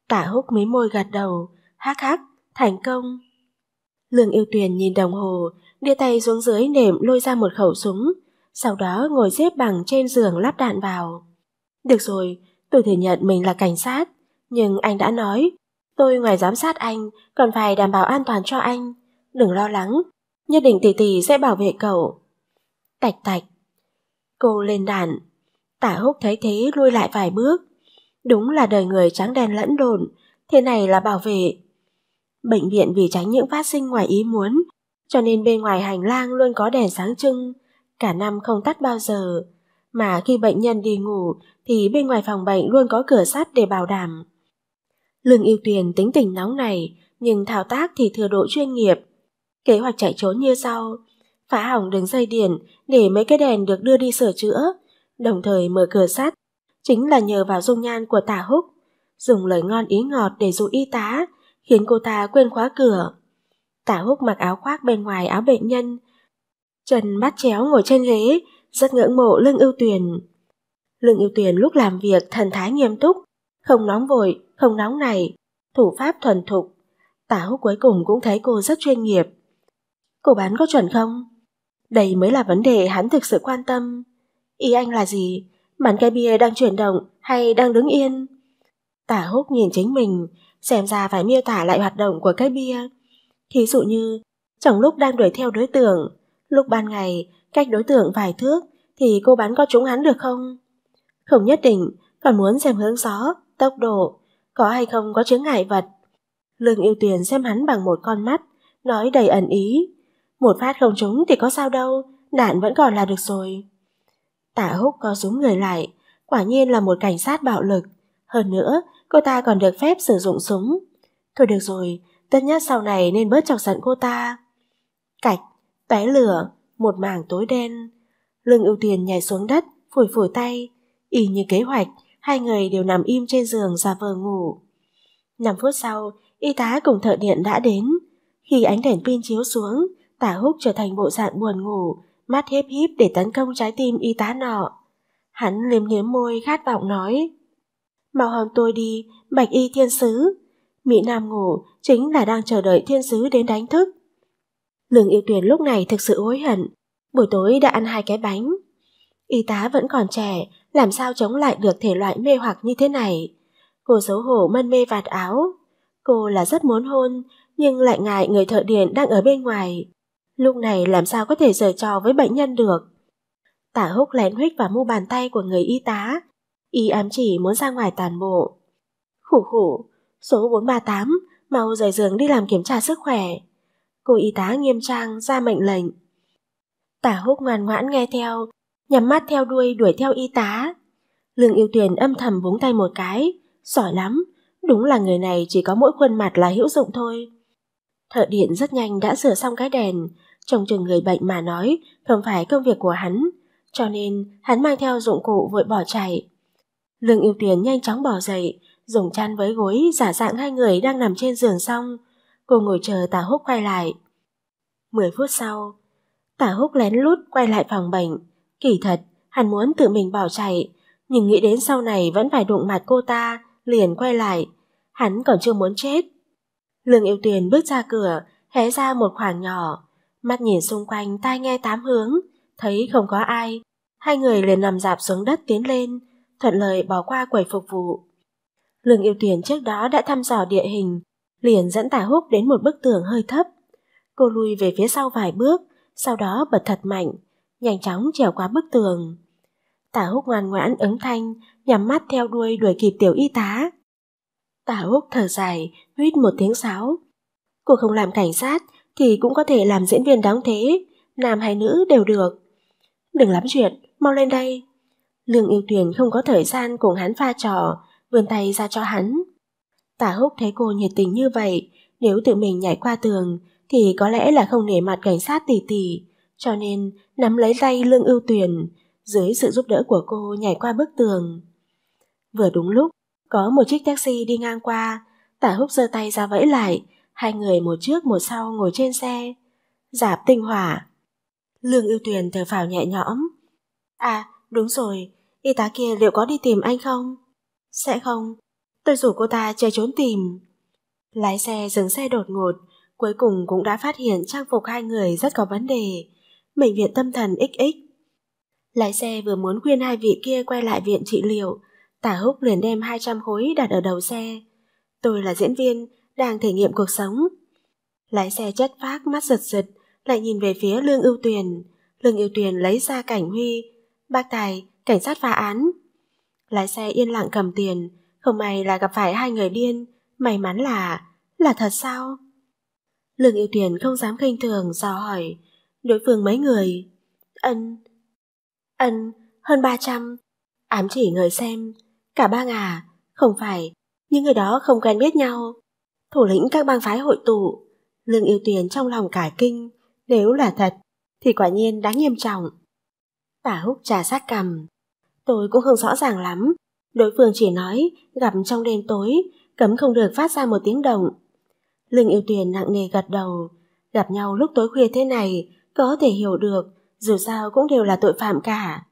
Tả húc mí môi gạt đầu, hắc hắc, thành công. Lương yêu tuyền nhìn đồng hồ, đưa tay xuống dưới nệm lôi ra một khẩu súng, sau đó ngồi xếp bằng trên giường lắp đạn vào. Được rồi, tôi thừa nhận mình là cảnh sát, nhưng anh đã nói, tôi ngoài giám sát anh còn phải đảm bảo an toàn cho anh. Đừng lo lắng, nhất định tỷ tỷ sẽ bảo vệ cậu. Tạch tạch. Cô lên đạn. Tả húc thấy thế lui lại vài bước. Đúng là đời người trắng đen lẫn lộn, thế này là bảo vệ, Bệnh viện vì tránh những phát sinh ngoài ý muốn, cho nên bên ngoài hành lang luôn có đèn sáng trưng, cả năm không tắt bao giờ. Mà khi bệnh nhân đi ngủ thì bên ngoài phòng bệnh luôn có cửa sắt để bảo đảm. Lương yêu tiền tính tình nóng này, nhưng thao tác thì thừa độ chuyên nghiệp. Kế hoạch chạy trốn như sau. Phá hỏng đường dây điện để mấy cái đèn được đưa đi sửa chữa, đồng thời mở cửa sắt. Chính là nhờ vào dung nhan của tả húc, dùng lời ngon ý ngọt để dụ y tá, khiến cô ta quên khóa cửa. Tả húc mặc áo khoác bên ngoài áo bệnh nhân. Trần mắt chéo ngồi trên ghế, rất ngưỡng mộ lưng Ưu Tuyền. Lưng Ưu Tuyền lúc làm việc thần thái nghiêm túc, không nóng vội, không nóng này, thủ pháp thuần thục. Tả húc cuối cùng cũng thấy cô rất chuyên nghiệp. Cô bán có chuẩn không? Đây mới là vấn đề hắn thực sự quan tâm. Ý anh là gì? Bàn cái bia đang chuyển động hay đang đứng yên? Tả húc nhìn chính mình, xem ra phải miêu tả lại hoạt động của cái bia. Thí dụ như, trong lúc đang đuổi theo đối tượng, lúc ban ngày, cách đối tượng vài thước, thì cô bắn có trúng hắn được không? Không nhất định, còn muốn xem hướng gió, tốc độ, có hay không có chứng ngại vật. Lương yêu tiền xem hắn bằng một con mắt, nói đầy ẩn ý. Một phát không trúng thì có sao đâu, đạn vẫn còn là được rồi. Tả húc co súng người lại, quả nhiên là một cảnh sát bạo lực. Hơn nữa, cô ta còn được phép sử dụng súng. Thôi được rồi, tất nhất sau này nên bớt chọc giận cô ta. Cạch, tóe lửa, một mảng tối đen. Lương ưu tiền nhảy xuống đất, phủi phủi tay. Y như kế hoạch, hai người đều nằm im trên giường giả vờ ngủ. Năm phút sau, y tá cùng thợ điện đã đến. Khi ánh đèn pin chiếu xuống, tả húc trở thành bộ dạng buồn ngủ, mắt hếp híp để tấn công trái tim y tá nọ. Hắn liếm liếm môi khát vọng nói mau hòm tôi đi, bạch y thiên sứ. Mỹ Nam ngủ, chính là đang chờ đợi thiên sứ đến đánh thức. Lương yêu tuyển lúc này thực sự hối hận, buổi tối đã ăn hai cái bánh. Y tá vẫn còn trẻ, làm sao chống lại được thể loại mê hoặc như thế này. Cô xấu hổ mân mê vạt áo. Cô là rất muốn hôn, nhưng lại ngại người thợ điện đang ở bên ngoài. Lúc này làm sao có thể giở trò với bệnh nhân được. Tả húc lén huyết vào mu bàn tay của người y tá, Y ám chỉ muốn ra ngoài tàn bộ. Khủ khủ, số 438, mau rời giường đi làm kiểm tra sức khỏe. Cô y tá nghiêm trang ra mệnh lệnh. Tả húc ngoan ngoãn nghe theo, nhắm mắt theo đuôi đuổi theo y tá. Lương yêu tuyền âm thầm búng tay một cái, giỏi lắm, đúng là người này chỉ có mỗi khuôn mặt là hữu dụng thôi. Thợ điện rất nhanh đã sửa xong cái đèn, trông chừng người bệnh mà nói không phải công việc của hắn, cho nên hắn mang theo dụng cụ vội bỏ chạy. Lương ưu tiền nhanh chóng bỏ dậy, dùng chăn với gối giả dạng hai người đang nằm trên giường xong. Cô ngồi chờ Tả Húc quay lại. Mười phút sau, Tả Húc lén lút quay lại phòng bệnh. Kỳ thật, hắn muốn tự mình bỏ chạy, nhưng nghĩ đến sau này vẫn phải đụng mặt cô ta, liền quay lại. Hắn còn chưa muốn chết. Lương yêu Tiền bước ra cửa, hé ra một khoảng nhỏ. Mắt nhìn xung quanh tai nghe tám hướng, thấy không có ai. Hai người liền nằm dạp xuống đất tiến lên, thuận lời bỏ qua quầy phục vụ. Lương Yêu Tiền trước đó đã thăm dò địa hình, liền dẫn Tả Húc đến một bức tường hơi thấp. Cô lui về phía sau vài bước, sau đó bật thật mạnh, nhanh chóng trèo qua bức tường. Tả Húc ngoan ngoãn ứng thanh, nhắm mắt theo đuôi đuổi kịp tiểu y tá. Tả Húc thở dài, huýt một tiếng sáo. Cô không làm cảnh sát thì cũng có thể làm diễn viên đóng thế, nam hay nữ đều được. Đừng lắm chuyện, mau lên đây, Lương yêu tuyển không có thời gian cùng hắn pha trò, vươn tay ra cho hắn. Tả húc thấy cô nhiệt tình như vậy, nếu tự mình nhảy qua tường thì có lẽ là không nể mặt cảnh sát tỉ tỉ, cho nên nắm lấy tay lương ưu tuyển, dưới sự giúp đỡ của cô nhảy qua bức tường. Vừa đúng lúc, có một chiếc taxi đi ngang qua, tả húc giơ tay ra vẫy lại, hai người một trước một sau ngồi trên xe. Giạp tinh hỏa. Lương ưu tuyển thở phào nhẹ nhõm. À, Đúng rồi, y tá kia liệu có đi tìm anh không? Sẽ không, tôi rủ cô ta chạy trốn tìm. Lái xe dừng xe đột ngột, cuối cùng cũng đã phát hiện trang phục hai người rất có vấn đề. Bệnh viện tâm thần XX. Lái xe vừa muốn khuyên hai vị kia quay lại viện trị liệu, tả húc liền đem 200 khối đặt ở đầu xe. Tôi là diễn viên, đang thể nghiệm cuộc sống. Lái xe chất phác mắt giật giật, lại nhìn về phía Lương Ưu Tuyền. Lương Ưu Tuyền lấy ra cảnh Huy, Bác Tài, cảnh sát phá án. Lái xe yên lặng cầm tiền, không may là gặp phải hai người điên, may mắn là... là thật sao? Lương yêu tiền không dám khinh thường, dò hỏi. Đối phương mấy người? Ân. Ân, hơn 300. Ám chỉ người xem. Cả ba à? Không phải, những người đó không quen biết nhau. Thủ lĩnh các bang phái hội tụ. Lương yêu tiền trong lòng cải kinh. Nếu là thật, thì quả nhiên đáng nghiêm trọng. Tả húc trà sát cầm. Tôi cũng không rõ ràng lắm. Đối phương chỉ nói gặp trong đêm tối, cấm không được phát ra một tiếng động. Lương yêu tuyền nặng nề gật đầu. Gặp nhau lúc tối khuya thế này, có thể hiểu được, dù sao cũng đều là tội phạm cả.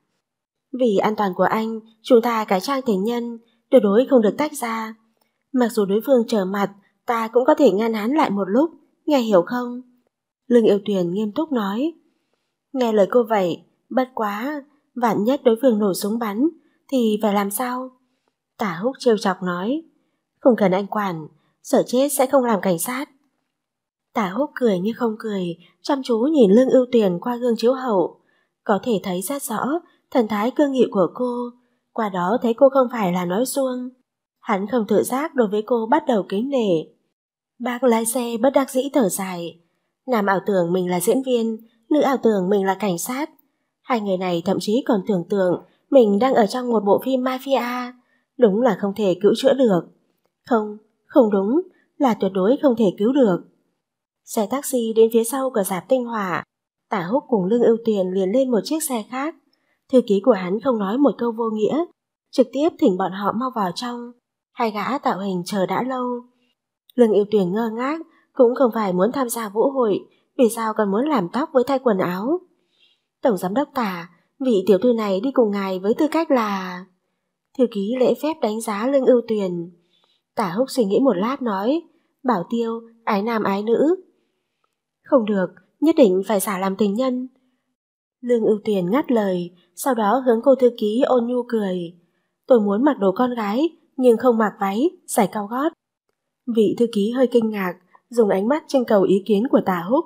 Vì an toàn của anh, chúng ta cải trang thành nhân, tuyệt đối không được tách ra. Mặc dù đối phương trở mặt, ta cũng có thể ngăn hắn lại một lúc, nghe hiểu không? Lương Yêu Tuyền nghiêm túc nói. Nghe lời cô vậy, Bất quá, vạn nhất đối phương nổ súng bắn, thì phải làm sao? Tả húc trêu chọc nói, không cần anh quản, sợ chết sẽ không làm cảnh sát. Tả húc cười như không cười, chăm chú nhìn lưng ưu tuyền qua gương chiếu hậu. Có thể thấy rất rõ thần thái cương nghị của cô, qua đó thấy cô không phải là nói suông, Hắn không tự giác đối với cô bắt đầu kính nể. Bác lái xe bất đắc dĩ thở dài. Nam ảo tưởng mình là diễn viên, nữ ảo tưởng mình là cảnh sát, Hai người này thậm chí còn tưởng tượng mình đang ở trong một bộ phim mafia, đúng là không thể cứu chữa được. Không, không đúng, là tuyệt đối không thể cứu được. Xe taxi đến phía sau của giạp tinh hỏa, tả húc cùng lương ưu tiền liền lên một chiếc xe khác. Thư ký của hắn không nói một câu vô nghĩa, trực tiếp thỉnh bọn họ mau vào trong. Hai gã tạo hình chờ đã lâu. Lương ưu tuyền ngơ ngác, cũng không phải muốn tham gia vũ hội, vì sao còn muốn làm tóc với thay quần áo. Tổng giám đốc tả, vị tiểu thư này đi cùng ngài với tư cách là... Thư ký lễ phép đánh giá lương ưu tuyền. Tả húc suy nghĩ một lát nói, bảo tiêu, ái nam ái nữ. Không được, nhất định phải xả làm tình nhân. Lương ưu tuyền ngắt lời, sau đó hướng cô thư ký ôn nhu cười. Tôi muốn mặc đồ con gái, nhưng không mặc váy, giải cao gót. Vị thư ký hơi kinh ngạc, dùng ánh mắt trưng cầu ý kiến của tả húc.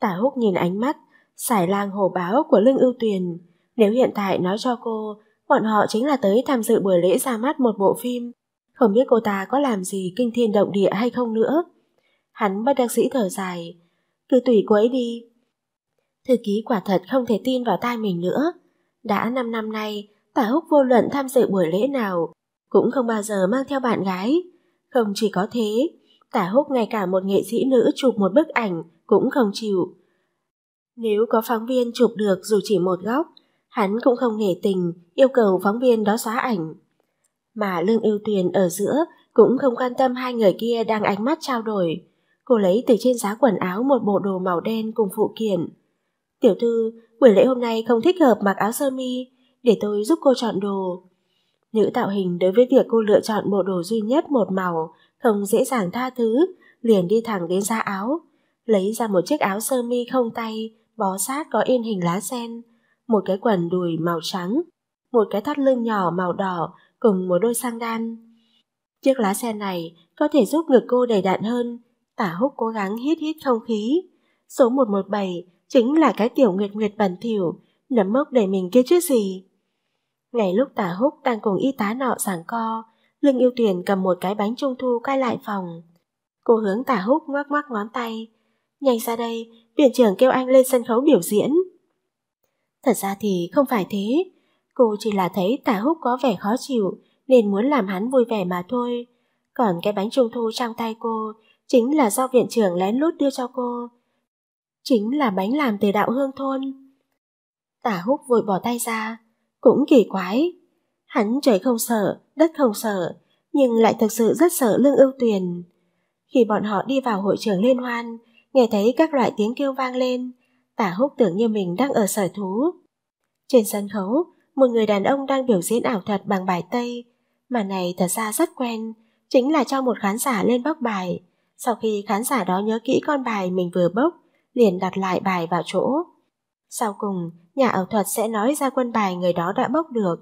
Tả húc nhìn ánh mắt Sải lang hổ báo của Lương Ưu Tuyền, nếu hiện tại nói cho cô, bọn họ chính là tới tham dự buổi lễ ra mắt một bộ phim, không biết cô ta có làm gì kinh thiên động địa hay không nữa. Hắn bất đắc sĩ thở dài, cứ tùy cô ấy đi. Thư ký quả thật không thể tin vào tai mình nữa. Đã 5 năm nay, tả húc vô luận tham dự buổi lễ nào, cũng không bao giờ mang theo bạn gái. Không chỉ có thế, tả húc ngay cả một nghệ sĩ nữ chụp một bức ảnh cũng không chịu, nếu có phóng viên chụp được dù chỉ một góc, hắn cũng không nể tình yêu cầu phóng viên đó xóa ảnh. Mà Lương Yêu Tuyền ở giữa cũng không quan tâm hai người kia đang ánh mắt trao đổi. Cô lấy từ trên giá quần áo một bộ đồ màu đen cùng phụ kiện. Tiểu thư, buổi lễ hôm nay không thích hợp mặc áo sơ mi, để tôi giúp cô chọn đồ. Nữ tạo hình đối với việc cô lựa chọn bộ đồ duy nhất một màu, không dễ dàng tha thứ, liền đi thẳng đến giá áo, lấy ra một chiếc áo sơ mi không tay, bó sát có in hình lá sen, một cái quần đùi màu trắng, một cái thắt lưng nhỏ màu đỏ cùng một đôi sang đan. Chiếc lá sen này có thể giúp ngực cô đầy đạn hơn, tả húc cố gắng hít hít không khí. Số 117 chính là cái tiểu nguyệt nguyệt bẩn thỉu, nấm mốc đầy mình kia chứ gì. Ngày lúc tả húc đang cùng y tá nọ giảng co, Lương Yêu Tuyền cầm một cái bánh trung thu quay lại phòng. Cô hướng tả húc ngoắc ngoắc ngón tay. Nhanh ra đây, Viện trưởng kêu anh lên sân khấu biểu diễn. Thật ra thì không phải thế. Cô chỉ là thấy tả húc có vẻ khó chịu nên muốn làm hắn vui vẻ mà thôi. Còn cái bánh trung thu trong tay cô chính là do viện trưởng lén lút đưa cho cô. Chính là bánh làm từ đạo hương thôn. Tả húc vội bỏ tay ra. Cũng kỳ quái. Hắn trời không sợ, đất không sợ, nhưng lại thực sự rất sợ Lương Ưu Tuyền. Khi bọn họ đi vào hội trường liên hoan, nghe thấy các loại tiếng kêu vang lên, tả húc tưởng như mình đang ở sở thú. Trên sân khấu, một người đàn ông đang biểu diễn ảo thuật bằng bài Tây, mà này thật ra rất quen, chính là cho một khán giả lên bóc bài. Sau khi khán giả đó nhớ kỹ con bài mình vừa bốc, liền đặt lại bài vào chỗ. Sau cùng, nhà ảo thuật sẽ nói ra quân bài người đó đã bốc được.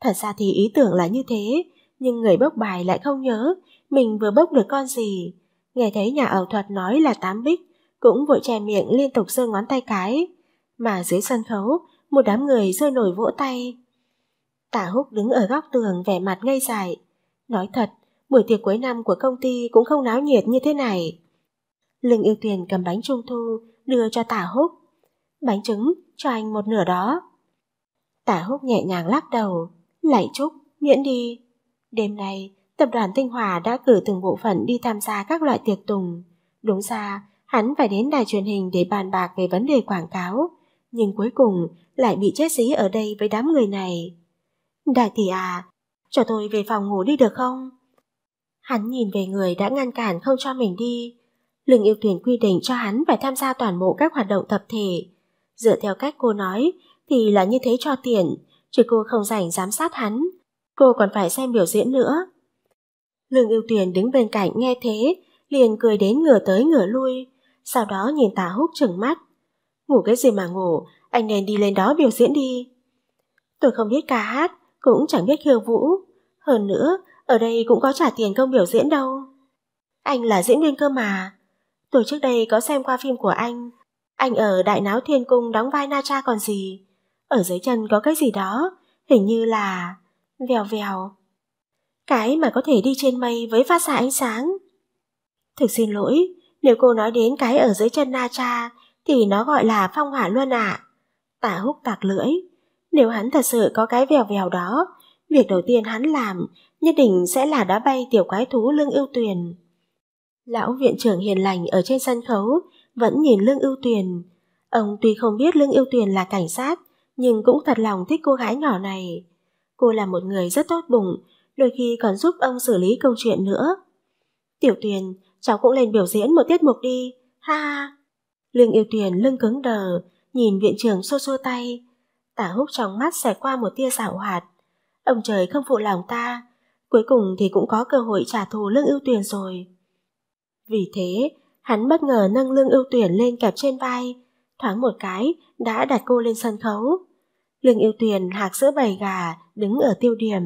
Thật ra thì ý tưởng là như thế, nhưng người bốc bài lại không nhớ mình vừa bốc được con gì nghe thấy nhà ảo thuật nói là tám bích, cũng vội che miệng liên tục giơ ngón tay cái. Mà dưới sân khấu, một đám người rơi nổi vỗ tay. Tả húc đứng ở góc tường vẻ mặt ngây dài Nói thật, buổi tiệc cuối năm của công ty cũng không náo nhiệt như thế này. Lương yêu tiền cầm bánh trung thu, đưa cho tả húc. Bánh trứng, cho anh một nửa đó. Tả húc nhẹ nhàng lắc đầu, lạy chúc miễn đi. Đêm nay, Tập đoàn Tinh Hòa đã cử từng bộ phận đi tham gia các loại tiệc tùng. Đúng ra, hắn phải đến đài truyền hình để bàn bạc về vấn đề quảng cáo, nhưng cuối cùng lại bị chết dí ở đây với đám người này. Đại tỷ à, cho tôi về phòng ngủ đi được không? Hắn nhìn về người đã ngăn cản không cho mình đi. Lương yêu tuyển quy định cho hắn phải tham gia toàn bộ các hoạt động tập thể. Dựa theo cách cô nói thì là như thế cho tiền, chứ cô không rảnh giám sát hắn. Cô còn phải xem biểu diễn nữa, Lương yêu tuyền đứng bên cạnh nghe thế, liền cười đến ngửa tới ngửa lui, sau đó nhìn tà húc chừng mắt. Ngủ cái gì mà ngủ, anh nên đi lên đó biểu diễn đi. Tôi không biết ca hát, cũng chẳng biết khiêu vũ. Hơn nữa, ở đây cũng có trả tiền công biểu diễn đâu. Anh là diễn viên cơ mà. Tôi trước đây có xem qua phim của anh. Anh ở Đại Náo Thiên Cung đóng vai Na Cha còn gì. Ở dưới chân có cái gì đó, hình như là... Vèo vèo, cái mà có thể đi trên mây với phát xạ ánh sáng. Thực xin lỗi, nếu cô nói đến cái ở dưới chân Na Cha thì nó gọi là phong hỏa luân ạ. À. Tả húc tạc lưỡi. Nếu hắn thật sự có cái vèo vèo đó, việc đầu tiên hắn làm nhất định sẽ là đá bay tiểu quái thú Lương Ưu Tuyền. Lão viện trưởng hiền lành ở trên sân khấu vẫn nhìn Lương Ưu Tuyền. Ông tuy không biết Lương Ưu Tuyền là cảnh sát, nhưng cũng thật lòng thích cô gái nhỏ này. Cô là một người rất tốt bụng, đôi khi còn giúp ông xử lý công chuyện nữa. Tiểu Tuyền, cháu cũng lên biểu diễn một tiết mục đi, ha ha. Lương Yêu Tuyền lưng cứng đờ, nhìn viện trường xô xô tay. Tả húc trong mắt xẹt qua một tia xảo hoạt. Ông trời không phụ lòng ta, cuối cùng thì cũng có cơ hội trả thù Lương Yêu Tuyền rồi. Vì thế, hắn bất ngờ nâng Lương Yêu Tuyền lên kẹp trên vai, thoáng một cái đã đặt cô lên sân khấu. Lương Yêu Tuyền hạc sữa bầy gà, đứng ở tiêu điểm,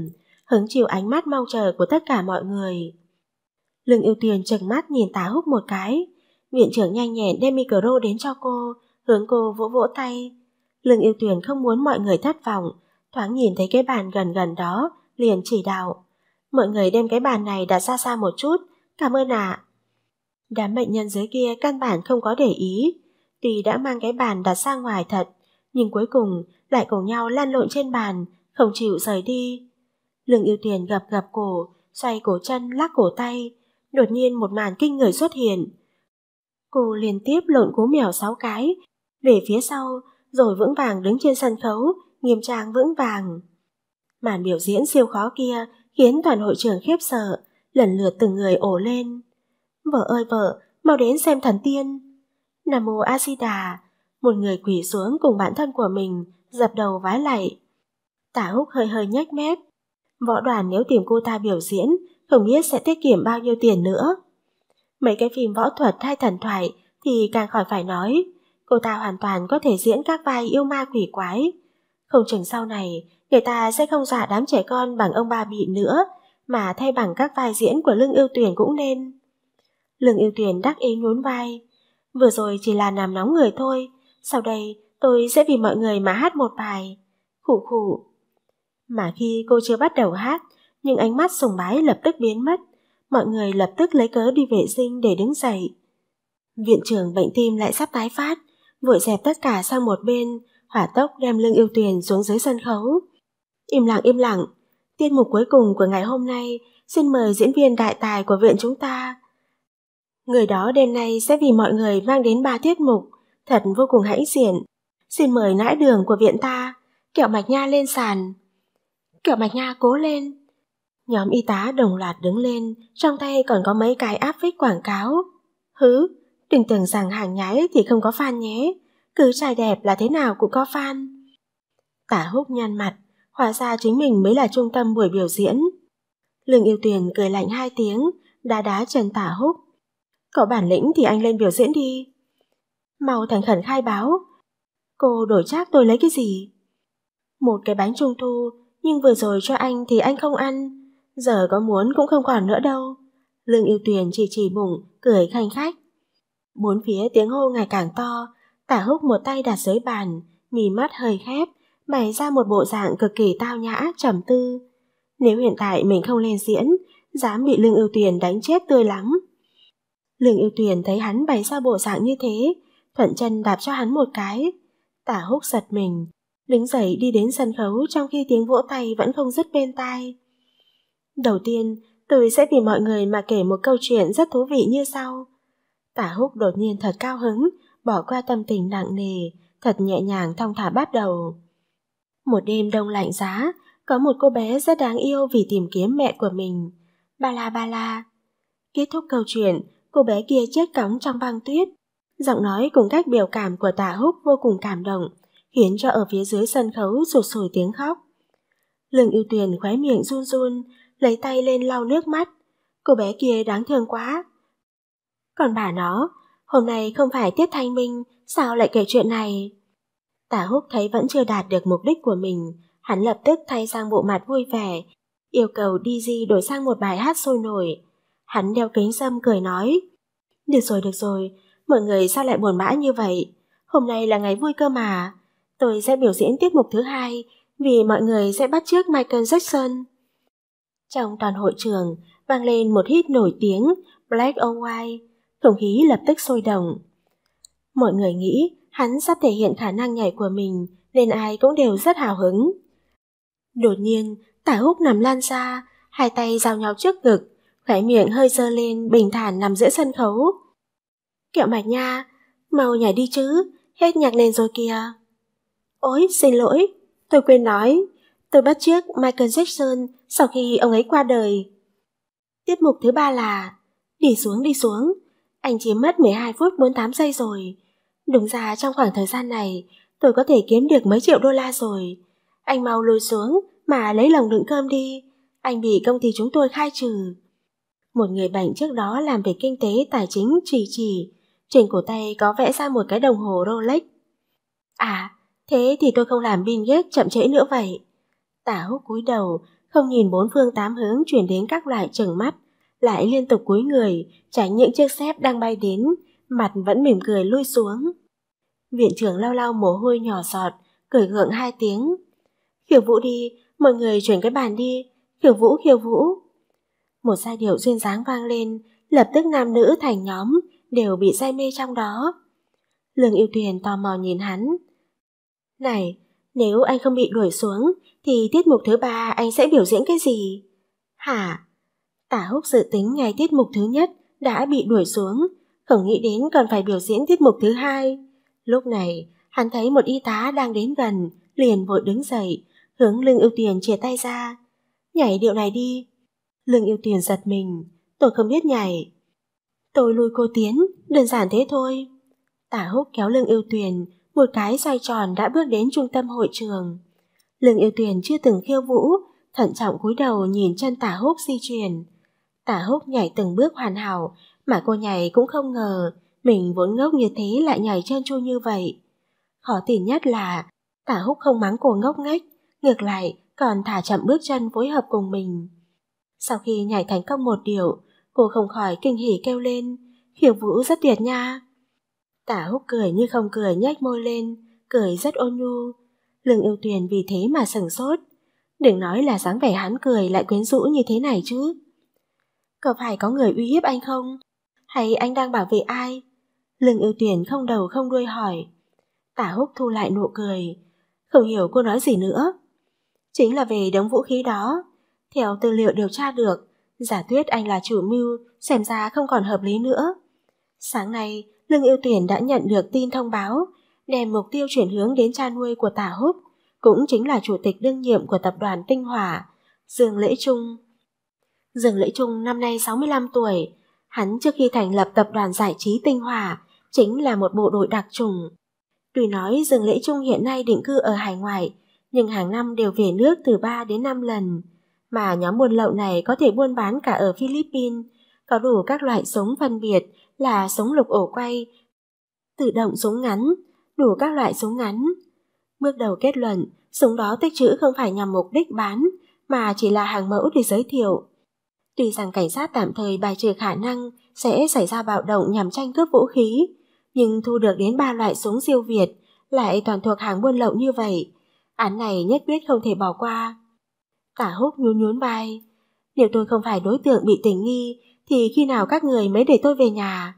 hứng chịu ánh mắt mong chờ của tất cả mọi người. Lương ưu tiên chừng mắt nhìn tá húc một cái, viện trưởng nhanh nhẹn đem micro đến cho cô, hướng cô vỗ vỗ tay. Lương ưu tuyển không muốn mọi người thất vọng, thoáng nhìn thấy cái bàn gần gần đó, liền chỉ đạo. Mọi người đem cái bàn này đặt xa xa một chút, cảm ơn ạ. Đám bệnh nhân dưới kia căn bản không có để ý, tuy đã mang cái bàn đặt ra ngoài thật, nhưng cuối cùng lại cùng nhau lan lộn trên bàn, không chịu rời đi. Lương Yêu Tiền gặp gặp cổ, xoay cổ chân lắc cổ tay, đột nhiên một màn kinh người xuất hiện. Cô liên tiếp lộn cú mèo sáu cái, về phía sau, rồi vững vàng đứng trên sân khấu, nghiêm trang vững vàng. Màn biểu diễn siêu khó kia khiến toàn hội trường khiếp sợ, lần lượt từng người ổ lên. Vợ ơi vợ, mau đến xem thần tiên. Nam mô A Di Đà, một người quỳ xuống cùng bản thân của mình, dập đầu vái lạy. Tả Húc hơi hơi nhếch mép, Võ đoàn nếu tìm cô ta biểu diễn, không biết sẽ tiết kiệm bao nhiêu tiền nữa. Mấy cái phim võ thuật hay thần thoại thì càng khỏi phải nói, cô ta hoàn toàn có thể diễn các vai yêu ma quỷ quái. Không chừng sau này, người ta sẽ không dọa đám trẻ con bằng ông bà bị nữa, mà thay bằng các vai diễn của lưng Yêu tuyển cũng nên. lưng Yêu tuyển đắc ý nhún vai, vừa rồi chỉ là làm nóng người thôi, sau đây tôi sẽ vì mọi người mà hát một bài. Khủ khủ, mà khi cô chưa bắt đầu hát, những ánh mắt sùng bái lập tức biến mất. Mọi người lập tức lấy cớ đi vệ sinh để đứng dậy. Viện trưởng bệnh tim lại sắp tái phát, vội dẹp tất cả sang một bên, hỏa tốc đem lưng yêu tuyền xuống dưới sân khấu. Im lặng im lặng, tiết mục cuối cùng của ngày hôm nay xin mời diễn viên đại tài của viện chúng ta. Người đó đêm nay sẽ vì mọi người mang đến ba tiết mục, thật vô cùng hãnh diện. Xin mời nãi đường của viện ta, kẹo mạch nha lên sàn. Kiểu Bạch nha cố lên. Nhóm y tá đồng loạt đứng lên, trong tay còn có mấy cái áp phích quảng cáo. Hứ, đừng tưởng rằng hàng nhái thì không có fan nhé, cứ trai đẹp là thế nào cũng có fan. Tả húc nhăn mặt, hóa ra chính mình mới là trung tâm buổi biểu diễn. Lương yêu tuyền cười lạnh hai tiếng, đá đá chân tả húc. Có bản lĩnh thì anh lên biểu diễn đi. Mau thành khẩn khai báo. Cô đổi chắc tôi lấy cái gì? Một cái bánh trung thu nhưng vừa rồi cho anh thì anh không ăn, giờ có muốn cũng không còn nữa đâu. Lương yêu tuyền chỉ chỉ bụng, cười khanh khách. Bốn phía tiếng hô ngày càng to, tả húc một tay đặt dưới bàn, mì mắt hơi khép, bày ra một bộ dạng cực kỳ tao nhã, trầm tư. Nếu hiện tại mình không lên diễn, dám bị Lương Ưu Tuyền đánh chết tươi lắm. Lương Ưu Tuyền thấy hắn bày ra bộ dạng như thế, thuận chân đạp cho hắn một cái. Tả húc giật mình, đứng dậy đi đến sân khấu trong khi tiếng vỗ tay vẫn không dứt bên tai. Đầu tiên, tôi sẽ vì mọi người mà kể một câu chuyện rất thú vị như sau. Tả húc đột nhiên thật cao hứng, bỏ qua tâm tình nặng nề, thật nhẹ nhàng thong thả bắt đầu. Một đêm đông lạnh giá, có một cô bé rất đáng yêu vì tìm kiếm mẹ của mình. Ba la ba la. Kết thúc câu chuyện, cô bé kia chết cóng trong băng tuyết. Giọng nói cùng cách biểu cảm của Tạ húc vô cùng cảm động, khiến cho ở phía dưới sân khấu rụt sùi tiếng khóc. Lương ưu tuyền khóe miệng run run, lấy tay lên lau nước mắt. Cô bé kia đáng thương quá. Còn bà nó, hôm nay không phải tiết thanh minh, sao lại kể chuyện này? Tả húc thấy vẫn chưa đạt được mục đích của mình, hắn lập tức thay sang bộ mặt vui vẻ, yêu cầu DJ đổi sang một bài hát sôi nổi. Hắn đeo kính dâm cười nói, được rồi, được rồi, mọi người sao lại buồn bã như vậy? Hôm nay là ngày vui cơ mà, tôi sẽ biểu diễn tiết mục thứ hai vì mọi người sẽ bắt chước Michael Jackson. Trong toàn hội trường vang lên một hit nổi tiếng Black or White, không khí lập tức sôi động. Mọi người nghĩ hắn sắp thể hiện khả năng nhảy của mình nên ai cũng đều rất hào hứng. Đột nhiên, tả húc nằm lan ra, hai tay giao nhau trước ngực, khóe miệng hơi dơ lên bình thản nằm giữa sân khấu. Kẹo mạch nha, mau nhảy đi chứ, hết nhạc nền rồi kìa. Ôi, xin lỗi, tôi quên nói. Tôi bắt chiếc Michael Jackson sau khi ông ấy qua đời. Tiết mục thứ ba là Đi xuống, đi xuống. Anh chỉ mất 12 phút 48 giây rồi. Đúng ra trong khoảng thời gian này, tôi có thể kiếm được mấy triệu đô la rồi. Anh mau lùi xuống mà lấy lòng đựng cơm đi. Anh bị công ty chúng tôi khai trừ. Một người bệnh trước đó làm về kinh tế tài chính chỉ chỉ. Trên cổ tay có vẽ ra một cái đồng hồ Rolex. À, Thế thì tôi không làm Bill Gates chậm trễ nữa vậy. Tả húc cúi đầu, không nhìn bốn phương tám hướng chuyển đến các loại trừng mắt, lại liên tục cúi người, tránh những chiếc xếp đang bay đến, mặt vẫn mỉm cười lui xuống. Viện trưởng lau lau mồ hôi nhỏ giọt, cười gượng hai tiếng. Khiều Vũ đi, mọi người chuyển cái bàn đi, Khiều Vũ, Khiều Vũ. Một giai điệu duyên dáng vang lên, lập tức nam nữ thành nhóm đều bị say mê trong đó. Lương Yêu thuyền tò mò nhìn hắn, này, nếu anh không bị đuổi xuống, thì tiết mục thứ ba anh sẽ biểu diễn cái gì? Hả? Tả húc dự tính ngày tiết mục thứ nhất đã bị đuổi xuống, không nghĩ đến còn phải biểu diễn tiết mục thứ hai. Lúc này, hắn thấy một y tá đang đến gần, liền vội đứng dậy, hướng lưng Ưu Tiền chia tay ra. Nhảy điệu này đi. Lương Ưu Tiền giật mình, tôi không biết nhảy. Tôi lùi cô tiến, đơn giản thế thôi. Tả húc kéo lưng Ưu tuyền một cái xoay tròn đã bước đến trung tâm hội trường. Lương yêu tuyền chưa từng khiêu vũ, thận trọng cúi đầu nhìn chân tả húc di chuyển. Tả húc nhảy từng bước hoàn hảo, mà cô nhảy cũng không ngờ, mình vốn ngốc như thế lại nhảy chân chu như vậy. Khó tin nhất là, tả húc không mắng cô ngốc nghếch, ngược lại còn thả chậm bước chân phối hợp cùng mình. Sau khi nhảy thành công một điệu, cô không khỏi kinh hỉ kêu lên, khiêu vũ rất tuyệt nha. Tả húc cười như không cười nhếch môi lên, cười rất ôn nhu. Lương yêu tuyền vì thế mà sừng sốt. Đừng nói là dáng vẻ hắn cười lại quyến rũ như thế này chứ. Có phải có người uy hiếp anh không? Hay anh đang bảo vệ ai? Lương yêu tuyền không đầu không đuôi hỏi. Tả húc thu lại nụ cười. Không hiểu cô nói gì nữa. Chính là về đống vũ khí đó. Theo tư liệu điều tra được, giả thuyết anh là chủ mưu, xem ra không còn hợp lý nữa. Sáng nay, Lương Yêu Tuyển đã nhận được tin thông báo, đem mục tiêu chuyển hướng đến cha nuôi của Tả Húc, cũng chính là chủ tịch đương nhiệm của tập đoàn Tinh Hỏa, Dương Lễ Trung. Dương Lễ Trung năm nay 65 tuổi, hắn trước khi thành lập tập đoàn giải trí Tinh Hỏa chính là một bộ đội đặc trùng. Tuy nói Dương Lễ Trung hiện nay định cư ở hải ngoại, nhưng hàng năm đều về nước từ 3 đến 5 lần, mà nhóm buôn lậu này có thể buôn bán cả ở Philippines, có đủ các loại súng phân biệt là súng lục ổ quay, tự động súng ngắn, đủ các loại súng ngắn. Bước đầu kết luận, súng đó tích trữ không phải nhằm mục đích bán, mà chỉ là hàng mẫu để giới thiệu. Tuy rằng cảnh sát tạm thời bài trừ khả năng sẽ xảy ra bạo động nhằm tranh cướp vũ khí, nhưng thu được đến ba loại súng siêu Việt lại toàn thuộc hàng buôn lậu như vậy. Án này nhất quyết không thể bỏ qua. Tả húc nhún nhún vai. Nếu tôi không phải đối tượng bị tình nghi thì khi nào các người mới để tôi về nhà?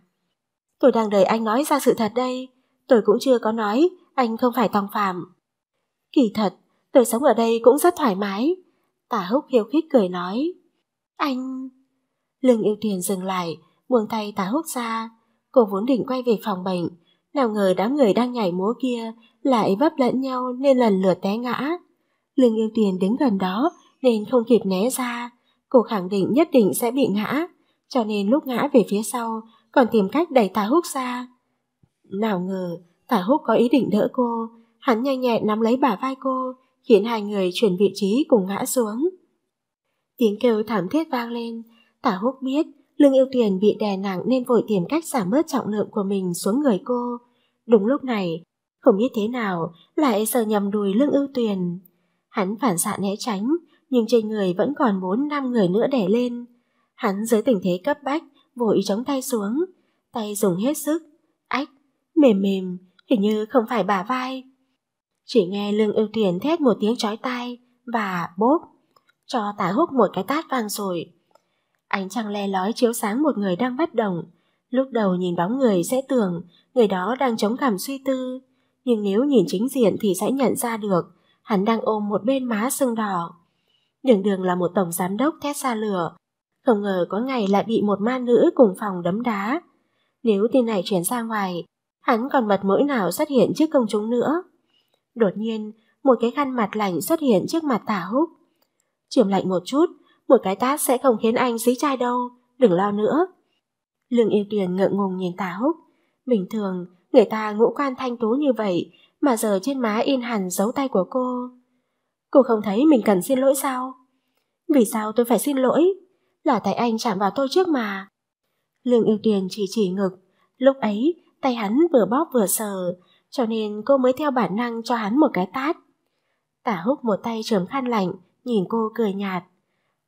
Tôi đang đợi anh nói ra sự thật đây. Tôi cũng chưa có nói, anh không phải tòng phạm. Kỳ thật, tôi sống ở đây cũng rất thoải mái. Tả húc hiếu khích cười nói. Anh... Lương yêu tiền dừng lại, buông tay tả húc ra. Cô vốn định quay về phòng bệnh. Nào ngờ đám người đang nhảy múa kia lại vấp lẫn nhau nên lần lượt té ngã. Lương yêu tiền đứng gần đó nên không kịp né ra. Cô khẳng định nhất định sẽ bị ngã cho nên lúc ngã về phía sau còn tìm cách đẩy tà húc ra. Nào ngờ, tà húc có ý định đỡ cô, hắn nhanh nhẹn nắm lấy bả vai cô, khiến hai người chuyển vị trí cùng ngã xuống. Tiếng kêu thảm thiết vang lên, tả húc biết lưng yêu tiền bị đè nặng nên vội tìm cách giảm bớt trọng lượng của mình xuống người cô. Đúng lúc này, không biết thế nào, lại sờ nhầm đùi lưng ưu tuyền. Hắn phản xạ né tránh, nhưng trên người vẫn còn bốn năm người nữa đè lên. Hắn dưới tình thế cấp bách, vội chống tay xuống, tay dùng hết sức, ách, mềm mềm, hình như không phải bả vai. Chỉ nghe lương ưu tuyển thét một tiếng chói tai và bốp, cho tả húc một cái tát vàng rồi. Ánh trăng le lói chiếu sáng một người đang bất động, lúc đầu nhìn bóng người sẽ tưởng người đó đang chống cảm suy tư, nhưng nếu nhìn chính diện thì sẽ nhận ra được hắn đang ôm một bên má sưng đỏ. Đường đường là một tổng giám đốc thét xa lửa, không ngờ có ngày lại bị một ma nữ cùng phòng đấm đá. Nếu tin này chuyển ra ngoài, hắn còn mặt mũi nào xuất hiện trước công chúng nữa. Đột nhiên, một cái khăn mặt lạnh xuất hiện trước mặt tả húc. Trường lạnh một chút, một cái tát sẽ không khiến anh dí chai đâu, đừng lo nữa. Lương yêu tuyền ngượng ngùng nhìn tả húc. Bình thường, người ta ngũ quan thanh tú như vậy, mà giờ trên má in hẳn dấu tay của cô. Cô không thấy mình cần xin lỗi sao? Vì sao tôi phải xin lỗi? là tại anh chạm vào tôi trước mà. Lương yêu tiền chỉ chỉ ngực, lúc ấy tay hắn vừa bóp vừa sờ, cho nên cô mới theo bản năng cho hắn một cái tát. Tả húc một tay chớm khăn lạnh, nhìn cô cười nhạt.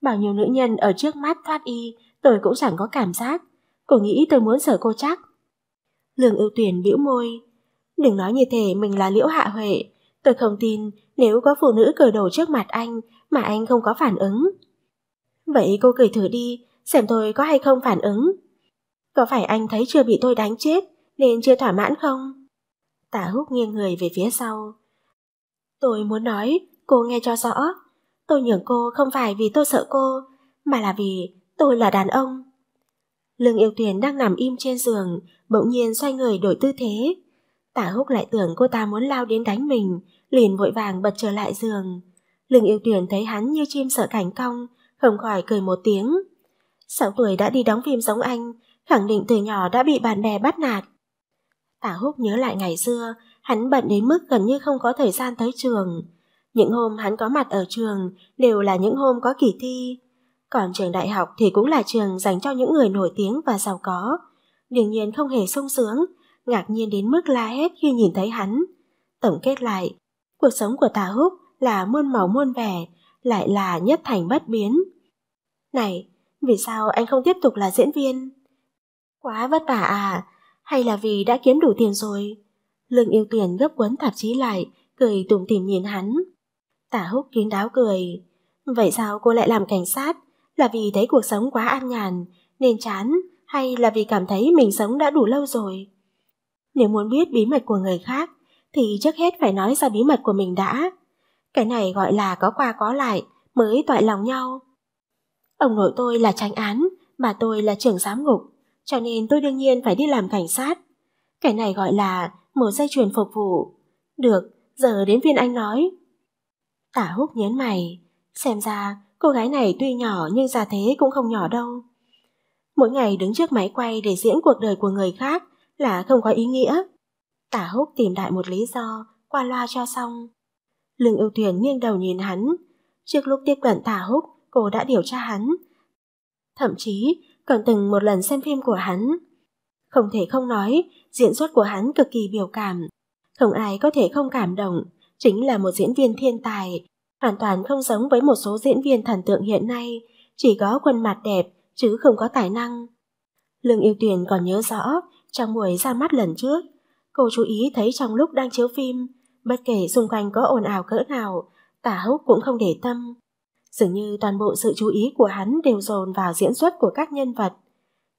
Bao nhiêu nữ nhân ở trước mắt thoát y, tôi cũng chẳng có cảm giác. Cô nghĩ tôi muốn sờ cô chắc. Lương ưu tuyển bĩu môi. Đừng nói như thế mình là liễu hạ huệ. Tôi không tin nếu có phụ nữ cởi đồ trước mặt anh mà anh không có phản ứng, Vậy cô cười thử đi, xem tôi có hay không phản ứng. Có phải anh thấy chưa bị tôi đánh chết, nên chưa thỏa mãn không? Tả húc nghiêng người về phía sau. Tôi muốn nói, cô nghe cho rõ. Tôi nhường cô không phải vì tôi sợ cô, mà là vì tôi là đàn ông. Lương yêu tiền đang nằm im trên giường, bỗng nhiên xoay người đổi tư thế. Tả húc lại tưởng cô ta muốn lao đến đánh mình, liền vội vàng bật trở lại giường. Lương yêu tuyền thấy hắn như chim sợ cảnh cong, không khỏi cười một tiếng. Sáu tuổi đã đi đóng phim giống anh, khẳng định từ nhỏ đã bị bạn bè bắt nạt. Tả Húc nhớ lại ngày xưa, hắn bận đến mức gần như không có thời gian tới trường. Những hôm hắn có mặt ở trường đều là những hôm có kỳ thi. Còn trường đại học thì cũng là trường dành cho những người nổi tiếng và giàu có. Đương nhiên không hề sung sướng, ngạc nhiên đến mức la hét khi nhìn thấy hắn. Tổng kết lại, cuộc sống của Tà Húc là muôn màu muôn vẻ, lại là nhất thành bất biến. Này, vì sao anh không tiếp tục là diễn viên? Quá vất vả à, hay là vì đã kiếm đủ tiền rồi? Lương yêu tiền gấp cuốn tạp chí lại, cười tủm tỉm nhìn hắn. Tả húc kín đáo cười. Vậy sao cô lại làm cảnh sát? Là vì thấy cuộc sống quá an nhàn, nên chán, hay là vì cảm thấy mình sống đã đủ lâu rồi? Nếu muốn biết bí mật của người khác, thì trước hết phải nói ra bí mật của mình đã. Cái này gọi là có qua có lại, mới toại lòng nhau. Ông nội tôi là tránh án, mà tôi là trưởng giám ngục, cho nên tôi đương nhiên phải đi làm cảnh sát. Cái này gọi là một dây chuyền phục vụ. Được, giờ đến viên anh nói. Tả húc nhớn mày, xem ra cô gái này tuy nhỏ nhưng già thế cũng không nhỏ đâu. Mỗi ngày đứng trước máy quay để diễn cuộc đời của người khác là không có ý nghĩa. Tả húc tìm đại một lý do, qua loa cho xong. Lương ưu tuyển nghiêng đầu nhìn hắn. Trước lúc tiếp cận tả húc, cô đã điều tra hắn. Thậm chí, còn từng một lần xem phim của hắn. Không thể không nói, diễn xuất của hắn cực kỳ biểu cảm. Không ai có thể không cảm động, chính là một diễn viên thiên tài, hoàn toàn không giống với một số diễn viên thần tượng hiện nay, chỉ có khuôn mặt đẹp chứ không có tài năng. Lương Yêu Tuyền còn nhớ rõ, trong buổi ra mắt lần trước, cô chú ý thấy trong lúc đang chiếu phim, bất kể xung quanh có ồn ào cỡ nào, tả húc cũng không để tâm. Dường như toàn bộ sự chú ý của hắn đều dồn vào diễn xuất của các nhân vật.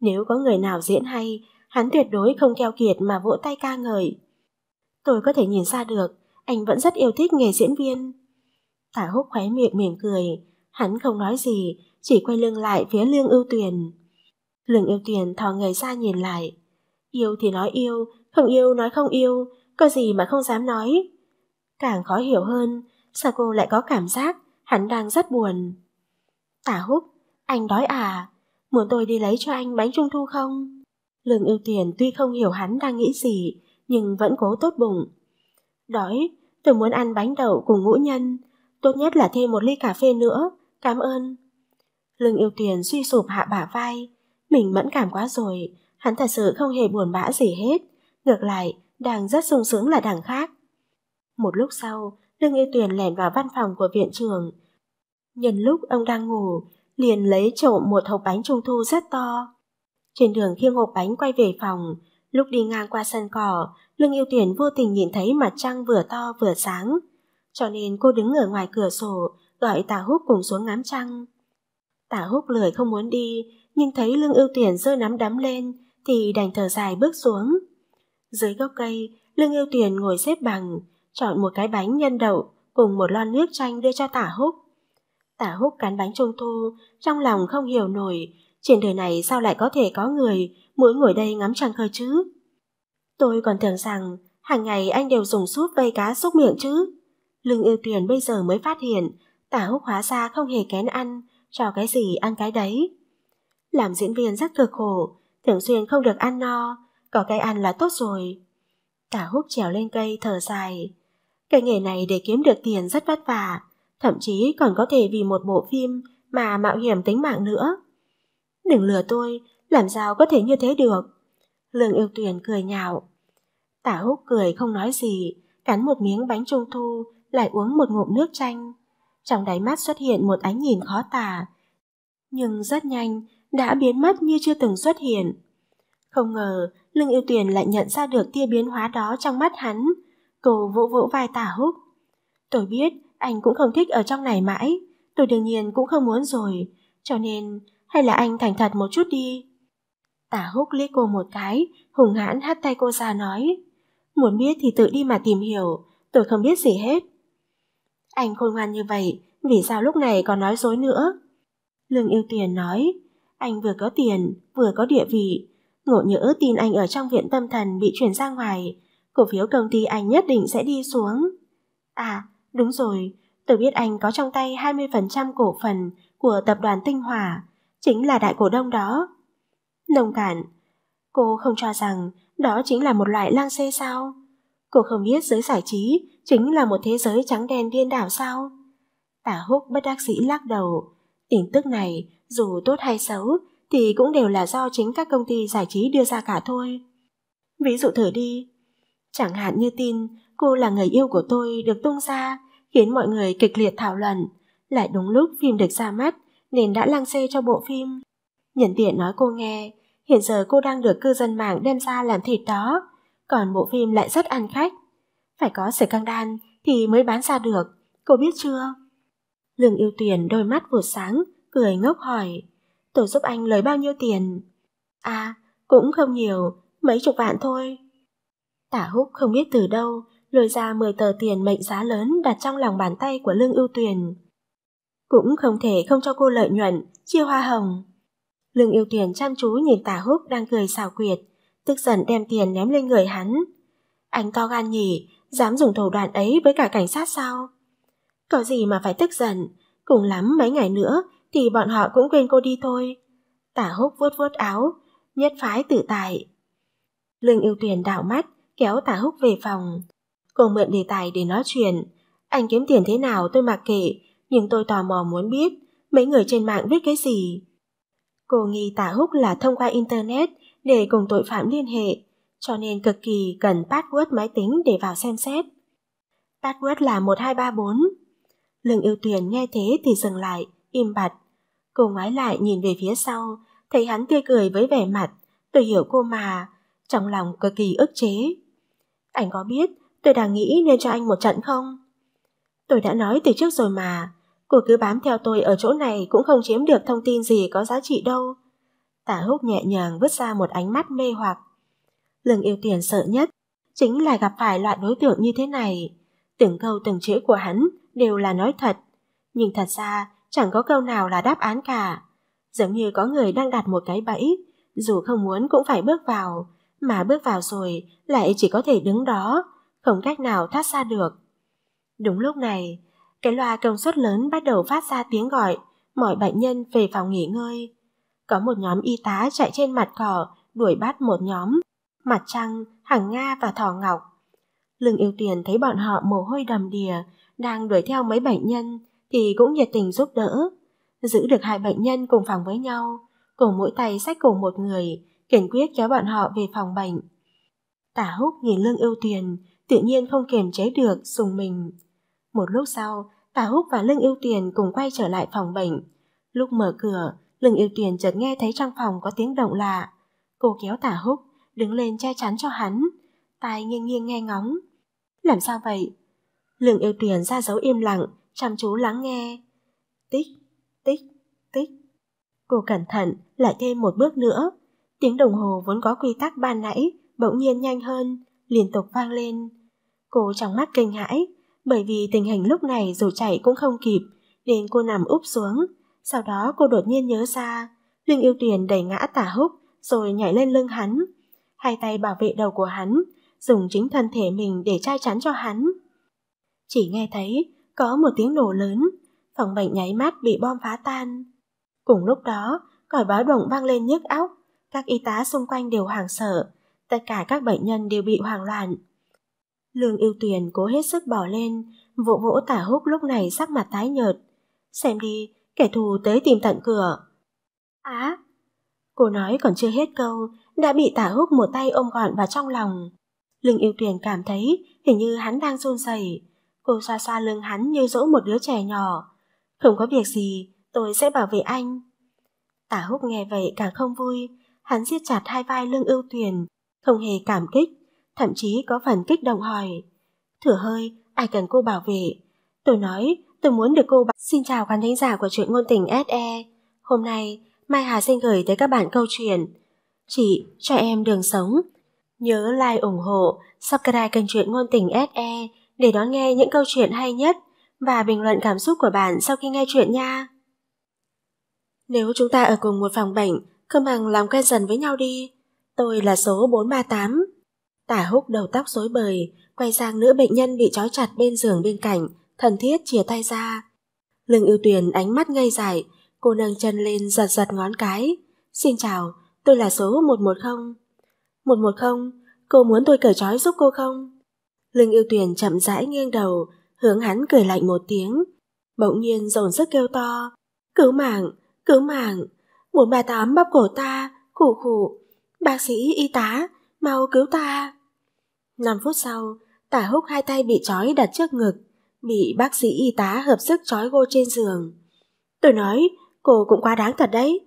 Nếu có người nào diễn hay, hắn tuyệt đối không keo kiệt mà vỗ tay ca ngợi. Tôi có thể nhìn ra được, anh vẫn rất yêu thích nghề diễn viên. Tả húc khóe miệng mỉm cười, hắn không nói gì, chỉ quay lưng lại phía lương ưu tuyền. Lương ưu tuyền thò người ra nhìn lại. Yêu thì nói yêu, không yêu nói không yêu, có gì mà không dám nói. Càng khó hiểu hơn, sao cô lại có cảm giác hắn đang rất buồn. Tả húc, anh đói à, muốn tôi đi lấy cho anh bánh trung thu không? Lương ưu tiền tuy không hiểu hắn đang nghĩ gì, nhưng vẫn cố tốt bụng. Đói, tôi muốn ăn bánh đậu cùng ngũ nhân, tốt nhất là thêm một ly cà phê nữa, cảm ơn. Lương yêu tiền suy sụp hạ bả vai, mình mẫn cảm quá rồi, hắn thật sự không hề buồn bã gì hết, ngược lại, đang rất sung sướng là đằng khác. Một lúc sau, Lương yêu Tuyền lẻn vào văn phòng của viện trưởng. Nhân lúc ông đang ngủ, liền lấy trộm một hộp bánh trung thu rất to. Trên đường khiêng hộp bánh quay về phòng, lúc đi ngang qua sân cỏ, Lương yêu Tuyền vô tình nhìn thấy mặt trăng vừa to vừa sáng. Cho nên cô đứng ở ngoài cửa sổ, gọi Tà Húc cùng xuống ngắm trăng. Tả húc lười không muốn đi, nhưng thấy Lương Ưu Tuyển rơi nắm đấm lên, thì đành thở dài bước xuống. Dưới gốc cây, Lương Ưu Tuyển ngồi xếp bằng, chọn một cái bánh nhân đậu cùng một lon nước chanh đưa cho tả húc. Tả húc cắn bánh trung thu, trong lòng không hiểu nổi, trên đời này sao lại có thể có người muốn ngồi đây ngắm trăng khơi chứ? Tôi còn tưởng rằng hàng ngày anh đều dùng súp vây cá xúc miệng chứ. Lương ưu tuyền bây giờ mới phát hiện tả húc hóa ra không hề kén ăn, cho cái gì ăn cái đấy. Làm diễn viên rất cực khổ, thường xuyên không được ăn no, có cái ăn là tốt rồi. Tả húc trèo lên cây thở dài. Cái nghề này để kiếm được tiền rất vất vả, thậm chí còn có thể vì một bộ phim mà mạo hiểm tính mạng nữa. Đừng lừa tôi, làm sao có thể như thế được? Lương yêu tuyển cười nhạo. Tả húc cười không nói gì, cắn một miếng bánh trung thu, lại uống một ngụm nước chanh. Trong đáy mắt xuất hiện một ánh nhìn khó tả, nhưng rất nhanh đã biến mất như chưa từng xuất hiện. Không ngờ, Lương Yêu Tuyền lại nhận ra được tia biến hóa đó trong mắt hắn, Cô vỗ vỗ vai tả húc. Tôi biết anh cũng không thích ở trong này mãi. Tôi đương nhiên cũng không muốn rồi. Cho nên hay là anh thành thật một chút đi. Tả húc liếc cô một cái, hùng hãn hắt tay cô ra nói. Muốn biết thì tự đi mà tìm hiểu, tôi không biết gì hết. Anh khôn ngoan như vậy, vì sao lúc này còn nói dối nữa? Lương Yêu tiền nói, anh vừa có tiền, vừa có địa vị. Ngộ nhỡ tin anh ở trong viện tâm thần bị chuyển ra ngoài, cổ phiếu công ty anh nhất định sẽ đi xuống. À, đúng rồi, tôi biết anh có trong tay 20% cổ phần của tập đoàn Tinh Hòa, chính là đại cổ đông đó. Nông cạn, cô không cho rằng đó chính là một loại lang xê sao? Cô không biết giới giải trí chính là một thế giới trắng đen điên đảo sao? Tả húc bất đắc sĩ lắc đầu. Tin tức này, dù tốt hay xấu, thì cũng đều là do chính các công ty giải trí đưa ra cả thôi. Ví dụ thử đi, Chẳng hạn như tin cô là người yêu của tôi được tung ra, khiến mọi người kịch liệt thảo luận. Lại đúng lúc phim được ra mắt, nên đã lăng xê cho bộ phim. Nhận tiện nói cô nghe, hiện giờ cô đang được cư dân mạng đem ra làm thịt đó, còn bộ phim lại rất ăn khách. Phải có sự căng đan thì mới bán ra được, cô biết chưa? Lương yêu tiền đôi mắt vụt sáng, cười ngốc hỏi, tôi giúp anh lấy bao nhiêu tiền? À, cũng không nhiều, mấy chục vạn thôi. Tả húc không biết từ đâu, lôi ra 10 tờ tiền mệnh giá lớn đặt trong lòng bàn tay của Lương ưu tuyền. Cũng không thể không cho cô lợi nhuận, chia hoa hồng. Lương yêu tuyền chăm chú nhìn tả húc đang cười xào quyệt, tức giận đem tiền ném lên người hắn. Anh to gan nhỉ, dám dùng thủ đoạn ấy với cả cảnh sát sao? Có gì mà phải tức giận, cùng lắm mấy ngày nữa thì bọn họ cũng quên cô đi thôi. Tả húc vuốt vuốt áo, nhất phái tự tại. Lương yêu tuyền đảo mắt, kéo tả húc về phòng. Cô mượn đề tài để nói chuyện. Anh kiếm tiền thế nào tôi mặc kệ, nhưng tôi tò mò muốn biết mấy người trên mạng viết cái gì. Cô nghi tả húc là thông qua Internet để cùng tội phạm liên hệ, cho nên cực kỳ cần password máy tính để vào xem xét. Password là 1234. Lương ưu tuyển nghe thế thì dừng lại, im bặt. Cô ngoái lại nhìn về phía sau, thấy hắn tươi cười với vẻ mặt, tôi hiểu cô mà, trong lòng cực kỳ ức chế. Anh có biết tôi đang nghĩ nên cho anh một trận không? Tôi đã nói từ trước rồi mà, cô cứ bám theo tôi ở chỗ này cũng không chiếm được thông tin gì có giá trị đâu. Tả húc nhẹ nhàng vứt ra một ánh mắt mê hoặc. Lương yêu tiền sợ nhất, chính là gặp phải loại đối tượng như thế này. Từng câu từng chữ của hắn đều là nói thật, nhưng thật ra chẳng có câu nào là đáp án cả. Giống như có người đang đặt một cái bẫy, dù không muốn cũng phải bước vào, mà bước vào rồi lại chỉ có thể đứng đó, không cách nào thoát ra được. Đúng lúc này, cái loa công suất lớn bắt đầu phát ra tiếng gọi, mọi bệnh nhân về phòng nghỉ ngơi. Có một nhóm y tá chạy trên mặt cỏ, đuổi bắt một nhóm, mặt trăng, hàng Nga và thỏ ngọc. Lương yêu tiền thấy bọn họ mồ hôi đầm đìa, đang đuổi theo mấy bệnh nhân thì cũng nhiệt tình giúp đỡ. Giữ được hai bệnh nhân cùng phòng với nhau, cùng mỗi tay sách cùng một người, kiên quyết kéo bọn họ về phòng bệnh. Tả húc nhìn lương ưu tiền, tự nhiên không kềm chế được, sùng mình. Một lúc sau, tả húc và lương ưu tiền cùng quay trở lại phòng bệnh. Lúc mở cửa, lương ưu tiền chợt nghe thấy trong phòng có tiếng động lạ. Cô kéo tả húc, đứng lên che chắn cho hắn. Tai nghiêng nghiêng nghe ngóng. Làm sao vậy? Lương ưu tiền ra dấu im lặng, chăm chú lắng nghe. Tích, tích, tích. Cô cẩn thận, lại thêm một bước nữa, Tiếng đồng hồ vốn có quy tắc ban nãy, bỗng nhiên nhanh hơn, liên tục vang lên. Cô trong mắt kinh hãi, bởi vì tình hình lúc này dù chạy cũng không kịp, nên cô nằm úp xuống. Sau đó cô đột nhiên nhớ ra, Linh yêu tuyển đẩy ngã tả húc, rồi nhảy lên lưng hắn. Hai tay bảo vệ đầu của hắn, dùng chính thân thể mình để trai chắn cho hắn. Chỉ nghe thấy, có một tiếng nổ lớn, phòng bệnh nháy mắt bị bom phá tan. Cùng lúc đó, còi báo động vang lên nhức óc, các y tá xung quanh đều hoảng sợ, tất cả các bệnh nhân đều bị hoảng loạn. Lương ưu tuyển cố hết sức bỏ lên, vỗ vỗ tả húc lúc này sắc mặt tái nhợt. Xem đi, kẻ thù tới tìm tận cửa. Á! À, cô nói còn chưa hết câu, đã bị tả húc một tay ôm gọn vào trong lòng. Lương yêu tuyển cảm thấy hình như hắn đang run rẩy. Cô xoa xoa lưng hắn như dỗ một đứa trẻ nhỏ. Không có việc gì, tôi sẽ bảo vệ anh. Tả húc nghe vậy càng không vui, hắn siết chặt hai vai lương ưu tuyền, không hề cảm kích, thậm chí có phần kích động hỏi. Thử hơi, ai cần cô bảo vệ? Tôi nói, tôi muốn được cô bảo... Xin chào khán thính giả của truyện ngôn tình SE. Hôm nay, Mai Hà xin gửi tới các bạn câu chuyện Chị, cho em đường sống. Nhớ like ủng hộ, subscribe kênh truyện ngôn tình SE để đón nghe những câu chuyện hay nhất và bình luận cảm xúc của bạn sau khi nghe chuyện nha. Nếu chúng ta ở cùng một phòng bệnh, không bằng làm quen dần với nhau đi. Tôi là số 438. Tả húc đầu tóc rối bời, quay sang nữ bệnh nhân bị trói chặt bên giường bên cạnh, thần thiết chìa tay ra. Lương ưu tuyền ánh mắt ngây dại, cô nâng chân lên giật giật ngón cái. Xin chào, tôi là số 110. 110, cô muốn tôi cởi trói giúp cô không? Lương ưu tuyền chậm rãi nghiêng đầu, hướng hắn cười lạnh một tiếng. Bỗng nhiên dồn sức kêu to. Cứu mạng, cứu mạng, Muốn bà Tám bóp cổ ta, khủ khủ. Bác sĩ, y tá, mau cứu ta. 5 phút sau, tả húc hai tay bị trói đặt trước ngực, bị bác sĩ y tá hợp sức trói gô trên giường. Tôi nói, cô cũng quá đáng thật đấy.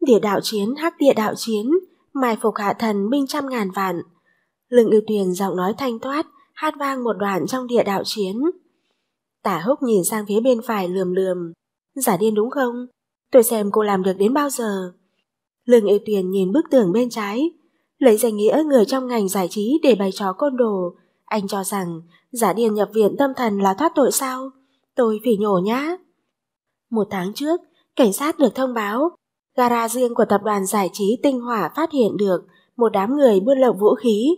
Địa đạo chiến hắc địa đạo chiến, mai phục hạ thần binh trăm ngàn vạn. Lương ưu tuyền giọng nói thanh thoát, hát vang một đoạn trong địa đạo chiến. Tả húc nhìn sang phía bên phải lườm lườm. Giả điên đúng không? Tôi xem cô làm được đến bao giờ. Lương Yêu Tuyền nhìn bức tường bên trái, lấy danh nghĩa người trong ngành giải trí để bày trò côn đồ. Anh cho rằng giả điền nhập viện tâm thần là thoát tội sao? Tôi phỉ nhổ nhá. Một tháng trước, cảnh sát được thông báo, gara riêng của tập đoàn giải trí Tinh Hỏa phát hiện được một đám người buôn lậu vũ khí.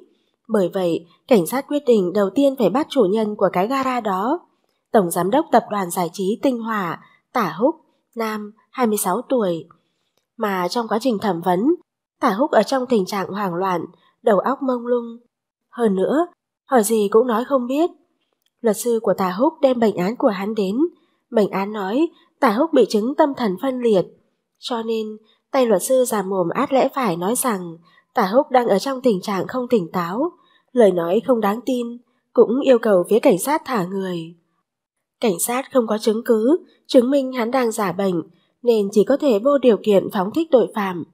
Bởi vậy, cảnh sát quyết định đầu tiên phải bắt chủ nhân của cái gara đó. Tổng giám đốc tập đoàn giải trí Tinh Hỏa, Tả Húc, Nam 26 tuổi. Mà trong quá trình thẩm vấn, Tả Húc ở trong tình trạng hoảng loạn, đầu óc mông lung. Hơn nữa, hỏi gì cũng nói không biết. Luật sư của Tả Húc đem bệnh án của hắn đến. Bệnh án nói Tả Húc bị chứng tâm thần phân liệt. Cho nên, tay luật sư giả mồm át lẽ phải nói rằng Tả Húc đang ở trong tình trạng không tỉnh táo, lời nói không đáng tin, cũng yêu cầu phía cảnh sát thả người. Cảnh sát không có chứng cứ, chứng minh hắn đang giả bệnh, nên chỉ có thể vô điều kiện phóng thích tội phạm.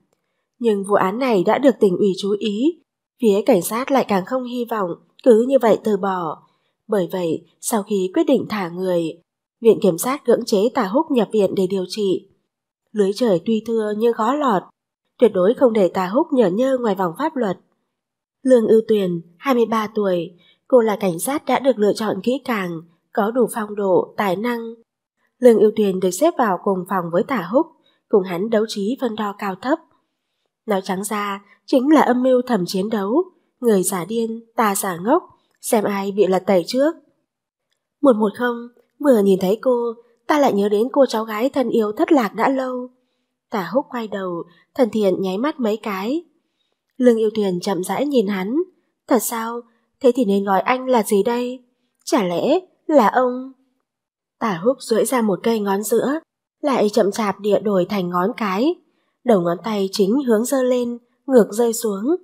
Nhưng vụ án này đã được tỉnh ủy chú ý, phía cảnh sát lại càng không hy vọng cứ như vậy từ bỏ. Bởi vậy, sau khi quyết định thả người, Viện Kiểm sát cưỡng chế tà húc nhập viện để điều trị. Lưới trời tuy thưa nhưng khó lọt, tuyệt đối không để tà húc nhở nhơ ngoài vòng pháp luật. Lương Ưu Tuyền, 23 tuổi, cô là cảnh sát đã được lựa chọn kỹ càng, có đủ phong độ, tài năng, Lương Yêu Tuyền được xếp vào cùng phòng với Tả Húc, cùng hắn đấu trí phân đo cao thấp. Nói trắng ra, chính là âm mưu thầm chiến đấu, người giả điên, ta giả ngốc, xem ai bị lật tẩy trước. Một một không, vừa nhìn thấy cô, ta lại nhớ đến cô cháu gái thân yêu thất lạc đã lâu. Tả húc quay đầu, thần thiện nháy mắt mấy cái. Lương yêu thuyền chậm rãi nhìn hắn. Thật sao? Thế thì nên gọi anh là gì đây? Chả lẽ là ông... Tả húc duỗi ra một cây ngón giữa, lại chậm chạp địa đổi thành ngón cái. Đầu ngón tay chính hướng dơ lên, ngược rơi xuống.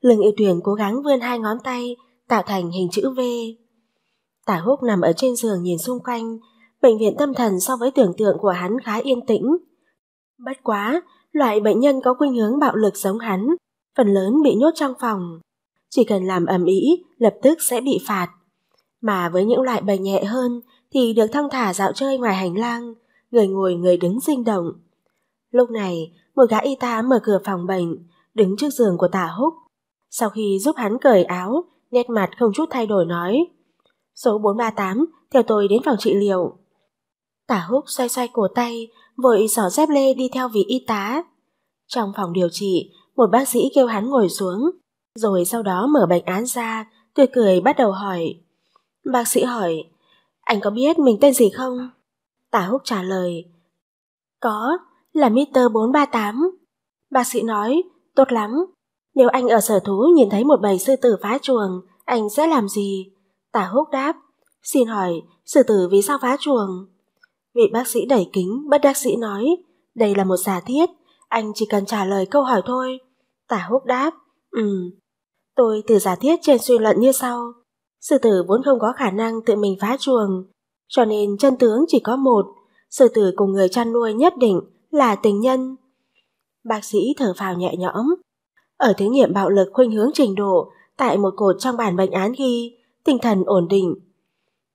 Lưng yêu tuyển cố gắng vươn hai ngón tay, tạo thành hình chữ V. Tả húc nằm ở trên giường nhìn xung quanh, bệnh viện tâm thần so với tưởng tượng của hắn khá yên tĩnh. Bất quá, loại bệnh nhân có khuynh hướng bạo lực giống hắn, phần lớn bị nhốt trong phòng. Chỉ cần làm ầm ĩ, lập tức sẽ bị phạt. Mà với những loại bệnh nhẹ hơn, thì được thong thả dạo chơi ngoài hành lang, người ngồi người đứng sinh động. Lúc này, một gã y tá mở cửa phòng bệnh, đứng trước giường của tả húc. Sau khi giúp hắn cởi áo, nét mặt không chút thay đổi nói. Số 438, theo tôi đến phòng trị liệu. Tả húc xoay xoay cổ tay, vội xỏ dép lê đi theo vị y tá. Trong phòng điều trị, một bác sĩ kêu hắn ngồi xuống, rồi sau đó mở bệnh án ra, tươi cười bắt đầu hỏi. Bác sĩ hỏi, anh có biết mình tên gì không? Tả húc trả lời. Có, là Mr. 438. Bác sĩ nói, tốt lắm. Nếu anh ở sở thú nhìn thấy một bầy sư tử phá chuồng, anh sẽ làm gì? Tả húc đáp, xin hỏi, sư tử vì sao phá chuồng? Vị bác sĩ đẩy kính, bất đắc sĩ nói, đây là một giả thiết, anh chỉ cần trả lời câu hỏi thôi. Tả húc đáp, ừm. Tôi từ giả thiết trên suy luận như sau. Sư tử vốn không có khả năng tự mình phá chuồng, cho nên chân tướng chỉ có một, sư tử cùng người chăn nuôi nhất định là tình nhân. Bác sĩ thở phào nhẹ nhõm. Ở thí nghiệm bạo lực khuynh hướng trình độ, tại một cột trong bản bệnh án ghi, tinh thần ổn định.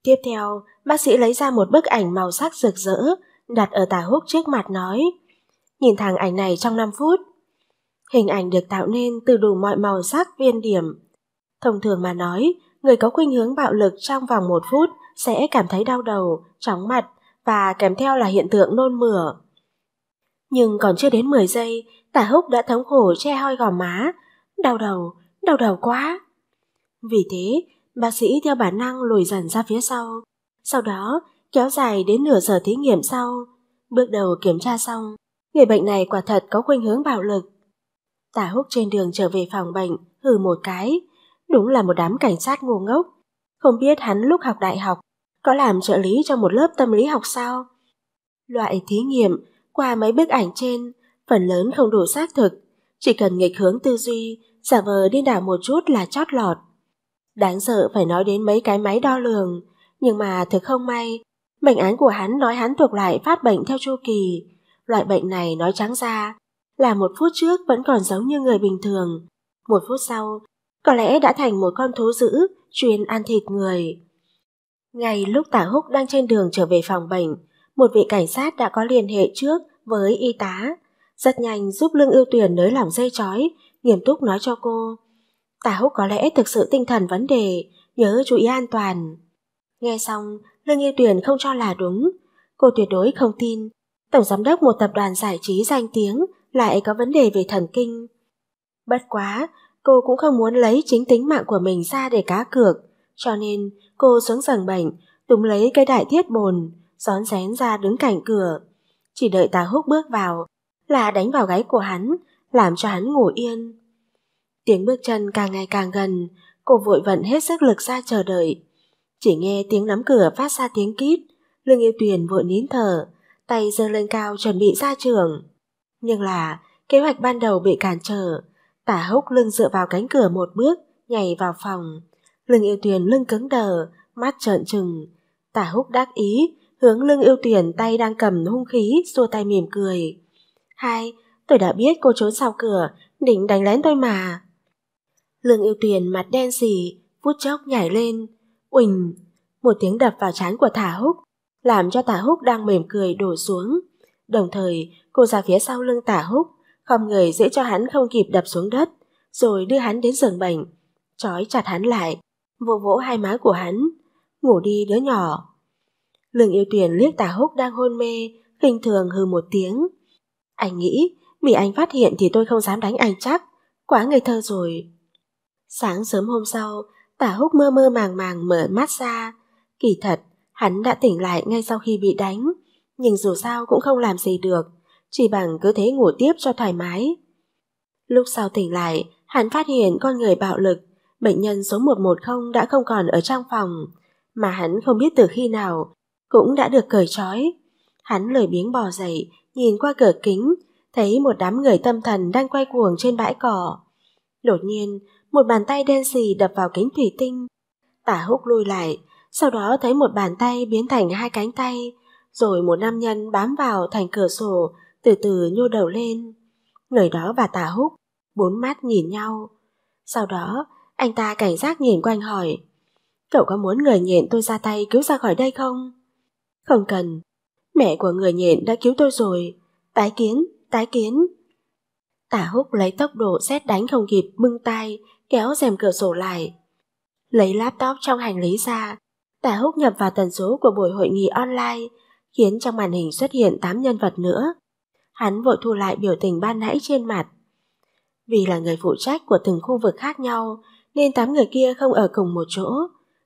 Tiếp theo, bác sĩ lấy ra một bức ảnh màu sắc rực rỡ, đặt ở tà húc trước mặt nói. Nhìn thằng ảnh này trong 5 phút. Hình ảnh được tạo nên từ đủ mọi màu sắc viên điểm. Thông thường mà nói, người có khuynh hướng bạo lực trong vòng một phút sẽ cảm thấy đau đầu, chóng mặt và kèm theo là hiện tượng nôn mửa. Nhưng còn chưa đến 10 giây, tả húc đã thống khổ che hoi gò má. Đau đầu, đau đầu quá. Vì thế, bác sĩ theo bản năng lùi dần ra phía sau. Sau đó, kéo dài đến nửa giờ thí nghiệm sau. Bước đầu kiểm tra xong, người bệnh này quả thật có khuynh hướng bạo lực. Tả húc trên đường trở về phòng bệnh, hừ một cái, Đúng là một đám cảnh sát ngu ngốc. Không biết hắn lúc học đại học có làm trợ lý cho một lớp tâm lý học sao? Loại thí nghiệm qua mấy bức ảnh trên phần lớn không đủ xác thực, chỉ cần nghịch hướng tư duy, giả vờ đi đảo một chút là chót lọt. Đáng sợ phải nói đến mấy cái máy đo lường, nhưng mà thực không may, bệnh án của hắn nói hắn thuộc loại phát bệnh theo chu kỳ. Loại bệnh này nói trắng ra là một phút trước vẫn còn giống như người bình thường, một phút sau có lẽ đã thành một con thú dữ chuyên ăn thịt người. Ngay lúc Tả Húc đang trên đường trở về phòng bệnh, một vị cảnh sát đã có liên hệ trước với y tá, rất nhanh giúp Lương Ưu Tuyền nới lỏng dây chói, nghiêm túc nói cho cô. Tả Húc có lẽ thực sự tinh thần vấn đề, nhớ chú ý an toàn. Nghe xong, Lương Ưu Tuyền không cho là đúng, cô tuyệt đối không tin. Tổng giám đốc một tập đoàn giải trí danh tiếng lại có vấn đề về thần kinh. Bất quá, Cô cũng không muốn lấy chính tính mạng của mình ra để cá cược, cho nên cô xuống giường bệnh, túm lấy cây đại thiết bồn, rón rén ra đứng cạnh cửa. Chỉ đợi tà húc bước vào, là đánh vào gáy của hắn, làm cho hắn ngủ yên. Tiếng bước chân càng ngày càng gần, cô vội vận hết sức lực ra chờ đợi. Chỉ nghe tiếng nắm cửa phát ra tiếng kít, Lương Yêu Tuyền vội nín thở, tay giơ lên cao chuẩn bị ra trường. Nhưng là kế hoạch ban đầu bị cản trở, Bà húc lưng dựa vào cánh cửa một bước, nhảy vào phòng. lưng yêu tuyền lưng cứng đờ, mắt trợn trừng. Tả húc đắc ý, hướng lưng yêu tuyển tay đang cầm hung khí, xua tay mỉm cười. Hai, tôi đã biết cô trốn sau cửa, định đánh lén tôi mà. Lương yêu tuyển mặt đen xỉ, phút chốc nhảy lên. Uỳnh, một tiếng đập vào trán của Thả Húc, làm cho Tả Húc đang mỉm cười đổ xuống. Đồng thời, cô ra phía sau lưng Tả Húc, khom người dễ cho hắn không kịp đập xuống đất, rồi đưa hắn đến giường bệnh, trói chặt hắn lại, vỗ vỗ hai má của hắn, ngủ đi đứa nhỏ. Lương yêu tuyển liếc tà húc đang hôn mê, khinh thường hư một tiếng. Anh nghĩ, bị anh phát hiện thì tôi không dám đánh anh chắc, quá ngây thơ rồi. Sáng sớm hôm sau, tả húc mơ mơ màng màng mở mắt ra. Kỳ thật, hắn đã tỉnh lại ngay sau khi bị đánh, nhưng dù sao cũng không làm gì được, chỉ bằng cứ thế ngủ tiếp cho thoải mái. Lúc sau tỉnh lại, hắn phát hiện con người bạo lực, bệnh nhân số 110 đã không còn ở trong phòng, mà hắn không biết từ khi nào, cũng đã được cởi trói. Hắn lười biếng bò dậy, nhìn qua cửa kính, thấy một đám người tâm thần đang quay cuồng trên bãi cỏ. Đột nhiên, một bàn tay đen xì đập vào kính thủy tinh. Tả húc lùi lại, sau đó thấy một bàn tay biến thành hai cánh tay, rồi một nam nhân bám vào thành cửa sổ, từ từ nhô đầu lên. Người đó và tà húc, bốn mắt nhìn nhau. Sau đó, anh ta cảnh giác nhìn quanh hỏi, cậu có muốn người nhện tôi ra tay cứu ra khỏi đây không? Không cần, mẹ của người nhện đã cứu tôi rồi, tái kiến, tái kiến. Tả húc lấy tốc độ xét đánh không kịp bưng tay, kéo rèm cửa sổ lại. Lấy laptop trong hành lý ra, tả húc nhập vào tần số của buổi hội nghị online, khiến trong màn hình xuất hiện 8 nhân vật nữa. Hắn vội thu lại biểu tình ban nãy trên mặt. Vì là người phụ trách của từng khu vực khác nhau, nên tám người kia không ở cùng một chỗ.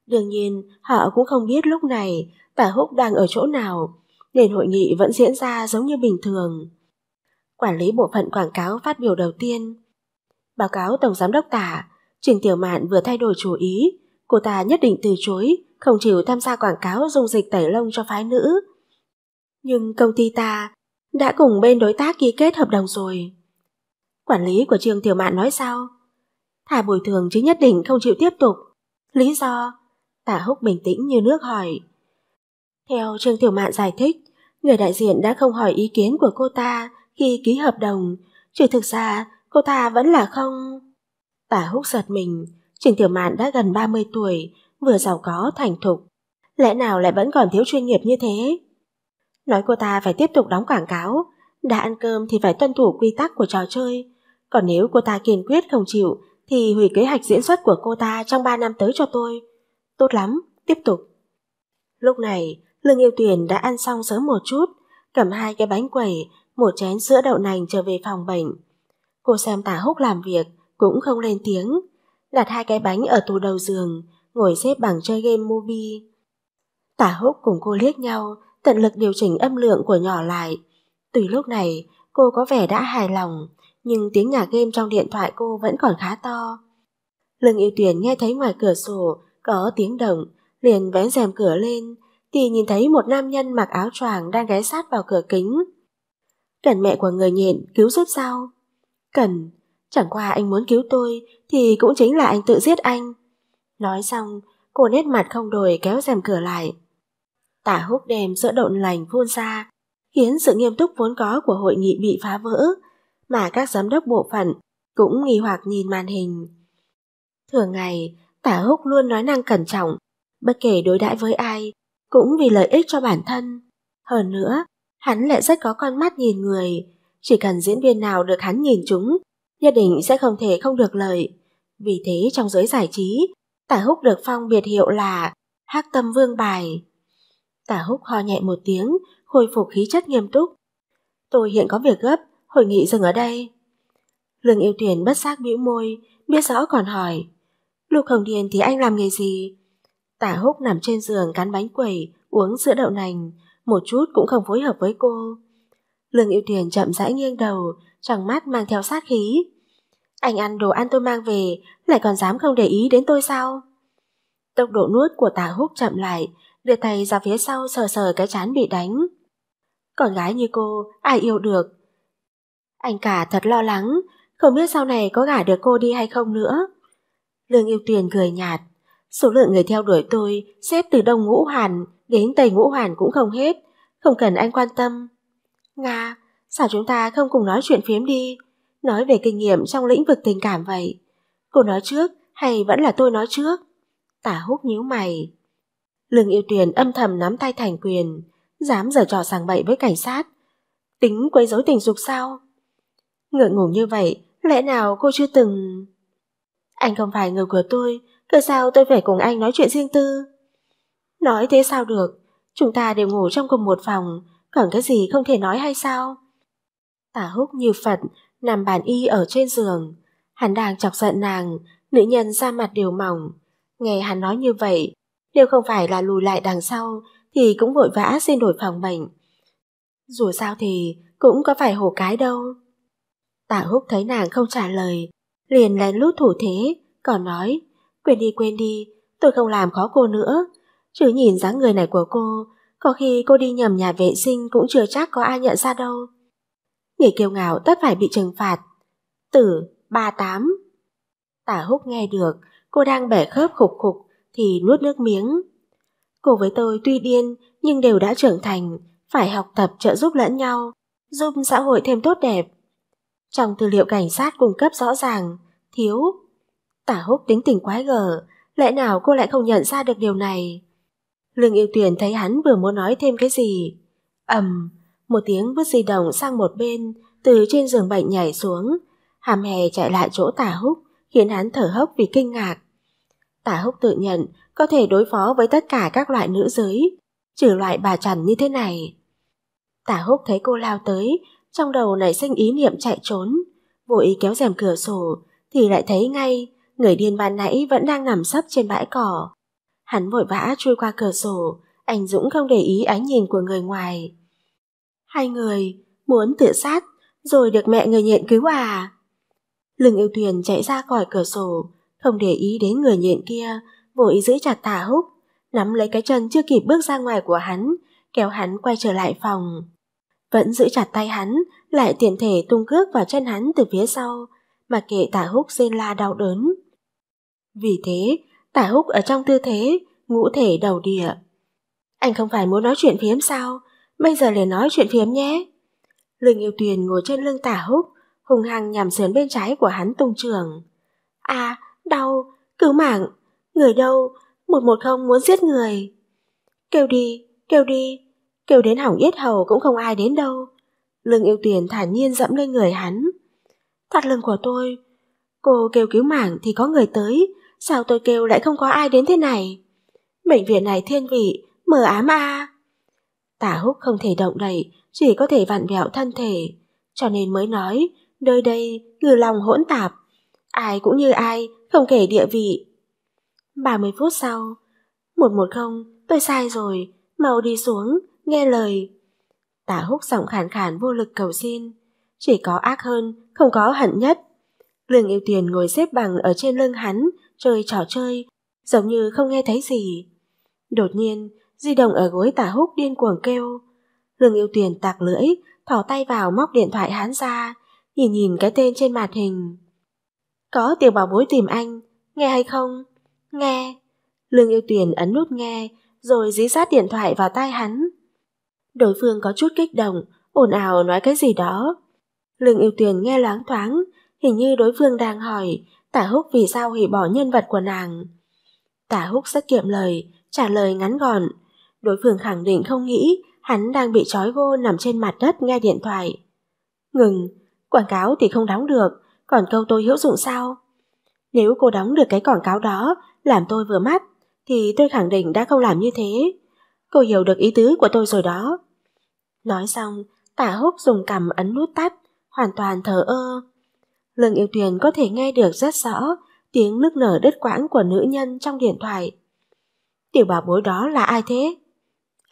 Đương nhiên, họ cũng không biết lúc này tả húc đang ở chỗ nào, nên hội nghị vẫn diễn ra giống như bình thường. Quản lý bộ phận quảng cáo phát biểu đầu tiên. Báo cáo Tổng Giám đốc tả, Trình Tiểu Mạn vừa thay đổi chủ ý, cô ta nhất định từ chối, không chịu tham gia quảng cáo dung dịch tẩy lông cho phái nữ. Nhưng công ty ta đã cùng bên đối tác ký kết hợp đồng rồi. Quản lý của Trương Tiểu Mạn nói sao? Thả bồi thường chứ nhất định không chịu tiếp tục. Lý do? Tả húc bình tĩnh như nước hỏi. Theo Trương Tiểu Mạn giải thích, người đại diện đã không hỏi ý kiến của cô ta khi ký hợp đồng, chứ thực ra cô ta vẫn là không... Tả húc giật mình, Trương Tiểu Mạn đã gần 30 tuổi, vừa giàu có thành thục. Lẽ nào lại vẫn còn thiếu chuyên nghiệp như thế? Nói cô ta phải tiếp tục đóng quảng cáo, đã ăn cơm thì phải tuân thủ quy tắc của trò chơi. Còn nếu cô ta kiên quyết không chịu, thì hủy kế hoạch diễn xuất của cô ta trong 3 năm tới cho tôi. Tốt lắm, tiếp tục. Lúc này, Lương Yêu Tuyền đã ăn xong sớm một chút, cầm hai cái bánh quẩy, một chén sữa đậu nành trở về phòng bệnh. Cô xem tả húc làm việc, cũng không lên tiếng. Đặt hai cái bánh ở tủ đầu giường, ngồi xếp bằng chơi game movie. Tả húc cùng cô liếc nhau, tận lực điều chỉnh âm lượng của nhỏ lại. Tùy lúc này, cô có vẻ đã hài lòng, nhưng tiếng nhà game trong điện thoại cô vẫn còn khá to. Lương yêu tuyển nghe thấy ngoài cửa sổ có tiếng động, liền vén rèm cửa lên, thì nhìn thấy một nam nhân mặc áo choàng đang ghé sát vào cửa kính. Cần mẹ của người nhện cứu giúp sao? Cần, chẳng qua anh muốn cứu tôi thì cũng chính là anh tự giết anh. Nói xong, cô nét mặt không đổi kéo rèm cửa lại. Tả húc đem giữa độn lành phun ra, khiến sự nghiêm túc vốn có của hội nghị bị phá vỡ, mà các giám đốc bộ phận cũng nghi hoặc nhìn màn hình. Thường ngày, tả húc luôn nói năng cẩn trọng, bất kể đối đãi với ai, cũng vì lợi ích cho bản thân. Hơn nữa, hắn lại rất có con mắt nhìn người, chỉ cần diễn viên nào được hắn nhìn chúng, nhất định sẽ không thể không được lợi. Vì thế trong giới giải trí, tả húc được phong biệt hiệu là Hắc Tâm Vương Bài. Tả húc ho nhẹ một tiếng, khôi phục khí chất nghiêm túc. Tôi hiện có việc gấp, hội nghị dừng ở đây. Lương yêu tuyển bất giác bĩu môi, biết rõ còn hỏi. Lục Hồng Điền thì anh làm nghề gì? Tả húc nằm trên giường cắn bánh quẩy, uống sữa đậu nành, một chút cũng không phối hợp với cô. Lương yêu tuyển chậm rãi nghiêng đầu, trong mắt mang theo sát khí. Anh ăn đồ ăn tôi mang về, lại còn dám không để ý đến tôi sao? Tốc độ nuốt của tả húc chậm lại, đưa tay ra phía sau sờ sờ cái chán bị đánh. Còn gái như cô, ai yêu được? Anh cả thật lo lắng, không biết sau này có gả được cô đi hay không nữa. Lương Yêu tiền cười nhạt, số lượng người theo đuổi tôi xếp từ Đông Ngũ Hoàn đến Tây Ngũ Hoàn cũng không hết, không cần anh quan tâm. Nga, sao chúng ta không cùng nói chuyện phiếm đi, nói về kinh nghiệm trong lĩnh vực tình cảm vậy? Cô nói trước hay vẫn là tôi nói trước? Tả hút nhíu mày. Lương Yêu Tuyền âm thầm nắm tay Thành Quyền, dám giở trò sàng bậy với cảnh sát. Tính quấy rối tình dục sao? Ngượng ngùng như vậy, lẽ nào cô chưa từng... Anh không phải người của tôi, cơ sao tôi phải cùng anh nói chuyện riêng tư? Nói thế sao được, chúng ta đều ngủ trong cùng một phòng, còn cái gì không thể nói hay sao? Tả húc như Phật, nằm bàn y ở trên giường. Hắn đang chọc giận nàng, nữ nhân ra mặt đều mỏng. Nghe hắn nói như vậy, nếu không phải là lùi lại đằng sau thì cũng vội vã xin đổi phòng bệnh. Dù sao thì cũng có phải hổ cái đâu. Tạ húc thấy nàng không trả lời, liền lén lút thủ thế, còn nói, quên đi quên đi, tôi không làm khó cô nữa. Chứ nhìn dáng người này của cô, có khi cô đi nhầm nhà vệ sinh cũng chưa chắc có ai nhận ra đâu. Người kiêu ngạo tất phải bị trừng phạt. Tử, ba tám. Tả húc nghe được, cô đang bẻ khớp khục khục, thì nuốt nước miếng. Cô với tôi tuy điên nhưng đều đã trưởng thành, phải học tập trợ giúp lẫn nhau, giúp xã hội thêm tốt đẹp. Trong tư liệu cảnh sát cung cấp rõ ràng, thiếu. Tả húc tính tình quái gở, lẽ nào cô lại không nhận ra được điều này? Lương yêu tuyển thấy hắn vừa muốn nói thêm cái gì. ầm, một tiếng vứt di động sang một bên, từ trên giường bệnh nhảy xuống, hàm hè chạy lại chỗ tả húc, khiến hắn thở hốc vì kinh ngạc. Tả húc tự nhận có thể đối phó với tất cả các loại nữ giới, trừ loại bà trần như thế này. Tả húc thấy cô lao tới, trong đầu nảy sinh ý niệm chạy trốn, vội kéo rèm cửa sổ, thì lại thấy ngay người điên ban nãy vẫn đang nằm sấp trên bãi cỏ. Hắn vội vã chui qua cửa sổ, anh Dũng không để ý ánh nhìn của người ngoài. Hai người muốn tự sát rồi được mẹ người nhện cứu à? Lưng yêu thuyền chạy ra khỏi cửa sổ, không để ý đến người nhện kia, vội giữ chặt tả húc, nắm lấy cái chân chưa kịp bước ra ngoài của hắn, kéo hắn quay trở lại phòng. Vẫn giữ chặt tay hắn, lại tiện thể tung cước vào chân hắn từ phía sau, mà kệ tả húc rên la đau đớn. Vì thế, tả húc ở trong tư thế, ngũ thể đầu địa. Anh không phải muốn nói chuyện phiếm sao? Bây giờ liền nói chuyện phiếm nhé. Lương yêu tuyền ngồi trên lưng tả húc, hùng hăng nhằm sườn bên trái của hắn tung trường. À, Đau, cứu mạng, người đâu, một một không muốn giết người. Kêu đi, kêu đi, kêu đến hỏng yết hầu cũng không ai đến đâu. Lương yêu tuyển thản nhiên dẫm lên người hắn. Thắt lưng của tôi, cô kêu cứu mạng thì có người tới, sao tôi kêu lại không có ai đến thế này? Bệnh viện này thiên vị, mờ ám a. Tả húc không thể động đậy, chỉ có thể vặn vẹo thân thể, cho nên mới nói, nơi đây ngừ lòng hỗn tạp. Ai cũng như ai, không kể địa vị. 30 phút sau, 110, tôi sai rồi, mau đi xuống, nghe lời. Tả húc giọng khàn khàn vô lực cầu xin, chỉ có ác hơn, không có hận nhất. Lương yêu tiền ngồi xếp bằng ở trên lưng hắn, chơi trò chơi, giống như không nghe thấy gì. Đột nhiên, di động ở gối tả húc điên cuồng kêu. Lương yêu tiền tạc lưỡi, thỏ tay vào móc điện thoại hắn ra, nhìn nhìn cái tên trên màn hình. Có tiểu bảo bối tìm anh, nghe hay không? Nghe. Lương yêu tuyển ấn nút nghe, rồi dí sát điện thoại vào tai hắn. Đối phương có chút kích động, ồn ào nói cái gì đó. Lương yêu tuyển nghe loáng thoáng, hình như đối phương đang hỏi tả húc vì sao hủy bỏ nhân vật của nàng. Tả húc rất kiệm lời, trả lời ngắn gọn. Đối phương khẳng định không nghĩ hắn đang bị trói vô nằm trên mặt đất nghe điện thoại. Ngừng, quảng cáo thì không đóng được, còn câu tôi hữu dụng sao? Nếu cô đóng được cái quảng cáo đó, làm tôi vừa mắt, thì tôi khẳng định đã không làm như thế. Cô hiểu được ý tứ của tôi rồi đó. Nói xong, tả húc dùng cầm ấn nút tắt, hoàn toàn thờ ơ. Lương yêu tuyền có thể nghe được rất rõ tiếng nức nở đứt quãng của nữ nhân trong điện thoại. Tiểu bảo bối đó là ai thế?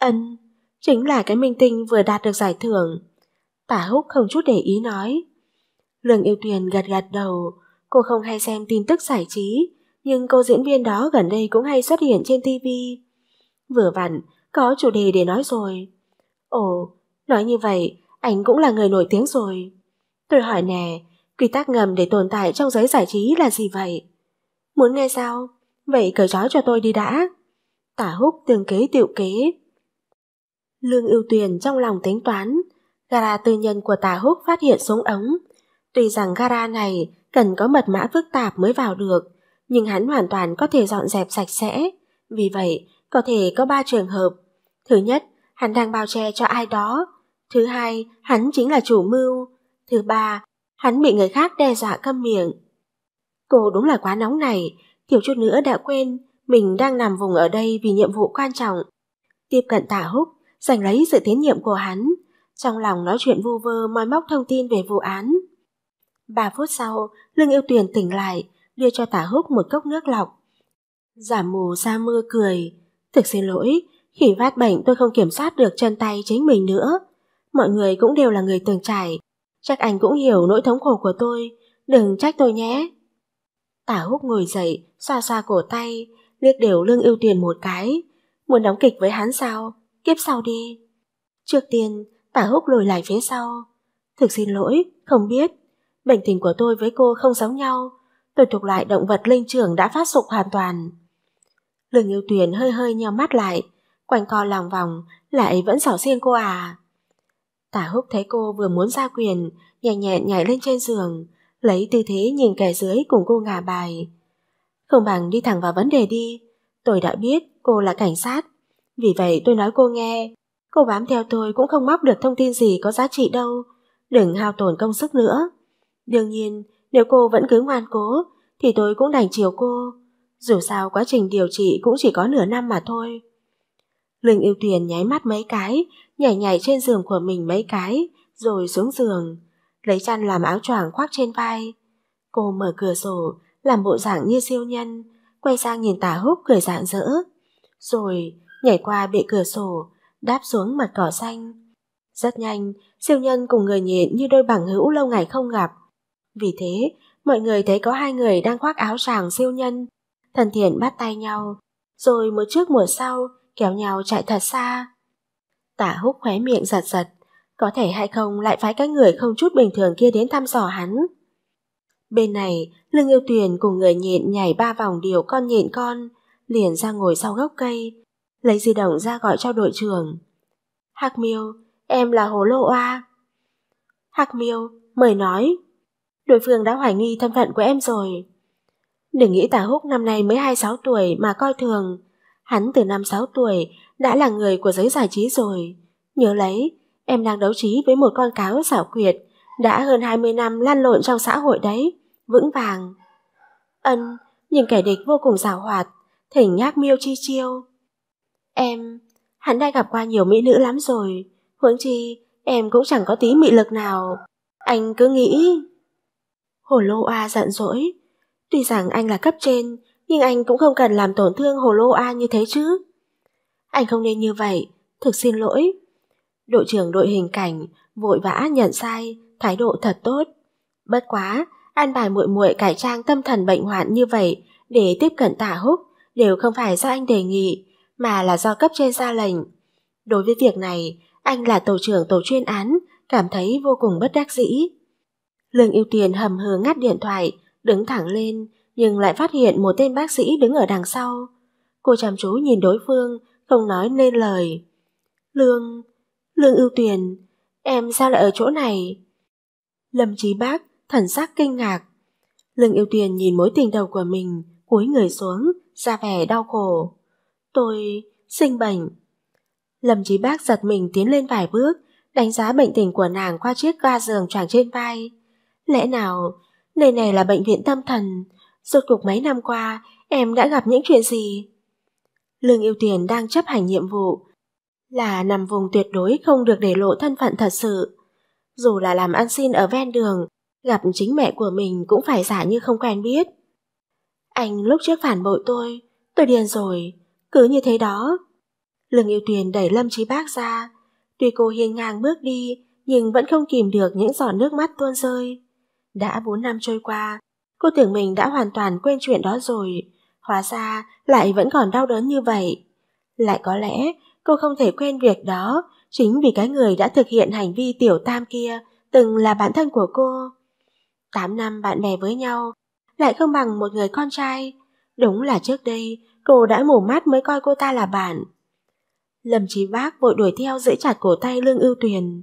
Ân, chính là cái minh tinh vừa đạt được giải thưởng. Tả húc không chút để ý nói. Lương Yêu Tuyền gật gật đầu, cô không hay xem tin tức giải trí, nhưng cô diễn viên đó gần đây cũng hay xuất hiện trên TV. Vừa vặn, có chủ đề để nói rồi. Ồ, nói như vậy, anh cũng là người nổi tiếng rồi. Tôi hỏi nè, quy tắc ngầm để tồn tại trong giới giải trí là gì vậy? Muốn nghe sao? Vậy cởi chó cho tôi đi đã. Tả húc tương kế tiệu kế. Lương ưu tuyền trong lòng tính toán, gara tư nhân của tả húc phát hiện súng ống, Tuy rằng gara này cần có mật mã phức tạp mới vào được, nhưng hắn hoàn toàn có thể dọn dẹp sạch sẽ. Vì vậy, có thể có ba trường hợp. Thứ nhất, hắn đang bao che cho ai đó. Thứ hai, hắn chính là chủ mưu. Thứ ba, hắn bị người khác đe dọa câm miệng. Cô đúng là quá nóng này, thiểu chút nữa đã quên mình đang nằm vùng ở đây vì nhiệm vụ quan trọng. Tiếp cận tả húc, giành lấy sự tiến nhiệm của hắn. Trong lòng nói chuyện vu vơ moi móc thông tin về vụ án. 3 phút sau, Lương Yêu Tuyền tỉnh lại, đưa cho Tả Húc một cốc nước lọc. Giả mù ra mưa cười, thực xin lỗi, khi phát bệnh tôi không kiểm soát được chân tay chính mình nữa. Mọi người cũng đều là người từng trải, chắc anh cũng hiểu nỗi thống khổ của tôi, đừng trách tôi nhé. Tả Húc ngồi dậy, xoa xoa cổ tay, liếc đều Lương Yêu Tuyền một cái, muốn đóng kịch với hắn sao, kiếp sau đi. Trước tiên, Tả Húc lùi lại phía sau, thực xin lỗi, không biết Bệnh tình của tôi với cô không giống nhau, tôi thuộc loại động vật linh trưởng đã phát sụp hoàn toàn. Lương yêu tuyển hơi hơi nheo mắt lại, quanh co lòng vòng, lại vẫn xảo xiên cô à. Tả húc thấy cô vừa muốn ra quyền, nhẹ nhẹ nhảy lên trên giường, lấy tư thế nhìn kẻ dưới cùng cô ngả bài. Không bằng đi thẳng vào vấn đề đi, tôi đã biết cô là cảnh sát, vì vậy tôi nói cô nghe, cô bám theo tôi cũng không móc được thông tin gì có giá trị đâu, đừng hao tổn công sức nữa. Đương nhiên, nếu cô vẫn cứ ngoan cố, thì tôi cũng đành chiều cô. Dù sao quá trình điều trị cũng chỉ có nửa năm mà thôi. Linh yêu tiền nháy mắt mấy cái, nhảy nhảy trên giường của mình mấy cái, rồi xuống giường, lấy chăn làm áo choàng khoác trên vai. Cô mở cửa sổ, làm bộ dạng như siêu nhân, quay sang nhìn tà húc cười dạng dỡ, Rồi nhảy qua bệ cửa sổ, đáp xuống mặt cỏ xanh. Rất nhanh, siêu nhân cùng người nhện như đôi bằng hữu lâu ngày không gặp, vì thế, mọi người thấy có hai người đang khoác áo choàng siêu nhân. Thần thiện bắt tay nhau, rồi mùa trước mùa sau kéo nhau chạy thật xa. Tả húc khóe miệng giật giật, có thể hay không lại phái các người không chút bình thường kia đến thăm dò hắn. Bên này, lương yêu tuyền cùng người nhện nhảy ba vòng điều con nhện con, liền ra ngồi sau gốc cây, lấy di động ra gọi cho đội trưởng. Hạc miêu, em là hồ lô oa. Hạc miêu, mời nói, đối phương đã hoài nghi thân phận của em rồi. Đừng nghĩ tả húc năm nay mới 26 tuổi mà coi thường. Hắn từ năm 6 tuổi đã là người của giới giải trí rồi. Nhớ lấy, em đang đấu trí với một con cáo xảo quyệt, đã hơn 20 năm lăn lộn trong xã hội đấy, vững vàng. Ân, nhìn kẻ địch vô cùng rào hoạt, thỉnh nhác miêu chi chiêu. Em, hắn đã gặp qua nhiều mỹ nữ lắm rồi, huống chi em cũng chẳng có tí mị lực nào. Anh cứ nghĩ... Hồ Lô A giận dỗi. Tuy rằng anh là cấp trên, nhưng anh cũng không cần làm tổn thương Hồ Lô A như thế chứ. Anh không nên như vậy, thực xin lỗi. Đội trưởng đội hình cảnh vội vã nhận sai, thái độ thật tốt. Bất quá, an bài muội muội cải trang tâm thần bệnh hoạn như vậy để tiếp cận tả húc đều không phải do anh đề nghị, mà là do cấp trên ra lệnh. Đối với việc này, anh là tổ trưởng tổ chuyên án, cảm thấy vô cùng bất đắc dĩ. Lương ưu Tiền hầm hừ ngắt điện thoại, đứng thẳng lên, nhưng lại phát hiện một tên bác sĩ đứng ở đằng sau. Cô chăm chú nhìn đối phương, không nói nên lời. Lương, Lương ưu Tiền, em sao lại ở chỗ này? Lâm trí Bác, thần sắc kinh ngạc. Lương ưu Tiền nhìn mối tình đầu của mình, cúi người xuống, ra vẻ đau khổ. Tôi, sinh bệnh. Lâm trí Bác giật mình tiến lên vài bước, đánh giá bệnh tình của nàng qua chiếc ga giường tràng trên vai. Lẽ nào nơi này là bệnh viện tâm thần? Rốt cuộc mấy năm qua em đã gặp những chuyện gì? Lương Yêu Tiền đang chấp hành nhiệm vụ là nằm vùng tuyệt đối không được để lộ thân phận thật sự. Dù là làm ăn xin ở ven đường, gặp chính mẹ của mình cũng phải giả như không quen biết. Anh lúc trước phản bội tôi, tôi điên rồi, cứ như thế đó. Lương Yêu Tuyền đẩy Lâm trí Bác ra, tuy cô hiên ngang bước đi, nhưng vẫn không kìm được những giọt nước mắt tuôn rơi. Đã 4 năm trôi qua, cô tưởng mình đã hoàn toàn quên chuyện đó rồi, hóa ra lại vẫn còn đau đớn như vậy. Lại có lẽ cô không thể quên việc đó, chính vì cái người đã thực hiện hành vi tiểu tam kia từng là bản thân của cô. 8 năm bạn bè với nhau, lại không bằng một người con trai. Đúng là trước đây cô đã mù mắt mới coi cô ta là bạn. Lâm Chí Bác vội đuổi theo giữ chặt cổ tay Lương Ưu Tuyền.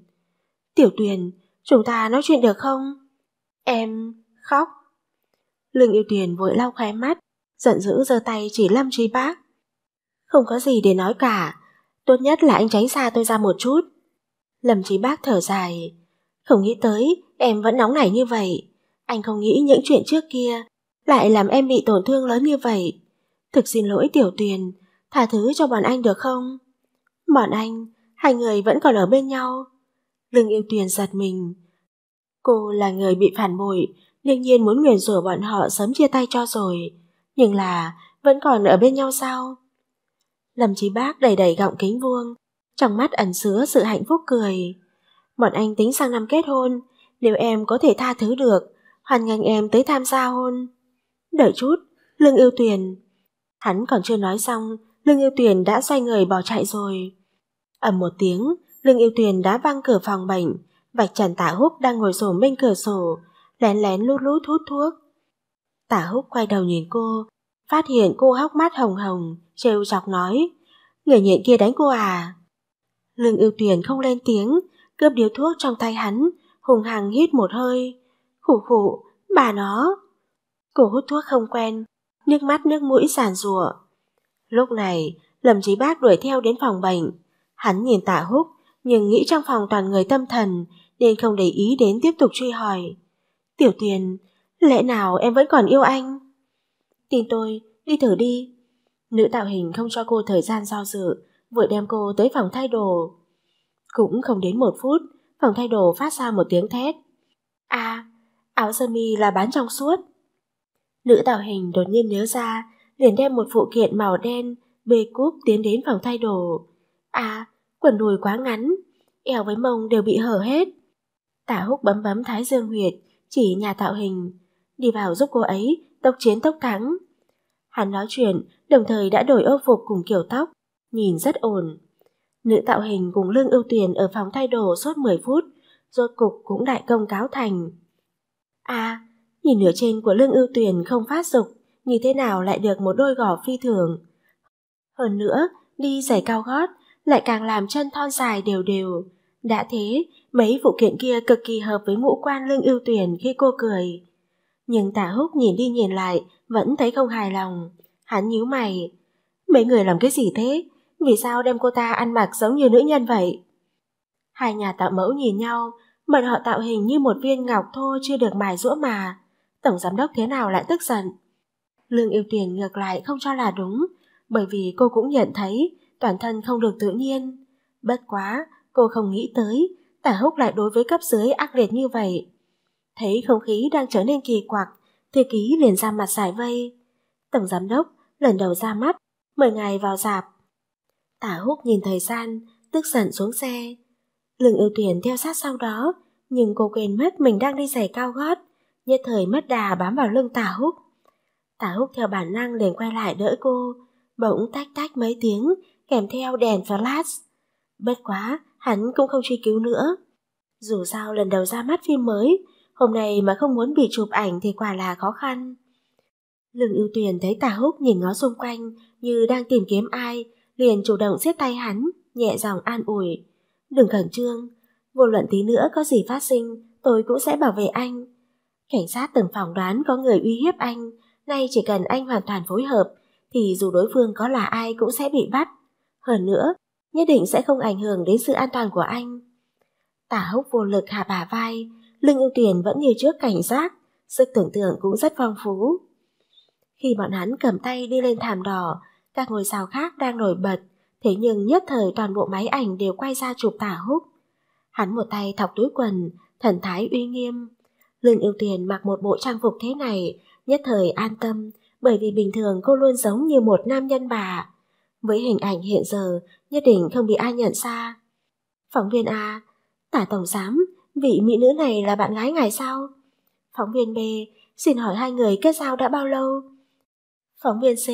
"Tiểu Tuyền, chúng ta nói chuyện được không?" Em khóc. Lương yêu tiền vội lau khóe mắt, giận dữ giơ tay chỉ Lâm Trí Bác. Không có gì để nói cả, tốt nhất là anh tránh xa tôi ra một chút. Lâm Trí Bác thở dài, không nghĩ tới em vẫn nóng nảy như vậy. Anh không nghĩ những chuyện trước kia lại làm em bị tổn thương lớn như vậy. Thực xin lỗi Tiểu Tuyền, tha thứ cho bọn anh được không? Bọn anh, hai người vẫn còn ở bên nhau. Lương yêu Tuyền giật mình, Cô là người bị phản bội, đương nhiên muốn nguyền rủa bọn họ sớm chia tay cho rồi. Nhưng là vẫn còn ở bên nhau sao? Lâm Chí Bác đầy đầy gọng kính vuông, trong mắt ẩn chứa sự hạnh phúc cười. Bọn anh tính sang năm kết hôn, nếu em có thể tha thứ được, hoàn ngành em tới tham gia hôn. Đợi chút, Lương Yêu Tuyền. Hắn còn chưa nói xong, Lương Yêu Tuyền đã xoay người bỏ chạy rồi. Ầm một tiếng, Lương Yêu Tuyền đã văng cửa phòng bệnh, vạch trần tả húc đang ngồi sổ bên cửa sổ, lén lén lút lút hút thuốc. Tả húc quay đầu nhìn cô, phát hiện cô hóc mắt hồng hồng, trêu chọc nói, người nhện kia đánh cô à? Lương ưu tuyển không lên tiếng, cướp điếu thuốc trong tay hắn, hùng hằng hít một hơi. Khủ khủ, bà nó. Cô hút thuốc không quen, nước mắt nước mũi giàn rủa. Lúc này, lầm trí bác đuổi theo đến phòng bệnh. Hắn nhìn tạ húc, nhưng nghĩ trong phòng toàn người tâm thần, nên không để ý đến tiếp tục truy hỏi. Tiểu Tuyền, lẽ nào em vẫn còn yêu anh? Tin tôi, đi thử đi. Nữ tạo hình không cho cô thời gian do dự, vội đem cô tới phòng thay đồ. Cũng không đến một phút, phòng thay đồ phát ra một tiếng thét. À, áo sơ mi là bán trong suốt. Nữ tạo hình đột nhiên nhớ ra, liền đem một phụ kiện màu đen, bê cúp tiến đến phòng thay đồ. À, quần đùi quá ngắn, eo với mông đều bị hở hết. Tả húc bấm bấm thái dương huyệt, chỉ nhà tạo hình. Đi vào giúp cô ấy, tốc chiến tốc thắng. Hắn nói chuyện, đồng thời đã đổi ô phục cùng kiểu tóc. Nhìn rất ổn. Nữ tạo hình cùng lương ưu tiền ở phòng thay đồ suốt 10 phút, rốt cục cũng đại công cáo thành. À, nhìn nửa trên của lương ưu tuyền không phát dục, như thế nào lại được một đôi gò phi thường. Hơn nữa, đi giày cao gót, lại càng làm chân thon dài đều đều. Đã thế, Mấy phụ kiện kia cực kỳ hợp với ngũ quan Lương ưu tuyển khi cô cười. Nhưng tạ húc nhìn đi nhìn lại, vẫn thấy không hài lòng. Hắn nhíu mày. Mấy người làm cái gì thế? Vì sao đem cô ta ăn mặc giống như nữ nhân vậy? Hai nhà tạo mẫu nhìn nhau, bọn họ tạo hình như một viên ngọc thô chưa được mài rũa mà. Tổng giám đốc thế nào lại tức giận? Lương yêu tuyển ngược lại không cho là đúng, bởi vì cô cũng nhận thấy toàn thân không được tự nhiên. Bất quá, cô không nghĩ tới tả húc lại đối với cấp dưới ác liệt như vậy. Thấy không khí đang trở nên kỳ quặc, thư ký liền ra mặt giải vây. Tổng giám đốc lần đầu ra mắt, mời ngài vào dạp. Tả húc nhìn thời gian, tức giận xuống xe. Lương ưu tuyển theo sát sau đó, nhưng cô quên mất mình đang đi giày cao gót, nhất thời mất đà bám vào lưng tả húc. Tả húc theo bản năng liền quay lại đỡ cô, bỗng tách tách mấy tiếng, kèm theo đèn flash. Bất quá, hắn cũng không truy cứu nữa. Dù sao lần đầu ra mắt phim mới, hôm nay mà không muốn bị chụp ảnh thì quả là khó khăn. Lương ưu tuyển thấy tà húc nhìn ngó xung quanh như đang tìm kiếm ai, liền chủ động xếp tay hắn, nhẹ giọng an ủi. Đừng khẩn trương, vô luận tí nữa có gì phát sinh, tôi cũng sẽ bảo vệ anh. Cảnh sát từng phỏng đoán có người uy hiếp anh, nay chỉ cần anh hoàn toàn phối hợp, thì dù đối phương có là ai cũng sẽ bị bắt. Hơn nữa, nhất định sẽ không ảnh hưởng đến sự an toàn của anh. Tả Húc vô lực hạ bà vai, lưng ưu tuyển vẫn như trước cảnh giác, sức tưởng tượng cũng rất phong phú. Khi bọn hắn cầm tay đi lên thảm đỏ, các ngôi sao khác đang nổi bật, thế nhưng nhất thời toàn bộ máy ảnh đều quay ra chụp tả húc. Hắn một tay thọc túi quần, thần thái uy nghiêm. Lương ưu tiền mặc một bộ trang phục thế này, nhất thời an tâm, bởi vì bình thường cô luôn giống như một nam nhân bà. Với hình ảnh hiện giờ, nhất định không bị ai nhận ra. Phóng viên A, tả tổng giám, vị mỹ nữ này là bạn gái ngài sao? Phóng viên B, xin hỏi hai người kết giao đã bao lâu? Phóng viên C,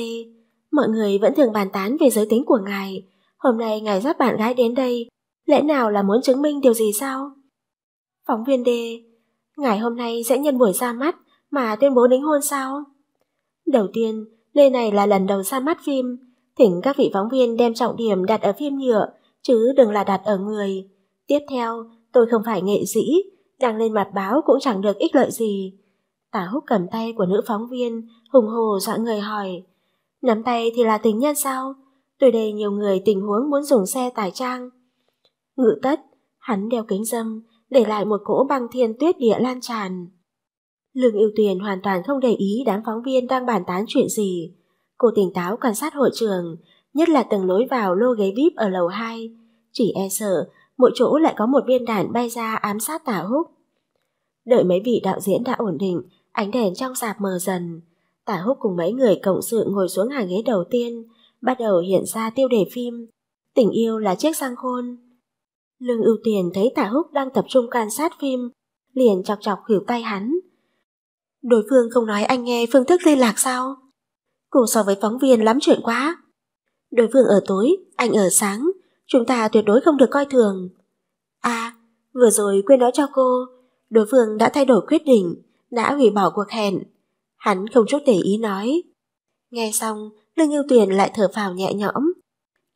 mọi người vẫn thường bàn tán về giới tính của ngài. Hôm nay ngài dắt bạn gái đến đây, lẽ nào là muốn chứng minh điều gì sao? Phóng viên D, ngài hôm nay sẽ nhân buổi ra mắt mà tuyên bố đính hôn sao? Đầu tiên, đây này là lần đầu ra mắt phim, Thỉnh các vị phóng viên đem trọng điểm đặt ở phim nhựa, chứ đừng là đặt ở người. Tiếp theo, tôi không phải nghệ sĩ, đăng lên mặt báo cũng chẳng được ích lợi gì. Tả hút cầm tay của nữ phóng viên, hùng hồ dọa người hỏi. Nắm tay thì là tình nhân sao? Tôi đây nhiều người tình huống muốn dùng xe tải trang. Ngự tất, hắn đeo kính dâm, để lại một cỗ băng thiên tuyết địa lan tràn. Lương ưu tuyền hoàn toàn không để ý đám phóng viên đang bàn tán chuyện gì. Cô tỉnh táo quan sát hội trường, nhất là từng lối vào lô ghế VIP ở lầu 2. Chỉ e sợ, mỗi chỗ lại có một viên đạn bay ra ám sát tả húc. Đợi mấy vị đạo diễn đã ổn định, ánh đèn trong dạp mờ dần. Tả húc cùng mấy người cộng sự ngồi xuống hàng ghế đầu tiên, bắt đầu hiện ra tiêu đề phim. Tình yêu là chiếc sang khôn. Lương ưu tiền thấy tả húc đang tập trung quan sát phim, liền chọc chọc khỉu tay hắn. Đối phương không nói anh nghe phương thức liên lạc sao? Cô so với phóng viên lắm chuyện quá. Đối phương ở tối, anh ở sáng, chúng ta tuyệt đối không được coi thường. À, vừa rồi quên nói cho cô, đối phương đã thay đổi quyết định, đã hủy bỏ cuộc hẹn. Hắn không chút để ý nói. Nghe xong, Lương Yêu Tuyền lại thở phào nhẹ nhõm.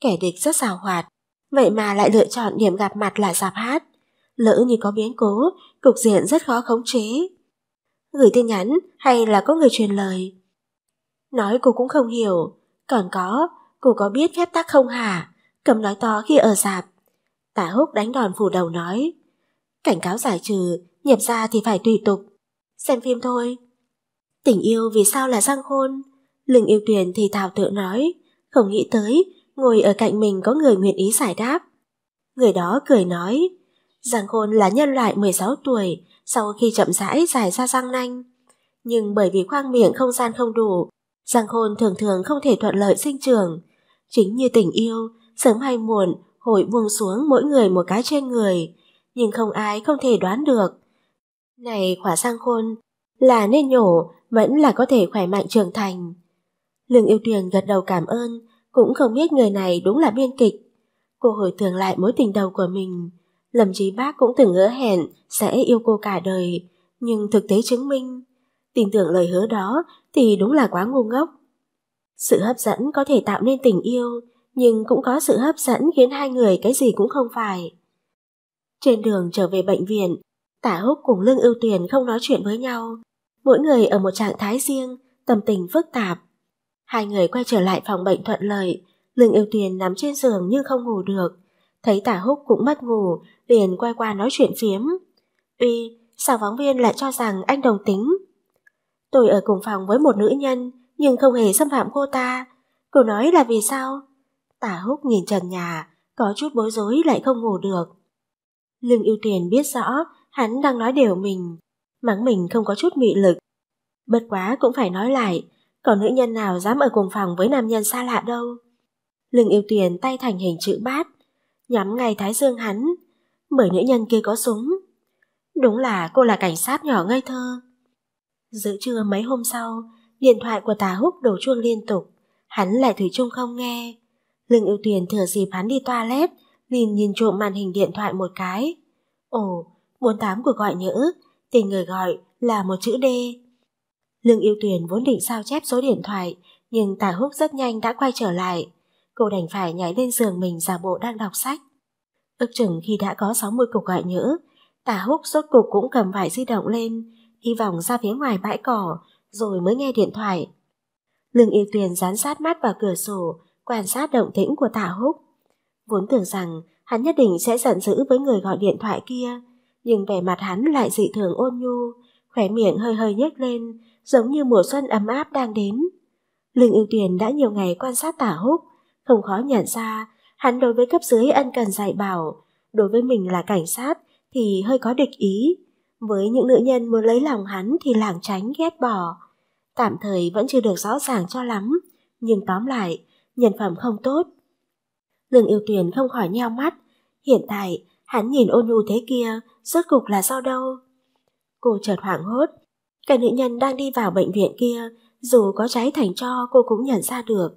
Kẻ địch rất xào hoạt, vậy mà lại lựa chọn điểm gặp mặt là giạp hát. Lỡ như có biến cố, cục diện rất khó khống chế. Gửi tin nhắn hay là có người truyền lời, Nói cô cũng không hiểu, còn có, cô có biết phép tắc không hả? cầm nói to khi ở dạp. Tả húc đánh đòn phủ đầu nói. Cảnh cáo giải trừ, nhập ra thì phải tùy tục. Xem phim thôi. Tình yêu vì sao là răng khôn? Lừng yêu tuyển thì thảo tự nói. Không nghĩ tới, ngồi ở cạnh mình có người nguyện ý giải đáp. Người đó cười nói. Giang khôn là nhân loại 16 tuổi, sau khi chậm rãi giải ra răng nanh. Nhưng bởi vì khoang miệng không gian không đủ, Giang hôn thường thường không thể thuận lợi sinh trường. Chính như tình yêu, sớm hay muộn, hội buông xuống mỗi người một cái trên người, nhưng không ai không thể đoán được. Này khỏa sang khôn, là nên nhổ, vẫn là có thể khỏe mạnh trưởng thành. Lương yêu tiền gật đầu cảm ơn, cũng không biết người này đúng là biên kịch. Cô hồi tưởng lại mối tình đầu của mình. Lâm trí bác cũng từng hứa hẹn sẽ yêu cô cả đời, nhưng thực tế chứng minh, tin tưởng lời hứa đó thì đúng là quá ngu ngốc. Sự hấp dẫn có thể tạo nên tình yêu, nhưng cũng có sự hấp dẫn khiến hai người cái gì cũng không phải. Trên đường trở về bệnh viện, Tả Húc cùng Lương Ưu Tuyền không nói chuyện với nhau, mỗi người ở một trạng thái riêng, tâm tình phức tạp. Hai người quay trở lại phòng bệnh thuận lợi, Lương Ưu Tuyền nằm trên giường nhưng không ngủ được, thấy Tả Húc cũng mất ngủ, liền quay qua nói chuyện phiếm. "Uy, sao phóng viên lại cho rằng anh đồng tính?" Tôi ở cùng phòng với một nữ nhân, nhưng không hề xâm phạm cô ta. Cô nói là vì sao? Tả húc nhìn trần nhà, có chút bối rối lại không ngủ được. Lương ưu tiền biết rõ, hắn đang nói đều mình, mắng mình không có chút mị lực. Bất quá cũng phải nói lại, có nữ nhân nào dám ở cùng phòng với nam nhân xa lạ đâu. Lương yêu tiền tay thành hình chữ bát, nhắm ngay thái dương hắn, bởi nữ nhân kia có súng. Đúng là cô là cảnh sát nhỏ ngây thơ. Giữa trưa mấy hôm sau, điện thoại của Tà Húc đổ chuông liên tục, hắn lại thủy chung không nghe. Lương ưu tuyển thừa dịp hắn đi toilet, liền nhìn trộm màn hình điện thoại một cái. Ồ, 48 của gọi nhỡ, tên người gọi là một chữ D. Lương yêu tuyển vốn định sao chép số điện thoại, nhưng Tà Húc rất nhanh đã quay trở lại. Cô đành phải nhảy lên giường mình giả bộ đang đọc sách. Ước chừng khi đã có 60 cuộc gọi nhỡ, Tà Húc rốt cục cũng cầm vài di động lên, đi vòng ra phía ngoài bãi cỏ, rồi mới nghe điện thoại. Lương Yêu Tuyền dán sát mắt vào cửa sổ, quan sát động tĩnh của Tạ Húc. Vốn tưởng rằng hắn nhất định sẽ giận dữ với người gọi điện thoại kia, nhưng vẻ mặt hắn lại dị thường ôn nhu, khóe miệng hơi hơi nhếch lên, giống như mùa xuân ấm áp đang đến. Lương Yêu Tuyền đã nhiều ngày quan sát Tả Húc, không khó nhận ra hắn đối với cấp dưới ân cần dạy bảo, đối với mình là cảnh sát thì hơi có địch ý, với những nữ nhân muốn lấy lòng hắn thì lảng tránh ghét bỏ. Tạm thời vẫn chưa được rõ ràng cho lắm, nhưng tóm lại, nhân phẩm không tốt. Lương yêu tuyển không khỏi nheo mắt, hiện tại hắn nhìn ôn nhu thế kia, rốt cục là do đâu? Cô chợt hoảng hốt, cái nữ nhân đang đi vào bệnh viện kia, dù có cháy thành cho cô cũng nhận ra được.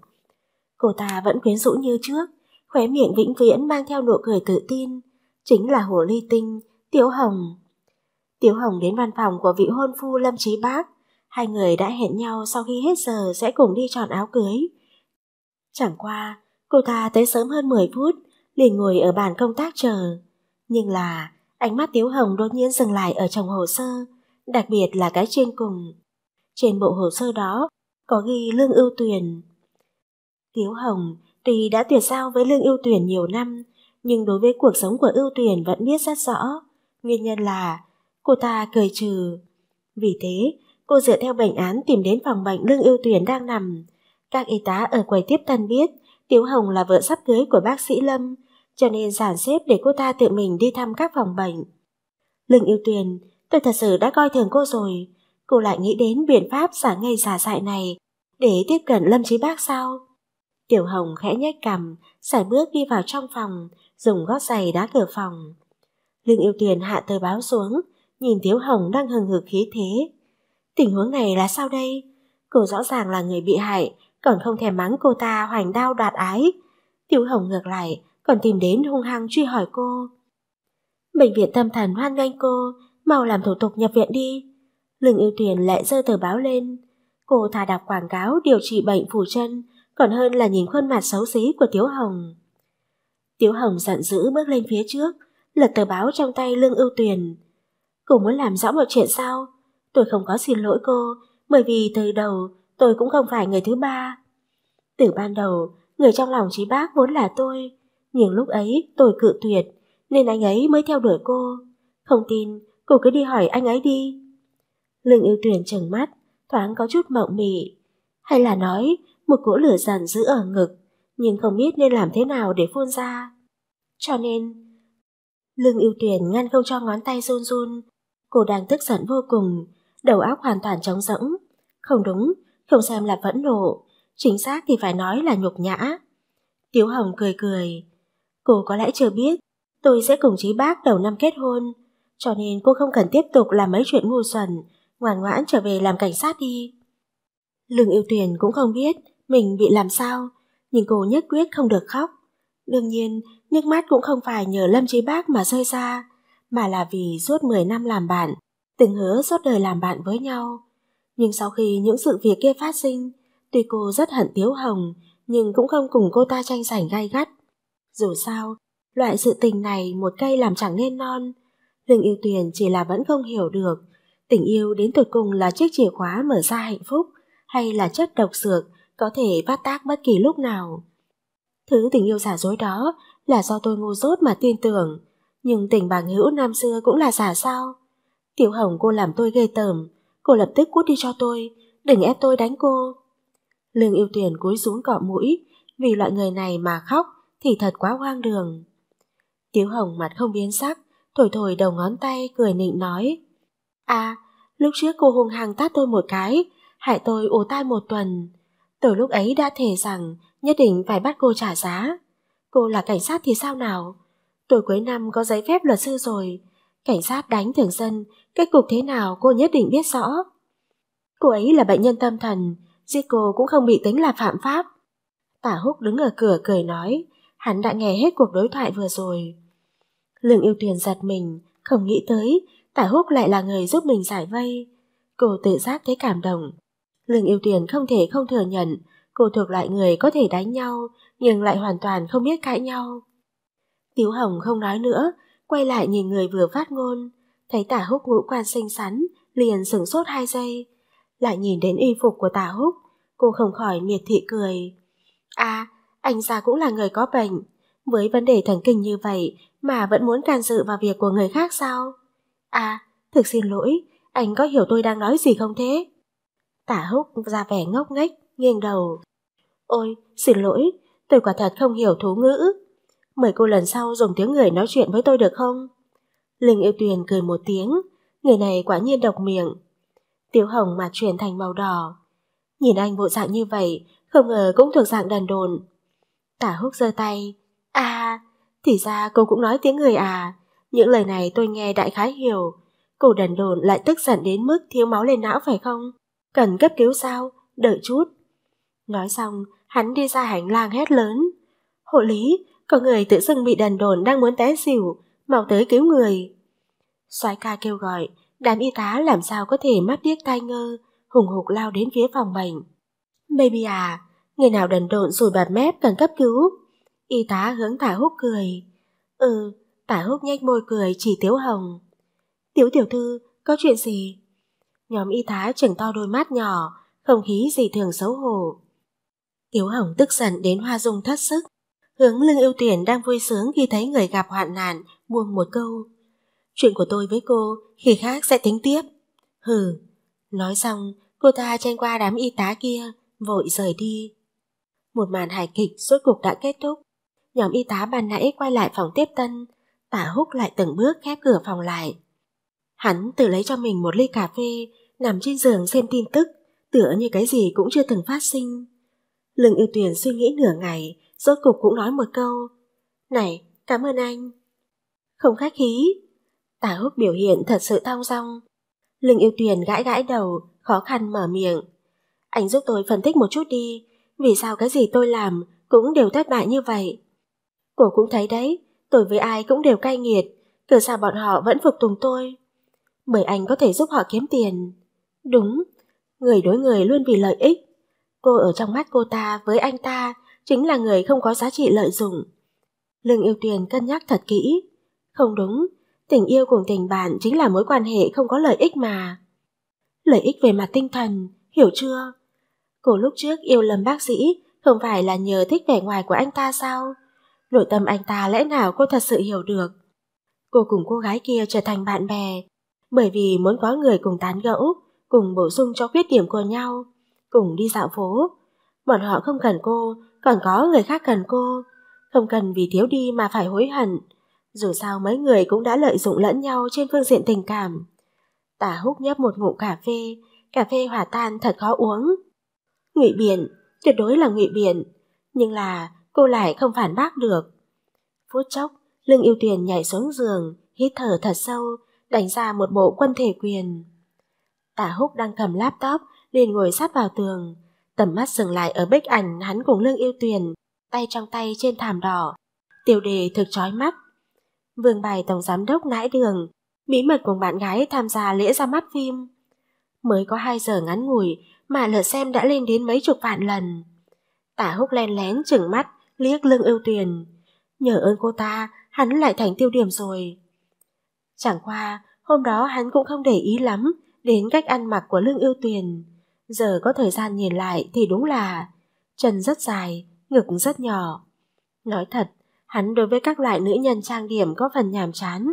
Cô ta vẫn quyến rũ như trước, khóe miệng vĩnh viễn mang theo nụ cười tự tin, chính là hồ ly tinh, tiểu hồng. Tiếu Hồng đến văn phòng của vị hôn phu Lâm Trí Bác. Hai người đã hẹn nhau sau khi hết giờ sẽ cùng đi chọn áo cưới. Chẳng qua, cô ta tới sớm hơn 10 phút, liền ngồi ở bàn công tác chờ. Nhưng là, ánh mắt Tiếu Hồng đột nhiên dừng lại ở chồng hồ sơ, đặc biệt là cái trên cùng. Trên bộ hồ sơ đó có ghi Lương Ưu Tuyền. Tiếu Hồng tuy đã tuyệt giao với Lương Ưu Tuyền nhiều năm, nhưng đối với cuộc sống của Ưu Tuyền vẫn biết rất rõ. Nguyên nhân là Cô ta cười trừ. Vì thế, cô dựa theo bệnh án tìm đến phòng bệnh Lương Yêu Tuyền đang nằm. Các y tá ở quầy tiếp tân biết tiểu Hồng là vợ sắp cưới của bác sĩ Lâm, cho nên giản xếp để cô ta tự mình đi thăm các phòng bệnh. Lương Yêu Tuyền, tôi thật sự đã coi thường cô rồi. Cô lại nghĩ đến biện pháp giả ngay giả dại này để tiếp cận Lâm Chí Bác sao? Tiểu Hồng khẽ nhếch cằm, sải bước đi vào trong phòng, dùng gót giày đá cửa phòng. Lương Yêu Tuyền hạ tờ báo xuống, nhìn Thiếu Hồng đang hừng hực khí thế. Tình huống này là sao đây? Cô rõ ràng là người bị hại, còn không thèm mắng cô ta hoành đao đoạt ái. Thiếu Hồng ngược lại, còn tìm đến hung hăng truy hỏi cô. Bệnh viện tâm thần hoan nghênh cô, mau làm thủ tục nhập viện đi. Lương ưu tuyển lại giơ tờ báo lên. Cô thà đọc quảng cáo điều trị bệnh phù chân, còn hơn là nhìn khuôn mặt xấu xí của Tiếu Hồng. Tiếu Hồng giận dữ bước lên phía trước, lật tờ báo trong tay Lương ưu tuyển. Cô muốn làm rõ một chuyện sao? Tôi không có xin lỗi cô, bởi vì từ đầu tôi cũng không phải người thứ ba. Từ ban đầu, người trong lòng trí bác vốn là tôi, nhưng lúc ấy tôi cự tuyệt, nên anh ấy mới theo đuổi cô. Không tin, cô cứ đi hỏi anh ấy đi. Lương yêu tuyển trừng mắt, thoáng có chút mộng mị. Hay là nói, một cỗ lửa giận giữ ở ngực, nhưng không biết nên làm thế nào để phun ra. Cho nên, lương yêu tuyển ngăn không cho ngón tay run run, Cô đang tức giận vô cùng, đầu óc hoàn toàn trống rỗng. Không đúng, không xem là vẫn nộ, chính xác thì phải nói là nhục nhã. Tiếu Hồng cười cười. Cô có lẽ chưa biết, tôi sẽ cùng Chí Bác đầu năm kết hôn, cho nên cô không cần tiếp tục làm mấy chuyện ngu xuẩn, ngoan ngoãn trở về làm cảnh sát đi. Lương yêu tuyển cũng không biết mình bị làm sao, nhưng cô nhất quyết không được khóc. Đương nhiên, nước mắt cũng không phải nhờ Lâm Chí Bác mà rơi ra, mà là vì suốt 10 năm làm bạn, từng hứa suốt đời làm bạn với nhau. Nhưng sau khi những sự việc kia phát sinh, tuy cô rất hận Tiếu Hồng, nhưng cũng không cùng cô ta tranh giành gai gắt. Dù sao, loại sự tình này một cây làm chẳng nên non. Lương yêu tuyền chỉ là vẫn không hiểu được, tình yêu đến tột cùng là chiếc chìa khóa mở ra hạnh phúc, hay là chất độc dược có thể phát tác bất kỳ lúc nào. Thứ tình yêu giả dối đó là do tôi ngu dốt mà tin tưởng, nhưng tình bằng hữu năm xưa cũng là giả sao? Tiểu Hồng cô làm tôi ghê tởm, cô lập tức cút đi cho tôi, đừng ép tôi đánh cô. Lương yêu tuyển cúi xuống cọ mũi, vì loại người này mà khóc thì thật quá hoang đường. Tiểu Hồng mặt không biến sắc, thổi thổi đầu ngón tay cười nịnh nói. À, lúc trước cô hung hăng tát tôi một cái, hại tôi ố tai một tuần. Từ lúc ấy đã thề rằng nhất định phải bắt cô trả giá. Cô là cảnh sát thì sao nào? tuổi cuối năm có giấy phép luật sư rồi. Cảnh sát đánh thường dân, kết cục thế nào cô nhất định biết rõ. Cô ấy là bệnh nhân tâm thần, giết cô cũng không bị tính là phạm pháp. Tả Húc đứng ở cửa cười nói, hắn đã nghe hết cuộc đối thoại vừa rồi. Lương yêu tuyền giật mình, không nghĩ tới, Tả Húc lại là người giúp mình giải vây. Cô tự giác thấy cảm động. Lương yêu tuyền không thể không thừa nhận, cô thuộc loại người có thể đánh nhau, nhưng lại hoàn toàn không biết cãi nhau. Tiếu Hồng không nói nữa, quay lại nhìn người vừa phát ngôn, thấy tả húc ngũ quan xinh xắn, liền sửng sốt hai giây. Lại nhìn đến y phục của tả húc, cô không khỏi miệt thị cười. À, anh già cũng là người có bệnh, với vấn đề thần kinh như vậy mà vẫn muốn can dự vào việc của người khác sao? À, thực xin lỗi, anh có hiểu tôi đang nói gì không thế? Tả húc ra vẻ ngốc nghếch, nghiêng đầu. Ôi, xin lỗi, tôi quả thật không hiểu thú ngữ. Mời cô lần sau dùng tiếng người nói chuyện với tôi được không? Linh yêu tuyền cười một tiếng, người này quả nhiên độc miệng. Tiểu hồng mặt chuyển thành màu đỏ. Nhìn anh bộ dạng như vậy, không ngờ cũng thuộc dạng đần đồn. Tả húc giơ tay. À, thì ra cô cũng nói tiếng người à. Những lời này tôi nghe đại khái hiểu. Cô đần đồn lại tức giận đến mức thiếu máu lên não phải không? Cần cấp cứu sao? Đợi chút. Nói xong, hắn đi ra hành lang hét lớn. Hộ lý, có người tự dưng bị đần đồn đang muốn té xỉu, mau tới cứu người. soái ca kêu gọi, đám y tá làm sao có thể mắt điếc tai ngơ, hùng hục lao đến phía phòng bệnh. Baby à, người nào đần độn rồi bạt mép cần cấp cứu. Y tá hướng tả húc cười. Ừ, tả húc nhếch môi cười chỉ tiếu hồng. tiểu tiểu thư, có chuyện gì? Nhóm y tá chừng to đôi mắt nhỏ, không khí gì thường xấu hổ. Tiếu hồng tức giận đến hoa dung thất sức. Hướng lưng ưu tiền đang vui sướng khi thấy người gặp hoạn nạn, buông một câu. Chuyện của tôi với cô, khi khác sẽ tính tiếp. Hừ, nói xong, cô ta chen qua đám y tá kia, vội rời đi. Một màn hài kịch rốt cuộc đã kết thúc. Nhóm y tá ban nãy quay lại phòng tiếp tân, tả húc lại từng bước khép cửa phòng lại. Hắn tự lấy cho mình một ly cà phê, nằm trên giường xem tin tức, tựa như cái gì cũng chưa từng phát sinh. Lương ưu tuyển suy nghĩ nửa ngày, rốt cục cũng nói một câu Này, cảm ơn anh Không khách khí Tả húc biểu hiện thật sự thong dong lưng yêu tuyền gãi gãi đầu Khó khăn mở miệng Anh giúp tôi phân tích một chút đi Vì sao cái gì tôi làm cũng đều thất bại như vậy Cô cũng thấy đấy Tôi với ai cũng đều cay nghiệt Cửa sao bọn họ vẫn phục tùng tôi Bởi anh có thể giúp họ kiếm tiền Đúng Người đối người luôn vì lợi ích Cô ở trong mắt cô ta với anh ta chính là người không có giá trị lợi dụng. Lương yêu tiền cân nhắc thật kỹ. Không đúng, tình yêu cùng tình bạn chính là mối quan hệ không có lợi ích mà. Lợi ích về mặt tinh thần, hiểu chưa? Cô lúc trước yêu lầm bác sĩ không phải là nhờ thích vẻ ngoài của anh ta sao? Nội tâm anh ta lẽ nào cô thật sự hiểu được? Cô cùng cô gái kia trở thành bạn bè, bởi vì muốn có người cùng tán gẫu, cùng bổ sung cho khuyết điểm của nhau, cùng đi dạo phố. Bọn họ không cần cô, còn có người khác cần cô, không cần vì thiếu đi mà phải hối hận. Dù sao mấy người cũng đã lợi dụng lẫn nhau trên phương diện tình cảm. Tả húc nhấp một ngụm cà phê, cà phê hòa tan thật khó uống. Ngụy Biển, tuyệt đối là Ngụy Biển, nhưng là cô lại không phản bác được. Phút chốc, Lương Yêu tiền nhảy xuống giường, hít thở thật sâu, đánh ra một bộ quân thể quyền. Tả Húc đang cầm laptop, liền ngồi sát vào tường, Tầm mắt dừng lại ở bức ảnh hắn cùng Lương Yêu Tuyền, tay trong tay trên thảm đỏ. Tiêu đề thực chói mắt. Vương bài tổng giám đốc nãi đường, bí mật cùng bạn gái tham gia lễ ra mắt phim. Mới có 2 giờ ngắn ngủi mà lượt xem đã lên đến mấy chục vạn lần. Tả húc len lén chừng mắt, liếc Lương Yêu Tuyền. Nhờ ơn cô ta, hắn lại thành tiêu điểm rồi. Chẳng qua, hôm đó hắn cũng không để ý lắm đến cách ăn mặc của Lương Yêu Tuyền. Giờ có thời gian nhìn lại thì đúng là chân rất dài, ngực rất nhỏ. Nói thật, hắn đối với các loại nữ nhân trang điểm có phần nhàm chán.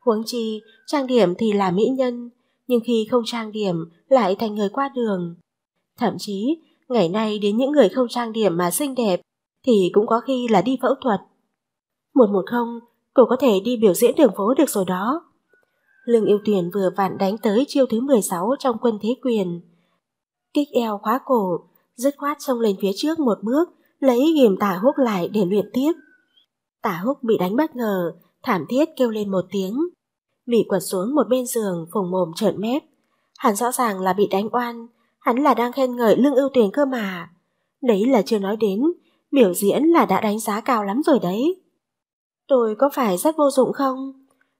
Huống chi, trang điểm thì là mỹ nhân, nhưng khi không trang điểm lại thành người qua đường. Thậm chí, ngày nay đến những người không trang điểm mà xinh đẹp thì cũng có khi là đi phẫu thuật. Một một không, cô có thể đi biểu diễn đường phố được rồi đó. Lương Yêu tuyển vừa vặn đánh tới chiêu thứ 16 trong quân thế quyền kích eo khóa cổ, dứt khoát xông lên phía trước một bước, lấy ghìm tả húc lại để luyện tiếp. Tả húc bị đánh bất ngờ, thảm thiết kêu lên một tiếng. Mỉ quật xuống một bên giường, phồng mồm trợn mép. Hắn rõ ràng là bị đánh oan, hắn là đang khen ngợi lương ưu tuyển cơ mà. Đấy là chưa nói đến, biểu diễn là đã đánh giá cao lắm rồi đấy. Tôi có phải rất vô dụng không?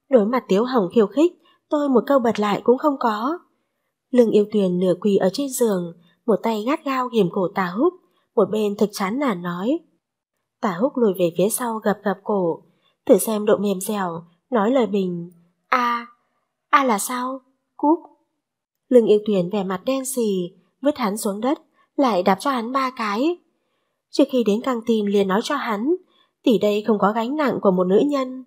Đối mặt Tiếu Hồng khiêu khích, tôi một câu bật lại cũng không có. Lương yêu tuyền nửa quỳ ở trên giường, một tay gắt gao hiểm cổ tà húc, một bên thực chán nản nói. Tà húc lùi về phía sau gập gập cổ, thử xem độ mềm dẻo, nói lời bình. a a là sao? Cúp. Lương yêu tuyền vẻ mặt đen xì, vứt hắn xuống đất, lại đạp cho hắn ba cái. Trước khi đến căng tin liền nói cho hắn, tỷ đây không có gánh nặng của một nữ nhân.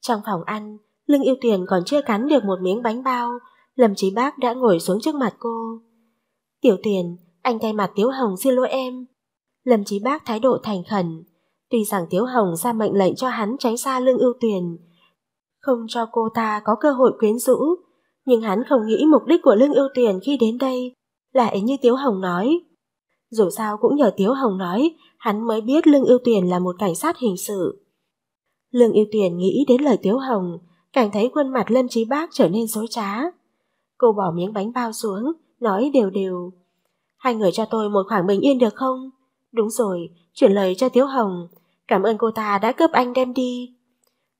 Trong phòng ăn, Lương yêu tuyền còn chưa cắn được một miếng bánh bao, Lâm Chí Bác đã ngồi xuống trước mặt cô. Tiểu Tuyền, anh thay mặt Tiếu Hồng xin lỗi em. Lâm Chí Bác thái độ thành khẩn. Tuy rằng Tiếu Hồng ra mệnh lệnh cho hắn tránh xa Lương Ưu Tuyền, không cho cô ta có cơ hội quyến rũ, nhưng hắn không nghĩ mục đích của Lương Ưu Tuyền khi đến đây lại như Tiếu Hồng nói. Dù sao cũng nhờ Tiếu Hồng nói, hắn mới biết Lương Ưu Tuyền là một cảnh sát hình sự. Lương Ưu Tuyền nghĩ đến lời Tiếu Hồng, càng thấy khuôn mặt Lâm Chí Bác trở nên dối trá. Cô bỏ miếng bánh bao xuống, nói đều đều. Hai người cho tôi một khoảng bình yên được không? Đúng rồi, chuyển lời cho Tiếu Hồng. Cảm ơn cô ta đã cướp anh đem đi.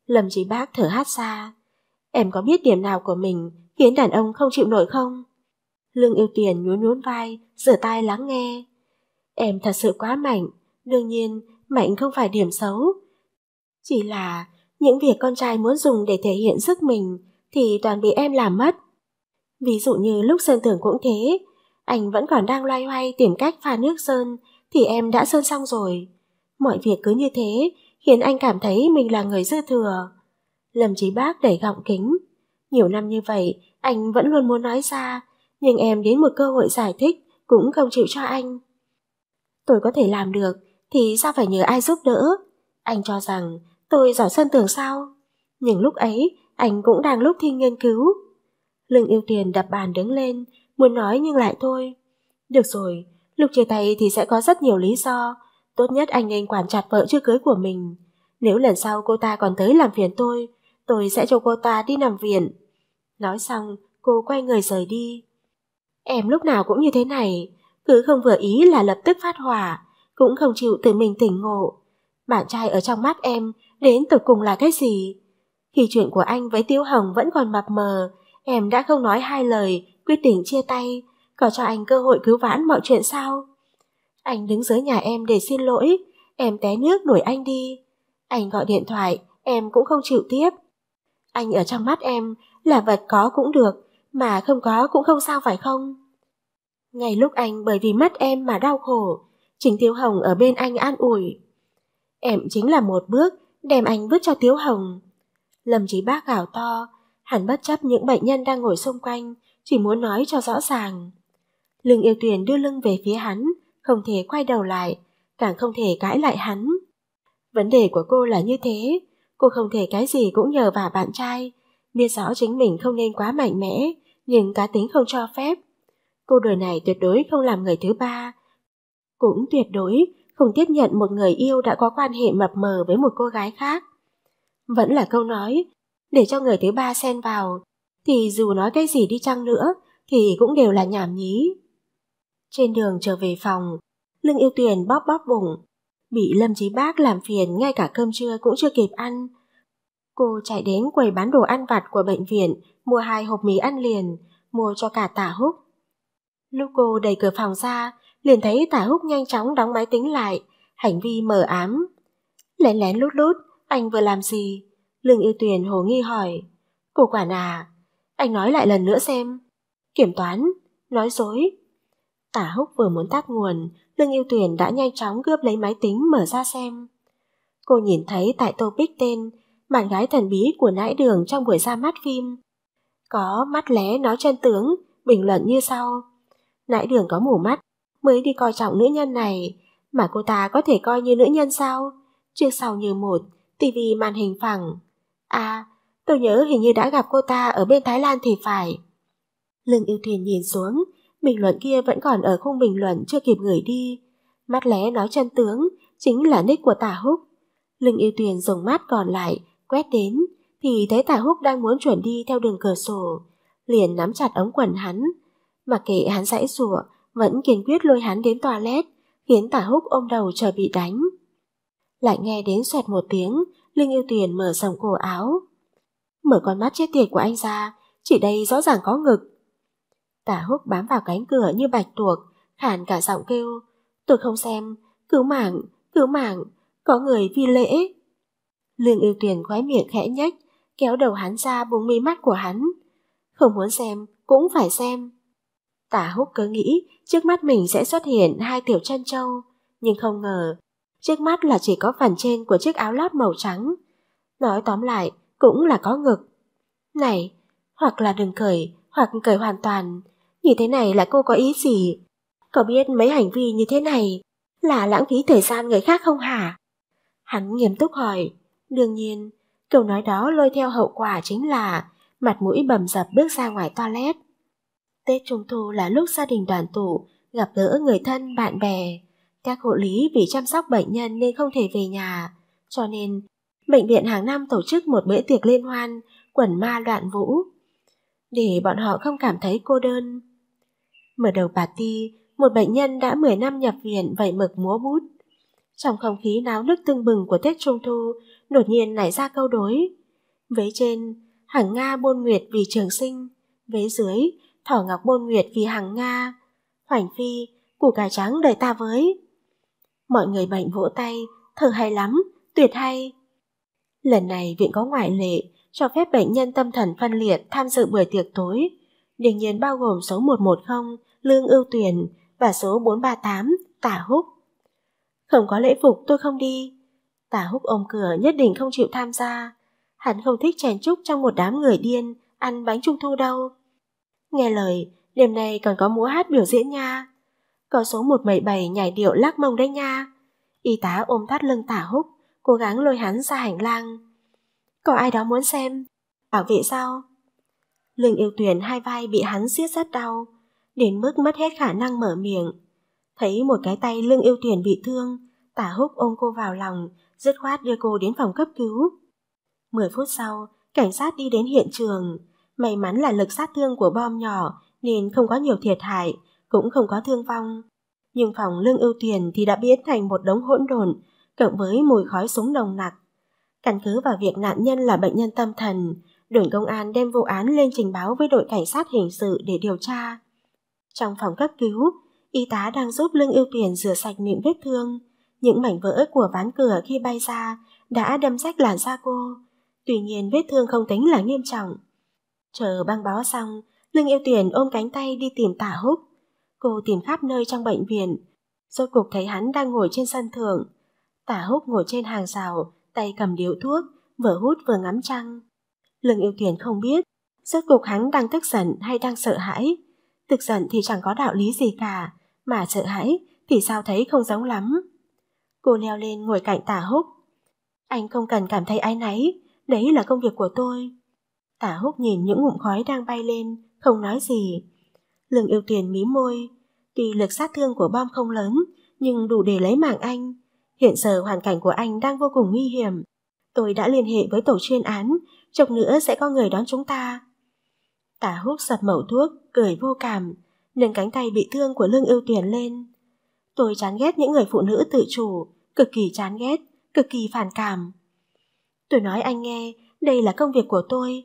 Lâm Chí Bác thở hát xa. Em có biết điểm nào của mình khiến đàn ông không chịu nổi không? Lương yêu tiền nhún nhún vai, rửa tay lắng nghe. Em thật sự quá mạnh, đương nhiên mạnh không phải điểm xấu. Chỉ là những việc con trai muốn dùng để thể hiện sức mình thì toàn bị em làm mất. Ví dụ như lúc sơn tường cũng thế, anh vẫn còn đang loay hoay tìm cách pha nước sơn, thì em đã sơn xong rồi. Mọi việc cứ như thế, khiến anh cảm thấy mình là người dư thừa. Lâm Chí Bác đẩy gọng kính. Nhiều năm như vậy, anh vẫn luôn muốn nói ra, nhưng em đến một cơ hội giải thích cũng không chịu cho anh. Tôi có thể làm được, thì sao phải nhờ ai giúp đỡ? Anh cho rằng tôi giỏi sơn tường sao? Nhưng lúc ấy, anh cũng đang lúc thi nghiên cứu, Lương yêu tiền đập bàn đứng lên, muốn nói nhưng lại thôi. Được rồi, lúc chia tay thì sẽ có rất nhiều lý do. Tốt nhất anh nên quản chặt vợ chưa cưới của mình. Nếu lần sau cô ta còn tới làm phiền tôi, tôi sẽ cho cô ta đi nằm viện. Nói xong, cô quay người rời đi. Em lúc nào cũng như thế này, cứ không vừa ý là lập tức phát hỏa, cũng không chịu tự mình tỉnh ngộ. Bạn trai ở trong mắt em đến tột cùng là cái gì? Khi chuyện của anh với Tiêu Hồng vẫn còn mập mờ, Em đã không nói hai lời, quyết định chia tay, có cho anh cơ hội cứu vãn mọi chuyện sao? Anh đứng dưới nhà em để xin lỗi, em té nước đuổi anh đi. Anh gọi điện thoại, em cũng không chịu tiếp. Anh ở trong mắt em là vật có cũng được, mà không có cũng không sao phải không? Ngày lúc anh bởi vì mất em mà đau khổ, Trình Tiếu Hồng ở bên anh an ủi. Em chính là một bước đem anh vứt cho Tiếu Hồng. Lâm Chí Bác gào to, Hắn bất chấp những bệnh nhân đang ngồi xung quanh, chỉ muốn nói cho rõ ràng. Lương yêu tuyển đưa lưng về phía hắn, không thể quay đầu lại, càng không thể cãi lại hắn. Vấn đề của cô là như thế, cô không thể cái gì cũng nhờ vào bạn trai. Biết rõ chính mình không nên quá mạnh mẽ, nhưng cá tính không cho phép. Cô đời này tuyệt đối không làm người thứ ba. Cũng tuyệt đối không tiếp nhận một người yêu đã có quan hệ mập mờ với một cô gái khác. Vẫn là câu nói, để cho người thứ ba xen vào, thì dù nói cái gì đi chăng nữa thì cũng đều là nhảm nhí. Trên đường trở về phòng, Lương Yêu Tuyền bóp bóp bụng, bị Lâm Chí Bác làm phiền ngay cả cơm trưa cũng chưa kịp ăn. Cô chạy đến quầy bán đồ ăn vặt của bệnh viện, mua hai hộp mì ăn liền, mua cho cả Tả Húc. Lúc cô đẩy cửa phòng ra, liền thấy Tả Húc nhanh chóng đóng máy tính lại, hành vi mờ ám. Lén lén lút lút, anh vừa làm gì? Lương Yêu Tuyền hồ nghi hỏi. Cô quản à, anh nói lại lần nữa xem. Kiểm toán, nói dối. Tả húc vừa muốn tắt nguồn, Lương Yêu Tuyền đã nhanh chóng cướp lấy máy tính mở ra xem. Cô nhìn thấy tại topic tên bạn gái thần bí của nãi đường trong buổi ra mắt phim. Có mắt lé nói chân tướng, bình luận như sau. Nãi đường có mù mắt, mới đi coi trọng nữ nhân này, mà cô ta có thể coi như nữ nhân sao? Trước sau như một, tivi màn hình phẳng. À, tôi nhớ hình như đã gặp cô ta ở bên Thái Lan thì phải. Lương yêu thuyền nhìn xuống, bình luận kia vẫn còn ở khung bình luận chưa kịp gửi đi. Mắt lé nói chân tướng, chính là nick của tả húc. Lương yêu thuyền dùng mắt còn lại, quét đến, thì thấy tả húc đang muốn chuẩn đi theo đường cửa sổ. Liền nắm chặt ống quần hắn. Mặc kệ hắn dãy rủa vẫn kiên quyết lôi hắn đến toilet, khiến tả húc ôm đầu chờ bị đánh. Lại nghe đến xoẹt một tiếng, Linh yêu tuyển mở sòng cổ áo. Mở con mắt chết tiệt của anh ra, chỉ đây rõ ràng có ngực. Tả húc bám vào cánh cửa như bạch tuộc, khàn cả giọng kêu. Tôi không xem, cứu mạng, cứu mạng, có người vi lễ. Lương yêu tuyển khóe miệng khẽ nhếch, kéo đầu hắn ra buông mi mắt của hắn. Không muốn xem, cũng phải xem. Tả húc cứ nghĩ trước mắt mình sẽ xuất hiện hai tiểu chân trâu, nhưng không ngờ Trước mắt là chỉ có phần trên của chiếc áo lót màu trắng. Nói tóm lại, cũng là có ngực. Này, hoặc là đừng cởi, hoặc cởi hoàn toàn. Như thế này là cô có ý gì? Có biết mấy hành vi như thế này là lãng phí thời gian người khác không hả? Hắn nghiêm túc hỏi. Đương nhiên, câu nói đó lôi theo hậu quả chính là mặt mũi bầm dập bước ra ngoài toilet. Tết Trung Thu là lúc gia đình đoàn tụ, gặp gỡ người thân, bạn bè. Các hộ lý vì chăm sóc bệnh nhân nên không thể về nhà, cho nên bệnh viện hàng năm tổ chức một bữa tiệc liên hoan, quẩn ma loạn vũ, để bọn họ không cảm thấy cô đơn. Mở đầu party, một bệnh nhân đã 10 năm nhập viện vậy mực múa bút. Trong không khí náo nức tưng bừng của Tết Trung Thu, đột nhiên nảy ra câu đối. Vế trên, hàng Nga bôn nguyệt vì trường sinh, vế dưới, thỏ ngọc bôn nguyệt vì hàng Nga, hoành phi, củ cải trắng đời ta với. Mọi người bệnh vỗ tay, thở hay lắm, tuyệt hay. Lần này viện có ngoại lệ, cho phép bệnh nhân tâm thần phân liệt tham dự buổi tiệc tối. Đương nhiên bao gồm số 110, Lương Ưu Tuyền và số 438, Tả Húc. Không có lễ phục tôi không đi. Tả Húc ôm cửa nhất định không chịu tham gia. Hắn không thích chèn chúc trong một đám người điên ăn bánh trung thu đâu. Nghe lời, đêm nay còn có múa hát biểu diễn nha. Có số 177 nhảy điệu lắc mông đấy nha. Y tá ôm thắt lưng tả húc, cố gắng lôi hắn ra hành lang. Có ai đó muốn xem? Bảo vệ sao? Lương yêu tuyển hai vai bị hắn siết rất đau, đến mức mất hết khả năng mở miệng. Thấy một cái tay lương yêu tuyển bị thương, tả húc ôm cô vào lòng, dứt khoát đưa cô đến phòng cấp cứu. Mười phút sau, cảnh sát đi đến hiện trường. May mắn là lực sát thương của bom nhỏ nên không có nhiều thiệt hại, cũng không có thương vong. Nhưng phòng lương ưu tiền thì đã biến thành một đống hỗn độn, cộng với mùi khói súng nồng nặc. Căn cứ vào việc nạn nhân là bệnh nhân tâm thần, đồn công an đem vụ án lên trình báo với đội cảnh sát hình sự để điều tra. Trong phòng cấp cứu, y tá đang giúp lương ưu tiền rửa sạch miệng vết thương. Những mảnh vỡ của ván cửa khi bay ra đã đâm rách làn da cô. Tuy nhiên vết thương không tính là nghiêm trọng. Chờ băng bó xong, lương yêu tiền ôm cánh tay đi tìm tả húc. Cô tìm khắp nơi trong bệnh viện, rốt cuộc thấy hắn đang ngồi trên sân thượng. Tả húc ngồi trên hàng rào, tay cầm điếu thuốc, vừa hút vừa ngắm trăng. Lương yêu tuyển không biết, rốt cuộc hắn đang tức giận hay đang sợ hãi. Tức giận thì chẳng có đạo lý gì cả, mà sợ hãi thì sao thấy không giống lắm. Cô leo lên ngồi cạnh tả húc. Anh không cần cảm thấy ái náy, đấy là công việc của tôi. Tả húc nhìn những ngụm khói đang bay lên, không nói gì. Lương yêu tiền mí môi. Tuy lực sát thương của bom không lớn, nhưng đủ để lấy mạng anh. Hiện giờ hoàn cảnh của anh đang vô cùng nguy hiểm. Tôi đã liên hệ với tổ chuyên án, chốc nữa sẽ có người đón chúng ta. Tả hút sập mẩu thuốc, cười vô cảm, nâng cánh tay bị thương của lương ưu tiền lên. Tôi chán ghét những người phụ nữ tự chủ, cực kỳ chán ghét, cực kỳ phản cảm. Tôi nói anh nghe, đây là công việc của tôi.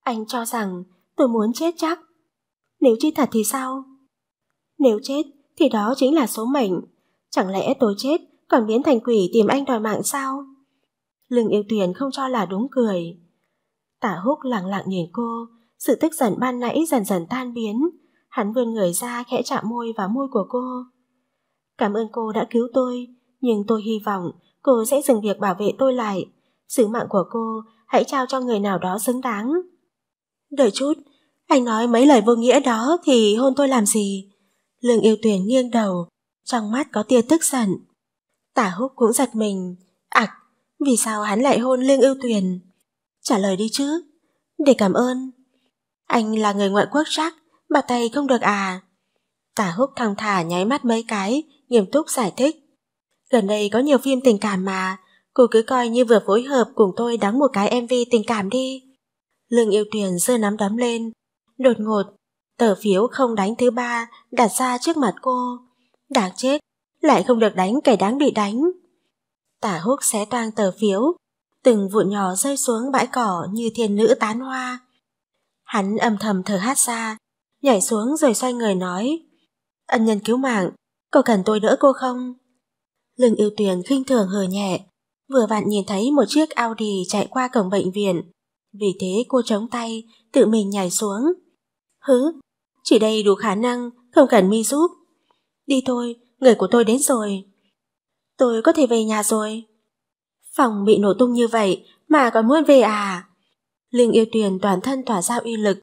Anh cho rằng tôi muốn chết chắc, nếu chết thật thì sao? Nếu chết thì đó chính là số mệnh. Chẳng lẽ tôi chết còn biến thành quỷ tìm anh đòi mạng sao? Lương yêu tuyển không cho là đúng cười. Tả húc lặng lặng nhìn cô, sự tức giận ban nãy dần dần tan biến. Hắn vươn người ra khẽ chạm môi vào môi của cô. Cảm ơn cô đã cứu tôi, nhưng tôi hy vọng cô sẽ dừng việc bảo vệ tôi lại. Sứ mạng của cô hãy trao cho người nào đó xứng đáng. Đợi chút, anh nói mấy lời vô nghĩa đó thì hôn tôi làm gì? Lương yêu tuyển nghiêng đầu, trong mắt có tia tức giận. Tả húc cũng giật mình. Ảc, vì sao hắn lại hôn Lương yêu tuyển? Trả lời đi chứ. Để cảm ơn. Anh là người ngoại quốc chắc, mà tay không được à? Tả húc thong thả nháy mắt mấy cái, nghiêm túc giải thích. Gần đây có nhiều phim tình cảm mà, cô cứ coi như vừa phối hợp cùng tôi đóng một cái MV tình cảm đi. Lương yêu tuyển giơ nắm đấm lên, Đột ngột, tờ phiếu không đánh thứ ba đặt ra trước mặt cô. Đáng chết, lại không được đánh kẻ đáng bị đánh. Tả húc xé toang tờ phiếu, từng vụn nhỏ rơi xuống bãi cỏ như thiên nữ tán hoa. Hắn âm thầm thở hát ra, nhảy xuống rồi xoay người nói. Ân nhân cứu mạng, có cần tôi đỡ cô không? Lương ưu tuyền khinh thường hờ nhẹ, vừa vặn nhìn thấy một chiếc Audi chạy qua cổng bệnh viện. Vì thế cô chống tay, tự mình nhảy xuống. Hứ, chỉ đây đủ khả năng, không cần mi giúp. Đi thôi, người của tôi đến rồi. Tôi có thể về nhà rồi. Phòng bị nổ tung như vậy mà còn muốn về à? Linh yêu tuyền toàn thân tỏa ra uy lực,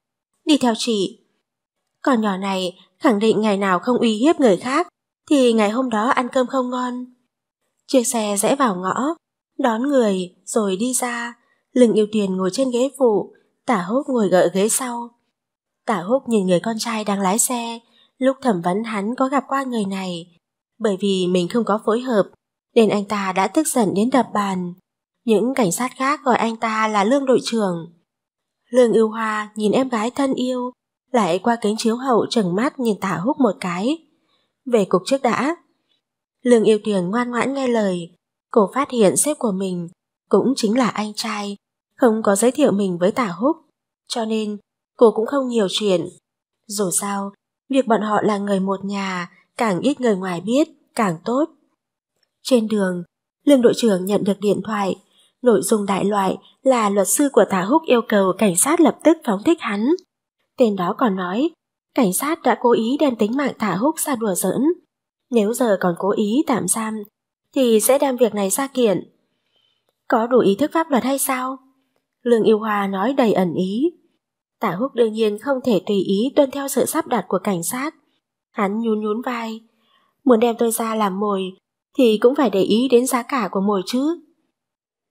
đi theo chị. Còn nhỏ này khẳng định ngày nào không uy hiếp người khác thì ngày hôm đó ăn cơm không ngon. Chiếc xe rẽ vào ngõ, đón người rồi đi ra. Linh yêu tuyền ngồi trên ghế phụ, tả hốt ngồi gợi ghế sau. Tả húc nhìn người con trai đang lái xe, lúc thẩm vấn hắn có gặp qua người này. Bởi vì mình không có phối hợp, nên anh ta đã tức giận đến đập bàn. Những cảnh sát khác gọi anh ta là Lương đội trưởng. Lương ưu hoa nhìn em gái thân yêu, lại qua kính chiếu hậu trừng mắt nhìn tả húc một cái. Về cục trước đã. Lương yêu Tiền ngoan ngoãn nghe lời. Cô phát hiện sếp của mình cũng chính là anh trai, không có giới thiệu mình với tả húc. Cho nên cô cũng không nhiều chuyện. Dù sao, việc bọn họ là người một nhà, càng ít người ngoài biết, càng tốt. Trên đường, lương đội trưởng nhận được điện thoại. Nội dung đại loại là luật sư của Tả Húc yêu cầu cảnh sát lập tức phóng thích hắn. Tên đó còn nói, cảnh sát đã cố ý đem tính mạng Tả Húc ra đùa giỡn. Nếu giờ còn cố ý tạm giam, thì sẽ đem việc này ra kiện. Có đủ ý thức pháp luật hay sao? Lương Yêu Hòa nói đầy ẩn ý. Tả húc đương nhiên không thể tùy ý tuân theo sự sắp đặt của cảnh sát. Hắn nhún nhún vai. Muốn đem tôi ra làm mồi, thì cũng phải để ý đến giá cả của mồi chứ.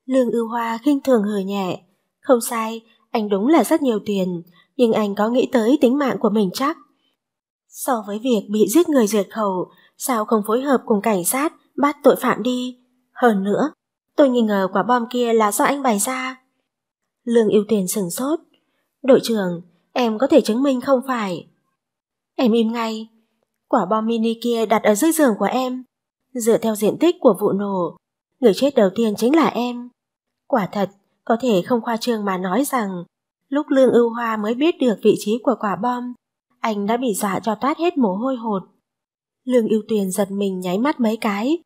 Lương ưu hoa khinh thường hờ nhẹ. Không sai, anh đúng là rất nhiều tiền, nhưng anh có nghĩ tới tính mạng của mình chắc. So với việc bị giết người diệt khẩu, sao không phối hợp cùng cảnh sát bắt tội phạm đi? Hơn nữa, tôi nghi ngờ quả bom kia là do anh bày ra. Lương ưu tuyển sừng sốt, Đội trưởng, em có thể chứng minh không phải. Em im ngay. Quả bom mini kia đặt ở dưới giường của em. Dựa theo diện tích của vụ nổ, người chết đầu tiên chính là em. Quả thật, có thể không khoa trương mà nói rằng, lúc Lương Ưu Hoa mới biết được vị trí của quả bom, anh đã bị dọa cho toát hết mồ hôi hột. Lương Ưu Tuyền giật mình nháy mắt mấy cái.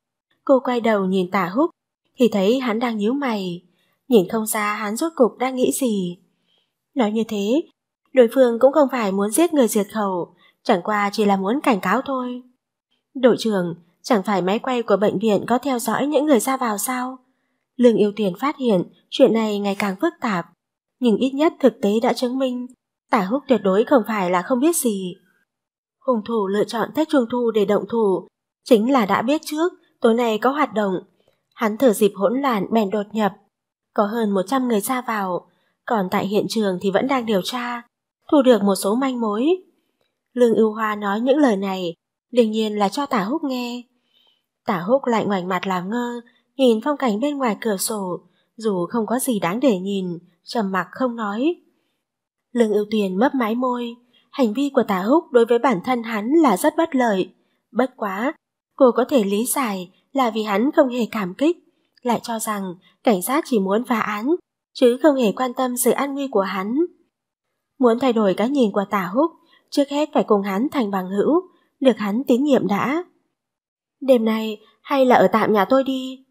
Cô quay đầu nhìn tả húc, thì thấy hắn đang nhíu mày. Nhìn không ra hắn rốt cục đang nghĩ gì. Nói như thế, đối phương cũng không phải muốn giết người diệt khẩu, chẳng qua chỉ là muốn cảnh cáo thôi. Đội trưởng, chẳng phải máy quay của bệnh viện có theo dõi những người ra vào sao? Lương Yêu Tiền phát hiện chuyện này ngày càng phức tạp, nhưng ít nhất thực tế đã chứng minh Tả Húc tuyệt đối không phải là không biết gì. Hùng thủ lựa chọn Tết Trung Thu để động thủ, chính là đã biết trước tối nay có hoạt động. Hắn thở dịp hỗn loạn bèn đột nhập, có hơn 100 người ra vào, còn tại hiện trường thì vẫn đang điều tra, thu được một số manh mối. Lương ưu hoa nói những lời này, đương nhiên là cho tả húc nghe. Tả húc lại ngoảnh mặt làm ngơ, nhìn phong cảnh bên ngoài cửa sổ, dù không có gì đáng để nhìn, trầm mặc không nói. Lương ưu tiền mấp mái môi, hành vi của tả húc đối với bản thân hắn là rất bất lợi. Bất quá, cô có thể lý giải là vì hắn không hề cảm kích, lại cho rằng cảnh sát chỉ muốn phá án chứ không hề quan tâm sự an nguy của hắn. Muốn thay đổi cái nhìn của Tả Húc, trước hết phải cùng hắn thành bằng hữu, được hắn tín nhiệm đã. Đêm nay hay là ở tạm nhà tôi đi.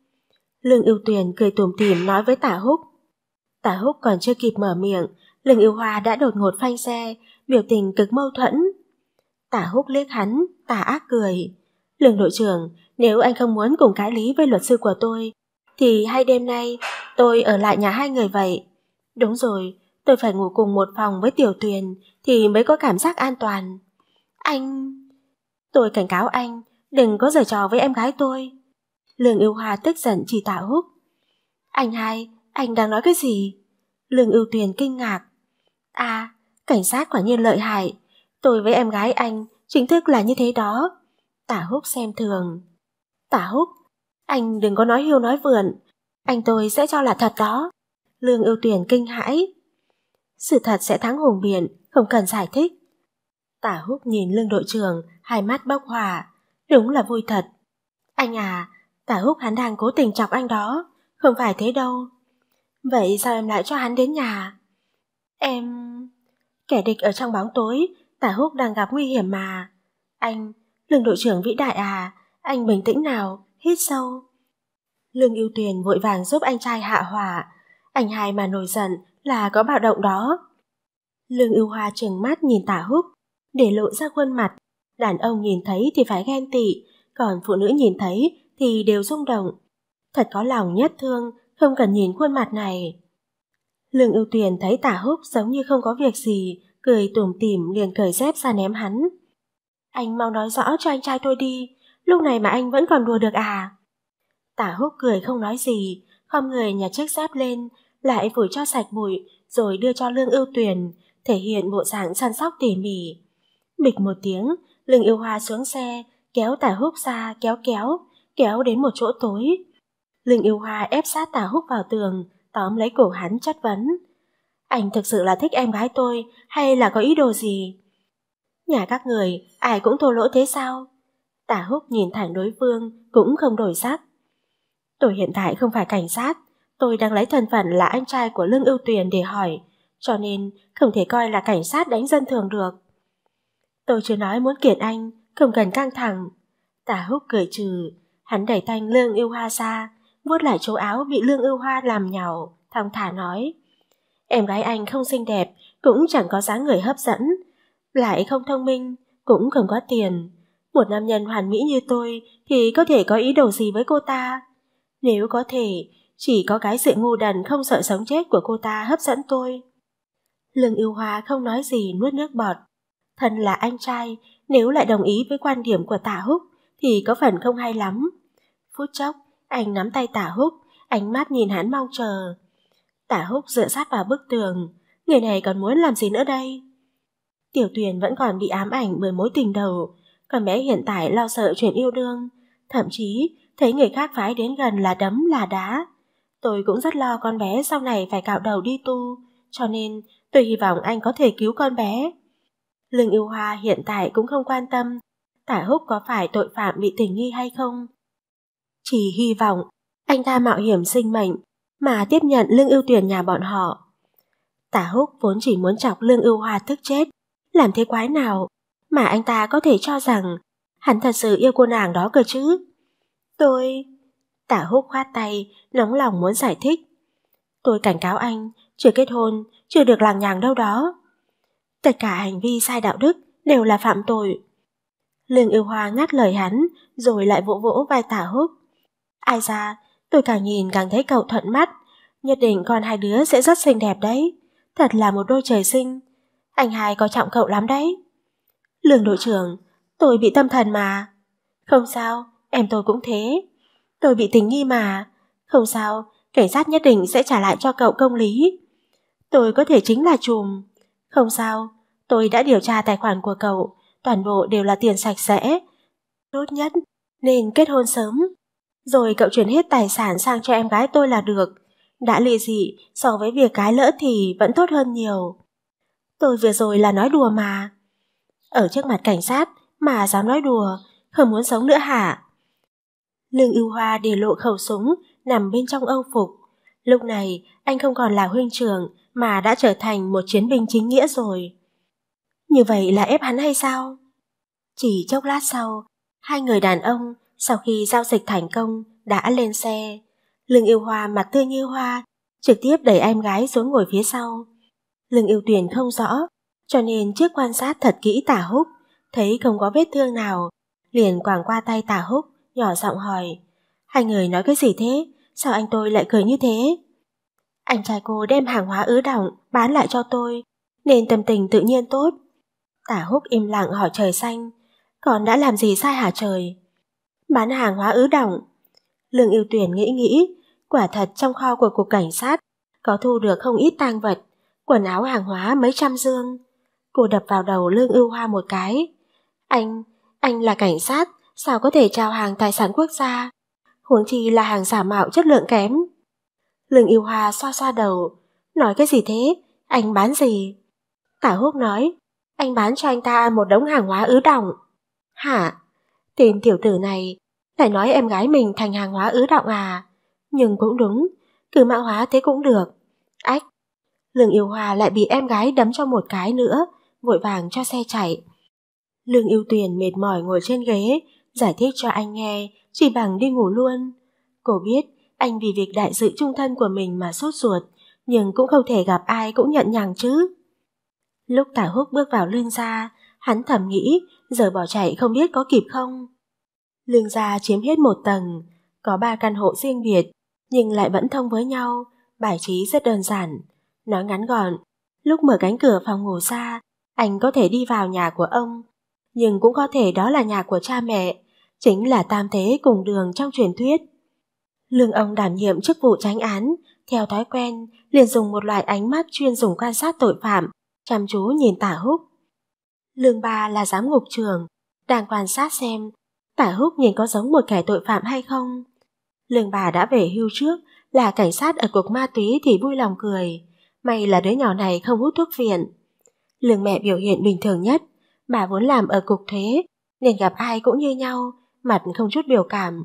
Lương ưu tuyển cười tủm tỉm nói với Tả Húc. Tả Húc còn chưa kịp mở miệng, Lương ưu hoa đã đột ngột phanh xe, biểu tình cực mâu thuẫn. Tả Húc liếc hắn, tả ác cười. Lương đội trưởng, nếu anh không muốn cùng cãi lý với luật sư của tôi, thì hai đêm nay tôi ở lại nhà hai người vậy. Đúng rồi, tôi phải ngủ cùng một phòng với Tiểu Tuyền thì mới có cảm giác an toàn. Anh... Tôi cảnh cáo anh, đừng có giở trò với em gái tôi. Lương Yêu Hoa tức giận chỉ Tạ Húc. Anh hai, anh đang nói cái gì? Lương Yêu Tuyền kinh ngạc. À, cảnh sát quả nhiên lợi hại. Tôi với em gái anh chính thức là như thế đó. Tả Húc xem thường. Tả Húc, anh đừng có nói hiu nói vượn, anh tôi sẽ cho là thật đó. Lương ưu tuyển kinh hãi. Sự thật sẽ thắng hùng biện, không cần giải thích. Tả húc nhìn lương đội trưởng, hai mắt bốc hỏa. Đúng là vui thật. Anh à, tả húc hắn đang cố tình chọc anh đó, không phải thế đâu. Vậy sao em lại cho hắn đến nhà? Em... Kẻ địch ở trong bóng tối, tả húc đang gặp nguy hiểm mà. Anh, lương đội trưởng vĩ đại à, anh bình tĩnh nào, hít sâu. Lương Yêu tiền vội vàng giúp anh trai hạ hỏa, anh hai mà nổi giận là có bạo động đó. Lương Yêu Hoa trừng mắt nhìn tả húc, để lộ ra khuôn mặt. Đàn ông nhìn thấy thì phải ghen tị, còn phụ nữ nhìn thấy thì đều rung động. Thật có lòng nhất thương, không cần nhìn khuôn mặt này. Lương ưu tuyền thấy tả húc giống như không có việc gì, cười tủm tỉm liền cởi dép ra ném hắn. Anh mau nói rõ cho anh trai tôi đi, lúc này mà anh vẫn còn đùa được à? Tả húc cười không nói gì, không người nhặt chiếc dép lên, lại phủi cho sạch bụi, rồi đưa cho lương ưu tuyền, thể hiện bộ dạng săn sóc tỉ mỉ. Bịch một tiếng, lương yêu hoa xuống xe, kéo tả húc ra, kéo kéo, kéo đến một chỗ tối. Lương yêu hoa ép sát tả húc vào tường, tóm lấy cổ hắn chất vấn. Anh thực sự là thích em gái tôi, hay là có ý đồ gì? Nhà các người, ai cũng thô lỗ thế sao? Tả húc nhìn thẳng đối phương cũng không đổi sắc. Tôi hiện tại không phải cảnh sát, tôi đang lấy thân phận là anh trai của Lương Ưu Tuyền để hỏi, cho nên không thể coi là cảnh sát đánh dân thường được. Tôi chưa nói muốn kiện anh, không cần căng thẳng. Tả húc cười trừ, hắn đẩy thanh Lương Yêu Hoa ra, vuốt lại chỗ áo bị Lương Yêu Hoa làm nhào, thong thả nói. Em gái anh không xinh đẹp, cũng chẳng có dáng người hấp dẫn, lại không thông minh, cũng không có tiền, một nam nhân hoàn mỹ như tôi thì có thể có ý đồ gì với cô ta? Nếu có thể, chỉ có cái sự ngu đần không sợ sống chết của cô ta hấp dẫn tôi. Lương yêu hoa không nói gì nuốt nước bọt. Thân là anh trai, nếu lại đồng ý với quan điểm của tạ húc thì có phần không hay lắm. Phút chốc, anh nắm tay tạ húc, ánh mắt nhìn hắn mong chờ. tạ húc dựa sát vào bức tường, người này còn muốn làm gì nữa đây? Tiểu tuyền vẫn còn bị ám ảnh bởi mối tình đầu, còn bé hiện tại lo sợ chuyện yêu đương, thậm chí thấy người khác phái đến gần là đấm là đá. Tôi cũng rất lo con bé sau này phải cạo đầu đi tu, cho nên tôi hy vọng anh có thể cứu con bé. Lương Yêu Hoa hiện tại cũng không quan tâm Tả Húc có phải tội phạm bị tình nghi hay không. Chỉ hy vọng anh ta mạo hiểm sinh mệnh mà tiếp nhận Lương Yêu Tuyền nhà bọn họ. Tả Húc vốn chỉ muốn chọc Lương Yêu Hoa tức chết, làm thế quái nào mà anh ta có thể cho rằng hắn thật sự yêu cô nàng đó cơ chứ. Tôi... Tả húc khoát tay, nóng lòng muốn giải thích. Tôi cảnh cáo anh, chưa kết hôn, chưa được làng nhàng đâu đó. Tất cả hành vi sai đạo đức đều là phạm tội. Lương yêu hoa ngắt lời hắn, rồi lại vỗ vỗ vai tả húc. Ai ra, tôi càng nhìn càng thấy cậu thuận mắt, nhất định con hai đứa sẽ rất xinh đẹp đấy. Thật là một đôi trời sinh. Anh hai coi trọng cậu lắm đấy. Lương đội trưởng, tôi bị tâm thần mà. Không sao, em tôi cũng thế. Tôi bị tình nghi mà. Không sao, cảnh sát nhất định sẽ trả lại cho cậu công lý. Tôi có thể chính là trùm. Không sao, tôi đã điều tra tài khoản của cậu, toàn bộ đều là tiền sạch sẽ. Tốt nhất nên kết hôn sớm, rồi cậu chuyển hết tài sản sang cho em gái tôi là được. Đã lì dị so với việc cái lỡ thì vẫn tốt hơn nhiều. Tôi vừa rồi là nói đùa mà ở trước mặt cảnh sát mà dám nói đùa, không muốn sống nữa hả? Lương ưu hoa để lộ khẩu súng nằm bên trong âu phục. Lúc này, anh không còn là huynh trưởng mà đã trở thành một chiến binh chính nghĩa rồi. Như vậy là ép hắn hay sao? Chỉ chốc lát sau, hai người đàn ông sau khi giao dịch thành công đã lên xe. Lương yêu hoa mặt tươi như hoa, trực tiếp đẩy em gái xuống ngồi phía sau. Lương yêu tuyển không rõ cho nên trước quan sát thật kỹ tả húc, thấy không có vết thương nào, liền quàng qua tay tả húc, nhỏ giọng hỏi. Hai người nói cái gì thế? Sao anh tôi lại cười như thế? Anh trai cô đem hàng hóa ứ động bán lại cho tôi, nên tâm tình tự nhiên tốt. Tả húc im lặng hỏi trời xanh, còn đã làm gì sai hả trời? Bán hàng hóa ứ động Lương yêu tuyển nghĩ nghĩ, quả thật trong kho của cục cảnh sát có thu được không ít tang vật, quần áo hàng hóa mấy trăm dương. Cô đập vào đầu Lương Ưu Hoa một cái. Anh, anh là cảnh sát, sao có thể trao hàng tài sản quốc gia? Huống chi là hàng giả mạo chất lượng kém. Lương Ưu Hoa xoa xoa đầu. Nói cái gì thế? Anh bán gì? Tả húc nói. Anh bán cho anh ta một đống hàng hóa ứ động. Hả? Tên tiểu tử này lại nói em gái mình thành hàng hóa ứ động à? Nhưng cũng đúng, cứ mã hóa thế cũng được. Ách, Lương Yêu Hòa lại bị em gái đấm cho một cái nữa, vội vàng cho xe chạy. Lương Yêu Tuyền mệt mỏi ngồi trên ghế, giải thích cho anh nghe, chỉ bằng đi ngủ luôn. Cô biết, anh vì việc đại sự trung thân của mình mà sốt ruột, nhưng cũng không thể gặp ai cũng nhận nhàng chứ. Lúc Tả Húc bước vào lương gia, hắn thầm nghĩ giờ bỏ chạy không biết có kịp không. Lương gia chiếm hết một tầng, có ba căn hộ riêng biệt, nhưng lại vẫn thông với nhau, bài trí rất đơn giản. Nói ngắn gọn, lúc mở cánh cửa phòng ngủ ra, anh có thể đi vào nhà của ông, nhưng cũng có thể đó là nhà của cha mẹ, chính là tam thế cùng đường trong truyền thuyết. Lương ông đảm nhiệm chức vụ tránh án, theo thói quen, liền dùng một loại ánh mắt chuyên dùng quan sát tội phạm, chăm chú nhìn tả húc. Lương ba là giám ngục trường, đang quan sát xem tả húc nhìn có giống một kẻ tội phạm hay không. Lương bà đã về hưu trước, là cảnh sát ở cuộc ma túy thì vui lòng cười. May là đứa nhỏ này không hút thuốc viện. Lương mẹ biểu hiện bình thường nhất, bà vốn làm ở cục thế nên gặp ai cũng như nhau, mặt không chút biểu cảm.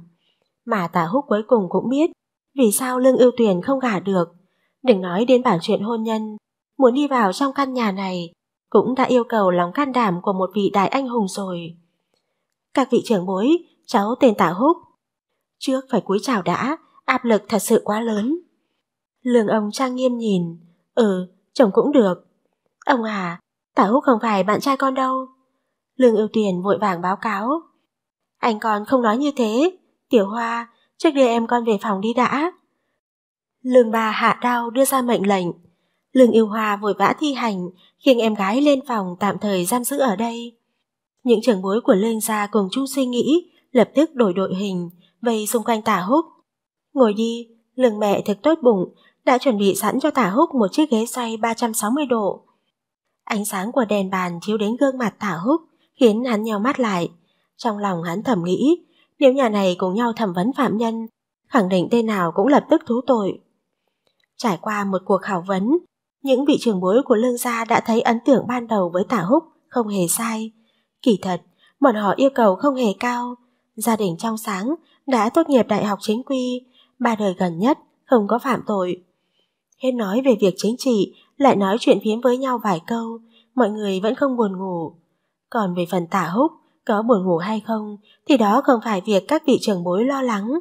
Mà tả húc cuối cùng cũng biết, vì sao Lương ưu tuyển không gả được. Đừng nói đến bản chuyện hôn nhân, muốn đi vào trong căn nhà này, cũng đã yêu cầu lòng can đảm của một vị đại anh hùng rồi. Các vị trưởng bối, cháu tên tả húc. Trước phải cúi chào đã, áp lực thật sự quá lớn. Lương ông trang nghiêm nhìn, ừ, chồng cũng được. Ông à, Tả húc không phải bạn trai con đâu. Lương yêu tiền vội vàng báo cáo. Anh còn không nói như thế. Tiểu Hoa, trước đưa em con về phòng đi đã. Lương bà hạ đau đưa ra mệnh lệnh. Lương yêu hoa vội vã thi hành, khiêng em gái lên phòng tạm thời giam giữ ở đây. Những trưởng bối của Lương gia cùng chung suy nghĩ, lập tức đổi đội hình, vây xung quanh tả húc. Ngồi đi, lương mẹ thực tốt bụng, đã chuẩn bị sẵn cho tả húc một chiếc ghế xoay 360 độ. Ánh sáng của đèn bàn chiếu đến gương mặt Thả Húc, khiến hắn nheo mắt lại. Trong lòng hắn thầm nghĩ, nếu nhà này cùng nhau thẩm vấn phạm nhân, khẳng định tên nào cũng lập tức thú tội. Trải qua một cuộc khảo vấn, những vị trưởng bối của Lương Gia đã thấy ấn tượng ban đầu với Tả Húc không hề sai. Kỳ thật, bọn họ yêu cầu không hề cao. Gia đình trong sáng, đã tốt nghiệp đại học chính quy, ba đời gần nhất, không có phạm tội. Hết nói về việc chính trị, lại nói chuyện phiếm với nhau vài câu, mọi người vẫn không buồn ngủ. Còn về phần tả húc, có buồn ngủ hay không, thì đó không phải việc các vị trưởng bối lo lắng.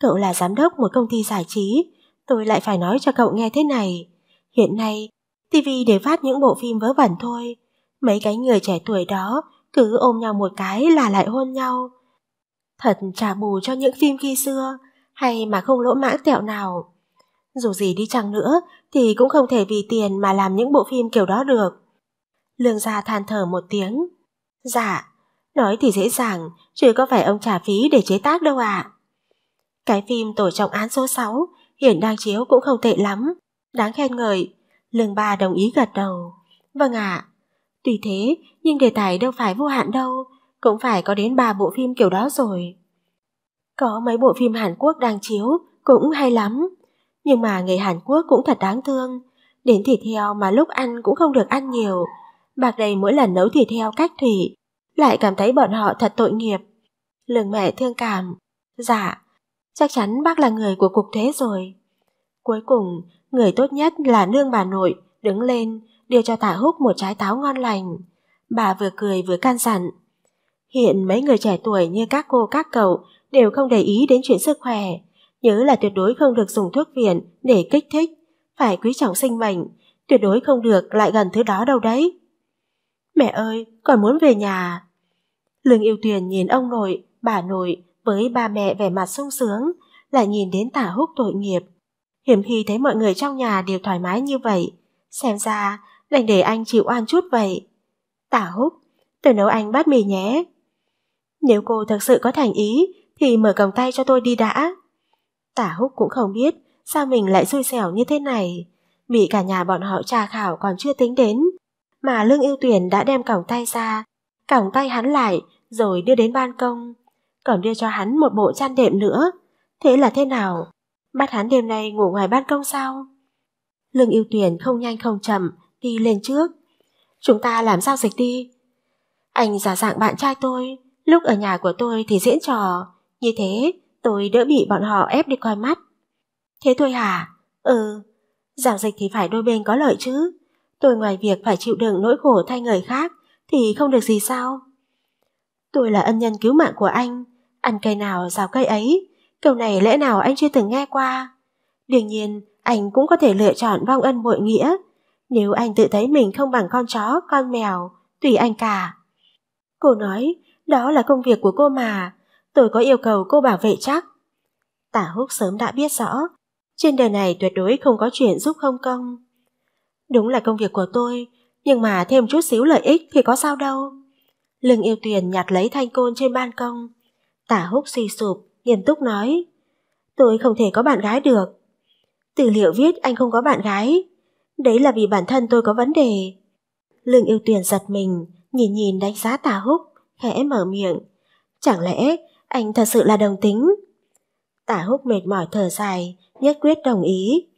Cậu là giám đốc một công ty giải trí, tôi lại phải nói cho cậu nghe thế này. Hiện nay, TV đều phát những bộ phim vớ vẩn thôi. Mấy cái người trẻ tuổi đó cứ ôm nhau một cái là lại hôn nhau. Thật trả bù cho những phim khi xưa, hay mà không lỗ mã tẹo nào. Dù gì đi chăng nữa thì cũng không thể vì tiền mà làm những bộ phim kiểu đó được. Lương gia than thở một tiếng. Dạ, nói thì dễ dàng, chứ có phải ông trả phí để chế tác đâu ạ. Cái phim tổ trọng án số 6 hiện đang chiếu cũng không tệ lắm, đáng khen ngợi. Lương ba đồng ý gật đầu. Vâng ạ. À. Tuy thế, nhưng đề tài đâu phải vô hạn đâu, cũng phải có đến 3 bộ phim kiểu đó rồi. Có mấy bộ phim Hàn Quốc đang chiếu cũng hay lắm. Nhưng mà người Hàn Quốc cũng thật đáng thương, đến thịt heo mà lúc ăn cũng không được ăn nhiều. Bạc đầy mỗi lần nấu thịt heo cách thủy, lại cảm thấy bọn họ thật tội nghiệp. Lường mẹ thương cảm, dạ, chắc chắn bác là người của cục thế rồi. Cuối cùng, người tốt nhất là nương bà nội, đứng lên, đưa cho tả húc một trái táo ngon lành. Bà vừa cười vừa can dặn. Hiện mấy người trẻ tuổi như các cô các cậu đều không để ý đến chuyện sức khỏe, Nhớ là tuyệt đối không được dùng thuốc viện để kích thích, phải quý trọng sinh mệnh, tuyệt đối không được lại gần thứ đó đâu đấy. Mẹ ơi, còn muốn về nhà. Lương yêu tuyền nhìn ông nội, bà nội với ba mẹ vẻ mặt sung sướng, lại nhìn đến tả húc tội nghiệp. Hiểm khi thấy mọi người trong nhà đều thoải mái như vậy, xem ra đành để anh chịu oan chút vậy. Tả húc, tôi nấu anh bát mì nhé. Nếu cô thật sự có thành ý thì mở còng tay cho tôi đi đã. Tả húc cũng không biết sao mình lại xui xẻo như thế này. Bị cả nhà bọn họ tra khảo còn chưa tính đến. Mà Lương Yêu Tuyền đã đem còng tay ra, còng tay hắn lại rồi đưa đến ban công. Còn đưa cho hắn một bộ chăn đệm nữa. Thế là thế nào? Bắt hắn đêm nay ngủ ngoài ban công sao? Lương Yêu Tuyền không nhanh không chậm đi lên trước. Chúng ta làm sao dịch đi. Anh giả dạng bạn trai tôi, lúc ở nhà của tôi thì diễn trò. Như thế, Tôi đỡ bị bọn họ ép đi coi mắt. Thế thôi hả? Ừ, giảng dịch thì phải đôi bên có lợi chứ. Tôi ngoài việc phải chịu đựng nỗi khổ thay người khác thì không được gì sao? Tôi là ân nhân cứu mạng của anh, ăn cây nào rào cây ấy, câu này lẽ nào anh chưa từng nghe qua. Đương nhiên, anh cũng có thể lựa chọn vong ân bội nghĩa. Nếu anh tự thấy mình không bằng con chó, con mèo, tùy anh cả. Cô nói, đó là công việc của cô mà, tôi có yêu cầu cô bảo vệ chắc. Tả húc sớm đã biết rõ, trên đời này tuyệt đối không có chuyện giúp không công. Đúng là công việc của tôi, nhưng mà thêm chút xíu lợi ích thì có sao đâu. Lưng yêu tuyền nhặt lấy thanh côn trên ban công. Tả húc suy sụp, nghiêm túc nói. Tôi không thể có bạn gái được. Tư liệu viết anh không có bạn gái. Đấy là vì bản thân tôi có vấn đề. Lương yêu tuyền giật mình, nhìn nhìn đánh giá tà húc, khẽ mở miệng. Chẳng lẽ anh thật sự là đồng tính. Tả húc mệt mỏi thở dài, nhất quyết đồng ý.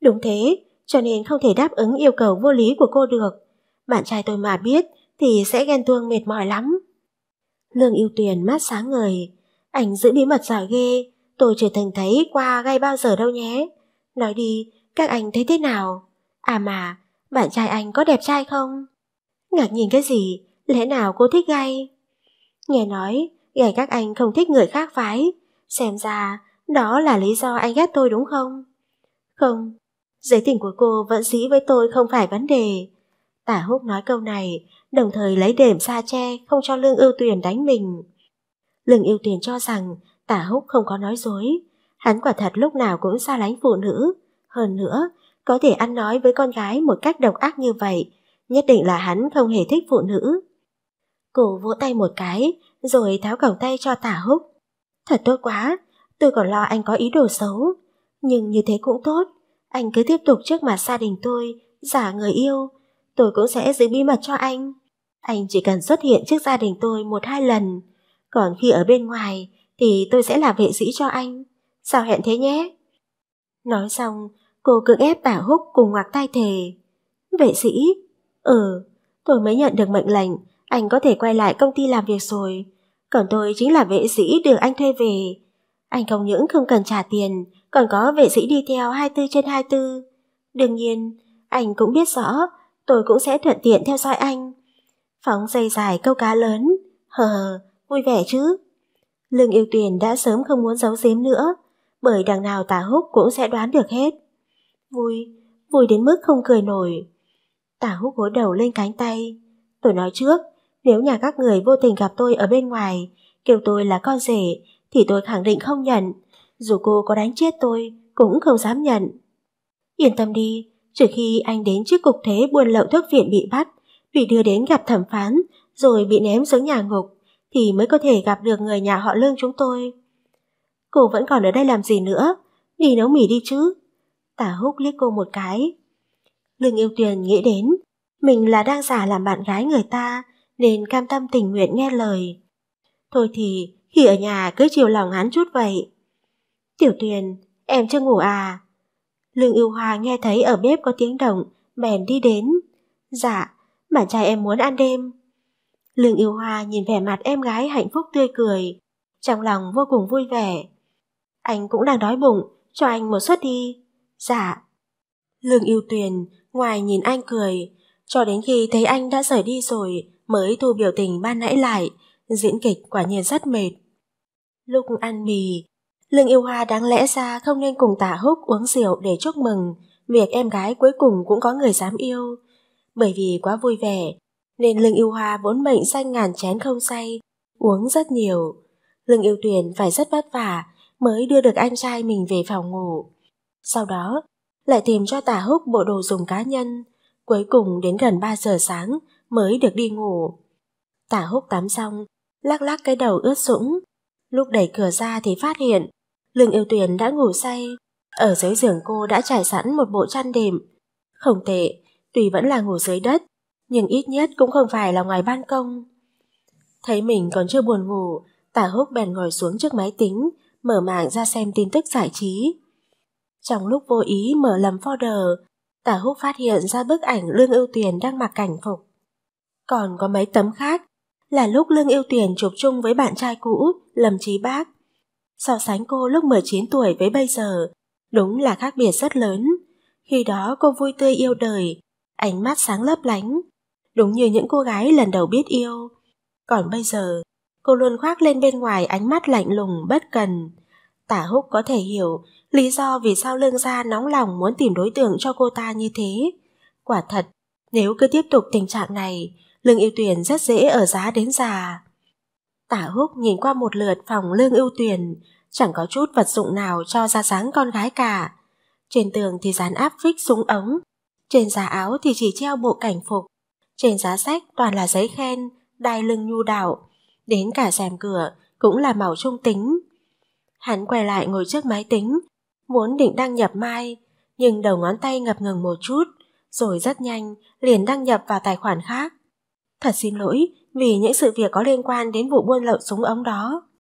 Đúng thế, cho nên không thể đáp ứng yêu cầu vô lý của cô được. Bạn trai tôi mà biết thì sẽ ghen tuông mệt mỏi lắm. Lương yêu tuyền mát sáng ngời. Anh giữ bí mật giỏi ghê, tôi chưa từng thấy qua gây bao giờ đâu nhé. Nói đi, các anh thấy thế nào? À mà, bạn trai anh có đẹp trai không? Ngạc nhìn cái gì, lẽ nào cô thích gay? Nghe nói, Ngày các anh không thích người khác phái. Xem ra, đó là lý do anh ghét tôi đúng không? Không, giới tình của cô vẫn dĩ với tôi không phải vấn đề. Tả húc nói câu này, đồng thời lấy đệm xa che không cho Lương Ưu Tuyền đánh mình. Lương Ưu Tuyền cho rằng tả húc không có nói dối. Hắn quả thật lúc nào cũng xa lánh phụ nữ. Hơn nữa, có thể ăn nói với con gái một cách độc ác như vậy, nhất định là hắn không hề thích phụ nữ. Cô vỗ tay một cái, rồi tháo cẳng tay cho tả húc. Thật tốt quá, tôi còn lo anh có ý đồ xấu. Nhưng như thế cũng tốt, anh cứ tiếp tục trước mặt gia đình tôi, giả người yêu, tôi cũng sẽ giữ bí mật cho anh. Anh chỉ cần xuất hiện trước gia đình tôi một hai lần, còn khi ở bên ngoài thì tôi sẽ là vệ sĩ cho anh. Sao hẹn thế nhé? Nói xong, cô cưỡng ép tả Húc cùng ngoạc tay thề. Vệ sĩ? Ừ, tôi mới nhận được mệnh lệnh anh có thể quay lại công ty làm việc rồi. Còn tôi chính là vệ sĩ được anh thuê về. Anh không những không cần trả tiền, còn có vệ sĩ đi theo 24 trên 24. Đương nhiên, anh cũng biết rõ, tôi cũng sẽ thuận tiện theo dõi anh. Phóng dây dài câu cá lớn, hờ hờ, vui vẻ chứ. Lương yêu tuyển đã sớm không muốn giấu giếm nữa, bởi đằng nào Tả húc cũng sẽ đoán được hết. Vui, vui đến mức không cười nổi. Tả húc gối đầu lên cánh tay. Tôi nói trước, nếu nhà các người vô tình gặp tôi ở bên ngoài, kêu tôi là con rể, thì tôi khẳng định không nhận. Dù cô có đánh chết tôi, cũng không dám nhận. Yên tâm đi, trừ khi anh đến trước cục thế buôn lậu thuốc viện bị bắt, bị đưa đến gặp thẩm phán, rồi bị ném xuống nhà ngục, thì mới có thể gặp được người nhà họ lương chúng tôi. Cô vẫn còn ở đây làm gì nữa? Đi nấu mì đi chứ. Tả húc liếc cô một cái. Lương yêu tuyền nghĩ đến, mình là đang giả làm bạn gái người ta, nên cam tâm tình nguyện nghe lời. Thôi thì, khi ở nhà cứ chiều lòng hắn chút vậy. Tiểu Tuyền, em chưa ngủ à? Lương Yêu Hoa nghe thấy ở bếp có tiếng động, bèn đi đến. Dạ, bạn trai em muốn ăn đêm. Lương Yêu Hoa nhìn vẻ mặt em gái hạnh phúc tươi cười, trong lòng vô cùng vui vẻ. Anh cũng đang đói bụng, cho anh một suất đi. Dạ. Lương yêu Tuyền ngoài nhìn anh cười, cho đến khi thấy anh đã rời đi rồi mới thu biểu tình ban nãy lại, diễn kịch quả nhiên rất mệt. Lúc ăn mì, Lương Yêu Hoa đáng lẽ ra không nên cùng tạ Húc uống rượu để chúc mừng việc em gái cuối cùng cũng có người dám yêu. Bởi vì quá vui vẻ, nên Lương Yêu Hoa vốn mệnh danh ngàn chén không say, uống rất nhiều. Lương Yêu Tuyền phải rất vất vả mới đưa được anh trai mình về phòng ngủ. Sau đó, lại tìm cho Tả Húc bộ đồ dùng cá nhân. Cuối cùng đến gần 3 giờ sáng mới được đi ngủ. Tả húc tắm xong, lắc lắc cái đầu ướt sũng. Lúc đẩy cửa ra thì phát hiện, lương yêu tuyền đã ngủ say. Ở dưới giường cô đã trải sẵn một bộ chăn đệm. Không tệ, tuy vẫn là ngủ dưới đất, nhưng ít nhất cũng không phải là ngoài ban công. Thấy mình còn chưa buồn ngủ, tả húc bèn ngồi xuống trước máy tính, mở mạng ra xem tin tức giải trí. Trong lúc vô ý mở lầm folder, tả húc phát hiện ra bức ảnh Lương Ưu Tuyền đang mặc cảnh phục còn có mấy tấm khác, là lúc Lương Yêu Tuyền chụp chung với bạn trai cũ, Lâm Trí Bác. So sánh cô lúc 19 tuổi với bây giờ, đúng là khác biệt rất lớn. Khi đó cô vui tươi yêu đời, ánh mắt sáng lấp lánh, đúng như những cô gái lần đầu biết yêu. Còn bây giờ, cô luôn khoác lên bên ngoài ánh mắt lạnh lùng bất cần. Tả húc có thể hiểu lý do vì sao lương gia nóng lòng muốn tìm đối tượng cho cô ta như thế. Quả thật, nếu cứ tiếp tục tình trạng này, Lương Yêu Tuyền rất dễ ở giá đến già. Tả Húc nhìn qua một lượt phòng Lương Yêu Tuyền, chẳng có chút vật dụng nào cho ra dáng con gái cả. Trên tường thì dán áp phích súng ống, trên giá áo thì chỉ treo bộ cảnh phục, trên giá sách toàn là giấy khen, đai lưng nhu đạo, đến cả rèm cửa cũng là màu trung tính. Hắn quay lại ngồi trước máy tính, muốn định đăng nhập mai, nhưng đầu ngón tay ngập ngừng một chút, rồi rất nhanh liền đăng nhập vào tài khoản khác. Thật xin lỗi vì những sự việc có liên quan đến vụ buôn lậu súng ống đó.